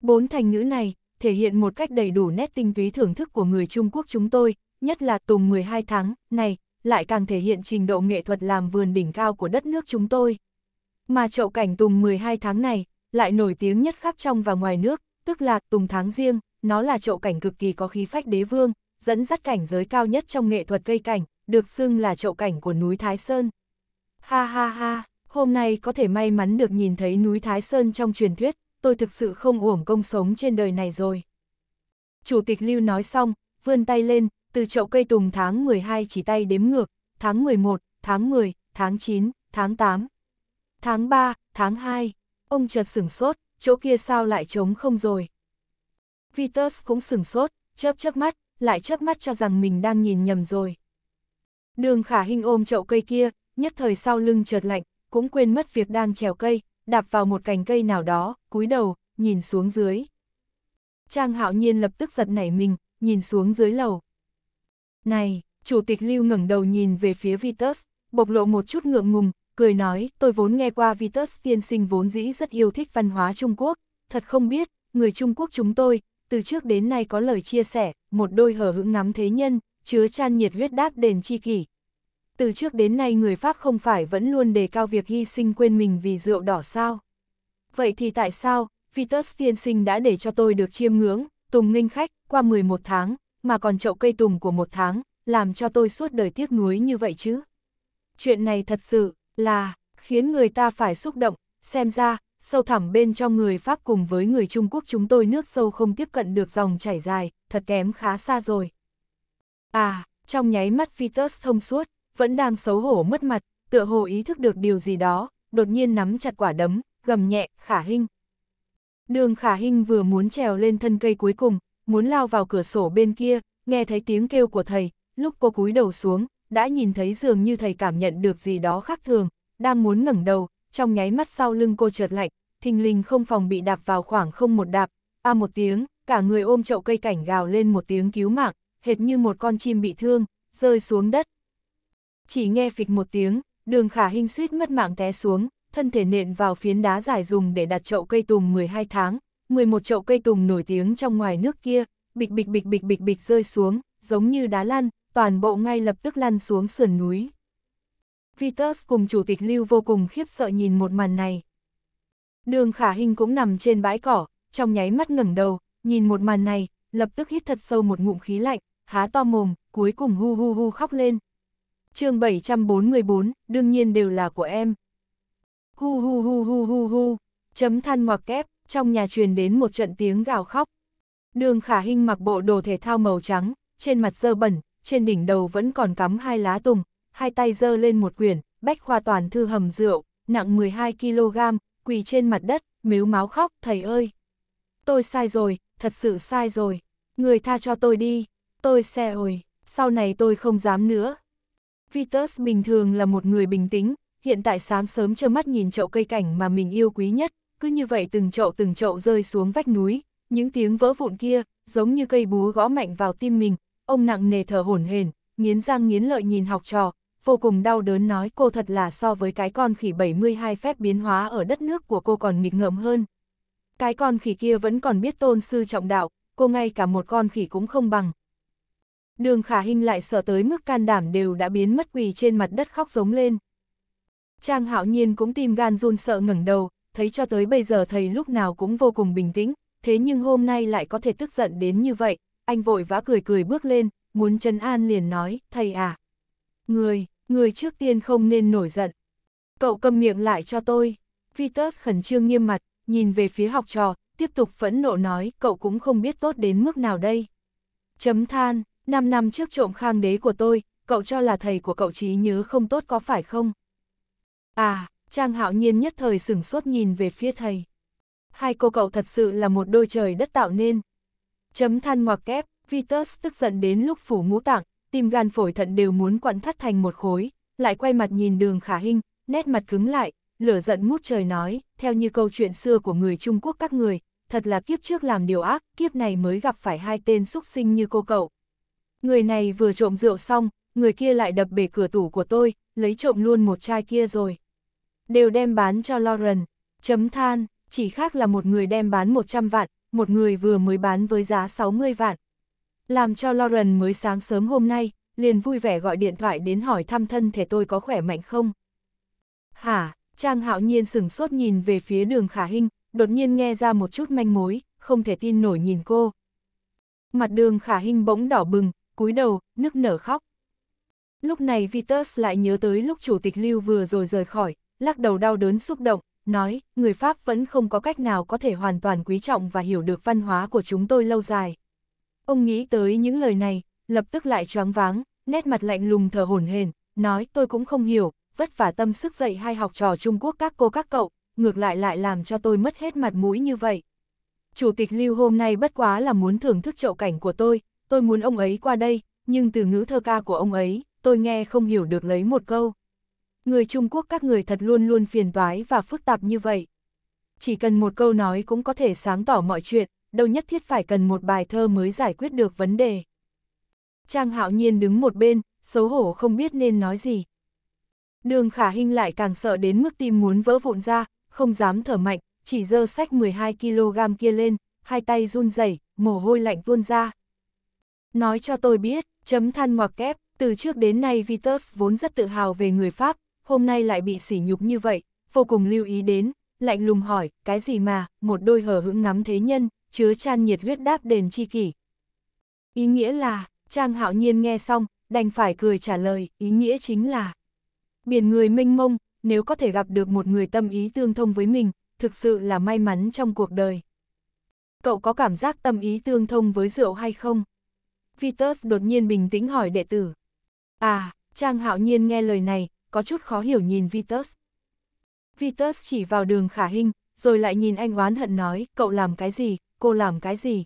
Bốn thành ngữ này, thể hiện một cách đầy đủ nét tinh túy thưởng thức của người Trung Quốc chúng tôi, nhất là Tùng 12 tháng, này, lại càng thể hiện trình độ nghệ thuật làm vườn đỉnh cao của đất nước chúng tôi. Mà chậu cảnh Tùng 12 tháng này, lại nổi tiếng nhất khắp trong và ngoài nước, tức là Tùng tháng riêng, nó là chậu cảnh cực kỳ có khí phách đế vương, dẫn dắt cảnh giới cao nhất trong nghệ thuật cây cảnh, được xưng là chậu cảnh của núi Thái Sơn. Ha ha ha, hôm nay có thể may mắn được nhìn thấy núi Thái Sơn trong truyền thuyết, tôi thực sự không uổng công sống trên đời này rồi. Chủ tịch Lưu nói xong, vươn tay lên, từ chậu cây tùng tháng 12 chỉ tay đếm ngược, tháng 11, tháng 10, tháng 9, tháng 8, tháng 3, tháng 2. Ông chợt sửng sốt, chỗ kia sao lại trống không rồi. Vitus cũng sửng sốt, chớp chớp mắt, lại chớp mắt cho rằng mình đang nhìn nhầm rồi. Đường khả hình ôm chậu cây kia, nhất thời sau lưng chợt lạnh, cũng quên mất việc đang trèo cây, đạp vào một cành cây nào đó, cúi đầu, nhìn xuống dưới. Trang hạo nhiên lập tức giật nảy mình, nhìn xuống dưới lầu. Này, Chủ tịch Lưu ngẩng đầu nhìn về phía Vitus, bộc lộ một chút ngượng ngùng, cười nói, tôi vốn nghe qua Vitus tiên sinh vốn dĩ rất yêu thích văn hóa Trung Quốc, thật không biết, người Trung Quốc chúng tôi, từ trước đến nay có lời chia sẻ, một đôi hở hững ngắm thế nhân, chứa chan nhiệt huyết đáp đền chi kỷ. Từ trước đến nay người Pháp không phải vẫn luôn đề cao việc hy sinh quên mình vì rượu đỏ sao. Vậy thì tại sao, Vitus tiên sinh đã để cho tôi được chiêm ngưỡng, tùng nghênh khách, qua 11 tháng, mà còn chậu cây tùng của một tháng, làm cho tôi suốt đời tiếc nuối như vậy chứ. Chuyện này thật sự là khiến người ta phải xúc động, xem ra, sâu thẳm bên trong người Pháp cùng với người Trung Quốc chúng tôi nước sâu không tiếp cận được dòng chảy dài, thật kém khá xa rồi. À, trong nháy mắt Vitus thông suốt, vẫn đang xấu hổ mất mặt, tựa hồ ý thức được điều gì đó, đột nhiên nắm chặt quả đấm, gầm nhẹ, khả Hinh. Đường khả Hinh vừa muốn trèo lên thân cây cuối cùng, muốn lao vào cửa sổ bên kia, nghe thấy tiếng kêu của thầy, lúc cô cúi đầu xuống, đã nhìn thấy dường như thầy cảm nhận được gì đó khác thường, đang muốn ngẩng đầu, trong nháy mắt sau lưng cô trượt lạnh, thình lình không phòng bị đạp vào khoảng không một đạp, a một tiếng, cả người ôm chậu cây cảnh gào lên một tiếng cứu mạng, hệt như một con chim bị thương, rơi xuống đất. Chỉ nghe phịch một tiếng, đường khả hình suýt mất mạng té xuống, thân thể nện vào phiến đá dài dùng để đặt chậu cây tùng 12 tháng, 11 chậu cây tùng nổi tiếng trong ngoài nước kia, bịch bịch bịch bịch bịch bịch rơi xuống, giống như đá lăn, toàn bộ ngay lập tức lăn xuống sườn núi. Vitus cùng chủ tịch Lưu vô cùng khiếp sợ nhìn một màn này. Đường khả hình cũng nằm trên bãi cỏ, trong nháy mắt ngẩng đầu, nhìn một màn này, lập tức hít thật sâu một ngụm khí lạnh, há to mồm, cuối cùng hu hu hu khóc lên. chương 744, đương nhiên đều là của em. Hu hu hu hu hu hu, chấm than ngoặc kép, trong nhà truyền đến một trận tiếng gào khóc. Đường khả hình mặc bộ đồ thể thao màu trắng, trên mặt dơ bẩn, trên đỉnh đầu vẫn còn cắm hai lá tùng, hai tay dơ lên một quyển, bách khoa toàn thư hầm rượu, nặng 12kg, quỳ trên mặt đất, miếu máu khóc, thầy ơi. Tôi sai rồi, thật sự sai rồi, người tha cho tôi đi, tôi xe ồi, sau này tôi không dám nữa. Vitus bình thường là một người bình tĩnh, hiện tại sáng sớm trơ mắt nhìn chậu cây cảnh mà mình yêu quý nhất, cứ như vậy từng chậu từng chậu rơi xuống vách núi, những tiếng vỡ vụn kia, giống như cây búa gõ mạnh vào tim mình, ông nặng nề thở hổn hển, nghiến răng nghiến lợi nhìn học trò, vô cùng đau đớn nói cô thật là so với cái con khỉ 72 phép biến hóa ở đất nước của cô còn nghịch ngợm hơn. Cái con khỉ kia vẫn còn biết tôn sư trọng đạo, cô ngay cả một con khỉ cũng không bằng. Đường khả hình lại sợ tới mức can đảm đều đã biến mất quỳ trên mặt đất khóc giống lên. Trang hạo nhiên cũng tìm gan run sợ ngẩng đầu, thấy cho tới bây giờ thầy lúc nào cũng vô cùng bình tĩnh, thế nhưng hôm nay lại có thể tức giận đến như vậy, anh vội vã cười cười bước lên, muốn Trần An liền nói, thầy à. Người, người trước tiên không nên nổi giận. Cậu cầm miệng lại cho tôi. Vitus khẩn trương nghiêm mặt, nhìn về phía học trò, tiếp tục phẫn nộ nói, cậu cũng không biết tốt đến mức nào đây. Chấm than, 5 năm trước trộm khang đế của tôi, cậu cho là thầy của cậu trí nhớ không tốt có phải không? À, Trang hạo nhiên nhất thời sửng sốt nhìn về phía thầy. Hai cô cậu thật sự là một đôi trời đất tạo nên. Chấm than ngoặc kép, Vitus tức giận đến lúc phủ ngũ tạng, tim gan phổi thận đều muốn quặn thắt thành một khối, lại quay mặt nhìn đường khả hình, nét mặt cứng lại, lửa giận ngút trời nói, theo như câu chuyện xưa của người Trung Quốc các người, thật là kiếp trước làm điều ác, kiếp này mới gặp phải hai tên xúc sinh như cô cậu. Người này vừa trộm rượu xong, người kia lại đập bể cửa tủ của tôi, lấy trộm luôn một chai kia rồi đều đem bán cho Lauren. Chấm than, chỉ khác là một người đem bán 100 vạn, một người vừa mới bán với giá 60 vạn. Làm cho Lauren mới sáng sớm hôm nay, liền vui vẻ gọi điện thoại đến hỏi thăm thân thể tôi có khỏe mạnh không. Hả, Trang hạo nhiên sửng sốt nhìn về phía đường khả hình, đột nhiên nghe ra một chút manh mối, không thể tin nổi nhìn cô. Mặt đường khả hình bỗng đỏ bừng, cúi đầu, nức nở khóc. Lúc này Vitus lại nhớ tới lúc chủ tịch Lưu vừa rồi rời khỏi, lắc đầu đau đớn xúc động, nói, người Pháp vẫn không có cách nào có thể hoàn toàn quý trọng và hiểu được văn hóa của chúng tôi lâu dài. Ông nghĩ tới những lời này, lập tức lại choáng váng, nét mặt lạnh lùng thở hổn hển, nói tôi cũng không hiểu, vất vả tâm sức dạy hai học trò Trung Quốc các cô các cậu, ngược lại lại làm cho tôi mất hết mặt mũi như vậy. Chủ tịch Lưu hôm nay bất quá là muốn thưởng thức chậu cảnh của tôi, tôi muốn ông ấy qua đây, nhưng từ ngữ thơ ca của ông ấy, tôi nghe không hiểu được lấy một câu người Trung Quốc các người thật luôn luôn phiền toái và phức tạp như vậy. Chỉ cần một câu nói cũng có thể sáng tỏ mọi chuyện, đâu nhất thiết phải cần một bài thơ mới giải quyết được vấn đề. Trang hạo nhiên đứng một bên, xấu hổ không biết nên nói gì. Đường khả Hinh lại càng sợ đến mức tim muốn vỡ vụn ra, không dám thở mạnh, chỉ dơ sách 12kg kia lên, hai tay run rẩy, mồ hôi lạnh tuôn ra. Nói cho tôi biết, chấm than ngoặc kép, từ trước đến nay Vitus vốn rất tự hào về người Pháp, hôm nay lại bị sỉ nhục như vậy, vô cùng lưu ý đến, lạnh lùng hỏi, cái gì mà, một đôi hở hững ngắm thế nhân, chứa chan nhiệt huyết đáp đền chi kỷ. Ý nghĩa là, Trang Hạo Nhiên nghe xong, đành phải cười trả lời, ý nghĩa chính là Biển người mênh mông, nếu có thể gặp được một người tâm ý tương thông với mình, thực sự là may mắn trong cuộc đời. Cậu có cảm giác tâm ý tương thông với rượu hay không? Vitus đột nhiên bình tĩnh hỏi đệ tử. À, Trang Hạo Nhiên nghe lời này, có chút khó hiểu nhìn Vitus. Vitus chỉ vào đường khả hình, rồi lại nhìn anh oán hận nói, cậu làm cái gì, cô làm cái gì.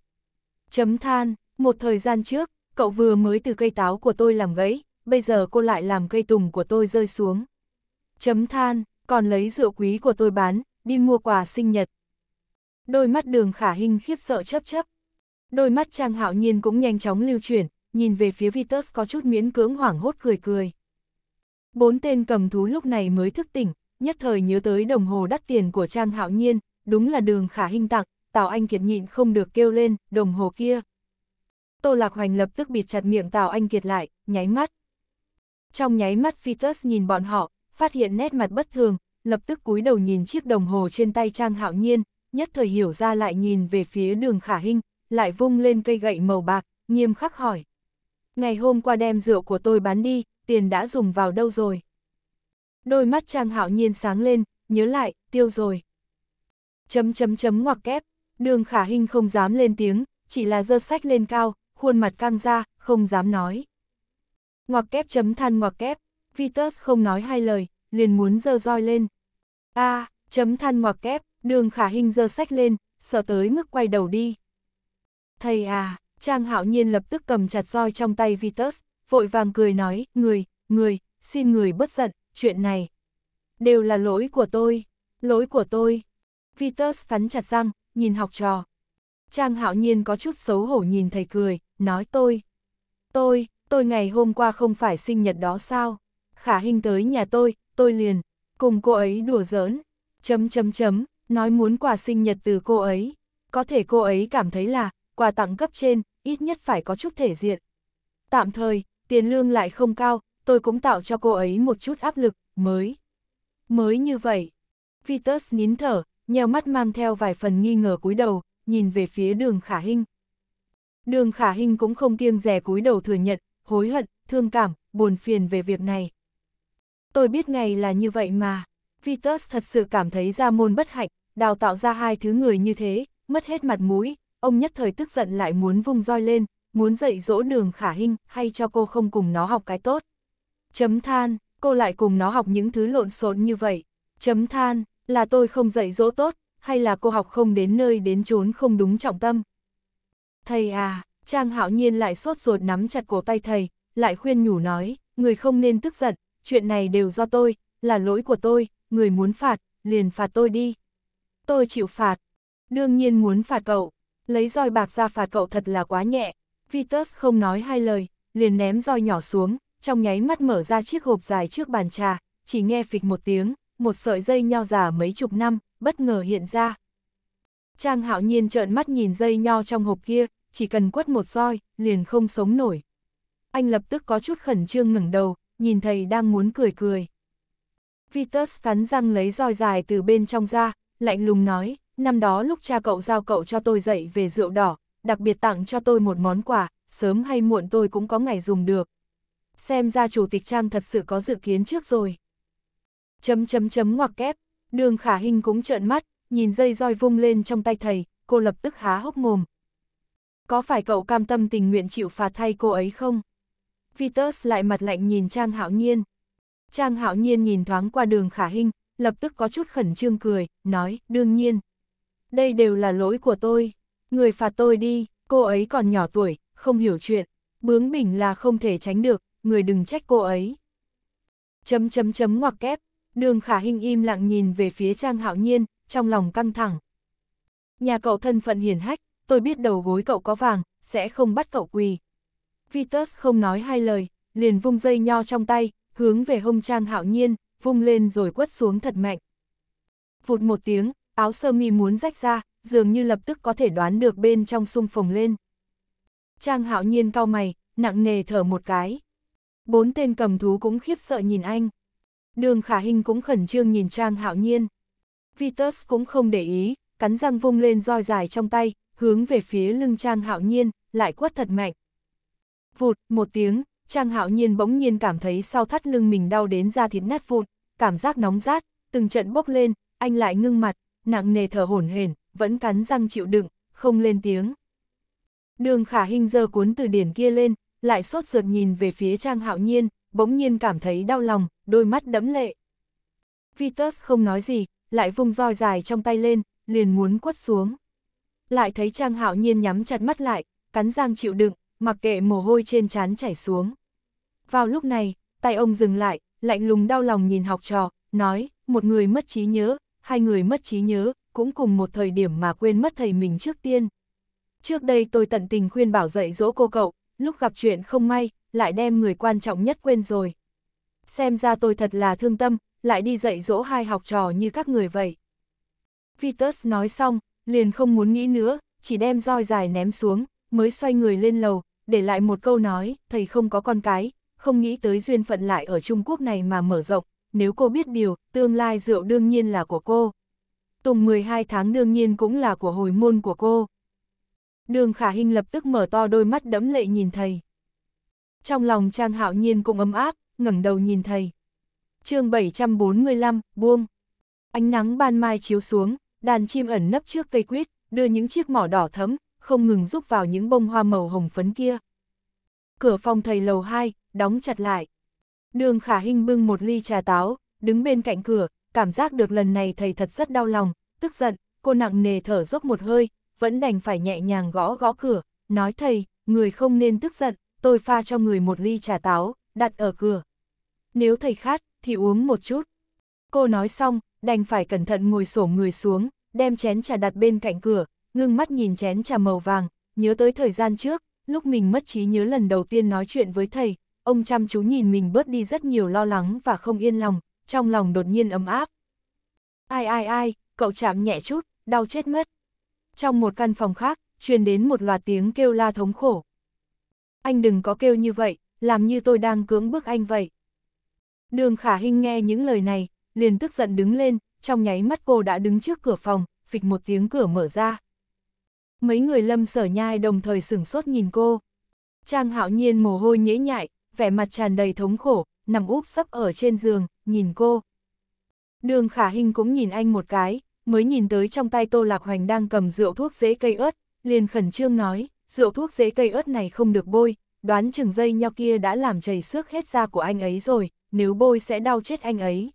Chấm than, một thời gian trước, cậu vừa mới từ cây táo của tôi làm gãy, bây giờ cô lại làm cây tùng của tôi rơi xuống. Chấm than, còn lấy rượu quý của tôi bán, đi mua quà sinh nhật. Đôi mắt đường khả hình khiếp sợ chấp chấp. Đôi mắt Trang Hạo Nhiên cũng nhanh chóng lưu chuyển, nhìn về phía Vitus có chút miễn cưỡng hoảng hốt cười cười. Bốn tên cầm thú lúc này mới thức tỉnh, nhất thời nhớ tới đồng hồ đắt tiền của Trang Hạo Nhiên, đúng là đường khả hình tặng, Tào Anh Kiệt nhịn không được kêu lên, đồng hồ kia. Tô Lạc Hoành lập tức bịt chặt miệng Tào Anh Kiệt lại, nháy mắt. Trong nháy mắt Fetus nhìn bọn họ, phát hiện nét mặt bất thường, lập tức cúi đầu nhìn chiếc đồng hồ trên tay Trang Hạo Nhiên, nhất thời hiểu ra lại nhìn về phía đường khả hình, lại vung lên cây gậy màu bạc, nghiêm khắc hỏi. Ngày hôm qua đem rượu của tôi bán đi, tiền đã dùng vào đâu rồi? Đôi mắt Trang Hạo Nhiên sáng lên, nhớ lại, tiêu rồi. Chấm chấm chấm ngoặc kép, đường khả hình không dám lên tiếng, chỉ là giơ sách lên cao, khuôn mặt căng ra, không dám nói. Ngoặc kép chấm than ngoặc kép, Vitus không nói hai lời, liền muốn giơ roi lên. A, à, chấm than ngoặc kép, đường khả hình giơ sách lên, sợ tới mức quay đầu đi. Thầy à, Trang Hạo Nhiên lập tức cầm chặt roi trong tay Vitus, vội vàng cười nói, người, người, xin người bất giận, chuyện này. Đều là lỗi của tôi, lỗi của tôi. Vitus cắn chặt răng, nhìn học trò. Trang hạo nhiên có chút xấu hổ nhìn thầy cười, nói tôi. Tôi, tôi ngày hôm qua không phải sinh nhật đó sao? Khả hình tới nhà tôi, tôi liền, cùng cô ấy đùa giỡn, chấm chấm chấm, nói muốn quà sinh nhật từ cô ấy. Có thể cô ấy cảm thấy là, quà tặng cấp trên, ít nhất phải có chút thể diện. Tạm thời, tiền lương lại không cao, tôi cũng tạo cho cô ấy một chút áp lực, mới. Mới như vậy. Vitus nín thở, nheo mắt mang theo vài phần nghi ngờ cúi đầu, nhìn về phía đường khả hình. Đường khả hình cũng không kiêng rẻ cúi đầu thừa nhận, hối hận, thương cảm, buồn phiền về việc này. Tôi biết ngày là như vậy mà. Vitus thật sự cảm thấy ra môn bất hạnh, đào tạo ra hai thứ người như thế, mất hết mặt mũi, ông nhất thời tức giận lại muốn vung roi lên, muốn dạy dỗ đường khả hinh hay cho cô không cùng nó học cái tốt. Chấm than, cô lại cùng nó học những thứ lộn xộn như vậy. Chấm than, là tôi không dạy dỗ tốt, hay là cô học không đến nơi đến chốn không đúng trọng tâm. Thầy à, Trang hạo nhiên lại sốt ruột nắm chặt cổ tay thầy, lại khuyên nhủ nói, người không nên tức giận, chuyện này đều do tôi, là lỗi của tôi, người muốn phạt, liền phạt tôi đi. Tôi chịu phạt, đương nhiên muốn phạt cậu, lấy roi bạc ra phạt cậu thật là quá nhẹ, Vitus không nói hai lời, liền ném roi nhỏ xuống, trong nháy mắt mở ra chiếc hộp dài trước bàn trà, chỉ nghe phịch một tiếng, một sợi dây nho già mấy chục năm, bất ngờ hiện ra. Trang hạo nhiên trợn mắt nhìn dây nho trong hộp kia, chỉ cần quất một roi, liền không sống nổi. Anh lập tức có chút khẩn trương ngẩng đầu, nhìn thầy đang muốn cười cười. Vitus cắn răng lấy roi dài từ bên trong ra, lạnh lùng nói, năm đó lúc cha cậu giao cậu cho tôi dạy về rượu đỏ, đặc biệt tặng cho tôi một món quà, sớm hay muộn tôi cũng có ngày dùng được. Xem ra chủ tịch Trang thật sự có dự kiến trước rồi. Chấm chấm chấm ngoặc kép, đường khả hình cũng trợn mắt, nhìn dây roi vung lên trong tay thầy, cô lập tức há hốc mồm. Có phải cậu cam tâm tình nguyện chịu phạt thay cô ấy không? Vitus lại mặt lạnh nhìn Trang Hạo Nhiên. Trang Hạo Nhiên nhìn thoáng qua đường khả hình, lập tức có chút khẩn trương cười, nói, đương nhiên. Đây đều là lỗi của tôi. Người phạt tôi đi, cô ấy còn nhỏ tuổi, không hiểu chuyện, bướng bỉnh là không thể tránh được, người đừng trách cô ấy. Chấm chấm chấm ngoặc kép, đường khả hình im lặng nhìn về phía Trang Hạo Nhiên, trong lòng căng thẳng. Nhà cậu thân phận hiền hách, tôi biết đầu gối cậu có vàng, sẽ không bắt cậu quỳ. Vitus không nói hai lời, liền vung dây nho trong tay, hướng về hông Trang Hạo Nhiên, vung lên rồi quất xuống thật mạnh. Phụt một tiếng, áo sơ mi muốn rách ra, dường như lập tức có thể đoán được bên trong sung phồng lên. Trang hạo nhiên cao mày, nặng nề thở một cái. Bốn tên cầm thú cũng khiếp sợ nhìn anh. Đường khả hình cũng khẩn trương nhìn Trang hạo nhiên. Vitus cũng không để ý, cắn răng vung lên roi dài trong tay, hướng về phía lưng Trang hạo nhiên, lại quất thật mạnh. Vụt, một tiếng, Trang hạo nhiên bỗng nhiên cảm thấy sau thắt lưng mình đau đến da thịt nát vụt, cảm giác nóng rát, từng trận bốc lên, anh lại ngưng mặt, nặng nề thở hổn hển, vẫn cắn răng chịu đựng, không lên tiếng. Đường khả hình giơ cuốn từ điển kia lên, lại sốt ruột nhìn về phía Trang Hạo Nhiên, bỗng nhiên cảm thấy đau lòng, đôi mắt đẫm lệ. Vitus không nói gì, lại vung roi dài trong tay lên, liền muốn quất xuống. Lại thấy Trang Hạo Nhiên nhắm chặt mắt lại, cắn răng chịu đựng, mặc kệ mồ hôi trên trán chảy xuống. Vào lúc này, tay ông dừng lại, lạnh lùng đau lòng nhìn học trò, nói, một người mất trí nhớ, hai người mất trí nhớ, cũng cùng một thời điểm mà quên mất thầy mình trước tiên. Trước đây tôi tận tình khuyên bảo dạy dỗ cô cậu, lúc gặp chuyện không may, lại đem người quan trọng nhất quên rồi. Xem ra tôi thật là thương tâm, lại đi dạy dỗ hai học trò như các người vậy. Vitus nói xong, liền không muốn nghĩ nữa, chỉ đem roi dài ném xuống, mới xoay người lên lầu, để lại một câu nói, thầy không có con cái, không nghĩ tới duyên phận lại ở Trung Quốc này mà mở rộng, nếu cô biết điều, tương lai rượu đương nhiên là của cô. Tùng 12 tháng đương nhiên cũng là của hồi môn của cô. Đường khả hình lập tức mở to đôi mắt đẫm lệ nhìn thầy. Trong lòng Trang Hạo Nhiên cũng ấm áp, ngẩng đầu nhìn thầy. chương 745, buông. Ánh nắng ban mai chiếu xuống, đàn chim ẩn nấp trước cây quýt, đưa những chiếc mỏ đỏ thấm, không ngừng rúc vào những bông hoa màu hồng phấn kia. Cửa phòng thầy lầu 2, đóng chặt lại. Đường khả hình bưng một ly trà táo, đứng bên cạnh cửa, cảm giác được lần này thầy thật rất đau lòng, tức giận, cô nặng nề thở dốc một hơi, vẫn đành phải nhẹ nhàng gõ gõ cửa, nói thầy, người không nên tức giận, tôi pha cho người một ly trà táo, đặt ở cửa. Nếu thầy khát, thì uống một chút. Cô nói xong, đành phải cẩn thận ngồi sổ người xuống, đem chén trà đặt bên cạnh cửa, ngưng mắt nhìn chén trà màu vàng, nhớ tới thời gian trước, lúc mình mất trí nhớ lần đầu tiên nói chuyện với thầy, ông chăm chú nhìn mình bớt đi rất nhiều lo lắng và không yên lòng, trong lòng đột nhiên ấm áp. Ai ai ai, cậu chạm nhẹ chút, đau chết mất. Trong một căn phòng khác, truyền đến một loạt tiếng kêu la thống khổ. Anh đừng có kêu như vậy, làm như tôi đang cưỡng bức anh vậy. Đường khả hình nghe những lời này, liền tức giận đứng lên, trong nháy mắt cô đã đứng trước cửa phòng, phịch một tiếng cửa mở ra. Mấy người lâm sở nhai đồng thời sửng sốt nhìn cô. Trang hạo nhiên mồ hôi nhễ nhại, vẻ mặt tràn đầy thống khổ, nằm úp sấp ở trên giường, nhìn cô. Đường khả hình cũng nhìn anh một cái, mới nhìn tới trong tay Tô Lạc Hoành đang cầm rượu thuốc dễ cây ớt, liền khẩn trương nói, rượu thuốc dễ cây ớt này không được bôi, đoán chừng dây nho kia đã làm chảy xước hết da của anh ấy rồi, nếu bôi sẽ đau chết anh ấy.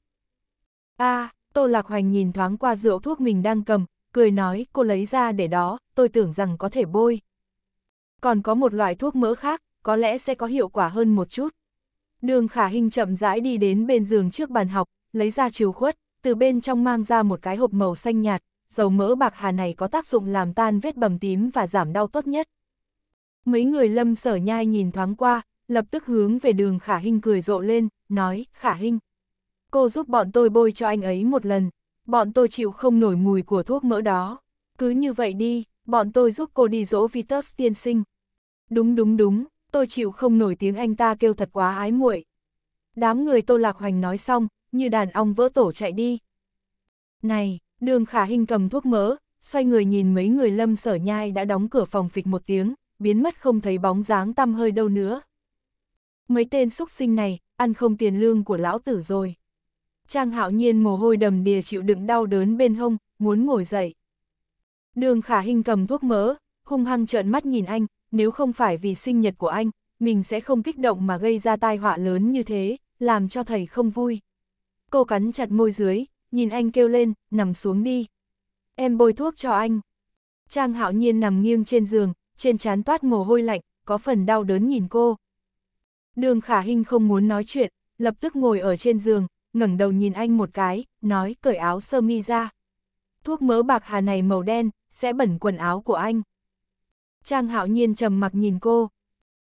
a à, Tô Lạc Hoành nhìn thoáng qua rượu thuốc mình đang cầm, cười nói, cô lấy ra để đó, tôi tưởng rằng có thể bôi. Còn có một loại thuốc mỡ khác, có lẽ sẽ có hiệu quả hơn một chút. Đường khả hình chậm rãi đi đến bên giường trước bàn học, lấy ra chiều khuất, từ bên trong mang ra một cái hộp màu xanh nhạt, dầu mỡ bạc hà này có tác dụng làm tan vết bầm tím và giảm đau tốt nhất. Mấy người lâm sở nhai nhìn thoáng qua, lập tức hướng về đường khả hình cười rộ lên, nói, khả hình. Cô giúp bọn tôi bôi cho anh ấy một lần, bọn tôi chịu không nổi mùi của thuốc mỡ đó. Cứ như vậy đi, bọn tôi giúp cô đi dỗ Vitus tiên sinh. Đúng đúng đúng, tôi chịu không nổi tiếng anh ta kêu thật quá ái muội. Đám người Tô Lạc Hoành nói xong, như đàn ong vỡ tổ chạy đi. Này, đường khả hình cầm thuốc mỡ, xoay người nhìn mấy người lâm sở nhai đã đóng cửa phòng phịch một tiếng, biến mất không thấy bóng dáng tăm hơi đâu nữa. Mấy tên xúc sinh này, ăn không tiền lương của lão tử rồi. Trang hạo nhiên mồ hôi đầm đìa chịu đựng đau đớn bên hông, muốn ngồi dậy. Đường khả hình cầm thuốc mỡ, hung hăng trợn mắt nhìn anh, nếu không phải vì sinh nhật của anh, mình sẽ không kích động mà gây ra tai họa lớn như thế, làm cho thầy không vui. Cô cắn chặt môi dưới, nhìn anh kêu lên, nằm xuống đi. Em bôi thuốc cho anh. Trang hạo nhiên nằm nghiêng trên giường, trên trán toát mồ hôi lạnh, có phần đau đớn nhìn cô. Đường khả hình không muốn nói chuyện, lập tức ngồi ở trên giường, ngẩng đầu nhìn anh một cái, nói cởi áo sơ mi ra. Thuốc mỡ bạc hà này màu đen, sẽ bẩn quần áo của anh. Trang hạo nhiên trầm mặc nhìn cô.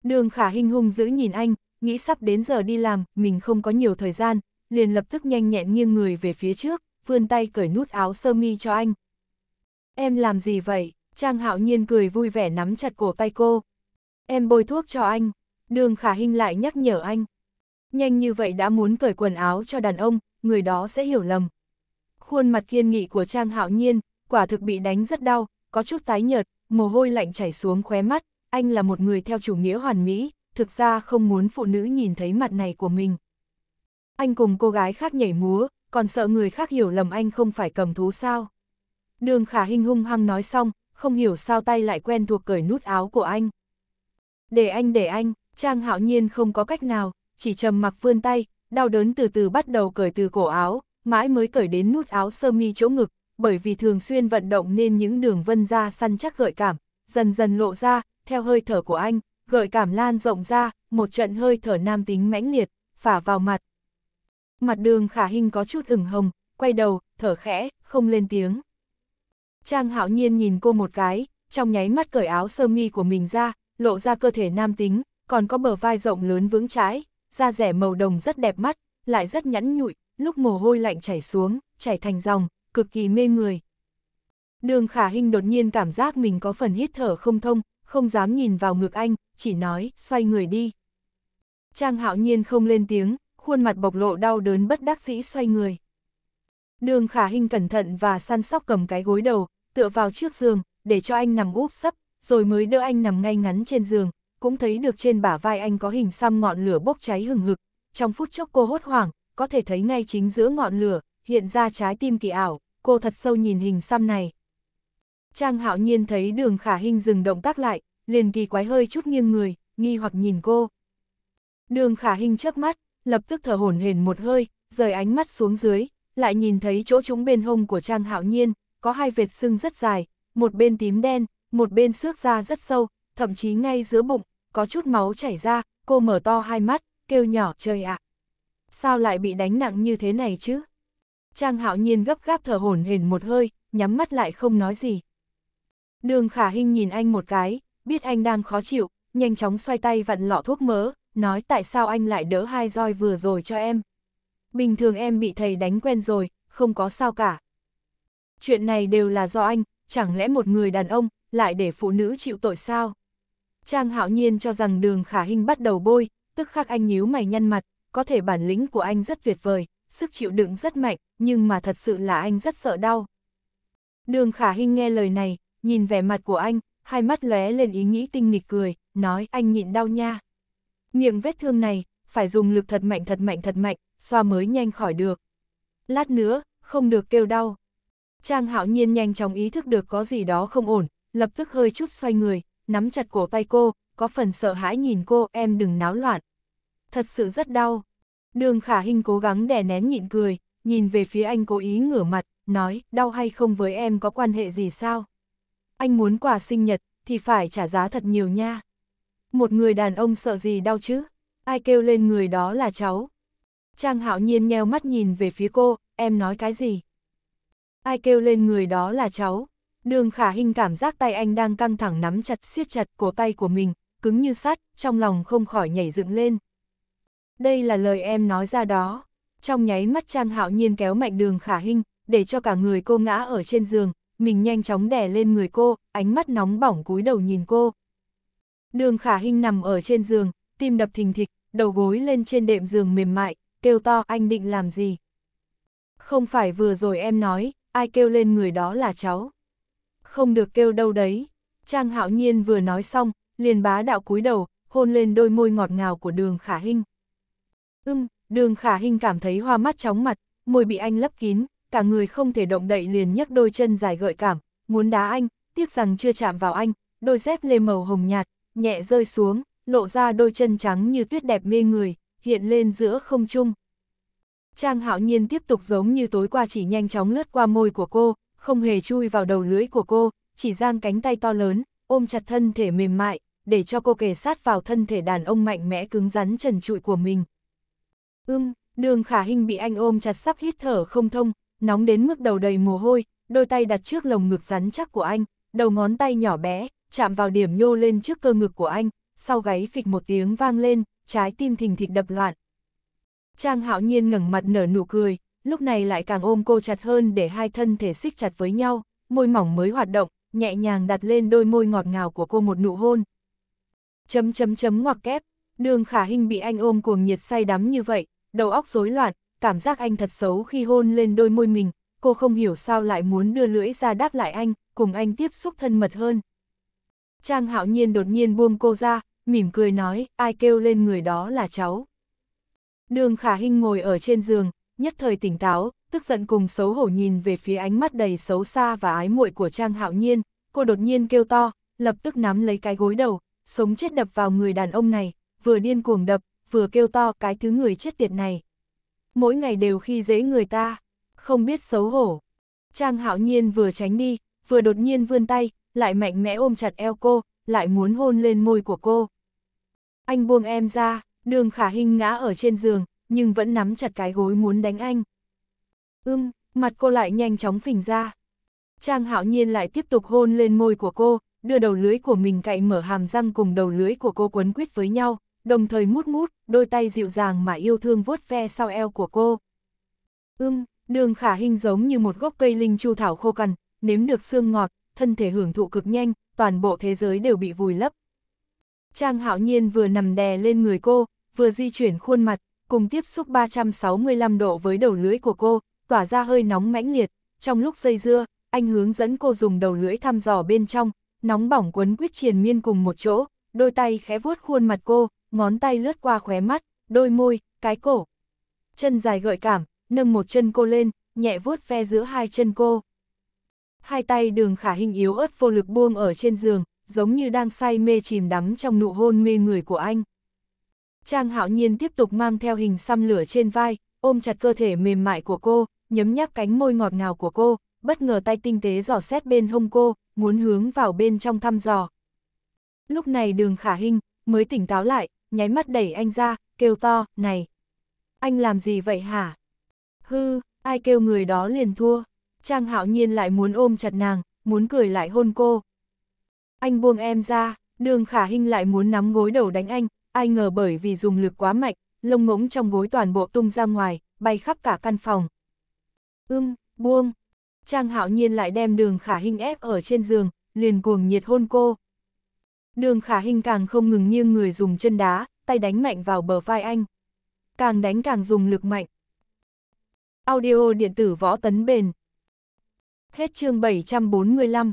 Đường khả Hinh hung giữ nhìn anh, nghĩ sắp đến giờ đi làm, mình không có nhiều thời gian, liền lập tức nhanh nhẹn nghiêng người về phía trước, vươn tay cởi nút áo sơ mi cho anh. Em làm gì vậy? Trang hạo nhiên cười vui vẻ nắm chặt cổ tay cô. Em bôi thuốc cho anh. Đường khả Hinh lại nhắc nhở anh. Nhanh như vậy đã muốn cởi quần áo cho đàn ông, người đó sẽ hiểu lầm. Khuôn mặt kiên nghị của Trang hạo nhiên, quả thực bị đánh rất đau, có chút tái nhợt, mồ hôi lạnh chảy xuống khóe mắt, anh là một người theo chủ nghĩa hoàn mỹ, thực ra không muốn phụ nữ nhìn thấy mặt này của mình. Anh cùng cô gái khác nhảy múa, còn sợ người khác hiểu lầm anh không phải cầm thú sao. Đường khả hình hung hăng nói xong, không hiểu sao tay lại quen thuộc cởi nút áo của anh. Để anh để anh, Trang hạo nhiên không có cách nào, chỉ trầm mặc vươn tay, đau đớn từ từ bắt đầu cởi từ cổ áo, mãi mới cởi đến nút áo sơ mi chỗ ngực, bởi vì thường xuyên vận động nên những đường vân da săn chắc gợi cảm, dần dần lộ ra, theo hơi thở của anh, gợi cảm lan rộng ra, một trận hơi thở nam tính mãnh liệt, phả vào mặt. Mặt đường khả hình có chút ửng hồng, quay đầu, thở khẽ, không lên tiếng. Trang hạo nhiên nhìn cô một cái, trong nháy mắt cởi áo sơ mi của mình ra, lộ ra cơ thể nam tính, còn có bờ vai rộng lớn vững trái, da rẻ màu đồng rất đẹp mắt, lại rất nhẵn nhụi, lúc mồ hôi lạnh chảy xuống, chảy thành dòng, cực kỳ mê người. Đường khả hình đột nhiên cảm giác mình có phần hít thở không thông, không dám nhìn vào ngực anh, chỉ nói, xoay người đi. Trang hạo nhiên không lên tiếng, khuôn mặt bộc lộ đau đớn bất đắc dĩ xoay người. Đường khả hình cẩn thận và săn sóc cầm cái gối đầu, tựa vào trước giường, để cho anh nằm úp sấp, rồi mới đỡ anh nằm ngay ngắn trên giường, cũng thấy được trên bả vai anh có hình xăm ngọn lửa bốc cháy hừng hực. Trong phút chốc cô hốt hoảng, có thể thấy ngay chính giữa ngọn lửa, hiện ra trái tim kỳ ảo, cô thật sâu nhìn hình xăm này. Trang hạo nhiên thấy đường khả hình dừng động tác lại, liền kỳ quái hơi chút nghiêng người, nghi hoặc nhìn cô. Đường khả hình chớp mắt, lập tức thở hổn hển một hơi, rời ánh mắt xuống dưới, lại nhìn thấy chỗ trúng bên hông của Trang Hạo Nhiên, có hai vệt sưng rất dài, một bên tím đen, một bên xước ra rất sâu, thậm chí ngay giữa bụng, có chút máu chảy ra, cô mở to hai mắt, kêu nhỏ trời ạ. sao lại bị đánh nặng như thế này chứ? Trang hạo nhiên gấp gáp thở hổn hển một hơi, nhắm mắt lại không nói gì. Đường khả hình nhìn anh một cái, biết anh đang khó chịu, nhanh chóng xoay tay vặn lọ thuốc mỡ, nói tại sao anh lại đỡ hai roi vừa rồi cho em. Bình thường em bị thầy đánh quen rồi, không có sao cả. Chuyện này đều là do anh, chẳng lẽ một người đàn ông lại để phụ nữ chịu tội sao? Trang hạo nhiên cho rằng đường khả hình bắt đầu bôi, tức khắc anh nhíu mày nhăn mặt, có thể bản lĩnh của anh rất tuyệt vời, sức chịu đựng rất mạnh, nhưng mà thật sự là anh rất sợ đau. Đường Khả Hinh nghe lời này, nhìn vẻ mặt của anh, hai mắt lóe lên ý nghĩ tinh nghịch cười, nói anh nhịn đau nha. Miệng vết thương này, phải dùng lực thật mạnh thật mạnh thật mạnh, xoa mới nhanh khỏi được. Lát nữa, không được kêu đau. Trang hạo nhiên nhanh chóng ý thức được có gì đó không ổn, lập tức hơi chút xoay người, nắm chặt cổ tay cô, có phần sợ hãi nhìn cô, em đừng náo loạn. Thật sự rất đau. Đường khả hình cố gắng đè nén nhịn cười, nhìn về phía anh cố ý ngửa mặt, nói, đau hay không với em có quan hệ gì sao? Anh muốn quà sinh nhật, thì phải trả giá thật nhiều nha. Một người đàn ông sợ gì đau chứ? Ai kêu lên người đó là cháu? Trang hạo nhiên nheo mắt nhìn về phía cô, em nói cái gì? Ai kêu lên người đó là cháu? Đường khả hình cảm giác tay anh đang căng thẳng nắm chặt siết chặt cổ tay của mình, cứng như sắt, trong lòng không khỏi nhảy dựng lên đây là lời em nói ra đó. Trong nháy mắt Trang Hạo Nhiên kéo mạnh đường khả hình, để cho cả người cô ngã ở trên giường, mình nhanh chóng đè lên người cô, ánh mắt nóng bỏng cúi đầu nhìn cô. Đường khả hình nằm ở trên giường, tim đập thình thịch, đầu gối lên trên đệm giường mềm mại, kêu to anh định làm gì. Không phải vừa rồi em nói, ai kêu lên người đó là cháu. Không được kêu đâu đấy. Trang hạo nhiên vừa nói xong, liền bá đạo cúi đầu, hôn lên đôi môi ngọt ngào của đường khả hình. Ưm, đường khả hình cảm thấy hoa mắt chóng mặt, môi bị anh lấp kín, cả người không thể động đậy liền nhấc đôi chân dài gợi cảm, muốn đá anh, tiếc rằng chưa chạm vào anh, đôi dép lê màu hồng nhạt, nhẹ rơi xuống, lộ ra đôi chân trắng như tuyết đẹp mê người, hiện lên giữa không trung. Trang hạo nhiên tiếp tục giống như tối qua chỉ nhanh chóng lướt qua môi của cô, không hề chui vào đầu lưỡi của cô, chỉ giang cánh tay to lớn, ôm chặt thân thể mềm mại, để cho cô kề sát vào thân thể đàn ông mạnh mẽ cứng rắn trần trụi của mình. Ưm, đường khả hình bị anh ôm chặt sắp hít thở không thông, nóng đến mức đầu đầy mồ hôi, đôi tay đặt trước lồng ngực rắn chắc của anh, đầu ngón tay nhỏ bé, chạm vào điểm nhô lên trước cơ ngực của anh, sau gáy phịch một tiếng vang lên, trái tim thình thịch đập loạn. Trang hạo nhiên ngẩng mặt nở nụ cười, lúc này lại càng ôm cô chặt hơn để hai thân thể xích chặt với nhau, môi mỏng mới hoạt động, nhẹ nhàng đặt lên đôi môi ngọt ngào của cô một nụ hôn. Chấm chấm chấm ngoặc kép, đường khả hình bị anh ôm cuồng nhiệt say đắm như vậy, đầu óc rối loạn, cảm giác anh thật xấu khi hôn lên đôi môi mình, cô không hiểu sao lại muốn đưa lưỡi ra đáp lại anh, cùng anh tiếp xúc thân mật hơn. Trang hạo nhiên đột nhiên buông cô ra, mỉm cười nói, ai kêu lên người đó là cháu. Đường khả hinh ngồi ở trên giường, nhất thời tỉnh táo, tức giận cùng xấu hổ nhìn về phía ánh mắt đầy xấu xa và ái muội của Trang hạo nhiên, cô đột nhiên kêu to, lập tức nắm lấy cái gối đầu, sống chết đập vào người đàn ông này, vừa điên cuồng đập, vừa kêu to cái thứ người chết tiệt này. Mỗi ngày đều khi dễ người ta, không biết xấu hổ. Trang hạo nhiên vừa tránh đi, vừa đột nhiên vươn tay, lại mạnh mẽ ôm chặt eo cô, lại muốn hôn lên môi của cô. Anh buông em ra, đường khả hình ngã ở trên giường, nhưng vẫn nắm chặt cái gối muốn đánh anh. Ưm, mặt cô lại nhanh chóng phình ra. Trang hạo nhiên lại tiếp tục hôn lên môi của cô, đưa đầu lưới của mình cậy mở hàm răng cùng đầu lưới của cô quấn quýt với nhau, đồng thời mút mút, đôi tay dịu dàng mà yêu thương vuốt ve sau eo của cô. Ưm, đường khả hình giống như một gốc cây linh chu thảo khô cằn, nếm được xương ngọt, thân thể hưởng thụ cực nhanh, toàn bộ thế giới đều bị vùi lấp. Trang hạo nhiên vừa nằm đè lên người cô, vừa di chuyển khuôn mặt, cùng tiếp xúc 365 độ với đầu lưỡi của cô, tỏa ra hơi nóng mãnh liệt. Trong lúc dây dưa, anh hướng dẫn cô dùng đầu lưỡi thăm dò bên trong, nóng bỏng quấn quýt triền miên cùng một chỗ, đôi tay khẽ vuốt khuôn mặt cô, ngón tay lướt qua khóe mắt, đôi môi, cái cổ. Chân dài gợi cảm, nâng một chân cô lên, nhẹ vuốt ve giữa hai chân cô. Hai tay đường khả hình yếu ớt vô lực buông ở trên giường, giống như đang say mê chìm đắm trong nụ hôn mê người của anh. Trang hạo nhiên tiếp tục mang theo hình xăm lửa trên vai, ôm chặt cơ thể mềm mại của cô, nhấm nháp cánh môi ngọt ngào của cô, bất ngờ tay tinh tế dò xét bên hông cô, muốn hướng vào bên trong thăm dò. Lúc này đường khả hình mới tỉnh táo lại, nháy mắt đẩy anh ra, kêu to, này. Anh làm gì vậy hả? Hư, ai kêu người đó liền thua. Trang hạo nhiên lại muốn ôm chặt nàng, muốn cười lại hôn cô. Anh buông em ra, đường khả hình lại muốn nắm gối đầu đánh anh, ai ngờ bởi vì dùng lực quá mạnh, lông ngỗng trong gối toàn bộ tung ra ngoài, bay khắp cả căn phòng. Ưm, buông. Trang hạo nhiên lại đem đường khả hình ép ở trên giường, liền cuồng nhiệt hôn cô, Đường khả hình càng không ngừng nghiêng người dùng chân đá, tay đánh mạnh vào bờ vai anh. Càng đánh càng dùng lực mạnh. Audio điện tử võ tấn bền. Hết chương 745